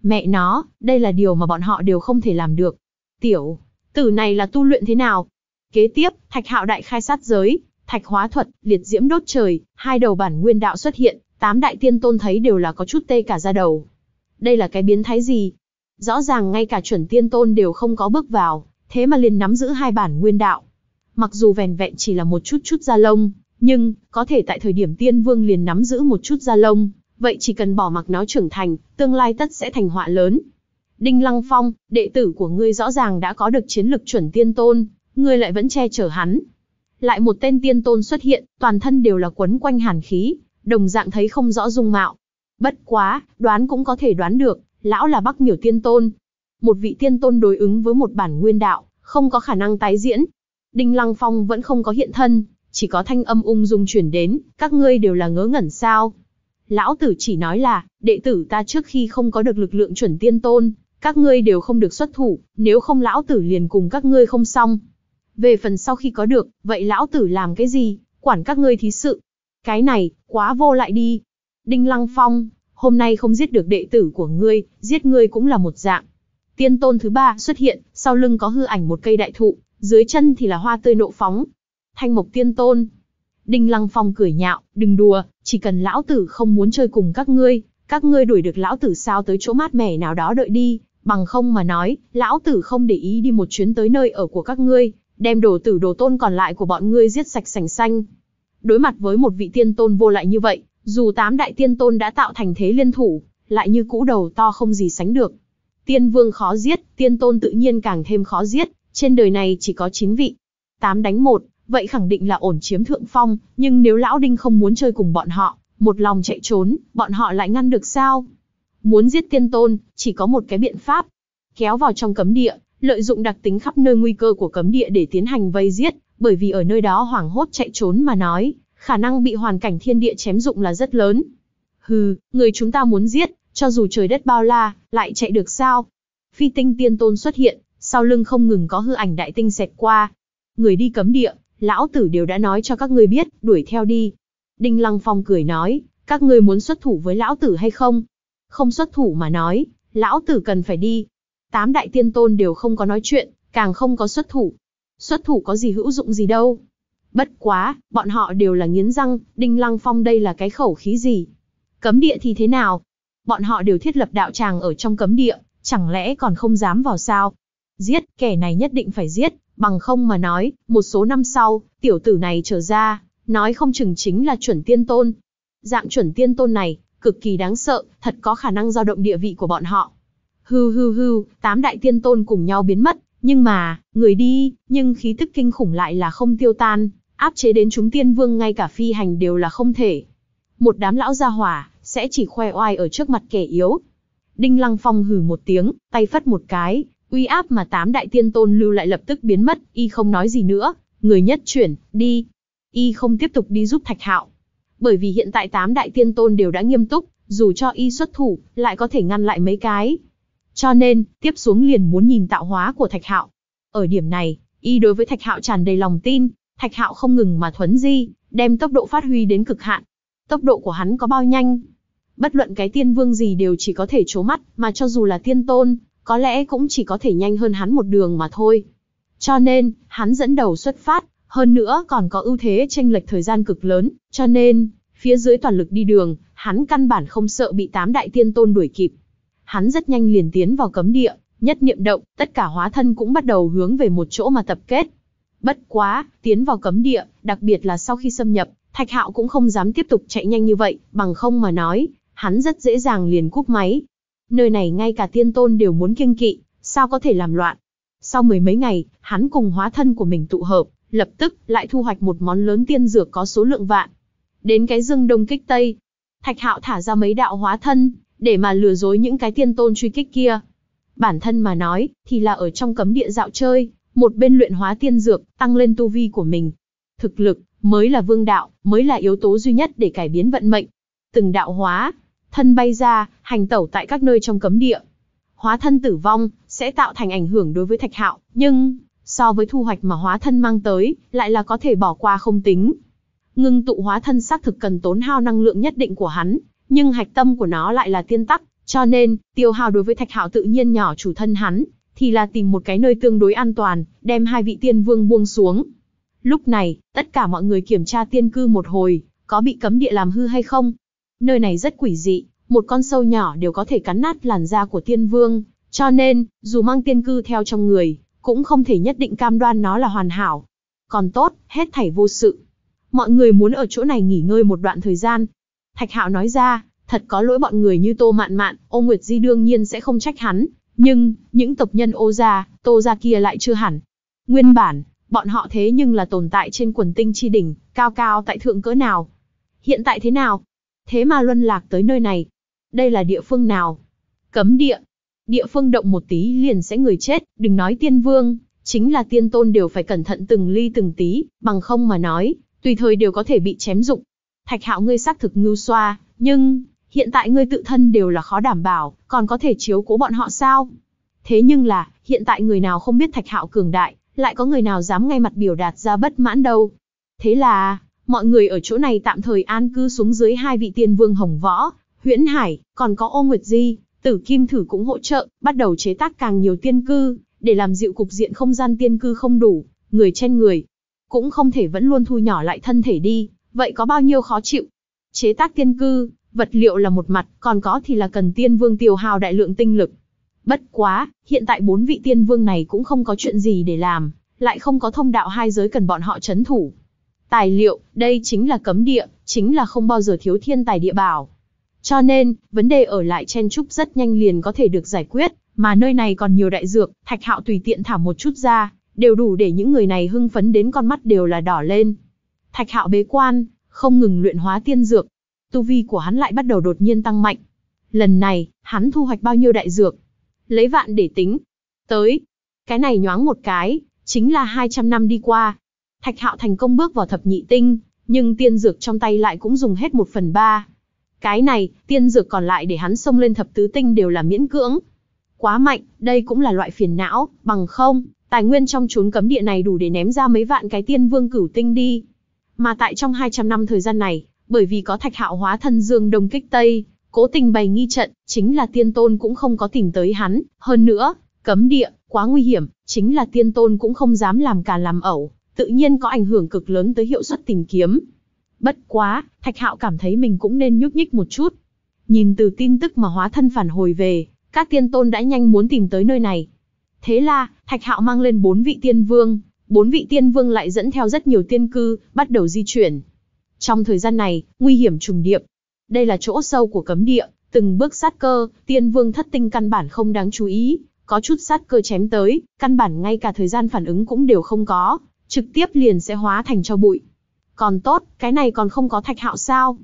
Speaker 1: Mẹ nó, đây là điều mà bọn họ đều không thể làm được. Tiểu, tử này là tu luyện thế nào? Kế tiếp, thạch hạo đại khai sát giới, thạch hóa thuật, liệt diễm đốt trời, hai đầu bản nguyên đạo xuất hiện, tám đại tiên tôn thấy đều là có chút tê cả ra đầu. Đây là cái biến thái gì? Rõ ràng ngay cả chuẩn tiên tôn đều không có bước vào, thế mà liền nắm giữ hai bản nguyên đạo. Mặc dù vẻn vẹn chỉ là một chút chút da lông, nhưng có thể tại thời điểm tiên vương liền nắm giữ một chút da lông, vậy chỉ cần bỏ mặc nó trưởng thành, tương lai tất sẽ thành họa lớn. Đinh Lăng Phong, đệ tử của ngươi rõ ràng đã có được chiến lực chuẩn tiên tôn, ngươi lại vẫn che chở hắn. Lại một tên tiên tôn xuất hiện, toàn thân đều là quấn quanh hàn khí, đồng dạng thấy không rõ dung mạo. Bất quá, đoán cũng có thể đoán được, lão là Bắc Miểu tiên tôn. Một vị tiên tôn đối ứng với một bản nguyên đạo, không có khả năng tái diễn. Đinh Lăng Phong vẫn không có hiện thân, chỉ có thanh âm ung dung chuyển đến, các ngươi đều là ngớ ngẩn sao. Lão tử chỉ nói là, đệ tử ta trước khi không có được lực lượng chuẩn tiên tôn, các ngươi đều không được xuất thủ, nếu không lão tử liền cùng các ngươi không xong. Về phần sau khi có được, vậy lão tử làm cái gì, quản các ngươi thí sự. Cái này, quá vô lại đi. Đinh Lăng Phong, hôm nay không giết được đệ tử của ngươi, giết ngươi cũng là một dạng. Tiên tôn thứ ba xuất hiện, sau lưng có hư ảnh một cây đại thụ, dưới chân thì là hoa tươi nộ phóng, thanh mục tiên tôn. Đinh Lăng Phong cười nhạo, đừng đùa, chỉ cần lão tử không muốn chơi cùng các ngươi, các ngươi đuổi được lão tử sao tới chỗ mát mẻ nào đó đợi đi, bằng không mà nói, lão tử không để ý đi một chuyến tới nơi ở của các ngươi, đem đồ tử đồ tôn còn lại của bọn ngươi giết sạch sành xanh. Đối mặt với một vị tiên tôn vô lại như vậy, dù tám đại tiên tôn đã tạo thành thế liên thủ, lại như cũ đầu to không gì sánh được. Tiên vương khó giết, tiên tôn tự nhiên càng thêm khó giết, trên đời này chỉ có 9 vị. 8 đánh 1, vậy khẳng định là ổn chiếm thượng phong, nhưng nếu lão đinh không muốn chơi cùng bọn họ, một lòng chạy trốn, bọn họ lại ngăn được sao? Muốn giết tiên tôn, chỉ có một cái biện pháp, kéo vào trong cấm địa, lợi dụng đặc tính khắp nơi nguy cơ của cấm địa để tiến hành vây giết, bởi vì ở nơi đó hoảng hốt chạy trốn mà nói, khả năng bị hoàn cảnh thiên địa chém dụng là rất lớn. Hừ, người chúng ta muốn giết, cho dù trời đất bao la, lại chạy được sao? Phi tinh tiên tôn xuất hiện, sau lưng không ngừng có hư ảnh đại tinh xẹt qua. Người đi cấm địa, lão tử đều đã nói cho các ngươi biết, đuổi theo đi. Đinh Lăng Phong cười nói, các ngươi muốn xuất thủ với lão tử hay không? Không xuất thủ mà nói, lão tử cần phải đi. Tám đại tiên tôn đều không có nói chuyện, càng không có xuất thủ. Xuất thủ có gì hữu dụng gì đâu. Bất quá, bọn họ đều là nghiến răng, Đinh Lăng Phong đây là cái khẩu khí gì? Cấm địa thì thế nào? Bọn họ đều thiết lập đạo tràng ở trong cấm địa, chẳng lẽ còn không dám vào sao? Giết, kẻ này nhất định phải giết, Bằng không mà nói, một số năm sau, tiểu tử này trở ra, nói không chừng chính là chuẩn tiên tôn. Dạng chuẩn tiên tôn này, cực kỳ đáng sợ, thật có khả năng dao động địa vị của bọn họ. Hư hư hư, tám đại tiên tôn cùng nhau biến mất, nhưng mà, người đi, nhưng khí tức kinh khủng lại là không tiêu tan, áp chế đến chúng tiên vương ngay cả phi hành đều là không thể. Một đám lão gia hỏa, sẽ chỉ khoe oai ở trước mặt kẻ yếu. Đinh Lăng Phong hừ một tiếng, tay phất một cái, uy áp mà tám đại tiên tôn lưu lại lập tức biến mất, y không nói gì nữa, người nhất chuyển, đi. Y không tiếp tục đi giúp Thạch Hạo. Bởi vì hiện tại tám đại tiên tôn đều đã nghiêm túc, dù cho y xuất thủ, lại có thể ngăn lại mấy cái. Cho nên, tiếp xuống liền muốn nhìn tạo hóa của Thạch Hạo. Ở điểm này, y đối với Thạch Hạo tràn đầy lòng tin, Thạch Hạo không ngừng mà thuấn di, đem tốc độ phát huy đến cực hạn. Tốc độ của hắn có bao nhanh? Bất luận cái tiên vương gì đều chỉ có thể trố mắt, mà cho dù là tiên tôn, có lẽ cũng chỉ có thể nhanh hơn hắn một đường mà thôi. Cho nên, hắn dẫn đầu xuất phát, hơn nữa còn có ưu thế chênh lệch thời gian cực lớn, cho nên, phía dưới toàn lực đi đường, hắn căn bản không sợ bị tám đại tiên tôn đuổi kịp. Hắn rất nhanh liền tiến vào cấm địa, nhất niệm động, tất cả hóa thân cũng bắt đầu hướng về một chỗ mà tập kết. Bất quá, tiến vào cấm địa, đặc biệt là sau khi xâm nhập, Thạch Hạo cũng không dám tiếp tục chạy nhanh như vậy, bằng không mà nói, hắn rất dễ dàng liền cúp máy, nơi này ngay cả tiên tôn đều muốn kiêng kỵ, sao có thể làm loạn. Sau mười mấy ngày, hắn cùng hóa thân của mình tụ hợp, lập tức lại thu hoạch một món lớn tiên dược có số lượng vạn. Đến cái dương đông kích Tây, Thạch Hạo thả ra mấy đạo hóa thân, để mà lừa dối những cái tiên tôn truy kích kia. Bản thân mà nói, thì là ở trong cấm địa dạo chơi, một bên luyện hóa tiên dược, tăng lên tu vi của mình. Thực lực, mới là vương đạo, mới là yếu tố duy nhất để cải biến vận mệnh. Từng đạo hóa, thân bay ra, hành tẩu tại các nơi trong cấm địa. Hóa thân tử vong, sẽ tạo thành ảnh hưởng đối với Thạch Hạo, nhưng, so với thu hoạch mà hóa thân mang tới, lại là có thể bỏ qua không tính. Ngưng tụ hóa thân xác thực cần tốn hao năng lượng nhất định của hắn, nhưng hạch tâm của nó lại là tiên tắc, cho nên, tiêu hao đối với Thạch Hạo tự nhiên nhỏ chủ thân hắn, thì là tìm một cái nơi tương đối an toàn, đem hai vị tiên vương buông xuống. Lúc này, tất cả mọi người kiểm tra tiên cư một hồi, có bị cấm địa làm hư hay không, Nơi này rất quỷ dị, một con sâu nhỏ đều có thể cắn nát làn da của tiên vương, cho nên, dù mang tiên cư theo trong người, cũng không thể nhất định cam đoan nó là hoàn hảo. Còn tốt, hết thảy vô sự. Mọi người muốn ở chỗ này nghỉ ngơi một đoạn thời gian. Thạch Hạo nói ra, thật có lỗi bọn người như Tô Mạn Mạn, Ô Nguyệt Di đương nhiên sẽ không trách hắn, nhưng, những tộc nhân ô gia, tô gia kia lại chưa hẳn. Nguyên bản, bọn họ thế nhưng là tồn tại trên quần tinh chi đỉnh, cao cao tại thượng cỡ nào. Hiện tại thế nào, Thế mà luân lạc tới nơi này. Đây là địa phương nào? Cấm địa. Địa phương động một tí liền sẽ người chết, đừng nói tiên vương, chính là tiên tôn đều phải cẩn thận từng ly từng tí, bằng không mà nói, tùy thời đều có thể bị chém dụng. Thạch hạo ngươi xác thực ngưu xoa, nhưng, hiện tại ngươi tự thân đều là khó đảm bảo, còn có thể chiếu cố bọn họ sao? Thế nhưng là, hiện tại người nào không biết thạch hạo cường đại, lại có người nào dám ngay mặt biểu đạt ra bất mãn đâu. Thế là, mọi người ở chỗ này tạm thời an cư xuống dưới hai vị tiên vương Hồng Võ, Huyễn Hải, còn có Ô Nguyệt Di, Tử Kim Thử cũng hỗ trợ, bắt đầu chế tác càng nhiều tiên cư, để làm dịu cục diện không gian tiên cư không đủ, người trên người. Cũng không thể vẫn luôn thu nhỏ lại thân thể đi, vậy có bao nhiêu khó chịu. Chế tác tiên cư, vật liệu là một mặt, còn có thì là cần tiên vương tiêu hào đại lượng tinh lực. Bất quá, hiện tại bốn vị tiên vương này cũng không có chuyện gì để làm, lại không có thông đạo hai giới cần bọn họ chấn thủ, Tài liệu, đây chính là cấm địa, chính là không bao giờ thiếu thiên tài địa bảo. Cho nên, vấn đề ở lại chen trúc rất nhanh liền có thể được giải quyết, mà nơi này còn nhiều đại dược, thạch hạo tùy tiện thả một chút ra, đều đủ để những người này hưng phấn đến con mắt đều là đỏ lên. Thạch hạo bế quan, không ngừng luyện hóa tiên dược. Tu vi của hắn lại bắt đầu đột nhiên tăng mạnh. Lần này, hắn thu hoạch bao nhiêu đại dược? Lấy vạn để tính. Tới. Cái này nhoáng một cái, chính là 200 năm đi qua, Thạch Hạo thành công bước vào thập nhị tinh, nhưng tiên dược trong tay lại cũng dùng hết một phần ba. Cái này, tiên dược còn lại để hắn xông lên thập tứ tinh đều là miễn cưỡng. Quá mạnh, đây cũng là loại phiền não, bằng không, tài nguyên trong chốn cấm địa này đủ để ném ra mấy vạn cái tiên vương cửu tinh đi. Mà tại trong 200 năm thời gian này, bởi vì có thạch hạo hóa thân dương đông kích tây, cố tình bày nghi trận, chính là tiên tôn cũng không có tìm tới hắn, hơn nữa, cấm địa, quá nguy hiểm, chính là tiên tôn cũng không dám làm càn làm ẩu tự nhiên có ảnh hưởng cực lớn tới hiệu suất tìm kiếm. Bất quá, Thạch Hạo cảm thấy mình cũng nên nhúc nhích một chút. Nhìn từ tin tức mà hóa thân phản hồi về, các tiên tôn đã nhanh muốn tìm tới nơi này. Thế là, Thạch Hạo mang lên bốn vị tiên vương, bốn vị tiên vương lại dẫn theo rất nhiều tiên cư, bắt đầu di chuyển. Trong thời gian này, nguy hiểm trùng điệp. Đây là chỗ sâu của cấm địa, từng bước sát cơ, tiên vương thất tinh căn bản không đáng chú ý, có chút sát cơ chém tới, căn bản ngay cả thời gian phản ứng cũng đều không có, trực tiếp liền sẽ hóa thành cho bụi. Còn tốt, cái này còn không có thạch hạo sao.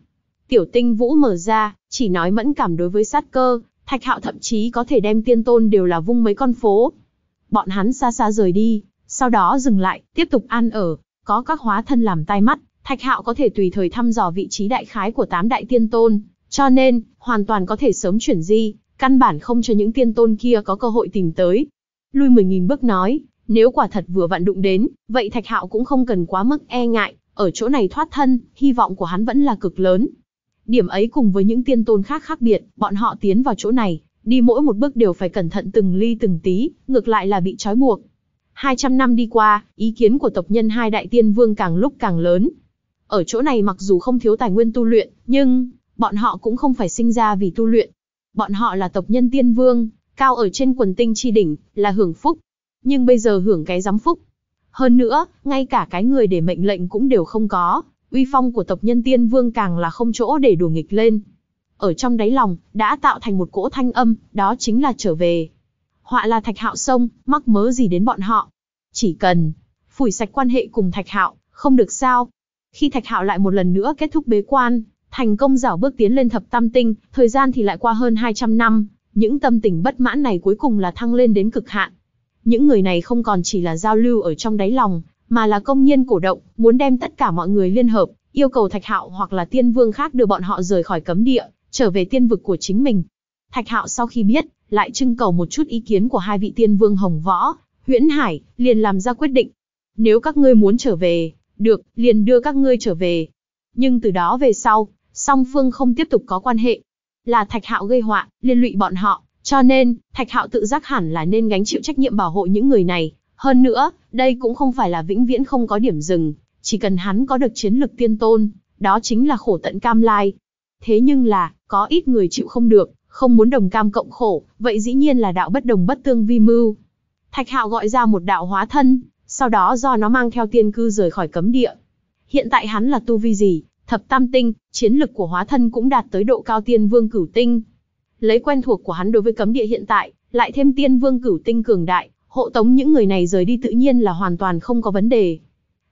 Speaker 1: Tiểu tinh vũ mở ra, chỉ nói mẫn cảm đối với sát cơ, thạch hạo thậm chí có thể đem tiên tôn đều là vung mấy con phố. Bọn hắn xa xa rời đi, sau đó dừng lại, tiếp tục ăn ở, có các hóa thân làm tai mắt, thạch hạo có thể tùy thời thăm dò vị trí đại khái của tám đại tiên tôn, cho nên, hoàn toàn có thể sớm chuyển di, căn bản không cho những tiên tôn kia có cơ hội tìm tới. Lui 10.000 bước nói, nếu quả thật vừa vặn đụng đến, vậy Thạch Hạo cũng không cần quá mức e ngại, ở chỗ này thoát thân, hy vọng của hắn vẫn là cực lớn. Điểm ấy cùng với những tiên tôn khác khác biệt, bọn họ tiến vào chỗ này, đi mỗi một bước đều phải cẩn thận từng ly từng tí, ngược lại là bị trói buộc. 200 năm đi qua, ý kiến của tộc nhân hai đại tiên vương càng lúc càng lớn. Ở chỗ này mặc dù không thiếu tài nguyên tu luyện, nhưng bọn họ cũng không phải sinh ra vì tu luyện. Bọn họ là tộc nhân tiên vương, cao ở trên quần tinh chi đỉnh, là hưởng phúc, nhưng bây giờ hưởng cái giám phúc. Hơn nữa, ngay cả cái người để mệnh lệnh cũng đều không có, uy phong của tộc nhân tiên vương càng là không chỗ để đùa nghịch lên. Ở trong đáy lòng, đã tạo thành một cỗ thanh âm, đó chính là trở về. Họa là thạch hạo sông, mắc mớ gì đến bọn họ. Chỉ cần, phủi sạch quan hệ cùng thạch hạo, không được sao. Khi thạch hạo lại một lần nữa kết thúc bế quan, thành công rảo bước tiến lên thập tam tinh, thời gian thì lại qua hơn 200 năm, những tâm tình bất mãn này cuối cùng là thăng lên đến cực hạn. Những người này không còn chỉ là giao lưu ở trong đáy lòng, mà là công nhân cổ động, muốn đem tất cả mọi người liên hợp, yêu cầu Thạch Hạo hoặc là tiên vương khác đưa bọn họ rời khỏi cấm địa, trở về tiên vực của chính mình. Thạch Hạo sau khi biết, lại trưng cầu một chút ý kiến của hai vị tiên vương Hồng Võ, Huyễn Hải, liền làm ra quyết định. Nếu các ngươi muốn trở về, được, liền đưa các ngươi trở về. Nhưng từ đó về sau, song phương không tiếp tục có quan hệ. Là Thạch Hạo gây họa, liên lụy bọn họ, cho nên, Thạch Hạo tự giác hẳn là nên gánh chịu trách nhiệm bảo hộ những người này. Hơn nữa, đây cũng không phải là vĩnh viễn không có điểm dừng, chỉ cần hắn có được chiến lực tiên tôn, đó chính là khổ tận cam lai. Thế nhưng là, có ít người chịu không được, không muốn đồng cam cộng khổ, vậy dĩ nhiên là đạo bất đồng bất tương vi mưu. Thạch Hạo gọi ra một đạo hóa thân, sau đó do nó mang theo tiên cư rời khỏi cấm địa. Hiện tại hắn là tu vi gì? Thập tam tinh, chiến lực của hóa thân cũng đạt tới độ cao tiên vương cửu tinh, lấy quen thuộc của hắn đối với cấm địa hiện tại, lại thêm tiên vương cửu tinh cường đại, hộ tống những người này rời đi tự nhiên là hoàn toàn không có vấn đề.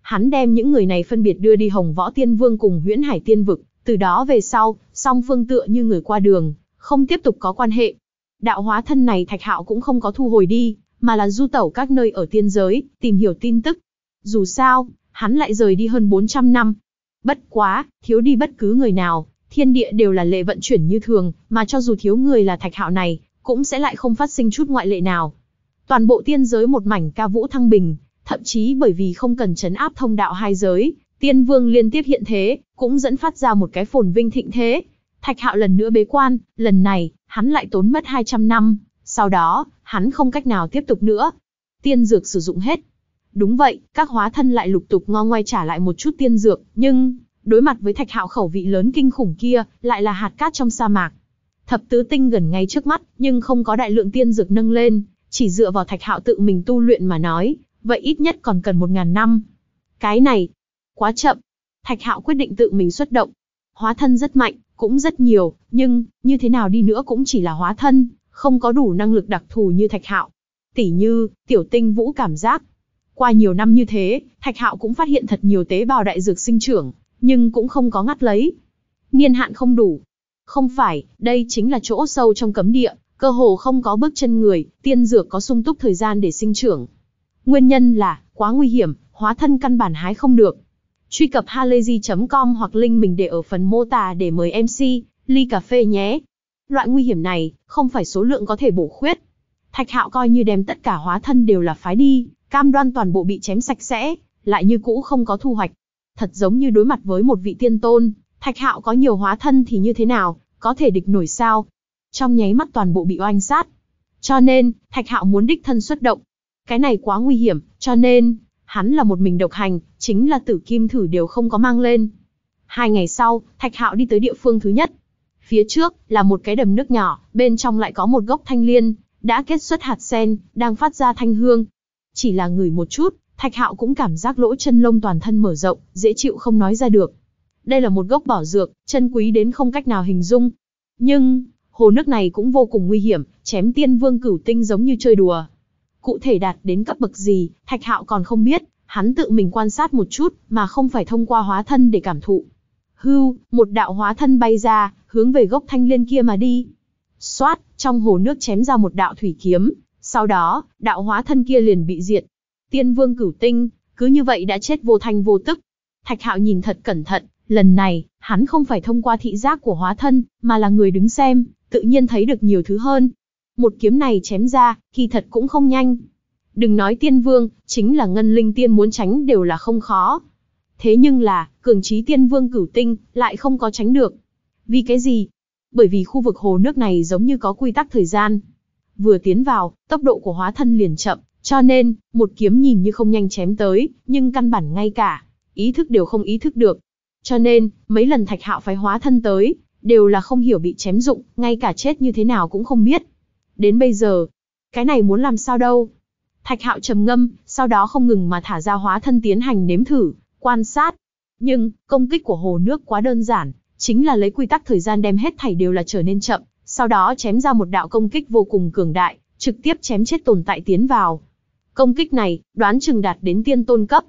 Speaker 1: Hắn đem những người này phân biệt đưa đi Hồng Võ Tiên Vương cùng Huyễn Hải Tiên vực, từ đó về sau, song phương tựa như người qua đường, không tiếp tục có quan hệ. Đạo hóa thân này Thạch Hạo cũng không có thu hồi đi, mà là du tẩu các nơi ở tiên giới, tìm hiểu tin tức. Dù sao, hắn lại rời đi hơn 400 năm. Bất quá, thiếu đi bất cứ người nào, thiên địa đều là lệ vận chuyển như thường, mà cho dù thiếu người là thạch hạo này, cũng sẽ lại không phát sinh chút ngoại lệ nào. Toàn bộ tiên giới một mảnh ca vũ thăng bình, thậm chí bởi vì không cần chấn áp thông đạo hai giới, tiên vương liên tiếp hiện thế, cũng dẫn phát ra một cái phồn vinh thịnh thế. Thạch hạo lần nữa bế quan, lần này, hắn lại tốn mất 200 năm, sau đó, hắn không cách nào tiếp tục nữa. Tiên dược sử dụng hết. Đúng vậy, các hóa thân lại lục tục ngo ngoai trả lại một chút tiên dược, nhưng Đối mặt với thạch hạo khẩu vị lớn kinh khủng kia, lại là hạt cát trong sa mạc. Thập tứ tinh gần ngay trước mắt, nhưng không có đại lượng tiên dược nâng lên, chỉ dựa vào thạch hạo tự mình tu luyện mà nói, vậy ít nhất còn cần một ngàn năm. Cái này, quá chậm. Thạch hạo quyết định tự mình xuất động. Hóa thân rất mạnh, cũng rất nhiều, nhưng, như thế nào đi nữa cũng chỉ là hóa thân, không có đủ năng lực đặc thù như thạch hạo. Tỉ như, tiểu tinh vũ cảm giác. Qua nhiều năm như thế, thạch hạo cũng phát hiện thật nhiều tế bào đại dược sinh trưởng, nhưng cũng không có ngắt lấy. Niên hạn không đủ. Không phải, đây chính là chỗ sâu trong cấm địa, cơ hồ không có bước chân người, tiên dược có sung túc thời gian để sinh trưởng. Nguyên nhân là, quá nguy hiểm, hóa thân căn bản hái không được. Truy cập halayzi.com hoặc link mình để ở phần mô tả để mời MC, ly cà phê nhé. Loại nguy hiểm này, không phải số lượng có thể bổ khuyết. Thạch hạo coi như đem tất cả hóa thân đều là phái đi, cam đoan toàn bộ bị chém sạch sẽ, lại như cũ không có thu hoạch thật giống như đối mặt với một vị tiên tôn, Thạch Hạo có nhiều hóa thân thì như thế nào, có thể địch nổi sao? Trong nháy mắt toàn bộ bị oanh sát. Cho nên, Thạch Hạo muốn đích thân xuất động. Cái này quá nguy hiểm, cho nên, hắn là một mình độc hành, chính là tử kim thử đều không có mang lên. Hai ngày sau, Thạch Hạo đi tới địa phương thứ nhất. Phía trước, là một cái đầm nước nhỏ, bên trong lại có một gốc thanh liên, đã kết xuất hạt sen, đang phát ra thanh hương. Chỉ là ngửi một chút, Thạch Hạo cũng cảm giác lỗ chân lông toàn thân mở rộng, dễ chịu không nói ra được. Đây là một gốc bảo dược, chân quý đến không cách nào hình dung. Nhưng, hồ nước này cũng vô cùng nguy hiểm, chém tiên vương cửu tinh giống như chơi đùa. Cụ thể đạt đến cấp bậc gì, Thạch Hạo còn không biết, hắn tự mình quan sát một chút, mà không phải thông qua hóa thân để cảm thụ. Hưu, một đạo hóa thân bay ra, hướng về gốc thanh liên kia mà đi. Xoát, trong hồ nước chém ra một đạo thủy kiếm, sau đó, đạo hóa thân kia liền bị diệt, Tiên Vương Cửu Tinh, cứ như vậy đã chết vô thanh vô tức. Thạch Hạo nhìn thật cẩn thận, lần này, hắn không phải thông qua thị giác của hóa thân, mà là người đứng xem, tự nhiên thấy được nhiều thứ hơn. Một kiếm này chém ra, kỳ thật cũng không nhanh. Đừng nói tiên vương, chính là ngân linh tiên muốn tránh đều là không khó. Thế nhưng là, cường trí tiên vương cửu tinh, lại không có tránh được. Vì cái gì? Bởi vì khu vực hồ nước này giống như có quy tắc thời gian. Vừa tiến vào, tốc độ của hóa thân liền chậm, cho nên, một kiếm nhìn như không nhanh chém tới, nhưng căn bản ngay cả, ý thức đều không ý thức được. Cho nên, mấy lần thạch hạo phái hóa thân tới, đều là không hiểu bị chém dụng, ngay cả chết như thế nào cũng không biết. Đến bây giờ, cái này muốn làm sao đâu? Thạch hạo trầm ngâm, sau đó không ngừng mà thả ra hóa thân tiến hành nếm thử, quan sát. Nhưng, công kích của hồ nước quá đơn giản, chính là lấy quy tắc thời gian đem hết thảy đều là trở nên chậm, sau đó chém ra một đạo công kích vô cùng cường đại, trực tiếp chém chết tồn tại tiến vào, Công kích này, đoán chừng đạt đến tiên tôn cấp.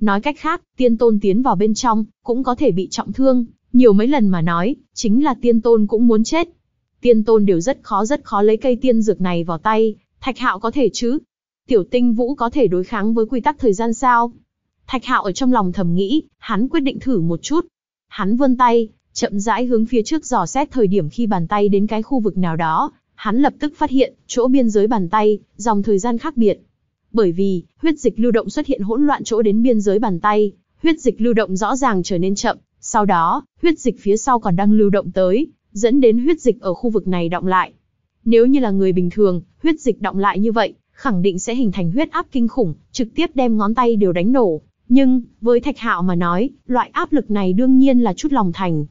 Speaker 1: Nói cách khác, tiên tôn tiến vào bên trong, cũng có thể bị trọng thương, nhiều mấy lần mà nói, chính là tiên tôn cũng muốn chết. Tiên tôn đều rất khó rất khó lấy cây tiên dược này vào tay, thạch hạo có thể chứ. Tiểu tinh vũ có thể đối kháng với quy tắc thời gian sao? Thạch hạo ở trong lòng thầm nghĩ, hắn quyết định thử một chút. Hắn vươn tay, chậm rãi hướng phía trước dò xét thời điểm khi bàn tay đến cái khu vực nào đó, hắn lập tức phát hiện, chỗ biên giới bàn tay, dòng thời gian khác biệt, bởi vì huyết dịch lưu động xuất hiện hỗn loạn chỗ đến biên giới bàn tay, huyết dịch lưu động rõ ràng trở nên chậm, sau đó, huyết dịch phía sau còn đang lưu động tới, dẫn đến huyết dịch ở khu vực này động lại. Nếu như là người bình thường, huyết dịch động lại như vậy, khẳng định sẽ hình thành huyết áp kinh khủng, trực tiếp đem ngón tay đều đánh nổ, nhưng với Thạch Hạo mà nói, loại áp lực này đương nhiên là chút lòng thành.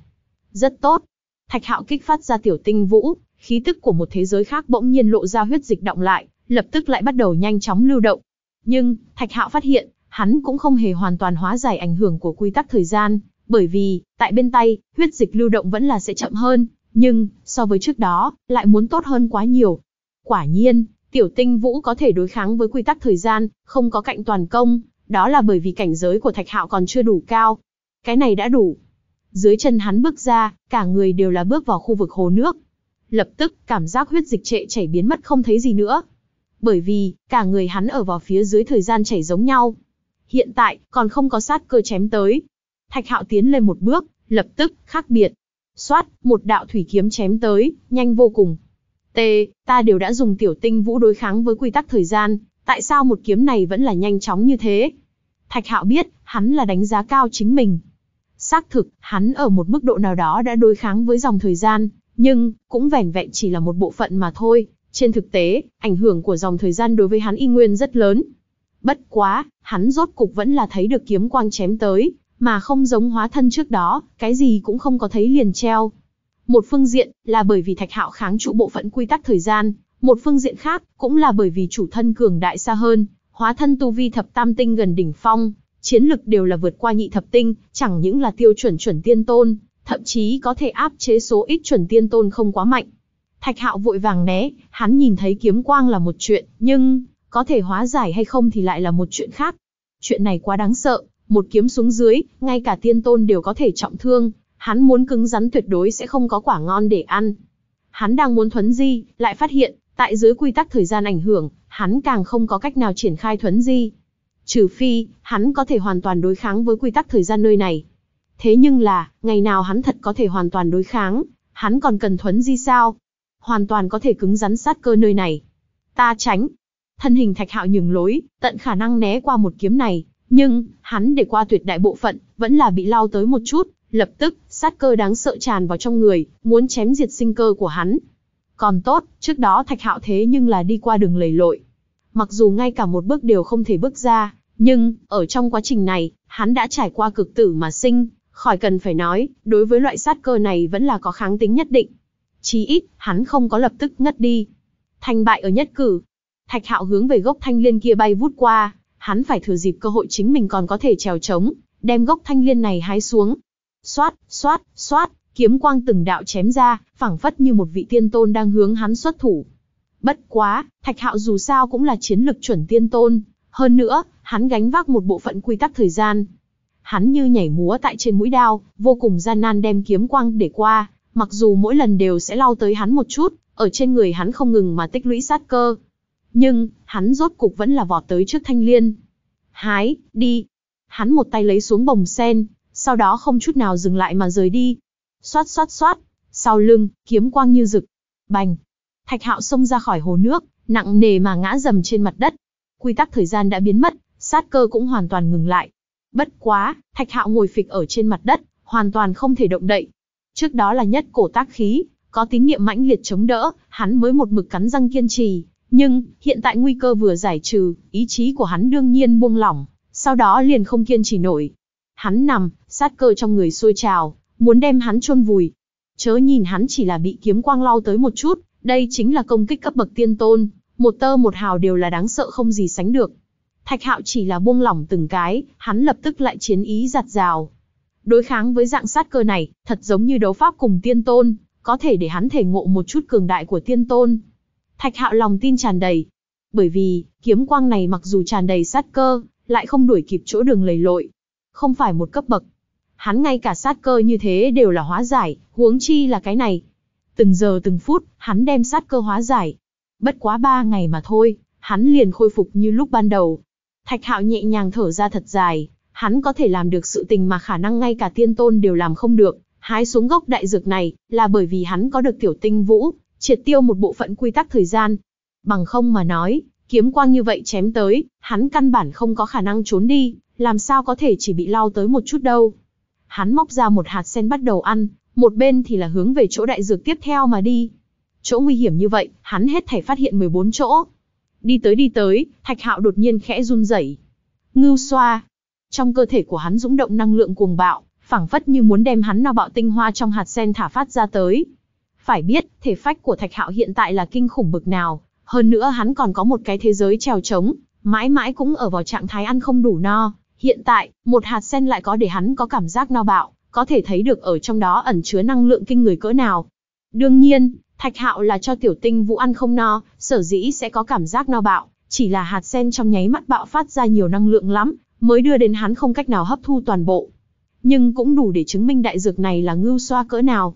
Speaker 1: Rất tốt. Thạch Hạo kích phát ra tiểu tinh vũ, khí tức của một thế giới khác bỗng nhiên lộ ra huyết dịch động lại, lập tức lại bắt đầu nhanh chóng lưu động. Nhưng, Thạch Hạo phát hiện, hắn cũng không hề hoàn toàn hóa giải ảnh hưởng của quy tắc thời gian, bởi vì, tại bên tay, huyết dịch lưu động vẫn là sẽ chậm hơn, nhưng, so với trước đó, lại muốn tốt hơn quá nhiều. Quả nhiên, tiểu tinh vũ có thể đối kháng với quy tắc thời gian, không có cạnh toàn công, đó là bởi vì cảnh giới của Thạch Hạo còn chưa đủ cao. Cái này đã đủ. Dưới chân hắn bước ra, cả người đều là bước vào khu vực hồ nước. Lập tức, cảm giác huyết dịch trệ chảy biến mất không thấy gì nữa bởi vì cả người hắn ở vào phía dưới thời gian chảy giống nhau. Hiện tại, còn không có sát cơ chém tới. Thạch Hạo tiến lên một bước, lập tức khác biệt. Xoát, một đạo thủy kiếm chém tới, nhanh vô cùng. T, ta đều đã dùng tiểu tinh vũ đối kháng với quy tắc thời gian, tại sao một kiếm này vẫn là nhanh chóng như thế? Thạch Hạo biết, hắn là đánh giá cao chính mình. Xác thực, hắn ở một mức độ nào đó đã đối kháng với dòng thời gian, nhưng cũng vẻn vẹn chỉ là một bộ phận mà thôi, trên thực tế, ảnh hưởng của dòng thời gian đối với hắn y nguyên rất lớn. Bất quá, hắn rốt cục vẫn là thấy được kiếm quang chém tới, mà không giống hóa thân trước đó, cái gì cũng không có thấy liền treo. Một phương diện là bởi vì Thạch Hạo kháng trụ bộ phận quy tắc thời gian, một phương diện khác cũng là bởi vì chủ thân cường đại xa hơn, hóa thân tu vi thập tam tinh gần đỉnh phong, chiến lực đều là vượt qua nhị thập tinh, chẳng những là tiêu chuẩn chuẩn tiên tôn, thậm chí có thể áp chế số ít chuẩn tiên tôn không quá mạnh, Thạch hạo vội vàng né, hắn nhìn thấy kiếm quang là một chuyện, nhưng, có thể hóa giải hay không thì lại là một chuyện khác. Chuyện này quá đáng sợ, một kiếm xuống dưới, ngay cả tiên tôn đều có thể trọng thương, hắn muốn cứng rắn tuyệt đối sẽ không có quả ngon để ăn. Hắn đang muốn thuấn di, lại phát hiện, tại dưới quy tắc thời gian ảnh hưởng, hắn càng không có cách nào triển khai thuấn di. Trừ phi, hắn có thể hoàn toàn đối kháng với quy tắc thời gian nơi này. Thế nhưng là, ngày nào hắn thật có thể hoàn toàn đối kháng, hắn còn cần thuấn di sao? hoàn toàn có thể cứng rắn sát cơ nơi này. Ta tránh. Thân hình Thạch Hạo nhường lối, tận khả năng né qua một kiếm này, nhưng hắn để qua tuyệt đại bộ phận, vẫn là bị lao tới một chút, lập tức sát cơ đáng sợ tràn vào trong người, muốn chém diệt sinh cơ của hắn. Còn tốt, trước đó Thạch Hạo thế nhưng là đi qua đường lầy lội. Mặc dù ngay cả một bước đều không thể bước ra, nhưng, ở trong quá trình này, hắn đã trải qua cực tử mà sinh, khỏi cần phải nói, đối với loại sát cơ này vẫn là có kháng tính nhất định. Chí ít, hắn không có lập tức ngất đi. Thành bại ở nhất cử. Thạch hạo hướng về gốc thanh liên kia bay vút qua, hắn phải thừa dịp cơ hội chính mình còn có thể trèo trống, đem gốc thanh liên này hái xuống. Xoát, xoát, xoát, kiếm quang từng đạo chém ra, phảng phất như một vị tiên tôn đang hướng hắn xuất thủ. Bất quá, Thạch Hạo dù sao cũng là chiến lực chuẩn tiên tôn, hơn nữa, hắn gánh vác một bộ phận quy tắc thời gian. Hắn như nhảy múa tại trên mũi đao, vô cùng gian nan đem kiếm quang để qua, mặc dù mỗi lần đều sẽ lao tới hắn một chút, ở trên người hắn không ngừng mà tích lũy sát cơ. Nhưng, hắn rốt cục vẫn là vọt tới trước thanh liên. Hái, đi. Hắn một tay lấy xuống bồng sen, sau đó không chút nào dừng lại mà rời đi. Xoát xoát xoát, sau lưng, kiếm quang như rực. Bành. Thạch hạo xông ra khỏi hồ nước, nặng nề mà ngã dầm trên mặt đất. Quy tắc thời gian đã biến mất, sát cơ cũng hoàn toàn ngừng lại. Bất quá, thạch hạo ngồi phịch ở trên mặt đất, hoàn toàn không thể động đậy, Trước đó là nhất cổ tác khí, có tín niệm mãnh liệt chống đỡ, hắn mới một mực cắn răng kiên trì, nhưng hiện tại nguy cơ vừa giải trừ, ý chí của hắn đương nhiên buông lỏng, sau đó liền không kiên trì nổi. Hắn nằm, sát cơ trong người sôi trào, muốn đem hắn chôn vùi. Chớ nhìn hắn chỉ là bị kiếm quang lau tới một chút, đây chính là công kích cấp bậc tiên tôn, một tơ một hào đều là đáng sợ không gì sánh được. Thạch Hạo chỉ là buông lỏng từng cái, hắn lập tức lại chiến ý giặt rào, Đối kháng với dạng sát cơ này, thật giống như đấu pháp cùng tiên tôn, có thể để hắn thể ngộ một chút cường đại của tiên tôn. Thạch hạo lòng tin tràn đầy. Bởi vì, kiếm quang này mặc dù tràn đầy sát cơ, lại không đuổi kịp chỗ đường lầy lội. Không phải một cấp bậc. Hắn ngay cả sát cơ như thế đều là hóa giải, huống chi là cái này. Từng giờ từng phút, hắn đem sát cơ hóa giải. Bất quá ba ngày mà thôi, hắn liền khôi phục như lúc ban đầu. Thạch hạo nhẹ nhàng thở ra thật dài, hắn có thể làm được sự tình mà khả năng ngay cả tiên tôn đều làm không được. Hái xuống gốc đại dược này là bởi vì hắn có được tiểu tinh vũ, triệt tiêu một bộ phận quy tắc thời gian. Bằng không mà nói, kiếm quang như vậy chém tới, hắn căn bản không có khả năng trốn đi, làm sao có thể chỉ bị lao tới một chút đâu. Hắn móc ra một hạt sen bắt đầu ăn, một bên thì là hướng về chỗ đại dược tiếp theo mà đi. Chỗ nguy hiểm như vậy, hắn hết thảy phát hiện 14 chỗ. Đi tới đi tới, Thạch Hạo đột nhiên khẽ run rẩy. Ngưu xoa, trong cơ thể của hắn dũng động năng lượng cuồng bạo, phảng phất như muốn đem hắn no bạo tinh hoa trong hạt sen thả phát ra tới. Phải biết, thể phách của Thạch Hạo hiện tại là kinh khủng bực nào, hơn nữa hắn còn có một cái thế giới trèo trống, mãi mãi cũng ở vào trạng thái ăn không đủ no. Hiện tại, một hạt sen lại có để hắn có cảm giác no bạo, có thể thấy được ở trong đó ẩn chứa năng lượng kinh người cỡ nào. Đương nhiên, Thạch Hạo là cho tiểu tinh vũ ăn không no, sở dĩ sẽ có cảm giác no bạo, chỉ là hạt sen trong nháy mắt bạo phát ra nhiều năng lượng lắm, mới đưa đến hắn không cách nào hấp thu toàn bộ. Nhưng cũng đủ để chứng minh đại dược này là ngưu xoa cỡ nào.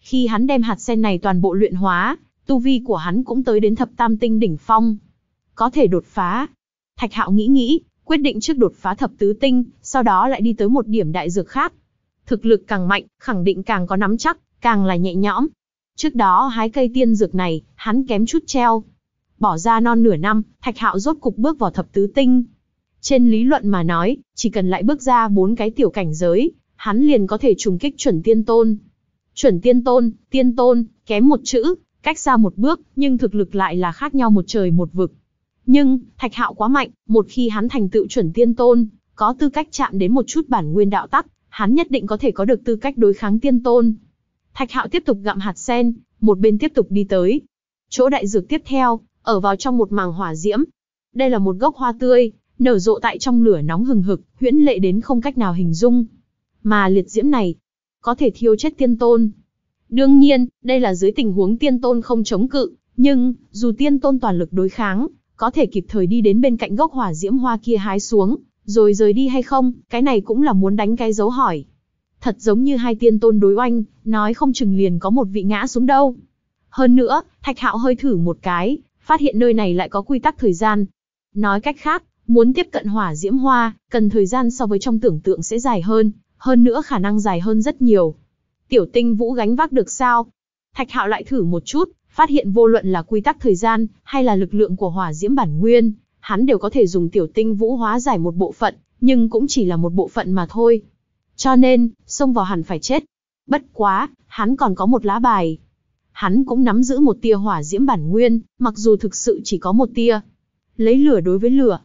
Speaker 1: Khi hắn đem hạt sen này toàn bộ luyện hóa, tu vi của hắn cũng tới đến thập tam tinh đỉnh phong. Có thể đột phá. Thạch hạo nghĩ nghĩ, quyết định trước đột phá thập tứ tinh, sau đó lại đi tới một điểm đại dược khác. Thực lực càng mạnh, khẳng định càng có nắm chắc, càng là nhẹ nhõm. Trước đó hái cây tiên dược này, hắn kém chút treo. Bỏ ra non nửa năm, Thạch Hạo rốt cục bước vào thập tứ tinh. Trên lý luận mà nói, chỉ cần lại bước ra bốn cái tiểu cảnh giới, hắn liền có thể trùng kích chuẩn tiên tôn. Chuẩn tiên tôn, tiên tôn, kém một chữ, cách xa một bước, nhưng thực lực lại là khác nhau một trời một vực. Nhưng, thạch hạo quá mạnh, một khi hắn thành tựu chuẩn tiên tôn, có tư cách chạm đến một chút bản nguyên đạo tắc, hắn nhất định có thể có được tư cách đối kháng tiên tôn. Thạch hạo tiếp tục gặm hạt sen, một bên tiếp tục đi tới. Chỗ đại dược tiếp theo, ở vào trong một màng hỏa diễm. Đây là một gốc hoa tươi, nở rộ tại trong lửa nóng hừng hực, huyễn lệ đến không cách nào hình dung. Mà liệt diễm này, có thể thiêu chết tiên tôn. Đương nhiên, đây là dưới tình huống tiên tôn không chống cự, nhưng, dù tiên tôn toàn lực đối kháng, có thể kịp thời đi đến bên cạnh gốc hỏa diễm hoa kia hái xuống, rồi rời đi hay không, cái này cũng là muốn đánh cái dấu hỏi. Thật giống như hai tiên tôn đối oanh, nói không chừng liền có một vị ngã xuống đâu. Hơn nữa, Thạch Hạo hơi thử một cái, phát hiện nơi này lại có quy tắc thời gian. Nói cách khác, Muốn tiếp cận hỏa diễm hoa, cần thời gian so với trong tưởng tượng sẽ dài hơn, hơn nữa khả năng dài hơn rất nhiều. Tiểu tinh vũ gánh vác được sao? Thạch hạo lại thử một chút, phát hiện vô luận là quy tắc thời gian, hay là lực lượng của hỏa diễm bản nguyên, hắn đều có thể dùng tiểu tinh vũ hóa giải một bộ phận, nhưng cũng chỉ là một bộ phận mà thôi. Cho nên, xông vào hẳn phải chết. Bất quá, hắn còn có một lá bài. Hắn cũng nắm giữ một tia hỏa diễm bản nguyên, mặc dù thực sự chỉ có một tia. Lấy lửa đối với lửa,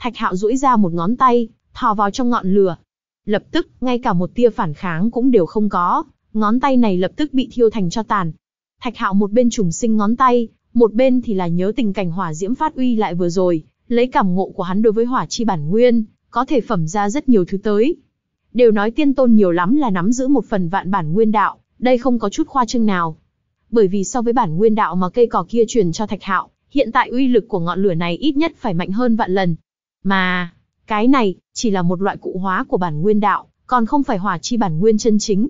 Speaker 1: Thạch Hạo duỗi ra một ngón tay, thò vào trong ngọn lửa. Lập tức, ngay cả một tia phản kháng cũng đều không có, ngón tay này lập tức bị thiêu thành cho tàn. Thạch Hạo một bên trùng sinh ngón tay, một bên thì là nhớ tình cảnh hỏa diễm phát uy lại vừa rồi, lấy cảm ngộ của hắn đối với hỏa chi bản nguyên, có thể phẩm ra rất nhiều thứ tới. Đều nói tiên tôn nhiều lắm là nắm giữ một phần vạn bản nguyên đạo, đây không có chút khoa trương nào. Bởi vì so với bản nguyên đạo mà cây cỏ kia truyền cho Thạch Hạo, hiện tại uy lực của ngọn lửa này ít nhất phải mạnh hơn vạn lần, mà, cái này, chỉ là một loại cụ hóa của bản nguyên đạo, còn không phải hòa chi bản nguyên chân chính.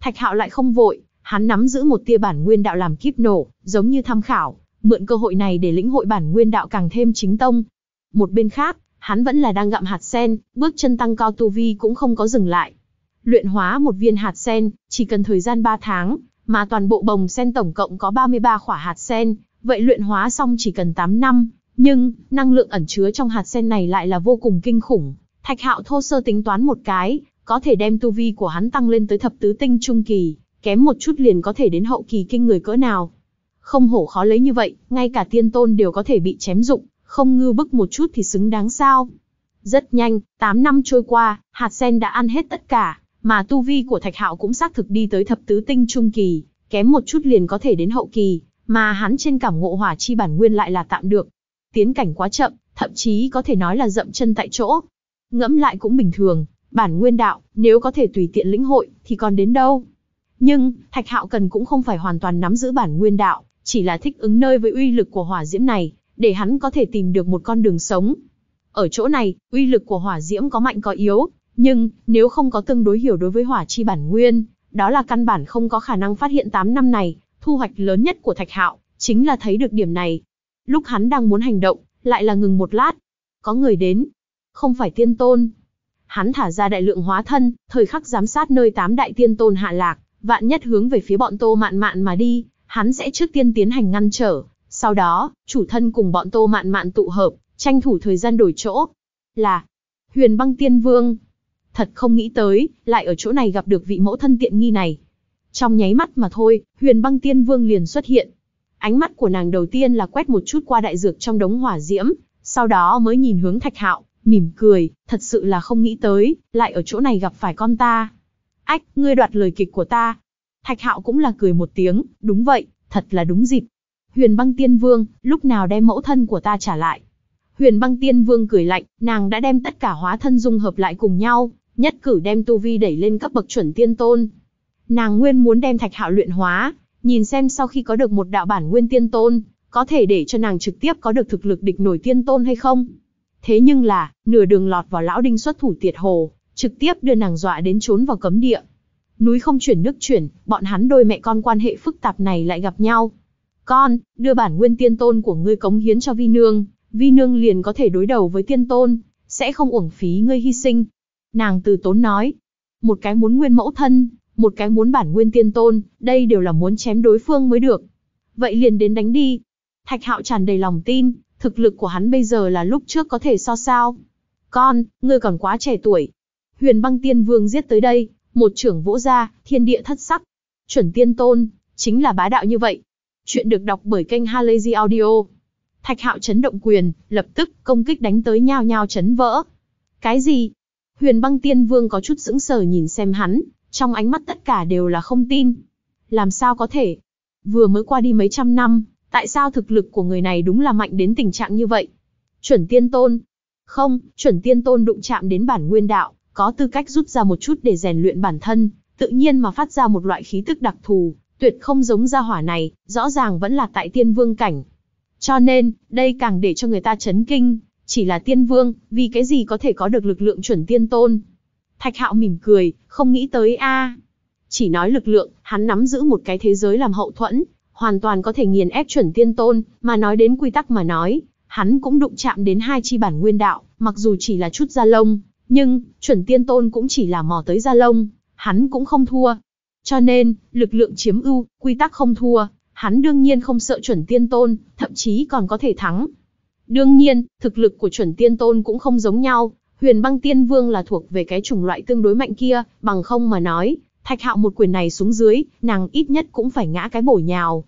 Speaker 1: Thạch hạo lại không vội, hắn nắm giữ một tia bản nguyên đạo làm kíp nổ, giống như tham khảo, mượn cơ hội này để lĩnh hội bản nguyên đạo càng thêm chính tông. Một bên khác, hắn vẫn là đang gặm hạt sen, bước chân tăng cao tu vi cũng không có dừng lại. Luyện hóa một viên hạt sen, chỉ cần thời gian ba tháng, mà toàn bộ bồng sen tổng cộng có ba mươi ba khỏa hạt sen, vậy luyện hóa xong chỉ cần tám năm, nhưng, năng lượng ẩn chứa trong hạt sen này lại là vô cùng kinh khủng. Thạch hạo thô sơ tính toán một cái, có thể đem tu vi của hắn tăng lên tới thập tứ tinh trung kỳ, kém một chút liền có thể đến hậu kỳ kinh người cỡ nào. Không hổ khó lấy như vậy, ngay cả tiên tôn đều có thể bị chém dụng, không ngư bức một chút thì xứng đáng sao. Rất nhanh, tám năm trôi qua, hạt sen đã ăn hết tất cả, mà tu vi của Thạch Hạo cũng xác thực đi tới thập tứ tinh trung kỳ, kém một chút liền có thể đến hậu kỳ, mà hắn trên cảm ngộ hỏa chi bản nguyên lại là tạm được, tiến cảnh quá chậm, thậm chí có thể nói là dậm chân tại chỗ. Ngẫm lại cũng bình thường, bản nguyên đạo, nếu có thể tùy tiện lĩnh hội, thì còn đến đâu. Nhưng, Thạch Hạo Cần cũng không phải hoàn toàn nắm giữ bản nguyên đạo, chỉ là thích ứng nơi với uy lực của hỏa diễm này, để hắn có thể tìm được một con đường sống. Ở chỗ này, uy lực của hỏa diễm có mạnh có yếu, nhưng, nếu không có tương đối hiểu đối với hỏa chi bản nguyên, đó là căn bản không có khả năng phát hiện 8 năm này, thu hoạch lớn nhất của Thạch Hạo, chính là thấy được điểm này. Lúc hắn đang muốn hành động, lại là ngừng một lát. Có người đến. Không phải tiên tôn. Hắn thả ra đại lượng hóa thân, thời khắc giám sát nơi tám đại tiên tôn hạ lạc, vạn nhất hướng về phía bọn tô mạn mạn mà đi, hắn sẽ trước tiên tiến hành ngăn trở. Sau đó, chủ thân cùng bọn tô mạn mạn tụ hợp, tranh thủ thời gian đổi chỗ. Là huyền băng tiên vương. Thật không nghĩ tới, lại ở chỗ này gặp được vị mẫu thân tiện nghi này. Trong nháy mắt mà thôi, huyền băng tiên vương liền xuất hiện, Ánh mắt của nàng đầu tiên là quét một chút qua đại dược trong đống hỏa diễm, sau đó mới nhìn hướng Thạch Hạo, mỉm cười, thật sự là không nghĩ tới, lại ở chỗ này gặp phải con ta. Ách, ngươi đoạt lời kịch của ta. Thạch Hạo cũng là cười một tiếng, đúng vậy, thật là đúng dịp. Huyền băng tiên vương, lúc nào đem mẫu thân của ta trả lại. Huyền băng tiên vương cười lạnh, nàng đã đem tất cả hóa thân dung hợp lại cùng nhau, nhất cử đem tu vi đẩy lên cấp bậc chuẩn tiên tôn. Nàng nguyên muốn đem thạch hạo luyện hóa, nhìn xem sau khi có được một đạo bản nguyên tiên tôn, có thể để cho nàng trực tiếp có được thực lực địch nổi tiên tôn hay không. Thế nhưng là, nửa đường lọt vào lão đinh xuất thủ tiệt hồ, trực tiếp đưa nàng dọa đến trốn vào cấm địa. Núi không chuyển nước chuyển, bọn hắn đôi mẹ con quan hệ phức tạp này lại gặp nhau. Con, đưa bản nguyên tiên tôn của ngươi cống hiến cho vi nương, vi nương liền có thể đối đầu với tiên tôn, sẽ không uổng phí ngươi hy sinh. Nàng từ tốn nói, một cái muốn nguyên mẫu thân, một cái muốn bản nguyên tiên tôn, đây đều là muốn chém đối phương mới được. Vậy liền đến đánh đi. Thạch hạo tràn đầy lòng tin, thực lực của hắn bây giờ là lúc trước có thể so sao. Con, ngươi còn quá trẻ tuổi. Huyền băng tiên vương giết tới đây, một trưởng vỗ ra, thiên địa thất sắc. Chuẩn tiên tôn, chính là bá đạo như vậy. Chuyện được đọc bởi kênh Halazy Audio. Thạch hạo chấn động quyền, lập tức công kích đánh tới nhao nhao chấn vỡ. Cái gì? Huyền băng tiên vương có chút sững sờ nhìn xem hắn, trong ánh mắt tất cả đều là không tin. Làm sao có thể? Vừa mới qua đi mấy trăm năm, tại sao thực lực của người này đúng là mạnh đến tình trạng như vậy? Chuẩn tiên tôn. Không, chuẩn tiên tôn đụng chạm đến bản nguyên đạo, có tư cách rút ra một chút để rèn luyện bản thân, tự nhiên mà phát ra một loại khí tức đặc thù, tuyệt không giống ra hỏa này, rõ ràng vẫn là tại tiên vương cảnh. Cho nên, đây càng để cho người ta chấn kinh, chỉ là tiên vương, vì cái gì có thể có được lực lượng chuẩn tiên tôn. Thạch Hạo mỉm cười, không nghĩ tới a. Chỉ nói lực lượng, hắn nắm giữ một cái thế giới làm hậu thuẫn, hoàn toàn có thể nghiền ép chuẩn tiên tôn, mà nói đến quy tắc mà nói, hắn cũng đụng chạm đến hai chi bản nguyên đạo, mặc dù chỉ là chút da lông, nhưng chuẩn tiên tôn cũng chỉ là mò tới da lông, hắn cũng không thua. Cho nên, lực lượng chiếm ưu, quy tắc không thua, hắn đương nhiên không sợ chuẩn tiên tôn, thậm chí còn có thể thắng. Đương nhiên, thực lực của chuẩn tiên tôn cũng không giống nhau, Huyền băng tiên vương là thuộc về cái chủng loại tương đối mạnh kia, bằng không mà nói, thạch hạo một quyền này xuống dưới, nàng ít nhất cũng phải ngã cái bổ nhào.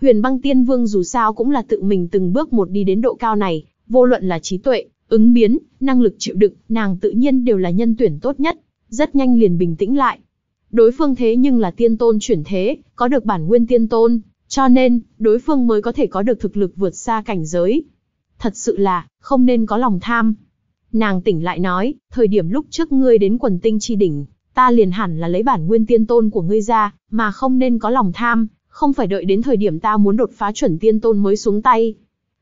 Speaker 1: Huyền băng tiên vương dù sao cũng là tự mình từng bước một đi đến độ cao này, vô luận là trí tuệ, ứng biến, năng lực chịu đựng, nàng tự nhiên đều là nhân tuyển tốt nhất, rất nhanh liền bình tĩnh lại. Đối phương thế nhưng là tiên tôn chuyển thế, có được bản nguyên tiên tôn, cho nên, đối phương mới có thể có được thực lực vượt xa cảnh giới. Thật sự là, không nên có lòng tham, Nàng tỉnh lại nói, thời điểm lúc trước ngươi đến quần tinh chi đỉnh, ta liền hẳn là lấy bản nguyên tiên tôn của ngươi ra, mà không nên có lòng tham, không phải đợi đến thời điểm ta muốn đột phá chuẩn tiên tôn mới xuống tay.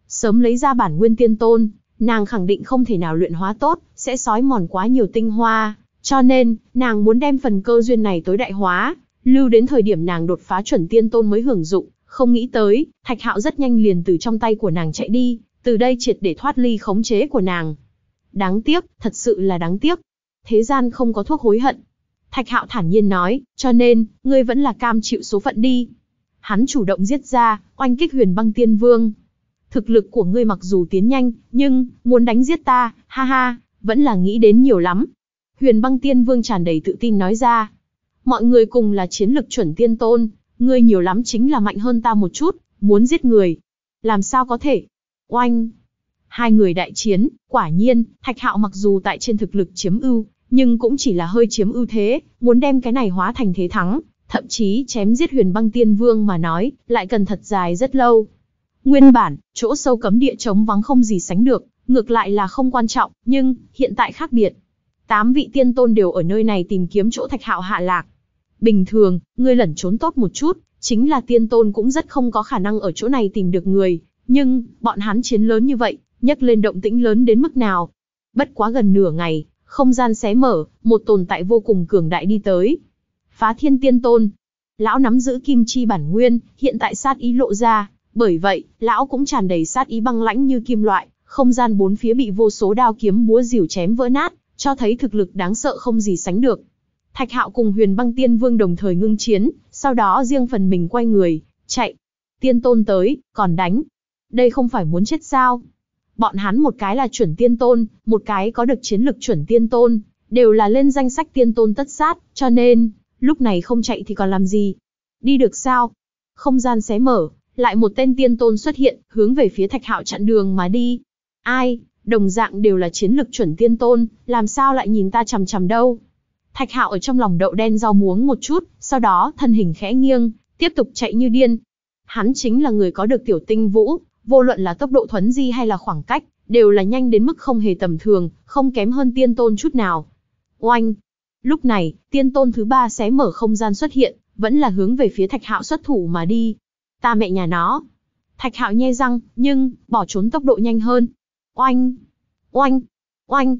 Speaker 1: Sớm lấy ra bản nguyên tiên tôn, nàng khẳng định không thể nào luyện hóa tốt, sẽ sói mòn quá nhiều tinh hoa, cho nên, nàng muốn đem phần cơ duyên này tối đại hóa, lưu đến thời điểm nàng đột phá chuẩn tiên tôn mới hưởng dụng, không nghĩ tới, Thạch Hạo rất nhanh liền từ trong tay của nàng chạy đi, từ đây triệt để thoát ly khống chế của nàng. Đáng tiếc, thật sự là đáng tiếc. Thế gian không có thuốc hối hận. Thạch hạo thản nhiên nói, cho nên, ngươi vẫn là cam chịu số phận đi. Hắn chủ động giết ra, oanh kích huyền băng tiên vương. Thực lực của ngươi mặc dù tiến nhanh, nhưng, muốn đánh giết ta, ha ha, vẫn là nghĩ đến nhiều lắm. Huyền băng tiên vương tràn đầy tự tin nói ra. Mọi người cùng là chiến lực chuẩn tiên tôn, ngươi nhiều lắm chính là mạnh hơn ta một chút, muốn giết người. Làm sao có thể? Oanh, Hai người đại chiến, quả nhiên, Thạch Hạo mặc dù tại trên thực lực chiếm ưu, nhưng cũng chỉ là hơi chiếm ưu thế, muốn đem cái này hóa thành thế thắng, thậm chí chém giết huyền băng tiên vương mà nói, lại cần thật dài rất lâu. Nguyên bản, chỗ sâu cấm địa trống vắng không gì sánh được, ngược lại là không quan trọng, nhưng, hiện tại khác biệt. Tám vị tiên tôn đều ở nơi này tìm kiếm chỗ thạch hạo hạ lạc. Bình thường, ngươi lẩn trốn tốt một chút, chính là tiên tôn cũng rất không có khả năng ở chỗ này tìm được người, nhưng, bọn hắn chiến lớn như vậy, nhấc lên động tĩnh lớn đến mức nào. Bất quá gần nửa ngày, không gian xé mở, một tồn tại vô cùng cường đại đi tới. Phá thiên tiên tôn. Lão nắm giữ kim chi bản nguyên, hiện tại sát ý lộ ra, bởi vậy, lão cũng tràn đầy sát ý băng lãnh như kim loại, không gian bốn phía bị vô số đao kiếm búa rìu chém vỡ nát, cho thấy thực lực đáng sợ không gì sánh được. Thạch Hạo cùng Huyền Băng Tiên Vương đồng thời ngưng chiến, sau đó riêng phần mình quay người, chạy. Tiên tôn tới, còn đánh. Đây không phải muốn chết sao? bọn hắn một cái là chuẩn tiên tôn, một cái có được chiến lực chuẩn tiên tôn, đều là lên danh sách tiên tôn tất sát, cho nên, lúc này không chạy thì còn làm gì? Đi được sao? Không gian xé mở, lại một tên tiên tôn xuất hiện, hướng về phía thạch hạo chặn đường mà đi. Ai, đồng dạng đều là chiến lực chuẩn tiên tôn, làm sao lại nhìn ta chằm chằm đâu? Thạch hạo ở trong lòng đậu đen rau muống một chút, sau đó thân hình khẽ nghiêng, tiếp tục chạy như điên. Hắn chính là người có được tiểu tinh vũ, vô luận là tốc độ thuấn di hay là khoảng cách, đều là nhanh đến mức không hề tầm thường, không kém hơn tiên tôn chút nào. Oanh! Lúc này, tiên tôn thứ ba xé mở không gian xuất hiện, vẫn là hướng về phía thạch hạo xuất thủ mà đi. Ta mẹ nhà nó! Thạch hạo nhe răng, nhưng, bỏ trốn tốc độ nhanh hơn. Oanh! Oanh! Oanh!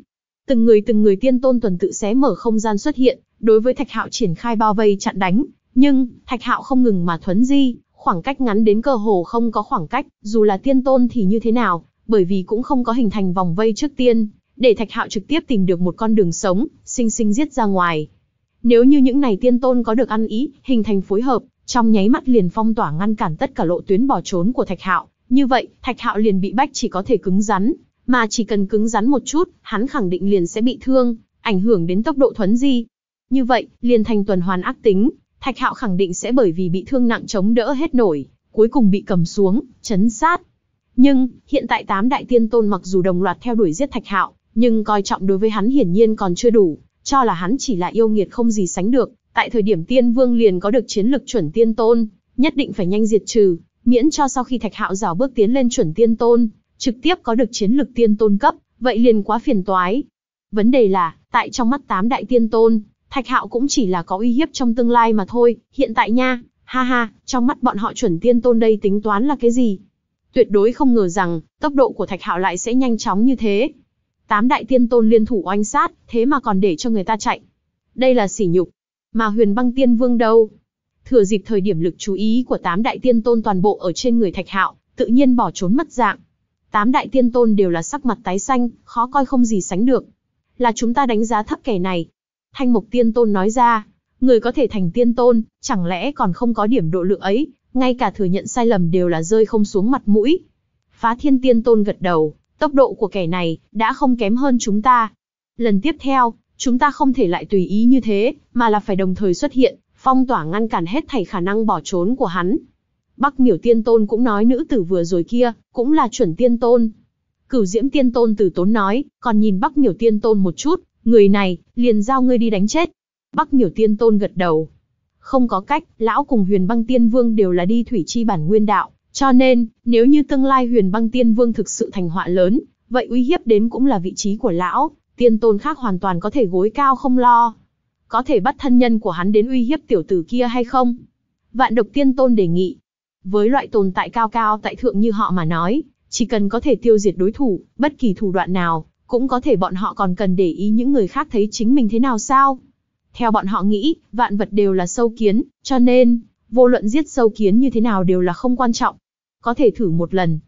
Speaker 1: Từng người từng người tiên tôn tuần tự xé mở không gian xuất hiện, đối với thạch hạo triển khai bao vây chặn đánh, nhưng, thạch hạo không ngừng mà thuấn di, khoảng cách ngắn đến cơ hồ không có khoảng cách, dù là tiên tôn thì như thế nào, bởi vì cũng không có hình thành vòng vây trước tiên, để Thạch Hạo trực tiếp tìm được một con đường sống, sinh sinh giết ra ngoài. Nếu như những này tiên tôn có được ăn ý, hình thành phối hợp, trong nháy mắt liền phong tỏa ngăn cản tất cả lộ tuyến bỏ trốn của Thạch Hạo, như vậy, Thạch Hạo liền bị bách chỉ có thể cứng rắn, mà chỉ cần cứng rắn một chút, hắn khẳng định liền sẽ bị thương, ảnh hưởng đến tốc độ thuấn di. Như vậy, liền thành tuần hoàn ác tính, Thạch Hạo khẳng định sẽ bởi vì bị thương nặng chống đỡ hết nổi, cuối cùng bị cầm xuống, chấn sát. Nhưng, hiện tại tám đại tiên tôn mặc dù đồng loạt theo đuổi giết Thạch Hạo, nhưng coi trọng đối với hắn hiển nhiên còn chưa đủ, cho là hắn chỉ là yêu nghiệt không gì sánh được, tại thời điểm tiên vương liền có được chiến lực chuẩn tiên tôn, nhất định phải nhanh diệt trừ, miễn cho sau khi Thạch Hạo giảo bước tiến lên chuẩn tiên tôn, trực tiếp có được chiến lực tiên tôn cấp, vậy liền quá phiền toái. Vấn đề là, tại trong mắt tám đại tiên tôn, Thạch Hạo cũng chỉ là có uy hiếp trong tương lai mà thôi, hiện tại nha, ha ha, trong mắt bọn họ chuẩn tiên tôn đây tính toán là cái gì? Tuyệt đối không ngờ rằng, tốc độ của Thạch Hạo lại sẽ nhanh chóng như thế. Tám đại tiên tôn liên thủ oanh sát, thế mà còn để cho người ta chạy. Đây là sỉ nhục. Mà huyền băng tiên vương đâu? Thừa dịp thời điểm lực chú ý của tám đại tiên tôn toàn bộ ở trên người Thạch Hạo, tự nhiên bỏ trốn mất dạng. Tám đại tiên tôn đều là sắc mặt tái xanh, khó coi không gì sánh được. Là chúng ta đánh giá thấp kẻ này, Thanh mục tiên tôn nói ra, người có thể thành tiên tôn, chẳng lẽ còn không có điểm độ lượng ấy, ngay cả thừa nhận sai lầm đều là rơi không xuống mặt mũi. Phá thiên tiên tôn gật đầu, tốc độ của kẻ này đã không kém hơn chúng ta. Lần tiếp theo, chúng ta không thể lại tùy ý như thế, mà là phải đồng thời xuất hiện, phong tỏa ngăn cản hết thảy khả năng bỏ trốn của hắn. Bắc miểu tiên tôn cũng nói nữ tử vừa rồi kia, cũng là chuẩn tiên tôn. Cửu diễm tiên tôn từ tốn nói, còn nhìn bắc miểu tiên tôn một chút, Người này, liền giao ngươi đi đánh chết. Bắc miểu tiên tôn gật đầu. Không có cách, lão cùng huyền băng tiên vương đều là đi thủy chi bản nguyên đạo. Cho nên, nếu như tương lai huyền băng tiên vương thực sự thành họa lớn, vậy uy hiếp đến cũng là vị trí của lão, tiên tôn khác hoàn toàn có thể gối cao không lo. Có thể bắt thân nhân của hắn đến uy hiếp tiểu tử kia hay không? Vạn độc tiên tôn đề nghị. Với loại tồn tại cao cao tại thượng như họ mà nói, chỉ cần có thể tiêu diệt đối thủ, bất kỳ thủ đoạn nào, cũng có thể bọn họ còn cần để ý những người khác thấy chính mình thế nào sao? Theo bọn họ nghĩ, vạn vật đều là sâu kiến, cho nên, vô luận giết sâu kiến như thế nào đều là không quan trọng. Có thể thử một lần.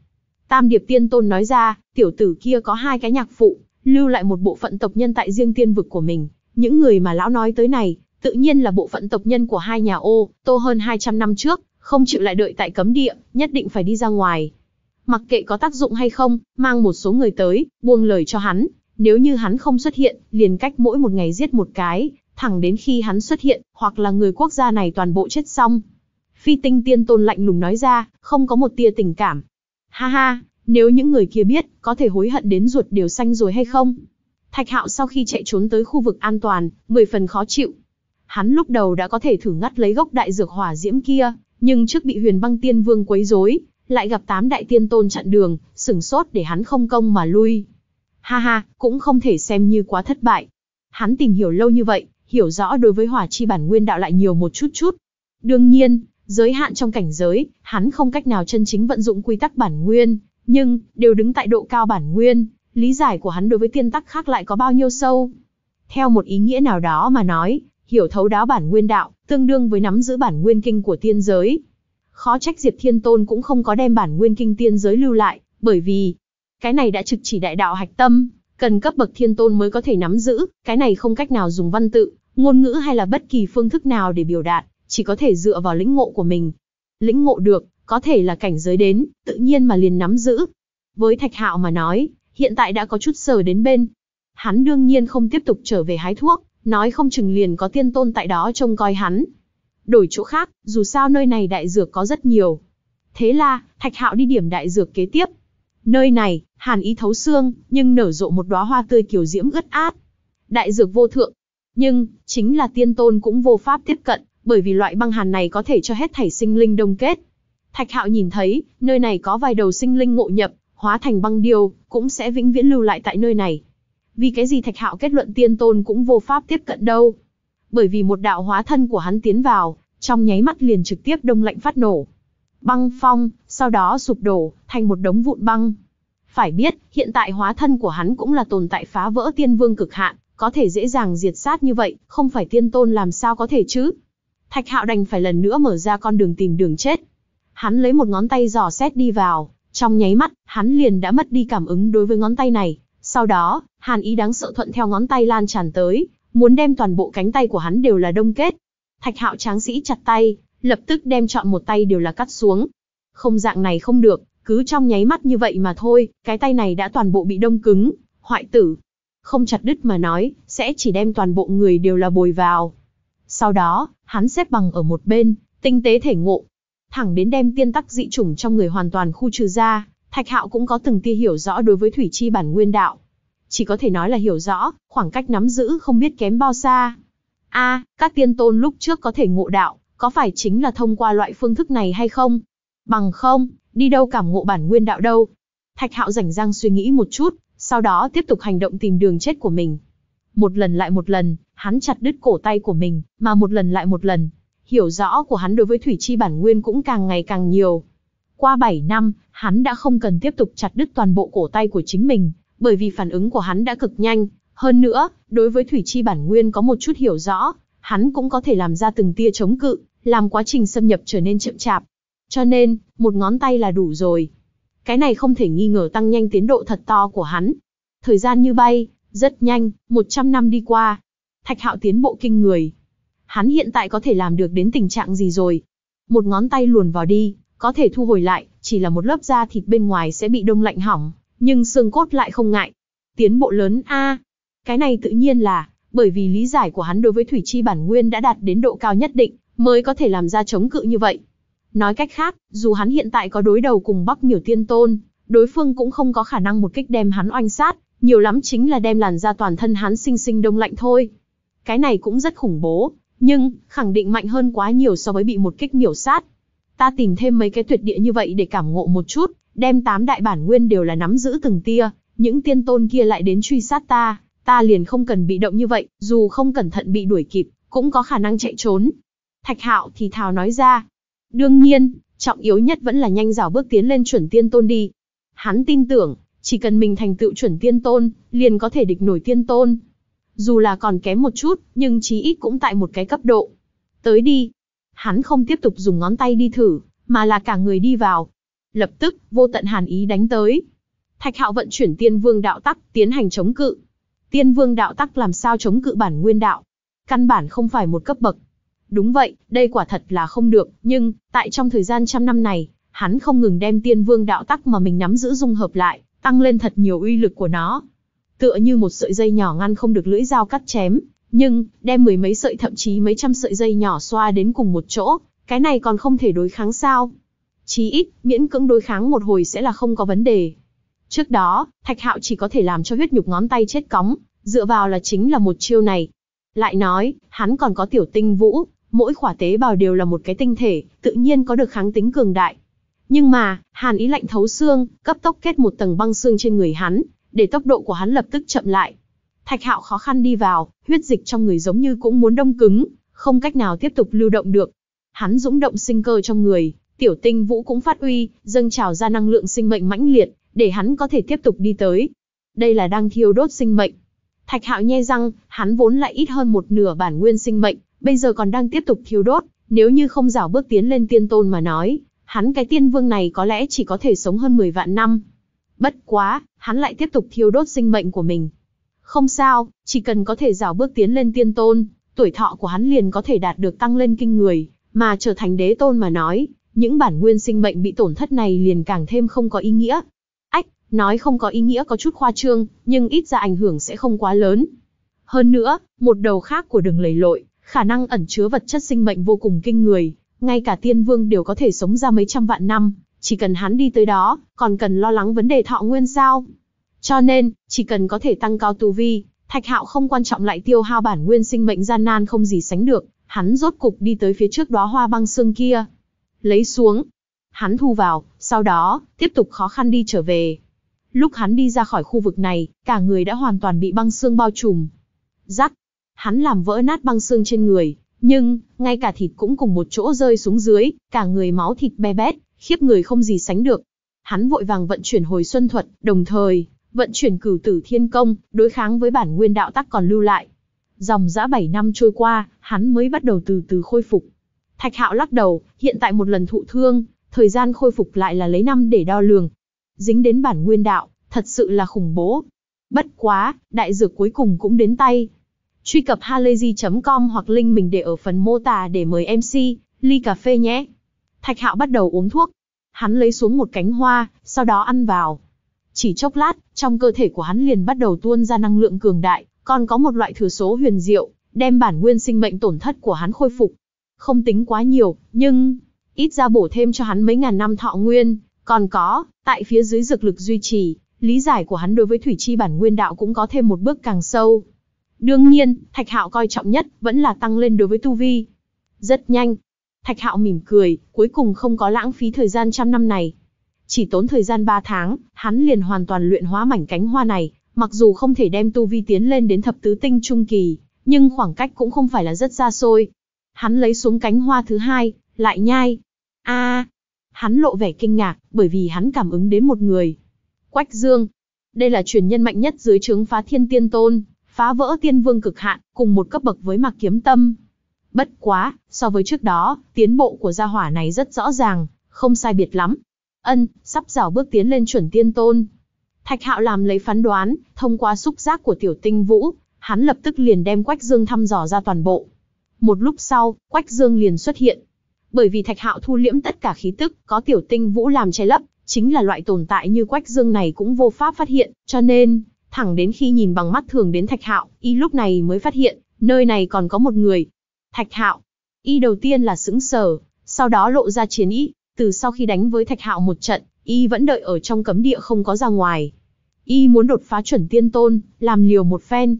Speaker 1: Tam Điệp Tiên Tôn nói ra, tiểu tử kia có hai cái nhạc phụ, lưu lại một bộ phận tộc nhân tại riêng tiên vực của mình. Những người mà lão nói tới này, tự nhiên là bộ phận tộc nhân của hai nhà ô, tô hơn 200 năm trước, không chịu lại đợi tại cấm địa, nhất định phải đi ra ngoài, mặc kệ có tác dụng hay không, mang một số người tới, buông lời cho hắn. Nếu như hắn không xuất hiện, liền cách mỗi một ngày giết một cái, thẳng đến khi hắn xuất hiện, hoặc là người quốc gia này toàn bộ chết xong. Phi tinh tiên tôn lạnh lùng nói ra, không có một tia tình cảm. Ha ha, nếu những người kia biết, có thể hối hận đến ruột đều xanh rồi hay không? Thạch hạo sau khi chạy trốn tới khu vực an toàn, mười phần khó chịu. Hắn lúc đầu đã có thể thử ngắt lấy gốc đại dược hỏa diễm kia, nhưng trước bị huyền băng tiên vương quấy rối, lại gặp tám đại tiên tôn chặn đường, sửng sốt để hắn không công mà lui. Ha ha, cũng không thể xem như quá thất bại. Hắn tìm hiểu lâu như vậy, hiểu rõ đối với hỏa chi bản nguyên đạo lại nhiều một chút chút. Đương nhiên, giới hạn trong cảnh giới, hắn không cách nào chân chính vận dụng quy tắc bản nguyên, nhưng, đều đứng tại độ cao bản nguyên, lý giải của hắn đối với tiên tắc khác lại có bao nhiêu sâu. Theo một ý nghĩa nào đó mà nói, hiểu thấu đáo bản nguyên đạo, tương đương với nắm giữ bản nguyên kinh của tiên giới, Khó trách Diệp Thiên Tôn cũng không có đem bản nguyên kinh tiên giới lưu lại, bởi vì cái này đã trực chỉ đại đạo hạch tâm, cần cấp bậc thiên tôn mới có thể nắm giữ, cái này không cách nào dùng văn tự, ngôn ngữ hay là bất kỳ phương thức nào để biểu đạt, chỉ có thể dựa vào lĩnh ngộ của mình. Lĩnh ngộ được, có thể là cảnh giới đến, tự nhiên mà liền nắm giữ. Với Thạch Hạo mà nói, hiện tại đã có chút sờ đến bên. Hắn đương nhiên không tiếp tục trở về hái thuốc, nói không chừng liền có tiên tôn tại đó trông coi hắn, đổi chỗ khác, dù sao nơi này đại dược có rất nhiều. Thế là, Thạch Hạo đi điểm đại dược kế tiếp. Nơi này, hàn ý thấu xương, nhưng nở rộ một đóa hoa tươi kiểu diễm ướt át. Đại dược vô thượng. Nhưng, chính là tiên tôn cũng vô pháp tiếp cận, bởi vì loại băng hàn này có thể cho hết thảy sinh linh đông kết. Thạch Hạo nhìn thấy, nơi này có vài đầu sinh linh ngộ nhập, hóa thành băng điêu, cũng sẽ vĩnh viễn lưu lại tại nơi này. Vì cái gì Thạch Hạo kết luận tiên tôn cũng vô pháp tiếp cận đâu? bởi vì một đạo hóa thân của hắn tiến vào, trong nháy mắt liền trực tiếp đông lạnh phát nổ. Băng phong, sau đó sụp đổ, thành một đống vụn băng. Phải biết, hiện tại hóa thân của hắn cũng là tồn tại phá vỡ tiên vương cực hạn, có thể dễ dàng diệt sát như vậy, không phải tiên tôn làm sao có thể chứ. Thạch hạo đành phải lần nữa mở ra con đường tìm đường chết. Hắn lấy một ngón tay dò xét đi vào, trong nháy mắt, hắn liền đã mất đi cảm ứng đối với ngón tay này. Sau đó, hàn ý đáng sợ thuận theo ngón tay lan tràn tới, muốn đem toàn bộ cánh tay của hắn đều là đông kết. Thạch hạo tráng sĩ chặt tay, lập tức đem chọn một tay đều là cắt xuống. Không dạng này không được, cứ trong nháy mắt như vậy mà thôi, cái tay này đã toàn bộ bị đông cứng, hoại tử. Không chặt đứt mà nói, sẽ chỉ đem toàn bộ người đều là bồi vào. Sau đó, hắn xếp bằng ở một bên, tinh tế thể ngộ. Thẳng đến đem tiên tắc dị chủng trong người hoàn toàn khu trừ ra, Thạch Hạo cũng có từng tia hiểu rõ đối với thủy chi bản nguyên đạo chỉ có thể nói là hiểu rõ, khoảng cách nắm giữ không biết kém bao xa. A, các tiên tôn lúc trước có thể ngộ đạo, có phải chính là thông qua loại phương thức này hay không? Bằng không, đi đâu cảm ngộ bản nguyên đạo đâu? Thạch Hạo rảnh rang suy nghĩ một chút, sau đó tiếp tục hành động tìm đường chết của mình. Một lần lại một lần, hắn chặt đứt cổ tay của mình, mà một lần lại một lần, hiểu rõ của hắn đối với thủy chi bản nguyên cũng càng ngày càng nhiều. Qua 7 năm, hắn đã không cần tiếp tục chặt đứt toàn bộ cổ tay của chính mình, bởi vì phản ứng của hắn đã cực nhanh, hơn nữa, đối với thủy chi bản nguyên có một chút hiểu rõ, hắn cũng có thể làm ra từng tia chống cự, làm quá trình xâm nhập trở nên chậm chạp. Cho nên, một ngón tay là đủ rồi. Cái này không thể nghi ngờ tăng nhanh tiến độ thật to của hắn. Thời gian như bay, rất nhanh, 100 năm đi qua. Thạch hạo tiến bộ kinh người. Hắn hiện tại có thể làm được đến tình trạng gì rồi? Một ngón tay luồn vào đi, có thể thu hồi lại, chỉ là một lớp da thịt bên ngoài sẽ bị đông lạnh hỏng, nhưng xương cốt lại không ngại. Tiến bộ lớn a. cái này tự nhiên là bởi vì lý giải của hắn đối với thủy chi bản nguyên đã đạt đến độ cao nhất định, mới có thể làm ra chống cự như vậy. Nói cách khác, dù hắn hiện tại có đối đầu cùng Bắc Miểu Tiên Tôn, đối phương cũng không có khả năng một kích đem hắn oanh sát, nhiều lắm chính là đem làn ra toàn thân hắn sinh sinh đông lạnh thôi. Cái này cũng rất khủng bố, nhưng khẳng định mạnh hơn quá nhiều so với bị một kích miểu sát. Ta tìm thêm mấy cái tuyệt địa như vậy để cảm ngộ một chút, đem tám đại bản nguyên đều là nắm giữ từng tia, những tiên tôn kia lại đến truy sát ta, ta liền không cần bị động như vậy, dù không cẩn thận bị đuổi kịp, cũng có khả năng chạy trốn. Thạch Hạo thì thào nói ra. Đương nhiên, trọng yếu nhất vẫn là nhanh rào bước tiến lên chuẩn tiên tôn đi. Hắn tin tưởng, chỉ cần mình thành tựu chuẩn tiên tôn, liền có thể địch nổi tiên tôn. Dù là còn kém một chút, nhưng chí ít cũng tại một cái cấp độ. Tới đi. Hắn không tiếp tục dùng ngón tay đi thử, mà là cả người đi vào, Lập tức, vô tận hàn ý đánh tới. Thạch Hạo vận chuyển Tiên Vương đạo tắc, tiến hành chống cự. Tiên Vương đạo tắc làm sao chống cự bản nguyên đạo? Căn bản không phải một cấp bậc. Đúng vậy, đây quả thật là không được, nhưng tại trong thời gian trăm năm này, hắn không ngừng đem Tiên Vương đạo tắc mà mình nắm giữ dung hợp lại, tăng lên thật nhiều uy lực của nó. Tựa như một sợi dây nhỏ ngăn không được lưỡi dao cắt chém, nhưng đem mười mấy sợi thậm chí mấy trăm sợi dây nhỏ xoa đến cùng một chỗ, cái này còn không thể đối kháng sao? Chí ít, miễn cưỡng đối kháng một hồi sẽ là không có vấn đề. Trước đó, Thạch Hạo chỉ có thể làm cho huyết nhục ngón tay chết cóng, dựa vào là chính là một chiêu này. Lại nói, hắn còn có tiểu tinh vũ, mỗi khỏa tế bào đều là một cái tinh thể, tự nhiên có được kháng tính cường đại. Nhưng mà, hàn ý lạnh thấu xương, cấp tốc kết một tầng băng xương trên người hắn, để tốc độ của hắn lập tức chậm lại. Thạch hạo khó khăn đi vào, huyết dịch trong người giống như cũng muốn đông cứng, không cách nào tiếp tục lưu động được. Hắn dũng động sinh cơ trong người, Tiểu tinh vũ cũng phát uy, dâng trào ra năng lượng sinh mệnh mãnh liệt, để hắn có thể tiếp tục đi tới. Đây là đang thiêu đốt sinh mệnh. Thạch hạo nhe răng, hắn vốn lại ít hơn một nửa bản nguyên sinh mệnh, bây giờ còn đang tiếp tục thiêu đốt, nếu như không rảo bước tiến lên tiên tôn mà nói, hắn cái tiên vương này có lẽ chỉ có thể sống hơn 10 vạn năm. Bất quá, hắn lại tiếp tục thiêu đốt sinh mệnh của mình. Không sao, chỉ cần có thể rảo bước tiến lên tiên tôn, tuổi thọ của hắn liền có thể đạt được tăng lên kinh người, mà trở thành đế tôn mà nói, những bản nguyên sinh mệnh bị tổn thất này liền càng thêm không có ý nghĩa. Ách, nói không có ý nghĩa có chút khoa trương, nhưng ít ra ảnh hưởng sẽ không quá lớn. Hơn nữa, một đầu khác của đường lầy lội, khả năng ẩn chứa vật chất sinh mệnh vô cùng kinh người, ngay cả tiên vương đều có thể sống ra mấy trăm vạn năm, chỉ cần hắn đi tới đó, còn cần lo lắng vấn đề thọ nguyên sao. Cho nên, chỉ cần có thể tăng cao tu vi, thạch hạo không quan trọng lại tiêu hao bản nguyên sinh mệnh gian nan không gì sánh được, hắn rốt cục đi tới phía trước đó hoa băng xương kia lấy xuống. Hắn thu vào, sau đó, tiếp tục khó khăn đi trở về. Lúc hắn đi ra khỏi khu vực này, cả người đã hoàn toàn bị băng xương bao trùm. Rắc! Hắn làm vỡ nát băng xương trên người, nhưng, ngay cả thịt cũng cùng một chỗ rơi xuống dưới, cả người máu thịt be bét, khiếp người không gì sánh được. Hắn vội vàng vận chuyển hồi xuân thuật, đồng thời, vận chuyển cửu tử thiên công, đối kháng với bản nguyên đạo tắc còn lưu lại. Dòng dã 7 năm trôi qua, hắn mới bắt đầu từ từ khôi phục. Thạch Hạo lắc đầu, hiện tại một lần thụ thương, thời gian khôi phục lại là lấy năm để đo lường. Dính đến bản nguyên đạo, thật sự là khủng bố. Bất quá, đại dược cuối cùng cũng đến tay. Truy cập halayzi.com hoặc link mình để ở phần mô tả để mời MC, ly cà phê nhé. Thạch Hạo bắt đầu uống thuốc. Hắn lấy xuống một cánh hoa, sau đó ăn vào. Chỉ chốc lát, trong cơ thể của hắn liền bắt đầu tuôn ra năng lượng cường đại, còn có một loại thừa số huyền diệu, đem bản nguyên sinh mệnh tổn thất của hắn khôi phục không tính quá nhiều, nhưng ít ra bổ thêm cho hắn mấy ngàn năm thọ nguyên, còn có, tại phía dưới dược lực duy trì, lý giải của hắn đối với thủy chi bản nguyên đạo cũng có thêm một bước càng sâu. Đương nhiên, Thạch Hạo coi trọng nhất vẫn là tăng lên đối với tu vi. Rất nhanh, Thạch Hạo mỉm cười, cuối cùng không có lãng phí thời gian trăm năm này. Chỉ tốn thời gian 3 tháng, hắn liền hoàn toàn luyện hóa mảnh cánh hoa này, mặc dù không thể đem tu vi tiến lên đến thập tứ tinh trung kỳ, nhưng khoảng cách cũng không phải là rất xa xôi, Hắn lấy xuống cánh hoa thứ hai, lại nhai. a Hắn lộ vẻ kinh ngạc, bởi vì hắn cảm ứng đến một người. Quách Dương. Đây là truyền nhân mạnh nhất dưới chứng phá thiên tiên tôn, phá vỡ tiên vương cực hạn, cùng một cấp bậc với mạc kiếm tâm. Bất quá, so với trước đó, tiến bộ của gia hỏa này rất rõ ràng, không sai biệt lắm. Ân, sắp rảo bước tiến lên chuẩn tiên tôn. Thạch hạo làm lấy phán đoán, thông qua xúc giác của tiểu tinh vũ, hắn lập tức liền đem Quách Dương thăm dò ra toàn bộ. Một lúc sau, Quách Dương liền xuất hiện. Bởi vì Thạch Hạo thu liễm tất cả khí tức, có tiểu tinh vũ làm che lấp, chính là loại tồn tại như Quách Dương này cũng vô pháp phát hiện, cho nên, thẳng đến khi nhìn bằng mắt thường đến Thạch Hạo, y lúc này mới phát hiện, nơi này còn có một người. Thạch Hạo. Y đầu tiên là sững sờ, sau đó lộ ra chiến ý, từ sau khi đánh với Thạch Hạo một trận, y vẫn đợi ở trong cấm địa không có ra ngoài. Y muốn đột phá chuẩn tiên tôn, làm liều một phen,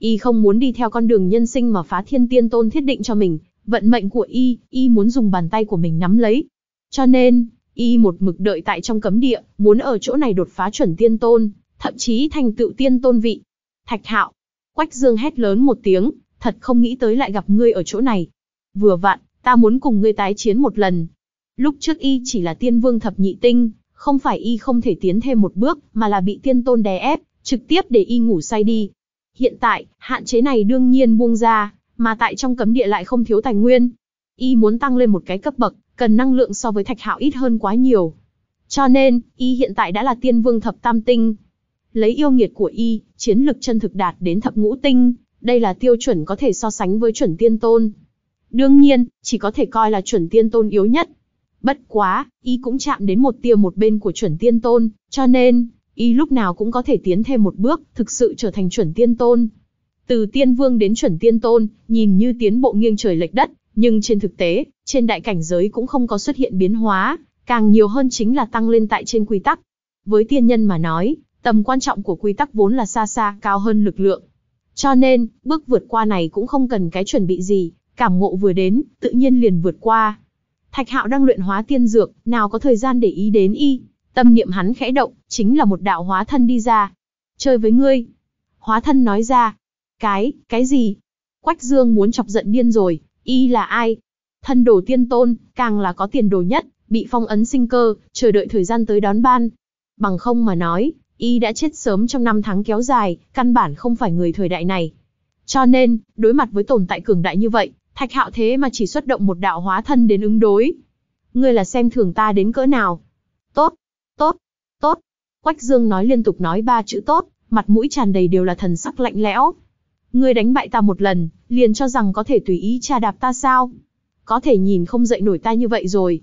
Speaker 1: Y không muốn đi theo con đường nhân sinh mà phá thiên tiên tôn thiết định cho mình, vận mệnh của Y, Y muốn dùng bàn tay của mình nắm lấy. Cho nên, Y một mực đợi tại trong cấm địa, muốn ở chỗ này đột phá chuẩn tiên tôn, thậm chí thành tựu tiên tôn vị. Thạch hạo, Quách Dương hét lớn một tiếng, thật không nghĩ tới lại gặp ngươi ở chỗ này. Vừa vặn, ta muốn cùng ngươi tái chiến một lần. Lúc trước y chỉ là tiên vương thập nhị tinh, không phải y không thể tiến thêm một bước, mà là bị tiên tôn đè ép, trực tiếp để y ngủ say đi. Hiện tại, hạn chế này đương nhiên buông ra, mà tại trong cấm địa lại không thiếu tài nguyên. Y muốn tăng lên một cái cấp bậc, cần năng lượng so với thạch hạo ít hơn quá nhiều. Cho nên, Y hiện tại đã là tiên vương thập tam tinh. Lấy yêu nghiệt của Y, chiến lực chân thực đạt đến thập ngũ tinh, đây là tiêu chuẩn có thể so sánh với chuẩn tiên tôn. Đương nhiên, chỉ có thể coi là chuẩn tiên tôn yếu nhất. Bất quá, y cũng chạm đến một tia một bên của chuẩn tiên tôn, cho nên, y lúc nào cũng có thể tiến thêm một bước, thực sự trở thành chuẩn tiên tôn. Từ tiên vương đến chuẩn tiên tôn, nhìn như tiến bộ nghiêng trời lệch đất, nhưng trên thực tế, trên đại cảnh giới cũng không có xuất hiện biến hóa, càng nhiều hơn chính là tăng lên tại trên quy tắc. Với tiên nhân mà nói, tầm quan trọng của quy tắc vốn là xa xa cao hơn lực lượng. Cho nên, bước vượt qua này cũng không cần cái chuẩn bị gì, cảm ngộ vừa đến, tự nhiên liền vượt qua. Thạch Hạo đang luyện hóa tiên dược, nào có thời gian để ý đến y. Tâm niệm hắn khẽ động, chính là một đạo hóa thân đi ra. Chơi với ngươi. Hóa thân nói ra. Cái, cái gì? Quách Dương muốn chọc giận điên rồi, y là ai? Thân đồ tiên tôn, càng là có tiền đồ nhất, bị phong ấn sinh cơ, chờ đợi thời gian tới đón ban. Bằng không mà nói, y đã chết sớm trong năm tháng kéo dài, căn bản không phải người thời đại này. Cho nên, đối mặt với tồn tại cường đại như vậy, thạch hạo thế mà chỉ xuất động một đạo hóa thân đến ứng đối. Ngươi là xem thường ta đến cỡ nào? Tốt, Tốt. Quách Dương nói liên tục nói ba chữ tốt, mặt mũi tràn đầy đều là thần sắc lạnh lẽo. Ngươi đánh bại ta một lần, liền cho rằng có thể tùy ý trà đạp ta sao? Có thể nhìn không dậy nổi ta như vậy rồi.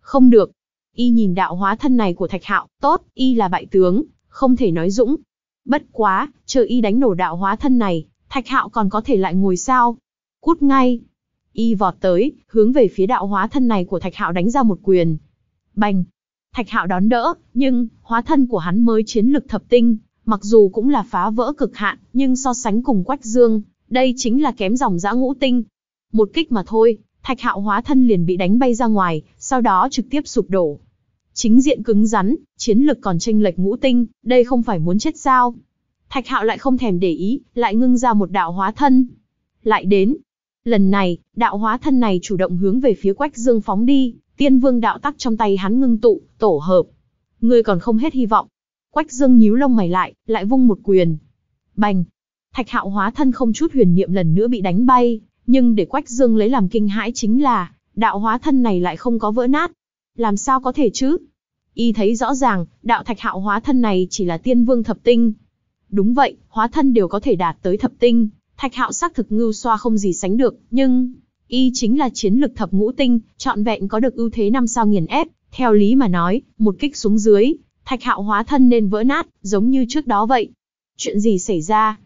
Speaker 1: Không được. Y nhìn đạo hóa thân này của Thạch Hạo, tốt, y là bại tướng, không thể nói dũng. Bất quá, chờ y đánh nổ đạo hóa thân này, Thạch Hạo còn có thể lại ngồi sao? Cút ngay. Y vọt tới, hướng về phía đạo hóa thân này của Thạch Hạo đánh ra một quyền. Bành, Thạch Hạo đón đỡ, nhưng hóa thân của hắn mới chiến lực thập tinh, mặc dù cũng là phá vỡ cực hạn, nhưng so sánh cùng Quách Dương, đây chính là kém dòng dã ngũ tinh. Một kích mà thôi, Thạch Hạo hóa thân liền bị đánh bay ra ngoài, sau đó trực tiếp sụp đổ. Chính diện cứng rắn, chiến lực còn chênh lệch ngũ tinh, đây không phải muốn chết sao? Thạch Hạo lại không thèm để ý, lại ngưng ra một đạo hóa thân. Lại đến. Lần này, đạo hóa thân này chủ động hướng về phía Quách Dương phóng đi. Tiên vương đạo tắc trong tay hắn ngưng tụ, tổ hợp. Ngươi còn không hết hy vọng. Quách Dương nhíu lông mày lại, lại vung một quyền. Bành! Thạch hạo hóa thân không chút huyền niệm lần nữa bị đánh bay, nhưng để Quách Dương lấy làm kinh hãi chính là, đạo hóa thân này lại không có vỡ nát. Làm sao có thể chứ? Y thấy rõ ràng, đạo thạch hạo hóa thân này chỉ là tiên vương thập tinh. Đúng vậy, hóa thân đều có thể đạt tới thập tinh, thạch hạo xác thực ngưu xoa không gì sánh được, nhưng... Y chính là chiến lực thập ngũ tinh, trọn vẹn có được ưu thế năm sao nghiền ép. Theo lý mà nói, một kích xuống dưới, Thạch Hạo hóa thân nên vỡ nát, giống như trước đó vậy. Chuyện gì xảy ra?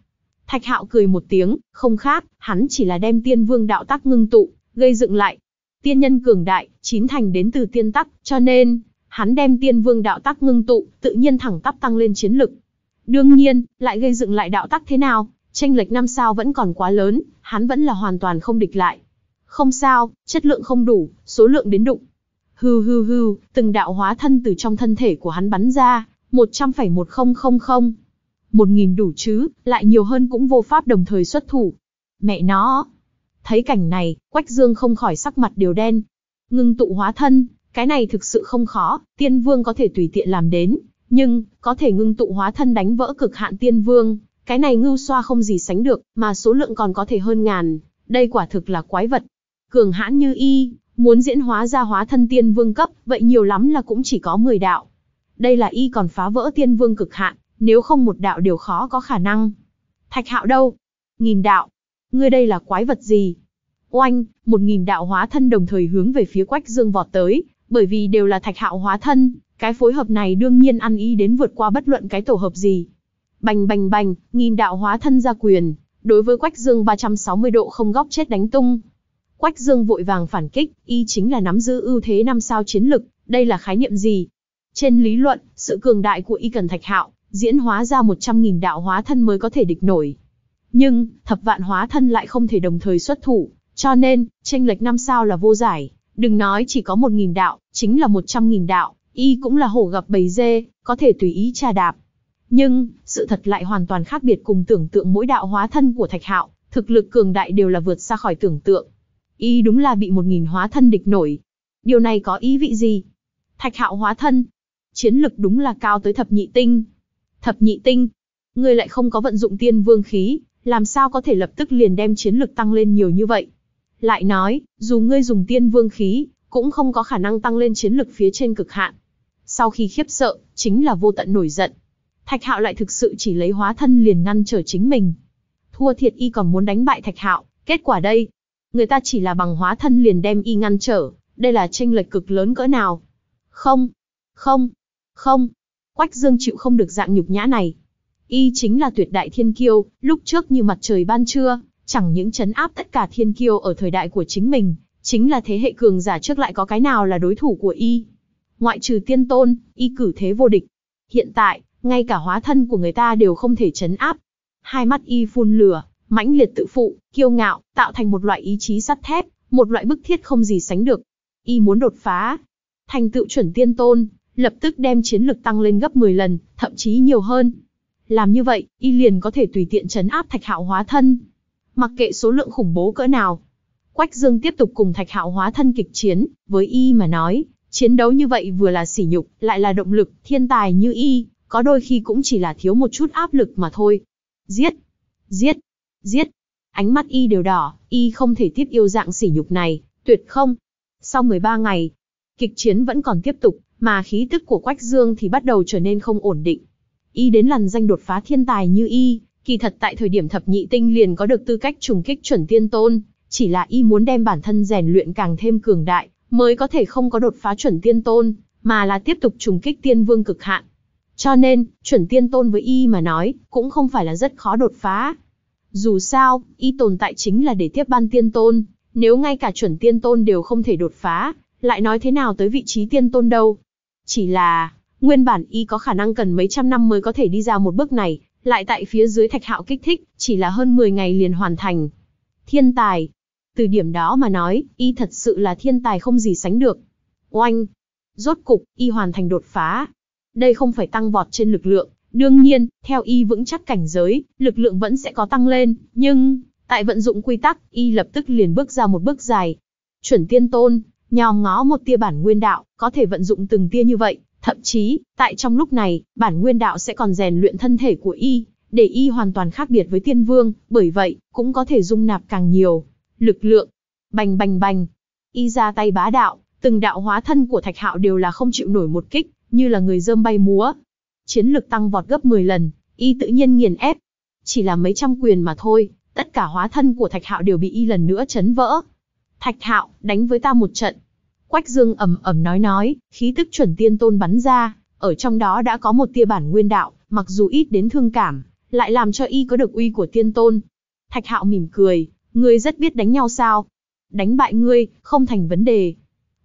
Speaker 1: Thạch Hạo cười một tiếng, không khác, hắn chỉ là đem Tiên Vương đạo tắc ngưng tụ, gây dựng lại. Tiên nhân cường đại, chín thành đến từ tiên tắc, cho nên hắn đem Tiên Vương đạo tắc ngưng tụ, tự nhiên thẳng tắp tăng lên chiến lực. Đương nhiên, lại gây dựng lại đạo tắc thế nào, tranh lệch năm sao vẫn còn quá lớn, hắn vẫn là hoàn toàn không địch lại. Không sao, chất lượng không đủ, số lượng đến đụng. Hừ hừ hừ, từng đạo hóa thân từ trong thân thể của hắn bắn ra, 100,1000. Một nghìn đủ chứ, lại nhiều hơn cũng vô pháp đồng thời xuất thủ. Mẹ nó! Thấy cảnh này, Quách Dương không khỏi sắc mặt điều đen. Ngưng tụ hóa thân, cái này thực sự không khó, tiên vương có thể tùy tiện làm đến, nhưng, có thể ngưng tụ hóa thân đánh vỡ cực hạn tiên vương, cái này ngưu xoa không gì sánh được, mà số lượng còn có thể hơn ngàn, đây quả thực là quái vật cường hãn như y, muốn diễn hóa ra hóa thân tiên vương cấp, vậy nhiều lắm là cũng chỉ có 10 đạo. Đây là y còn phá vỡ tiên vương cực hạn, nếu không một đạo đều khó có khả năng. Thạch hạo đâu? Nghìn đạo. Ngươi đây là quái vật gì? Oanh, một nghìn đạo hóa thân đồng thời hướng về phía quách dương vọt tới, bởi vì đều là thạch hạo hóa thân, cái phối hợp này đương nhiên ăn ý đến vượt qua bất luận cái tổ hợp gì. Bành bành bành, nghìn đạo hóa thân ra quyền, đối với quách dương 360 độ không góc chết đánh tung, Quách Dương vội vàng phản kích, y chính là nắm giữ ưu thế năm sao chiến lực, đây là khái niệm gì? Trên lý luận, sự cường đại của y cần Thạch Hạo, diễn hóa ra 100.000 đạo hóa thân mới có thể địch nổi. Nhưng, thập vạn hóa thân lại không thể đồng thời xuất thủ, cho nên, tranh lệch năm sao là vô giải, đừng nói chỉ có 1.000 đạo, chính là 100.000 đạo, y cũng là hổ gặp bầy dê, có thể tùy ý tra đạp. Nhưng, sự thật lại hoàn toàn khác biệt cùng tưởng tượng mỗi đạo hóa thân của Thạch Hạo, thực lực cường đại đều là vượt xa khỏi tưởng tượng y đúng là bị một nghìn hóa thân địch nổi. Điều này có ý vị gì? Thạch hạo hóa thân. Chiến lực đúng là cao tới thập nhị tinh. Thập nhị tinh. người lại không có vận dụng tiên vương khí, làm sao có thể lập tức liền đem chiến lực tăng lên nhiều như vậy? Lại nói, dù ngươi dùng tiên vương khí, cũng không có khả năng tăng lên chiến lực phía trên cực hạn. Sau khi khiếp sợ, chính là vô tận nổi giận. Thạch hạo lại thực sự chỉ lấy hóa thân liền ngăn trở chính mình. Thua thiệt y còn muốn đánh bại thạch hạo, kết quả đây, người ta chỉ là bằng hóa thân liền đem y ngăn trở, đây là tranh lệch cực lớn cỡ nào. Không, không, không, Quách Dương chịu không được dạng nhục nhã này. Y chính là tuyệt đại thiên kiêu, lúc trước như mặt trời ban trưa, chẳng những chấn áp tất cả thiên kiêu ở thời đại của chính mình, chính là thế hệ cường giả trước lại có cái nào là đối thủ của Y. Ngoại trừ tiên tôn, Y cử thế vô địch. Hiện tại, ngay cả hóa thân của người ta đều không thể chấn áp. Hai mắt Y phun lửa, mãnh liệt tự phụ, kiêu ngạo, tạo thành một loại ý chí sắt thép, một loại bức thiết không gì sánh được. Y muốn đột phá, thành tựu chuẩn tiên tôn, lập tức đem chiến lực tăng lên gấp 10 lần, thậm chí nhiều hơn. Làm như vậy, y liền có thể tùy tiện chấn áp Thạch Hạo hóa thân, mặc kệ số lượng khủng bố cỡ nào. Quách Dương tiếp tục cùng Thạch Hạo hóa thân kịch chiến, với y mà nói, chiến đấu như vậy vừa là sỉ nhục, lại là động lực, thiên tài như y, có đôi khi cũng chỉ là thiếu một chút áp lực mà thôi. Giết, giết, Giết! Ánh mắt y đều đỏ, y không thể tiếp yêu dạng sỉ nhục này, tuyệt không. Sau 13 ngày, kịch chiến vẫn còn tiếp tục, mà khí tức của Quách Dương thì bắt đầu trở nên không ổn định. Y đến lần danh đột phá thiên tài như y, kỳ thật tại thời điểm thập nhị tinh liền có được tư cách trùng kích chuẩn tiên tôn, chỉ là y muốn đem bản thân rèn luyện càng thêm cường đại, mới có thể không có đột phá chuẩn tiên tôn, mà là tiếp tục trùng kích tiên vương cực hạn. Cho nên, chuẩn tiên tôn với y mà nói, cũng không phải là rất khó đột phá, dù sao, y tồn tại chính là để tiếp ban tiên tôn, nếu ngay cả chuẩn tiên tôn đều không thể đột phá, lại nói thế nào tới vị trí tiên tôn đâu. Chỉ là, nguyên bản y có khả năng cần mấy trăm năm mới có thể đi ra một bước này, lại tại phía dưới thạch hạo kích thích, chỉ là hơn 10 ngày liền hoàn thành. Thiên tài. Từ điểm đó mà nói, y thật sự là thiên tài không gì sánh được. Oanh. Rốt cục, y hoàn thành đột phá. Đây không phải tăng vọt trên lực lượng, Đương nhiên, theo y vững chắc cảnh giới, lực lượng vẫn sẽ có tăng lên, nhưng, tại vận dụng quy tắc, y lập tức liền bước ra một bước dài. Chuẩn tiên tôn, nhòm ngó một tia bản nguyên đạo, có thể vận dụng từng tia như vậy, thậm chí, tại trong lúc này, bản nguyên đạo sẽ còn rèn luyện thân thể của y, để y hoàn toàn khác biệt với tiên vương, bởi vậy, cũng có thể dung nạp càng nhiều lực lượng. Bành bành bành, y ra tay bá đạo, từng đạo hóa thân của Thạch Hạo đều là không chịu nổi một kích, như là người dơm bay múa, chiến lực tăng vọt gấp 10 lần, y tự nhiên nghiền ép. Chỉ là mấy trăm quyền mà thôi, tất cả hóa thân của Thạch Hạo đều bị y lần nữa chấn vỡ. Thạch Hạo, đánh với ta một trận. Quách Dương ầm ầm nói nói, khí tức chuẩn tiên tôn bắn ra, ở trong đó đã có một tia bản nguyên đạo, mặc dù ít đến thương cảm, lại làm cho y có được uy của tiên tôn. Thạch Hạo mỉm cười, ngươi rất biết đánh nhau sao? Đánh bại ngươi, không thành vấn đề.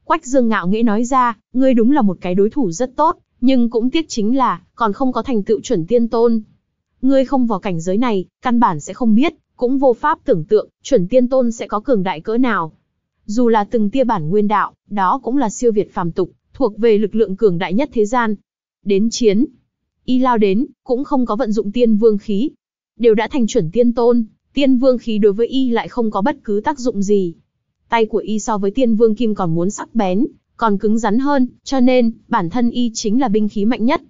Speaker 1: Quách Dương ngạo nghễ nói ra, ngươi đúng là một cái đối thủ rất tốt, nhưng cũng tiếc chính là, còn không có thành tựu chuẩn tiên tôn. Ngươi không vào cảnh giới này, căn bản sẽ không biết, cũng vô pháp tưởng tượng, chuẩn tiên tôn sẽ có cường đại cỡ nào. Dù là từng tia bản nguyên đạo, đó cũng là siêu việt phàm tục, thuộc về lực lượng cường đại nhất thế gian. Đến chiến, y lao đến, cũng không có vận dụng tiên vương khí. Đều đã thành chuẩn tiên tôn, tiên vương khí đối với y lại không có bất cứ tác dụng gì. Tay của y so với tiên vương kim còn muốn sắc bén, còn cứng rắn hơn, cho nên, bản thân y chính là binh khí mạnh nhất.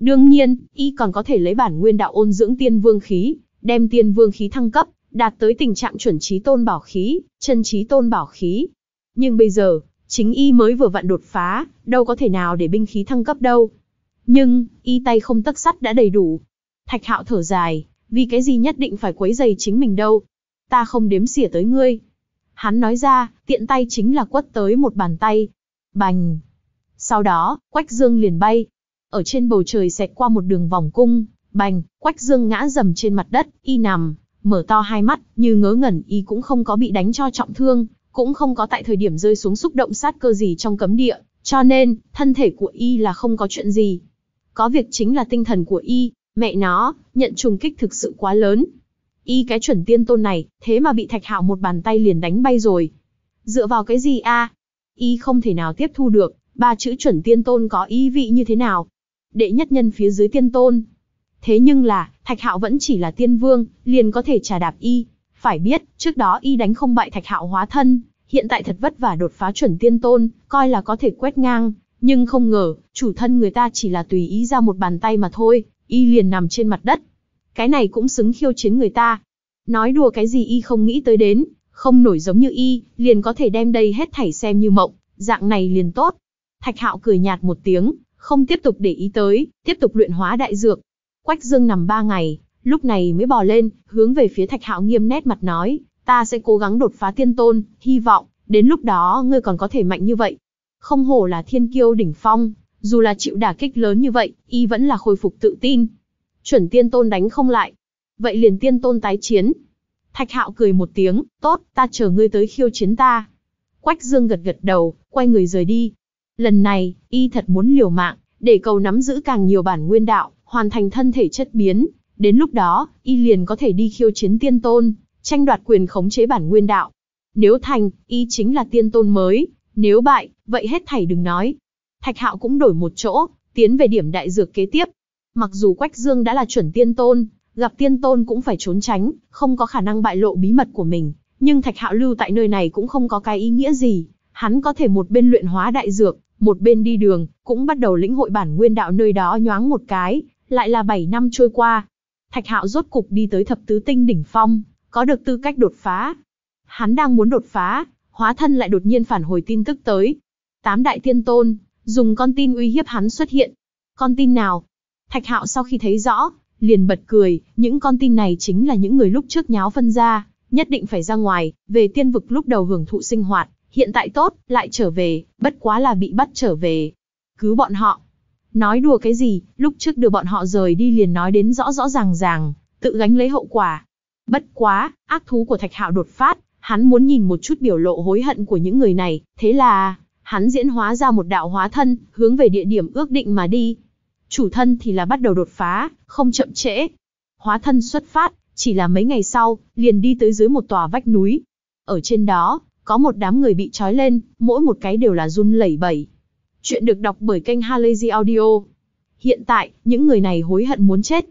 Speaker 1: Đương nhiên, y còn có thể lấy bản nguyên đạo ôn dưỡng tiên vương khí, đem tiên vương khí thăng cấp, đạt tới tình trạng chuẩn trí tôn bảo khí, chân trí tôn bảo khí. Nhưng bây giờ, chính y mới vừa vặn đột phá, đâu có thể nào để binh khí thăng cấp đâu. Nhưng, y tay không tất sắt đã đầy đủ. Thạch hạo thở dài, vì cái gì nhất định phải quấy giày chính mình đâu. Ta không đếm xỉa tới ngươi. Hắn nói ra, tiện tay chính là quất tới một bàn tay, bành. Sau đó, Quách Dương liền bay, ở trên bầu trời xẹt qua một đường vòng cung, bành, Quách Dương ngã rầm trên mặt đất, y nằm, mở to hai mắt, như ngớ ngẩn y cũng không có bị đánh cho trọng thương, cũng không có tại thời điểm rơi xuống xúc động sát cơ gì trong cấm địa, cho nên, thân thể của y là không có chuyện gì. Có việc chính là tinh thần của y, mẹ nó, nhận trùng kích thực sự quá lớn. Y cái chuẩn tiên tôn này, thế mà bị Thạch Hạo một bàn tay liền đánh bay rồi. Dựa vào cái gì a, y không thể nào tiếp thu được, ba chữ chuẩn tiên tôn có ý vị như thế nào. Đệ nhất nhân phía dưới tiên tôn. Thế nhưng là, Thạch Hạo vẫn chỉ là tiên vương, liền có thể trả đạp y. Phải biết, trước đó y đánh không bại Thạch Hạo hóa thân, hiện tại thật vất vả đột phá chuẩn tiên tôn, coi là có thể quét ngang. Nhưng không ngờ, chủ thân người ta chỉ là tùy ý ra một bàn tay mà thôi, y liền nằm trên mặt đất. Cái này cũng xứng khiêu chiến người ta. Nói đùa cái gì y không nghĩ tới đến, không nổi giống như y, liền có thể đem đây hết thảy xem như mộng, dạng này liền tốt. Thạch Hạo cười nhạt một tiếng, không tiếp tục để ý tới, tiếp tục luyện hóa đại dược. Quách Dương nằm ba ngày, lúc này mới bò lên, hướng về phía Thạch Hạo nghiêm nét mặt nói, ta sẽ cố gắng đột phá tiên tôn, hy vọng, đến lúc đó ngươi còn có thể mạnh như vậy. Không hổ là thiên kiêu đỉnh phong, dù là chịu đả kích lớn như vậy, y vẫn là khôi phục tự tin. Chuẩn tiên tôn đánh không lại. Vậy liền tiên tôn tái chiến, Thạch Hạo cười một tiếng, tốt, ta chờ ngươi tới khiêu chiến ta. Quách Dương gật gật đầu, quay người rời đi. Lần này, y thật muốn liều mạng, để cầu nắm giữ càng nhiều bản nguyên đạo, hoàn thành thân thể chất biến. Đến lúc đó, y liền có thể đi khiêu chiến tiên tôn, tranh đoạt quyền khống chế bản nguyên đạo. Nếu thành, y chính là tiên tôn mới. Nếu bại, vậy hết thảy đừng nói. Thạch Hạo cũng đổi một chỗ, tiến về điểm đại dược kế tiếp. Mặc dù Quách Dương đã là chuẩn tiên tôn, Gặp tiên tôn cũng phải trốn tránh, không có khả năng bại lộ bí mật của mình. Nhưng thạch hạo lưu tại nơi này cũng không có cái ý nghĩa gì. Hắn có thể một bên luyện hóa đại dược, một bên đi đường, cũng bắt đầu lĩnh hội bản nguyên đạo nơi đó nhoáng một cái, lại là 7 năm trôi qua. Thạch hạo rốt cục đi tới thập tứ tinh đỉnh phong, có được tư cách đột phá. Hắn đang muốn đột phá, hóa thân lại đột nhiên phản hồi tin tức tới. Tám đại tiên tôn, dùng con tin uy hiếp hắn xuất hiện. Con tin nào? Thạch hạo sau khi thấy rõ, liền bật cười, những con tin này chính là những người lúc trước nháo phân ra, nhất định phải ra ngoài, về tiên vực lúc đầu hưởng thụ sinh hoạt, hiện tại tốt, lại trở về, bất quá là bị bắt trở về. cứ bọn họ. Nói đùa cái gì, lúc trước đưa bọn họ rời đi liền nói đến rõ rõ ràng ràng, tự gánh lấy hậu quả. Bất quá, ác thú của Thạch Hạo đột phát, hắn muốn nhìn một chút biểu lộ hối hận của những người này, thế là hắn diễn hóa ra một đạo hóa thân, hướng về địa điểm ước định mà đi chủ thân thì là bắt đầu đột phá, không chậm trễ. Hóa thân xuất phát, chỉ là mấy ngày sau, liền đi tới dưới một tòa vách núi. Ở trên đó, có một đám người bị trói lên, mỗi một cái đều là run lẩy bẩy. Chuyện được đọc bởi kênh Halazy Audio. Hiện tại, những người này hối hận muốn chết.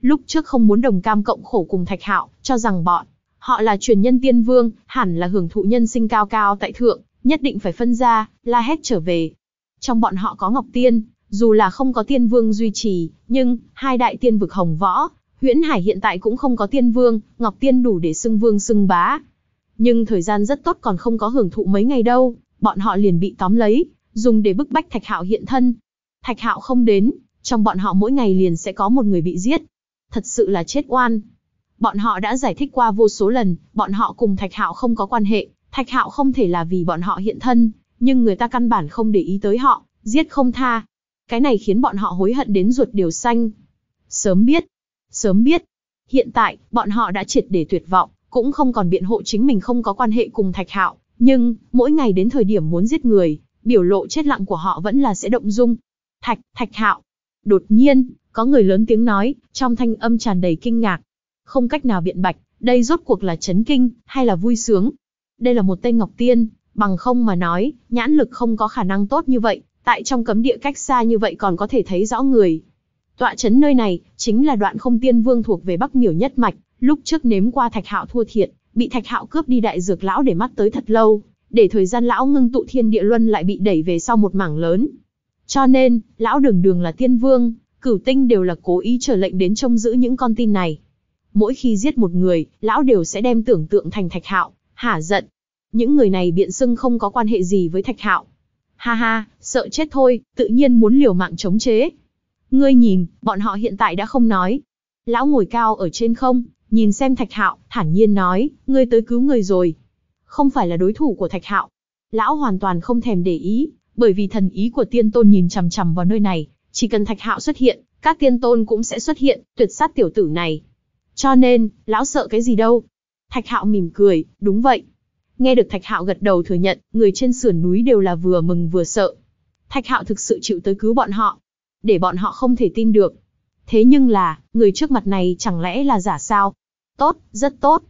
Speaker 1: Lúc trước không muốn đồng cam cộng khổ cùng Thạch Hạo, cho rằng bọn họ là truyền nhân tiên vương, hẳn là hưởng thụ nhân sinh cao cao tại thượng, nhất định phải phân ra, la hét trở về. Trong bọn họ có Ngọc Tiên, dù là không có tiên vương duy trì, nhưng hai đại tiên vực hồng võ, Huyễn Hải hiện tại cũng không có tiên vương, Ngọc Tiên đủ để xưng vương xưng bá. Nhưng thời gian rất tốt còn không có hưởng thụ mấy ngày đâu, bọn họ liền bị tóm lấy, dùng để bức bách Thạch Hạo hiện thân. Thạch Hạo không đến, trong bọn họ mỗi ngày liền sẽ có một người bị giết. Thật sự là chết oan. Bọn họ đã giải thích qua vô số lần, bọn họ cùng Thạch Hạo không có quan hệ, Thạch Hạo không thể là vì bọn họ hiện thân, nhưng người ta căn bản không để ý tới họ, giết không tha. Cái này khiến bọn họ hối hận đến ruột điều xanh. Sớm biết, sớm biết. Hiện tại, bọn họ đã triệt để tuyệt vọng, cũng không còn biện hộ chính mình không có quan hệ cùng Thạch Hạo, nhưng mỗi ngày đến thời điểm muốn giết người, biểu lộ chết lặng của họ vẫn là sẽ động dung. Thạch, Thạch Hạo. Đột nhiên, có người lớn tiếng nói, trong thanh âm tràn đầy kinh ngạc. Không cách nào biện bạch, đây rốt cuộc là chấn kinh hay là vui sướng? Đây là một tên Ngọc Tiên, bằng không mà nói, nhãn lực không có khả năng tốt như vậy, Tại trong cấm địa cách xa như vậy còn có thể thấy rõ người. Tọa chấn nơi này, chính là đoạn không tiên vương thuộc về Bắc Miểu Nhất Mạch, lúc trước nếm qua Thạch Hạo thua thiệt, bị Thạch Hạo cướp đi đại dược lão để mắt tới thật lâu, để thời gian lão ngưng tụ thiên địa luân lại bị đẩy về sau một mảng lớn. Cho nên, lão đường đường là tiên vương, cửu tinh đều là cố ý chờ lệnh đến trông giữ những con tin này. Mỗi khi giết một người, lão đều sẽ đem tưởng tượng thành Thạch Hạo, hả giận. Những người này biện xưng không có quan hệ gì với Thạch Hạo, Ha ha, sợ chết thôi, tự nhiên muốn liều mạng chống chế. Ngươi nhìn, bọn họ hiện tại đã không nói. Lão ngồi cao ở trên không, nhìn xem Thạch Hạo, thản nhiên nói, ngươi tới cứu người rồi. Không phải là đối thủ của Thạch Hạo. Lão hoàn toàn không thèm để ý, bởi vì thần ý của tiên tôn nhìn chằm chằm vào nơi này, chỉ cần Thạch Hạo xuất hiện, các tiên tôn cũng sẽ xuất hiện, tuyệt sát tiểu tử này. Cho nên, lão sợ cái gì đâu? Thạch Hạo mỉm cười, đúng vậy, Nghe được Thạch Hạo gật đầu thừa nhận, người trên sườn núi đều là vừa mừng vừa sợ. Thạch Hạo thực sự chịu tới cứu bọn họ, để bọn họ không thể tin được. Thế nhưng là, người trước mặt này chẳng lẽ là giả sao? Tốt, rất tốt.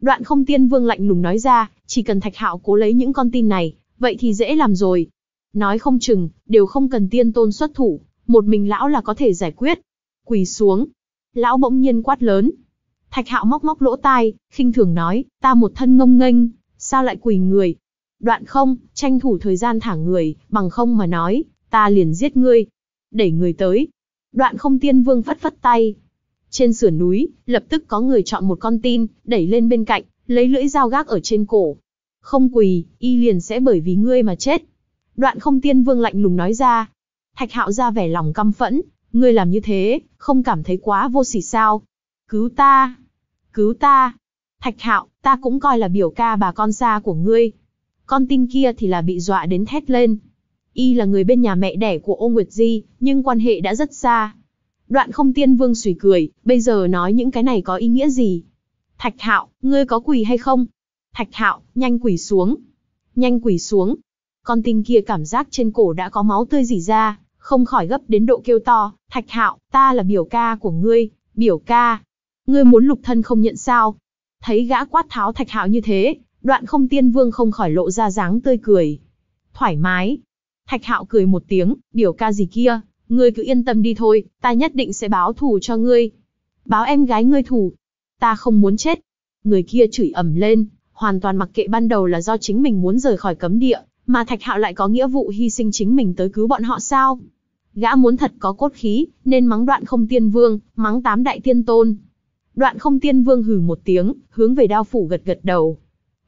Speaker 1: Đoạn không tiên vương lạnh lùng nói ra, chỉ cần Thạch Hạo cố lấy những con tin này, vậy thì dễ làm rồi. Nói không chừng, đều không cần tiên tôn xuất thủ, một mình lão là có thể giải quyết. Quỳ xuống. Lão bỗng nhiên quát lớn. Thạch Hạo móc móc lỗ tai, khinh thường nói, ta một thân ngông nghênh, sao lại quỳ người? Đoạn không, tranh thủ thời gian thả người, bằng không mà nói, ta liền giết ngươi. Để người tới. Đoạn không tiên vương phất phất tay. Trên sườn núi, lập tức có người chọn một con tin, đẩy lên bên cạnh, lấy lưỡi dao gác ở trên cổ. Không quỳ, y liền sẽ bởi vì ngươi mà chết. Đoạn không tiên vương lạnh lùng nói ra. Thạch hạo ra vẻ lòng căm phẫn, ngươi làm như thế, không cảm thấy quá vô sỉ sao. Cứu ta, cứu ta. Thạch hạo, ta cũng coi là biểu ca bà con xa của ngươi. Con tin kia thì là bị dọa đến thét lên. Y là người bên nhà mẹ đẻ của ô Nguyệt Di, nhưng quan hệ đã rất xa. Đoạn không tiên vương sủi cười, bây giờ nói những cái này có ý nghĩa gì? Thạch Hạo, ngươi có quỷ hay không? Thạch Hạo, nhanh quỷ xuống. Nhanh quỷ xuống. Con tin kia cảm giác trên cổ đã có máu tươi rỉ ra, không khỏi gấp đến độ kêu to, "Thạch Hạo, ta là biểu ca của ngươi, biểu ca. Ngươi muốn lục thân không nhận sao? Thấy gã quát tháo thạch hạo như thế, đoạn không tiên vương không khỏi lộ ra dáng tươi cười. Thoải mái. Thạch hạo cười một tiếng, điều ca gì kia, ngươi cứ yên tâm đi thôi, ta nhất định sẽ báo thù cho ngươi. Báo em gái ngươi thù. Ta không muốn chết. Người kia chửi ẩm lên, hoàn toàn mặc kệ ban đầu là do chính mình muốn rời khỏi cấm địa, mà Thạch Hạo lại có nghĩa vụ hy sinh chính mình tới cứu bọn họ sao? Gã muốn thật có cốt khí, nên mắng đoạn không tiên vương, mắng tám đại tiên tôn, Đoạn không tiên vương hừ một tiếng, hướng về đao phủ gật gật đầu.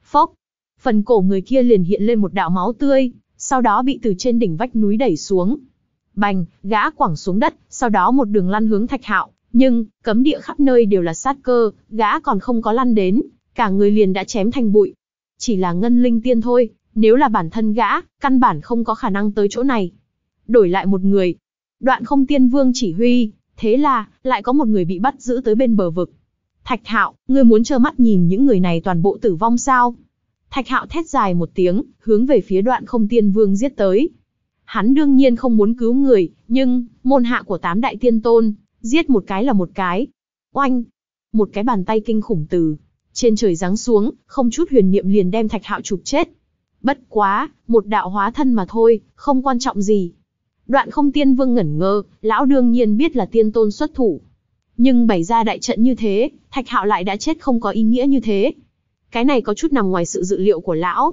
Speaker 1: Phốc! Phần cổ người kia liền hiện lên một đạo máu tươi, sau đó bị từ trên đỉnh vách núi đẩy xuống. Bành, gã quẳng xuống đất, sau đó một đường lăn hướng thạch hạo. Nhưng, cấm địa khắp nơi đều là sát cơ, gã còn không có lăn đến, cả người liền đã chém thành bụi. Chỉ là ngân linh tiên thôi, nếu là bản thân gã, căn bản không có khả năng tới chỗ này. Đổi lại một người, đoạn không tiên vương chỉ huy, thế là, lại có một người bị bắt giữ tới bên bờ vực. Thạch Hạo, ngươi muốn trơ mắt nhìn những người này toàn bộ tử vong sao? Thạch Hạo thét dài một tiếng, hướng về phía đoạn không tiên vương giết tới. Hắn đương nhiên không muốn cứu người, nhưng, môn hạ của tám đại tiên tôn, giết một cái là một cái. Oanh! Một cái bàn tay kinh khủng từ, trên trời giáng xuống, không chút huyền niệm liền đem Thạch Hạo chụp chết. Bất quá, một đạo hóa thân mà thôi, không quan trọng gì. Đoạn không tiên vương ngẩn ngơ, lão đương nhiên biết là tiên tôn xuất thủ, nhưng bày ra đại trận như thế, thạch hạo lại đã chết không có ý nghĩa như thế. Cái này có chút nằm ngoài sự dự liệu của lão.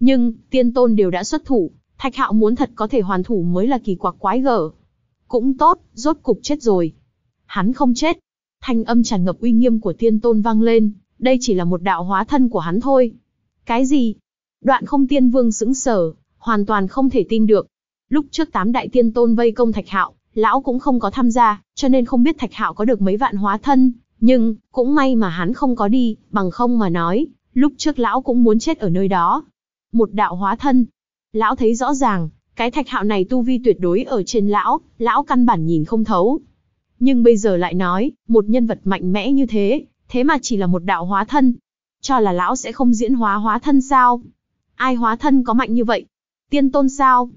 Speaker 1: Nhưng, tiên tôn đều đã xuất thủ, thạch hạo muốn thật có thể hoàn thủ mới là kỳ quặc quái gở. Cũng tốt, rốt cục chết rồi. Hắn không chết. Thanh âm tràn ngập uy nghiêm của tiên tôn vang lên, đây chỉ là một đạo hóa thân của hắn thôi. Cái gì? Đoạn không tiên vương sững sờ, hoàn toàn không thể tin được. Lúc trước tám đại tiên tôn vây công thạch hạo, lão cũng không có tham gia, cho nên không biết Thạch Hạo có được mấy vạn hóa thân, nhưng cũng may mà hắn không có đi, bằng không mà nói, lúc trước lão cũng muốn chết ở nơi đó. Một đạo hóa thân. Lão thấy rõ ràng, cái Thạch Hạo này tu vi tuyệt đối ở trên lão, lão căn bản nhìn không thấu. Nhưng bây giờ lại nói, một nhân vật mạnh mẽ như thế, thế mà chỉ là một đạo hóa thân. Cho là lão sẽ không diễn hóa hóa thân sao? Ai hóa thân có mạnh như vậy? Tiên tôn sao?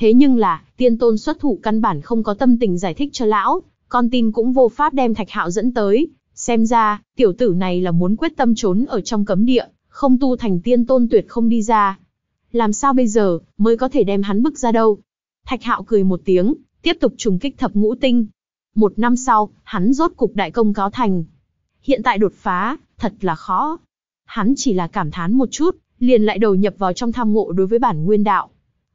Speaker 1: Thế nhưng là, tiên tôn xuất thủ căn bản không có tâm tình giải thích cho lão, con tin cũng vô pháp đem thạch hạo dẫn tới. Xem ra, tiểu tử này là muốn quyết tâm trốn ở trong cấm địa, không tu thành tiên tôn tuyệt không đi ra. Làm sao bây giờ, mới có thể đem hắn bức ra đâu? Thạch hạo cười một tiếng, tiếp tục trùng kích thập ngũ tinh. Một năm sau, hắn rốt cục đại công cáo thành. Hiện tại đột phá, thật là khó. Hắn chỉ là cảm thán một chút, liền lại đầu nhập vào trong tham ngộ đối với bản nguyên đạo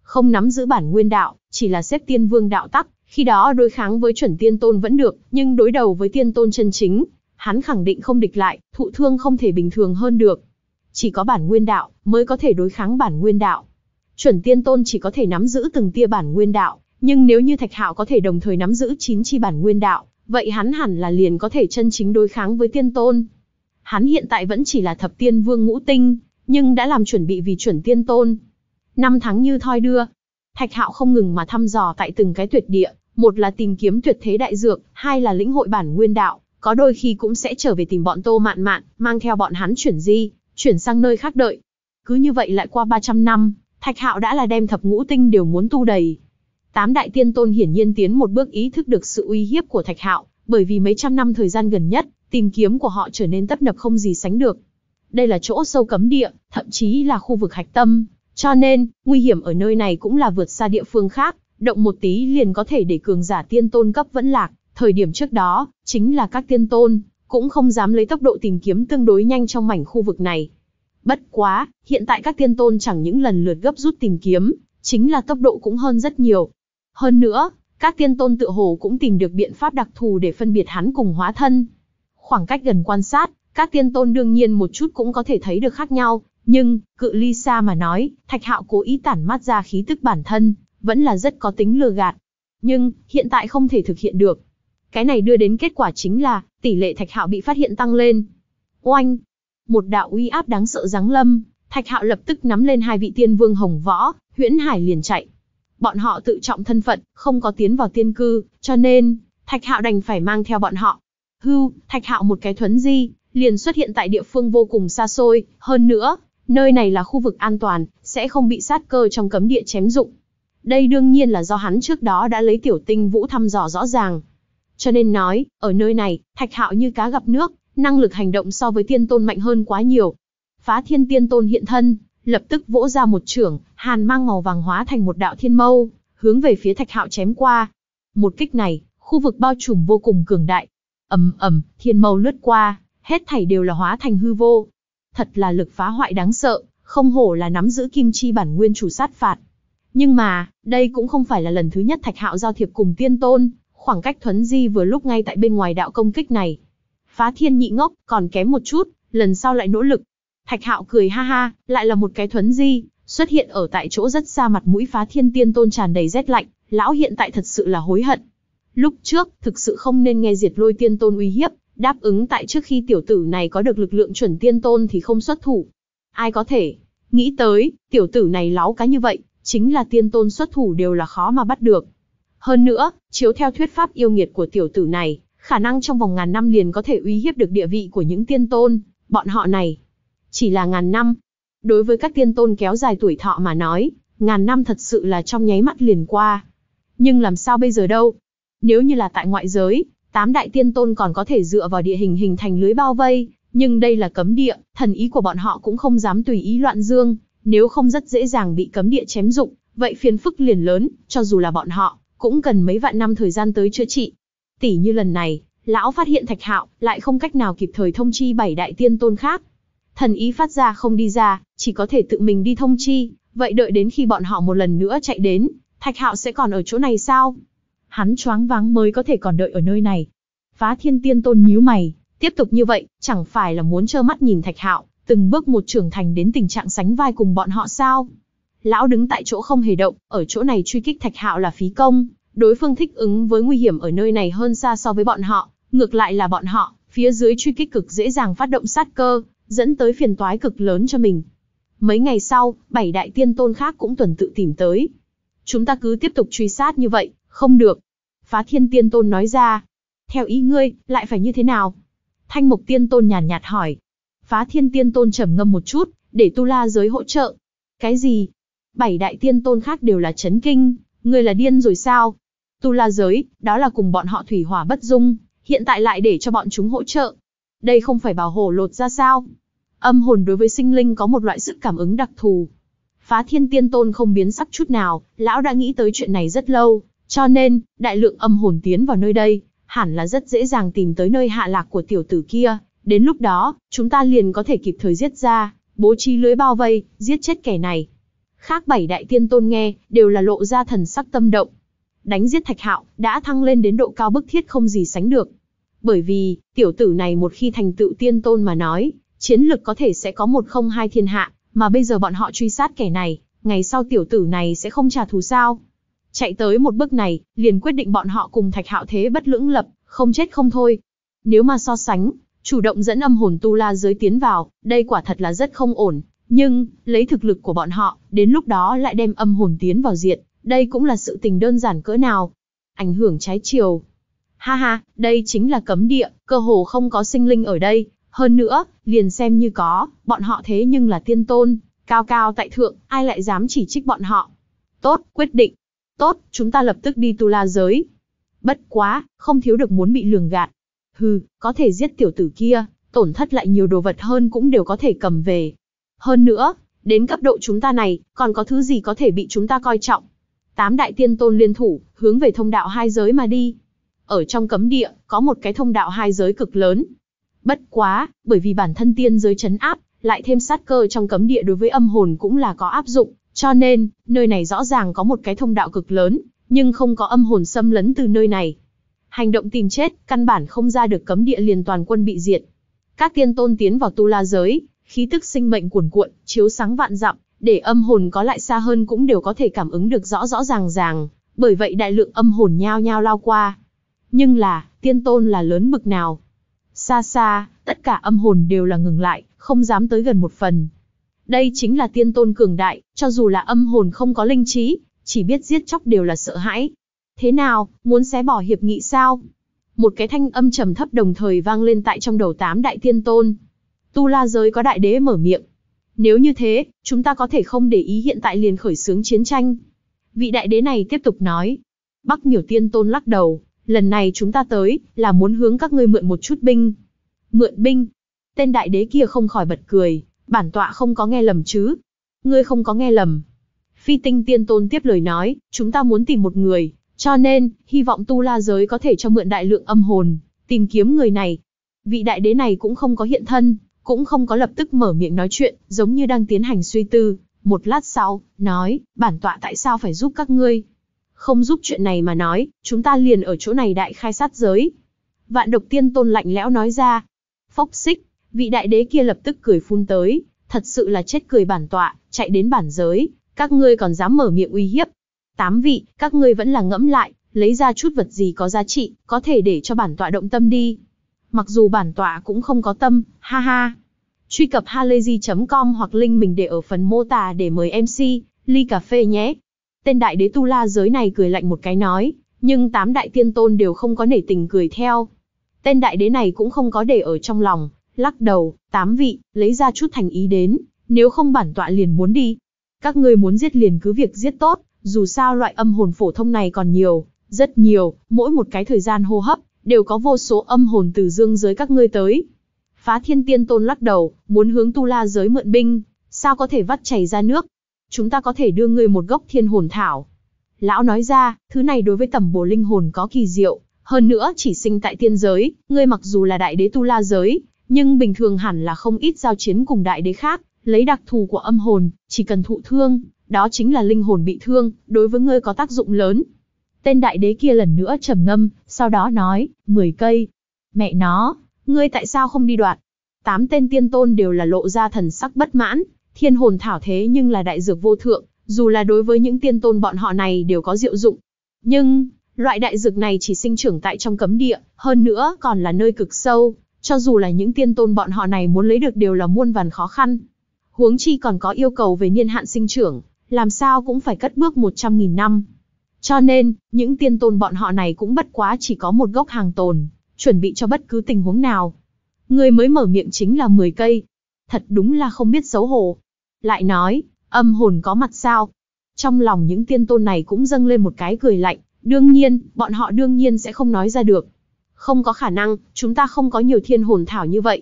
Speaker 1: không nắm giữ bản nguyên đạo, chỉ là xếp tiên vương đạo tắc, khi đó đối kháng với chuẩn tiên tôn vẫn được, nhưng đối đầu với tiên tôn chân chính, hắn khẳng định không địch lại, thụ thương không thể bình thường hơn được. Chỉ có bản nguyên đạo mới có thể đối kháng bản nguyên đạo. Chuẩn tiên tôn chỉ có thể nắm giữ từng tia bản nguyên đạo, nhưng nếu như Thạch Hạo có thể đồng thời nắm giữ 9 chi bản nguyên đạo, vậy hắn hẳn là liền có thể chân chính đối kháng với tiên tôn. Hắn hiện tại vẫn chỉ là thập tiên vương ngũ tinh, nhưng đã làm chuẩn bị vì chuẩn tiên tôn năm tháng như thoi đưa. Thạch Hạo không ngừng mà thăm dò tại từng cái tuyệt địa, một là tìm kiếm tuyệt thế đại dược, hai là lĩnh hội bản nguyên đạo, có đôi khi cũng sẽ trở về tìm bọn Tô Mạn Mạn, mang theo bọn hắn chuyển di, chuyển sang nơi khác đợi. Cứ như vậy lại qua 300 năm, Thạch Hạo đã là đem thập ngũ tinh đều muốn tu đầy. Tám đại tiên tôn hiển nhiên tiến một bước ý thức được sự uy hiếp của Thạch Hạo, bởi vì mấy trăm năm thời gian gần nhất, tìm kiếm của họ trở nên tấp nập không gì sánh được. Đây là chỗ sâu cấm địa, thậm chí là khu vực hạch tâm, cho nên, nguy hiểm ở nơi này cũng là vượt xa địa phương khác, động một tí liền có thể để cường giả tiên tôn cấp vẫn lạc. Thời điểm trước đó, chính là các tiên tôn, cũng không dám lấy tốc độ tìm kiếm tương đối nhanh trong mảnh khu vực này. Bất quá, hiện tại các tiên tôn chẳng những lần lượt gấp rút tìm kiếm, chính là tốc độ cũng hơn rất nhiều. Hơn nữa, các tiên tôn tự hồ cũng tìm được biện pháp đặc thù để phân biệt hắn cùng hóa thân. Khoảng cách gần quan sát, các tiên tôn đương nhiên một chút cũng có thể thấy được khác nhau, nhưng, cự ly xa mà nói, Thạch Hạo cố ý tản mát ra khí tức bản thân, vẫn là rất có tính lừa gạt. Nhưng, hiện tại không thể thực hiện được. Cái này đưa đến kết quả chính là, tỷ lệ Thạch Hạo bị phát hiện tăng lên. Oanh! Một đạo uy áp đáng sợ giáng lâm, Thạch Hạo lập tức nắm lên hai vị tiên vương hồng võ, huyễn hải liền chạy. Bọn họ tự trọng thân phận, không có tiến vào tiên cư, cho nên, Thạch Hạo đành phải mang theo bọn họ. Hưu, Thạch Hạo một cái thuấn di, liền xuất hiện tại địa phương vô cùng xa xôi, hơn nữa, Nơi này là khu vực an toàn, sẽ không bị sát cơ trong cấm địa chém dụng. Đây đương nhiên là do hắn trước đó đã lấy tiểu tinh vũ thăm dò rõ ràng. Cho nên nói, ở nơi này, thạch hạo như cá gặp nước, năng lực hành động so với tiên tôn mạnh hơn quá nhiều. Phá thiên tiên tôn hiện thân, lập tức vỗ ra một trưởng, hàn mang màu vàng hóa thành một đạo thiên mâu, hướng về phía thạch hạo chém qua. Một kích này, khu vực bao trùm vô cùng cường đại. ầm ầm, thiên mâu lướt qua, hết thảy đều là hóa thành hư vô thật là lực phá hoại đáng sợ, không hổ là nắm giữ kim chi bản nguyên chủ sát phạt. Nhưng mà, đây cũng không phải là lần thứ nhất Thạch Hạo giao thiệp cùng tiên tôn, khoảng cách thuấn di vừa lúc ngay tại bên ngoài đạo công kích này. Phá thiên nhị ngốc, còn kém một chút, lần sau lại nỗ lực. Thạch Hạo cười ha ha, lại là một cái thuấn di, xuất hiện ở tại chỗ rất xa mặt mũi phá thiên tiên tôn tràn đầy rét lạnh, lão hiện tại thật sự là hối hận. Lúc trước, thực sự không nên nghe diệt lôi tiên tôn uy hiếp, đáp ứng tại trước khi tiểu tử này có được lực lượng chuẩn tiên tôn thì không xuất thủ. Ai có thể, nghĩ tới, tiểu tử này láo cá như vậy, chính là tiên tôn xuất thủ đều là khó mà bắt được. Hơn nữa, chiếu theo thuyết pháp yêu nghiệt của tiểu tử này, khả năng trong vòng ngàn năm liền có thể uy hiếp được địa vị của những tiên tôn, bọn họ này. Chỉ là ngàn năm. Đối với các tiên tôn kéo dài tuổi thọ mà nói, ngàn năm thật sự là trong nháy mắt liền qua. Nhưng làm sao bây giờ đâu? Nếu như là tại ngoại giới, Tám đại tiên tôn còn có thể dựa vào địa hình hình thành lưới bao vây, nhưng đây là cấm địa, thần ý của bọn họ cũng không dám tùy ý loạn dương, nếu không rất dễ dàng bị cấm địa chém dụng, vậy phiền phức liền lớn, cho dù là bọn họ, cũng cần mấy vạn năm thời gian tới chữa trị. Tỷ như lần này, lão phát hiện Thạch Hạo lại không cách nào kịp thời thông chi bảy đại tiên tôn khác. Thần ý phát ra không đi ra, chỉ có thể tự mình đi thông chi, vậy đợi đến khi bọn họ một lần nữa chạy đến, Thạch Hạo sẽ còn ở chỗ này sao? hắn choáng váng mới có thể còn đợi ở nơi này. Phá Thiên Tiên Tôn nhíu mày, tiếp tục như vậy, chẳng phải là muốn trơ mắt nhìn Thạch Hạo từng bước một trưởng thành đến tình trạng sánh vai cùng bọn họ sao? Lão đứng tại chỗ không hề động, ở chỗ này truy kích Thạch Hạo là phí công, đối phương thích ứng với nguy hiểm ở nơi này hơn xa so với bọn họ, ngược lại là bọn họ, phía dưới truy kích cực dễ dàng phát động sát cơ, dẫn tới phiền toái cực lớn cho mình. Mấy ngày sau, bảy đại tiên tôn khác cũng tuần tự tìm tới. Chúng ta cứ tiếp tục truy sát như vậy, không được. Phá thiên tiên tôn nói ra. Theo ý ngươi, lại phải như thế nào? Thanh mục tiên tôn nhàn nhạt, nhạt hỏi. Phá thiên tiên tôn trầm ngâm một chút, để tu la giới hỗ trợ. Cái gì? Bảy đại tiên tôn khác đều là chấn kinh, ngươi là điên rồi sao? Tu la giới, đó là cùng bọn họ thủy hỏa bất dung, hiện tại lại để cho bọn chúng hỗ trợ. Đây không phải bảo hổ lột ra sao? Âm hồn đối với sinh linh có một loại sức cảm ứng đặc thù. Phá thiên tiên tôn không biến sắc chút nào, lão đã nghĩ tới chuyện này rất lâu, cho nên, đại lượng âm hồn tiến vào nơi đây, hẳn là rất dễ dàng tìm tới nơi hạ lạc của tiểu tử kia, đến lúc đó, chúng ta liền có thể kịp thời giết ra, bố trí lưới bao vây, giết chết kẻ này. Khác bảy đại tiên tôn nghe, đều là lộ ra thần sắc tâm động. Đánh giết Thạch Hạo đã thăng lên đến độ cao bức thiết không gì sánh được. Bởi vì, tiểu tử này một khi thành tựu tiên tôn mà nói, chiến lực có thể sẽ có một không hai thiên hạ, mà bây giờ bọn họ truy sát kẻ này, ngày sau tiểu tử này sẽ không trả thù sao? Chạy tới một bước này, liền quyết định bọn họ cùng thạch hạo thế bất lưỡng lập, không chết không thôi. Nếu mà so sánh, chủ động dẫn âm hồn tu la giới tiến vào, đây quả thật là rất không ổn. Nhưng, lấy thực lực của bọn họ, đến lúc đó lại đem âm hồn tiến vào diện, đây cũng là sự tình đơn giản cỡ nào. Ảnh hưởng trái chiều. Ha ha, đây chính là cấm địa, cơ hồ không có sinh linh ở đây. Hơn nữa, liền xem như có, bọn họ thế nhưng là tiên tôn, cao cao tại thượng, ai lại dám chỉ trích bọn họ. Tốt, quyết định, Tốt, chúng ta lập tức đi tu la giới. Bất quá, không thiếu được muốn bị lường gạt. Hừ, có thể giết tiểu tử kia, tổn thất lại nhiều đồ vật hơn cũng đều có thể cầm về. Hơn nữa, đến cấp độ chúng ta này, còn có thứ gì có thể bị chúng ta coi trọng. Tám đại tiên tôn liên thủ, hướng về thông đạo hai giới mà đi. Ở trong cấm địa, có một cái thông đạo hai giới cực lớn. Bất quá, bởi vì bản thân tiên giới chấn áp, lại thêm sát cơ trong cấm địa đối với âm hồn cũng là có áp dụng, cho nên, nơi này rõ ràng có một cái thông đạo cực lớn, nhưng không có âm hồn xâm lấn từ nơi này. Hành động tìm chết, căn bản không ra được cấm địa liền toàn quân bị diệt. Các tiên tôn tiến vào tu la giới, khí tức sinh mệnh cuồn cuộn, chiếu sáng vạn dặm, để âm hồn có lại xa hơn cũng đều có thể cảm ứng được rõ rõ ràng ràng, bởi vậy đại lượng âm hồn nhao nhao lao qua. Nhưng là, tiên tôn là lớn bực nào? Xa xa, tất cả âm hồn đều là ngừng lại, không dám tới gần một phần, đây chính là tiên tôn cường đại, cho dù là âm hồn không có linh trí, chỉ biết giết chóc đều là sợ hãi. Thế nào, muốn xé bỏ hiệp nghị sao? Một cái thanh âm trầm thấp đồng thời vang lên tại trong đầu tám đại tiên tôn. Tu la giới có đại đế mở miệng. Nếu như thế, chúng ta có thể không để ý hiện tại liền khởi xướng chiến tranh. Vị đại đế này tiếp tục nói. Bắc miểu tiên tôn lắc đầu, lần này chúng ta tới, là muốn hướng các ngươi mượn một chút binh. Mượn binh? Tên đại đế kia không khỏi bật cười, Bản tọa không có nghe lầm chứ? Ngươi không có nghe lầm. Phi tinh tiên tôn tiếp lời nói, chúng ta muốn tìm một người, cho nên, hy vọng tu la giới có thể cho mượn đại lượng âm hồn, tìm kiếm người này. Vị đại đế này cũng không có hiện thân, cũng không có lập tức mở miệng nói chuyện, giống như đang tiến hành suy tư. Một lát sau, nói, bản tọa tại sao phải giúp các ngươi? Không giúp chuyện này mà nói, chúng ta liền ở chỗ này đại khai sát giới. Vạn độc tiên tôn lạnh lẽo nói ra. Phốc xích, Vị đại đế kia lập tức cười phun tới, thật sự là chết cười bản tọa, chạy đến bản giới, các ngươi còn dám mở miệng uy hiếp. Tám vị, các ngươi vẫn là ngẫm lại, lấy ra chút vật gì có giá trị, có thể để cho bản tọa động tâm đi. Mặc dù bản tọa cũng không có tâm, ha ha. Truy cập halayzi.com hoặc link mình để ở phần mô tả để mời MC, ly cà phê nhé. Tên đại đế tu la giới này cười lạnh một cái nói, nhưng tám đại tiên tôn đều không có nể tình cười theo. Tên đại đế này cũng không có để ở trong lòng, lắc đầu, tám vị, lấy ra chút thành ý đến, nếu không bản tọa liền muốn đi. Các ngươi muốn giết liền cứ việc giết tốt, dù sao loại âm hồn phổ thông này còn nhiều, rất nhiều, mỗi một cái thời gian hô hấp, đều có vô số âm hồn từ dương giới các ngươi tới. Phá thiên tiên tôn lắc đầu, muốn hướng tu la giới mượn binh, sao có thể vắt chảy ra nước. Chúng ta có thể đưa ngươi một gốc thiên hồn thảo. Lão nói ra, thứ này đối với tầm bổ linh hồn có kỳ diệu, hơn nữa chỉ sinh tại tiên giới, ngươi mặc dù là đại đế tu la giới, nhưng bình thường hẳn là không ít giao chiến cùng đại đế khác, lấy đặc thù của âm hồn, chỉ cần thụ thương, đó chính là linh hồn bị thương, đối với ngươi có tác dụng lớn. Tên đại đế kia lần nữa trầm ngâm, sau đó nói, 10 cây. Mẹ nó, ngươi tại sao không đi đoạn? Tám tên tiên tôn đều là lộ ra thần sắc bất mãn, thiên hồn thảo thế nhưng là đại dược vô thượng, dù là đối với những tiên tôn bọn họ này đều có diệu dụng. Nhưng, loại đại dược này chỉ sinh trưởng tại trong cấm địa, hơn nữa còn là nơi cực sâu, cho dù là những tiên tôn bọn họ này muốn lấy được đều là muôn vàn khó khăn. Huống chi còn có yêu cầu về niên hạn sinh trưởng, làm sao cũng phải cất bước 100.000 năm. Cho nên, những tiên tôn bọn họ này cũng bất quá chỉ có một gốc hàng tồn, chuẩn bị cho bất cứ tình huống nào. Người mới mở miệng chính là 10 cây. Thật đúng là không biết xấu hổ. Lại nói, âm hồn có mặt sao? Trong lòng những tiên tôn này cũng dâng lên một cái cười lạnh, đương nhiên, bọn họ đương nhiên sẽ không nói ra được. Không có khả năng, chúng ta không có nhiều thiên hồn thảo như vậy.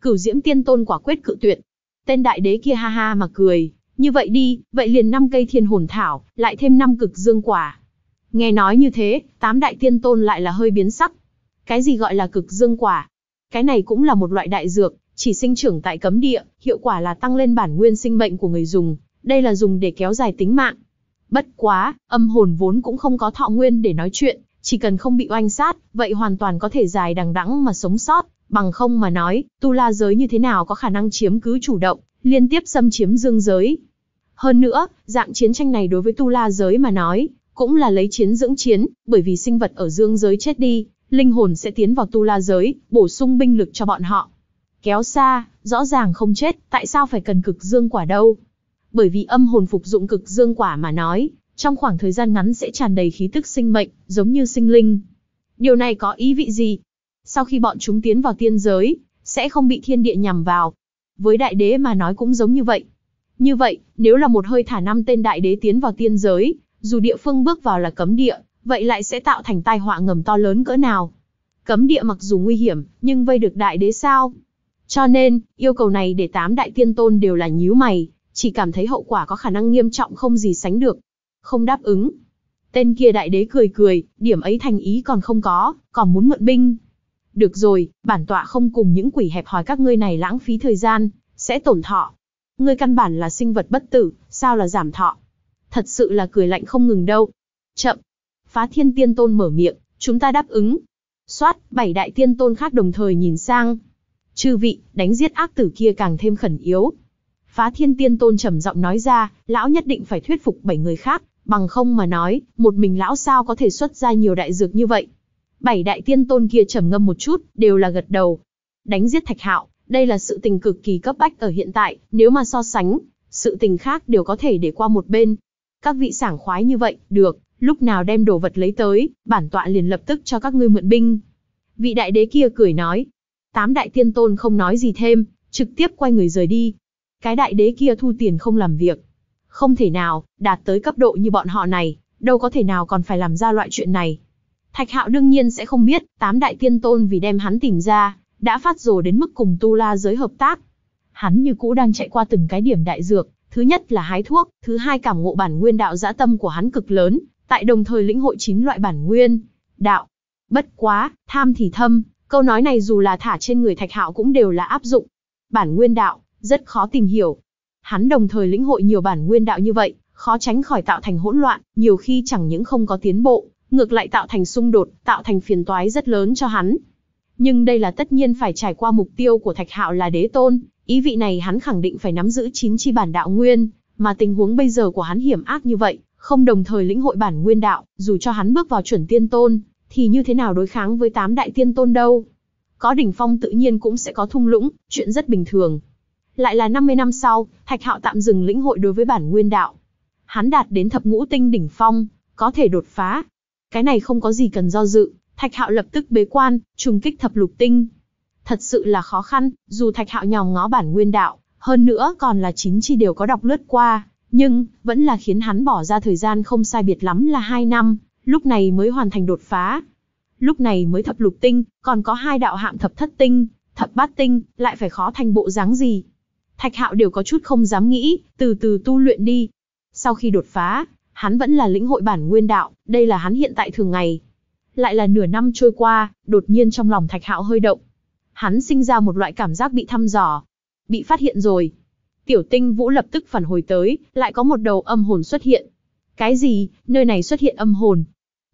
Speaker 1: Cửu diễm tiên tôn quả quyết cự tuyệt. Tên đại đế kia ha ha mà cười. Như vậy đi, vậy liền 5 cây thiên hồn thảo, lại thêm 5 cực dương quả. Nghe nói như thế, tám đại tiên tôn lại là hơi biến sắc. Cái gì gọi là cực dương quả? Cái này cũng là một loại đại dược, chỉ sinh trưởng tại cấm địa, hiệu quả là tăng lên bản nguyên sinh mệnh của người dùng, đây là dùng để kéo dài tính mạng. Bất quá, âm hồn vốn cũng không có thọ nguyên để nói chuyện, chỉ cần không bị oanh sát, vậy hoàn toàn có thể dài đằng đẵng mà sống sót, bằng không mà nói, tu la giới như thế nào có khả năng chiếm cứ chủ động, liên tiếp xâm chiếm dương giới. Hơn nữa, dạng chiến tranh này đối với tu la giới mà nói, cũng là lấy chiến dưỡng chiến, bởi vì sinh vật ở dương giới chết đi, linh hồn sẽ tiến vào tu la giới, bổ sung binh lực cho bọn họ. Kéo xa, rõ ràng không chết, tại sao phải cần cực dương quả đâu? Bởi vì âm hồn phục dụng cực dương quả mà nói, trong khoảng thời gian ngắn sẽ tràn đầy khí tức sinh mệnh, giống như sinh linh. Điều này có ý vị gì? Sau khi bọn chúng tiến vào tiên giới, sẽ không bị thiên địa nhằm vào. Với đại đế mà nói cũng giống như vậy. Như vậy, nếu là một hơi thả năm tên đại đế tiến vào tiên giới, dù địa phương bước vào là cấm địa, vậy lại sẽ tạo thành tai họa ngầm to lớn cỡ nào. Cấm địa mặc dù nguy hiểm, nhưng vây được đại đế sao? Cho nên, yêu cầu này để tám đại tiên tôn đều là nhíu mày, chỉ cảm thấy hậu quả có khả năng nghiêm trọng không gì sánh được không đáp ứng. Tên kia đại đế cười cười, điểm ấy thành ý còn không có, còn muốn mượn binh. Được rồi, bản tọa không cùng những quỷ hẹp hòi các ngươi này lãng phí thời gian, sẽ tổn thọ. Ngươi căn bản là sinh vật bất tử, sao là giảm thọ? Thật sự là cười lạnh không ngừng đâu. Chậm. Phá thiên tiên tôn mở miệng, chúng ta đáp ứng. Xoát, bảy đại tiên tôn khác đồng thời nhìn sang. Chư vị, đánh giết ác tử kia càng thêm khẩn yếu. Phá thiên tiên tôn trầm giọng nói ra, lão nhất định phải thuyết phục bảy người khác, bằng không mà nói, một mình lão sao có thể xuất ra nhiều đại dược như vậy. Bảy đại tiên tôn kia trầm ngâm một chút, đều là gật đầu. Đánh giết Thạch Hạo, đây là sự tình cực kỳ cấp bách ở hiện tại, nếu mà so sánh, sự tình khác đều có thể để qua một bên. Các vị sảng khoái như vậy, được, lúc nào đem đồ vật lấy tới, bản tọa liền lập tức cho các ngươi mượn binh. Vị đại đế kia cười nói, tám đại tiên tôn không nói gì thêm, trực tiếp quay người rời đi. Cái đại đế kia thu tiền không làm việc, không thể nào, đạt tới cấp độ như bọn họ này, đâu có thể nào còn phải làm ra loại chuyện này. Thạch Hạo đương nhiên sẽ không biết, tám đại tiên tôn vì đem hắn tìm ra, đã phát rồ đến mức cùng tu la giới hợp tác. Hắn như cũ đang chạy qua từng cái điểm đại dược, thứ nhất là hái thuốc, thứ hai cảm ngộ bản nguyên đạo dã tâm của hắn cực lớn, tại đồng thời lĩnh hội chín loại bản nguyên, đạo. Bất quá, tham thì thâm, câu nói này dù là thả trên người Thạch Hạo cũng đều là áp dụng. Bản nguyên đạo, rất khó tìm hiểu, Hắn đồng thời lĩnh hội nhiều bản nguyên đạo như vậy, khó tránh khỏi tạo thành hỗn loạn, nhiều khi chẳng những không có tiến bộ, ngược lại tạo thành xung đột, tạo thành phiền toái rất lớn cho hắn. Nhưng đây là tất nhiên phải trải qua mục tiêu của Thạch Hạo là đế tôn, ý vị này hắn khẳng định phải nắm giữ chín chi bản đạo nguyên, mà tình huống bây giờ của hắn hiểm ác như vậy, không đồng thời lĩnh hội bản nguyên đạo, dù cho hắn bước vào chuẩn tiên tôn, thì như thế nào đối kháng với tám đại tiên tôn đâu? Có đỉnh phong tự nhiên cũng sẽ có thung lũng, chuyện rất bình thường, lại là 50 năm sau, Thạch Hạo tạm dừng lĩnh hội đối với bản nguyên đạo. Hắn đạt đến thập ngũ tinh đỉnh phong, có thể đột phá. Cái này không có gì cần do dự, Thạch Hạo lập tức bế quan, trùng kích thập lục tinh. Thật sự là khó khăn, dù Thạch Hạo nhòm ngó bản nguyên đạo, hơn nữa còn là chín chi đều có đọc lướt qua, nhưng vẫn là khiến hắn bỏ ra thời gian không sai biệt lắm là 2 năm, lúc này mới hoàn thành đột phá. Lúc này mới thập lục tinh, còn có hai đạo hạm thập thất tinh, thập bát tinh, lại phải khó thành bộ dáng gì. Thạch Hạo đều có chút không dám nghĩ, từ từ tu luyện đi. Sau khi đột phá, hắn vẫn là lĩnh hội bản nguyên đạo, đây là hắn hiện tại thường ngày. Lại là nửa năm trôi qua, đột nhiên trong lòng Thạch Hạo hơi động. Hắn sinh ra một loại cảm giác bị thăm dò, bị phát hiện rồi. Tiểu Tinh Vũ lập tức phản hồi tới, lại có một đầu âm hồn xuất hiện. Cái gì? Nơi này xuất hiện âm hồn?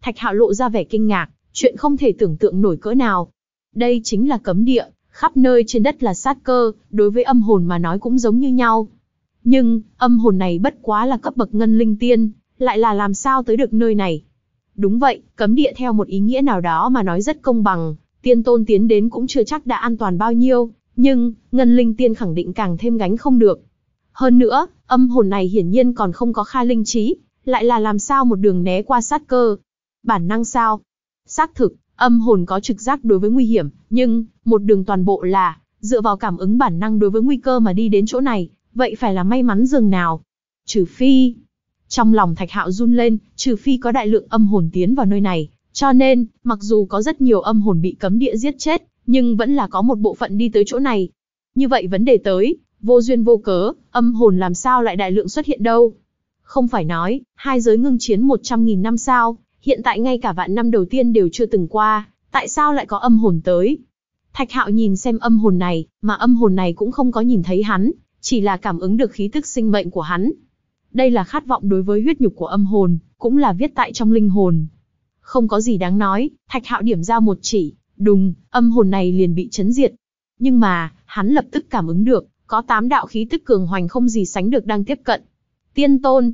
Speaker 1: Thạch Hạo lộ ra vẻ kinh ngạc, chuyện không thể tưởng tượng nổi cỡ nào. Đây chính là cấm địa, khắp nơi trên đất là sát cơ, đối với âm hồn mà nói cũng giống như nhau. Nhưng, âm hồn này bất quá là cấp bậc ngân linh tiên, lại là làm sao tới được nơi này. Đúng vậy, cấm địa theo một ý nghĩa nào đó mà nói rất công bằng, tiên tôn tiến đến cũng chưa chắc đã an toàn bao nhiêu, nhưng, ngân linh tiên khẳng định càng thêm gánh không được. Hơn nữa, âm hồn này hiển nhiên còn không có kha linh trí, lại là làm sao một đường né qua sát cơ. Bản năng sao? Xác thực, Âm hồn có trực giác đối với nguy hiểm, nhưng một đường toàn bộ là dựa vào cảm ứng bản năng đối với nguy cơ mà đi đến chỗ này, vậy phải là may mắn dường nào? Trừ phi, trong lòng Thạch Hạo run lên, trừ phi có đại lượng âm hồn tiến vào nơi này, cho nên, mặc dù có rất nhiều âm hồn bị cấm địa giết chết, nhưng vẫn là có một bộ phận đi tới chỗ này. Như vậy vấn đề tới, vô duyên vô cớ, âm hồn làm sao lại đại lượng xuất hiện đâu? Không phải nói, hai giới ngưng chiến 100.000 năm sao, hiện tại ngay cả vạn năm đầu tiên đều chưa từng qua, tại sao lại có âm hồn tới? Thạch Hạo nhìn xem âm hồn này, mà âm hồn này cũng không có nhìn thấy hắn, chỉ là cảm ứng được khí tức sinh mệnh của hắn. Đây là khát vọng đối với huyết nhục của âm hồn, cũng là viết tại trong linh hồn. Không có gì đáng nói, Thạch Hạo điểm ra một chỉ, đùng, âm hồn này liền bị chấn diệt. Nhưng mà, hắn lập tức cảm ứng được, có tám đạo khí tức cường hoành không gì sánh được đang tiếp cận. Tiên tôn,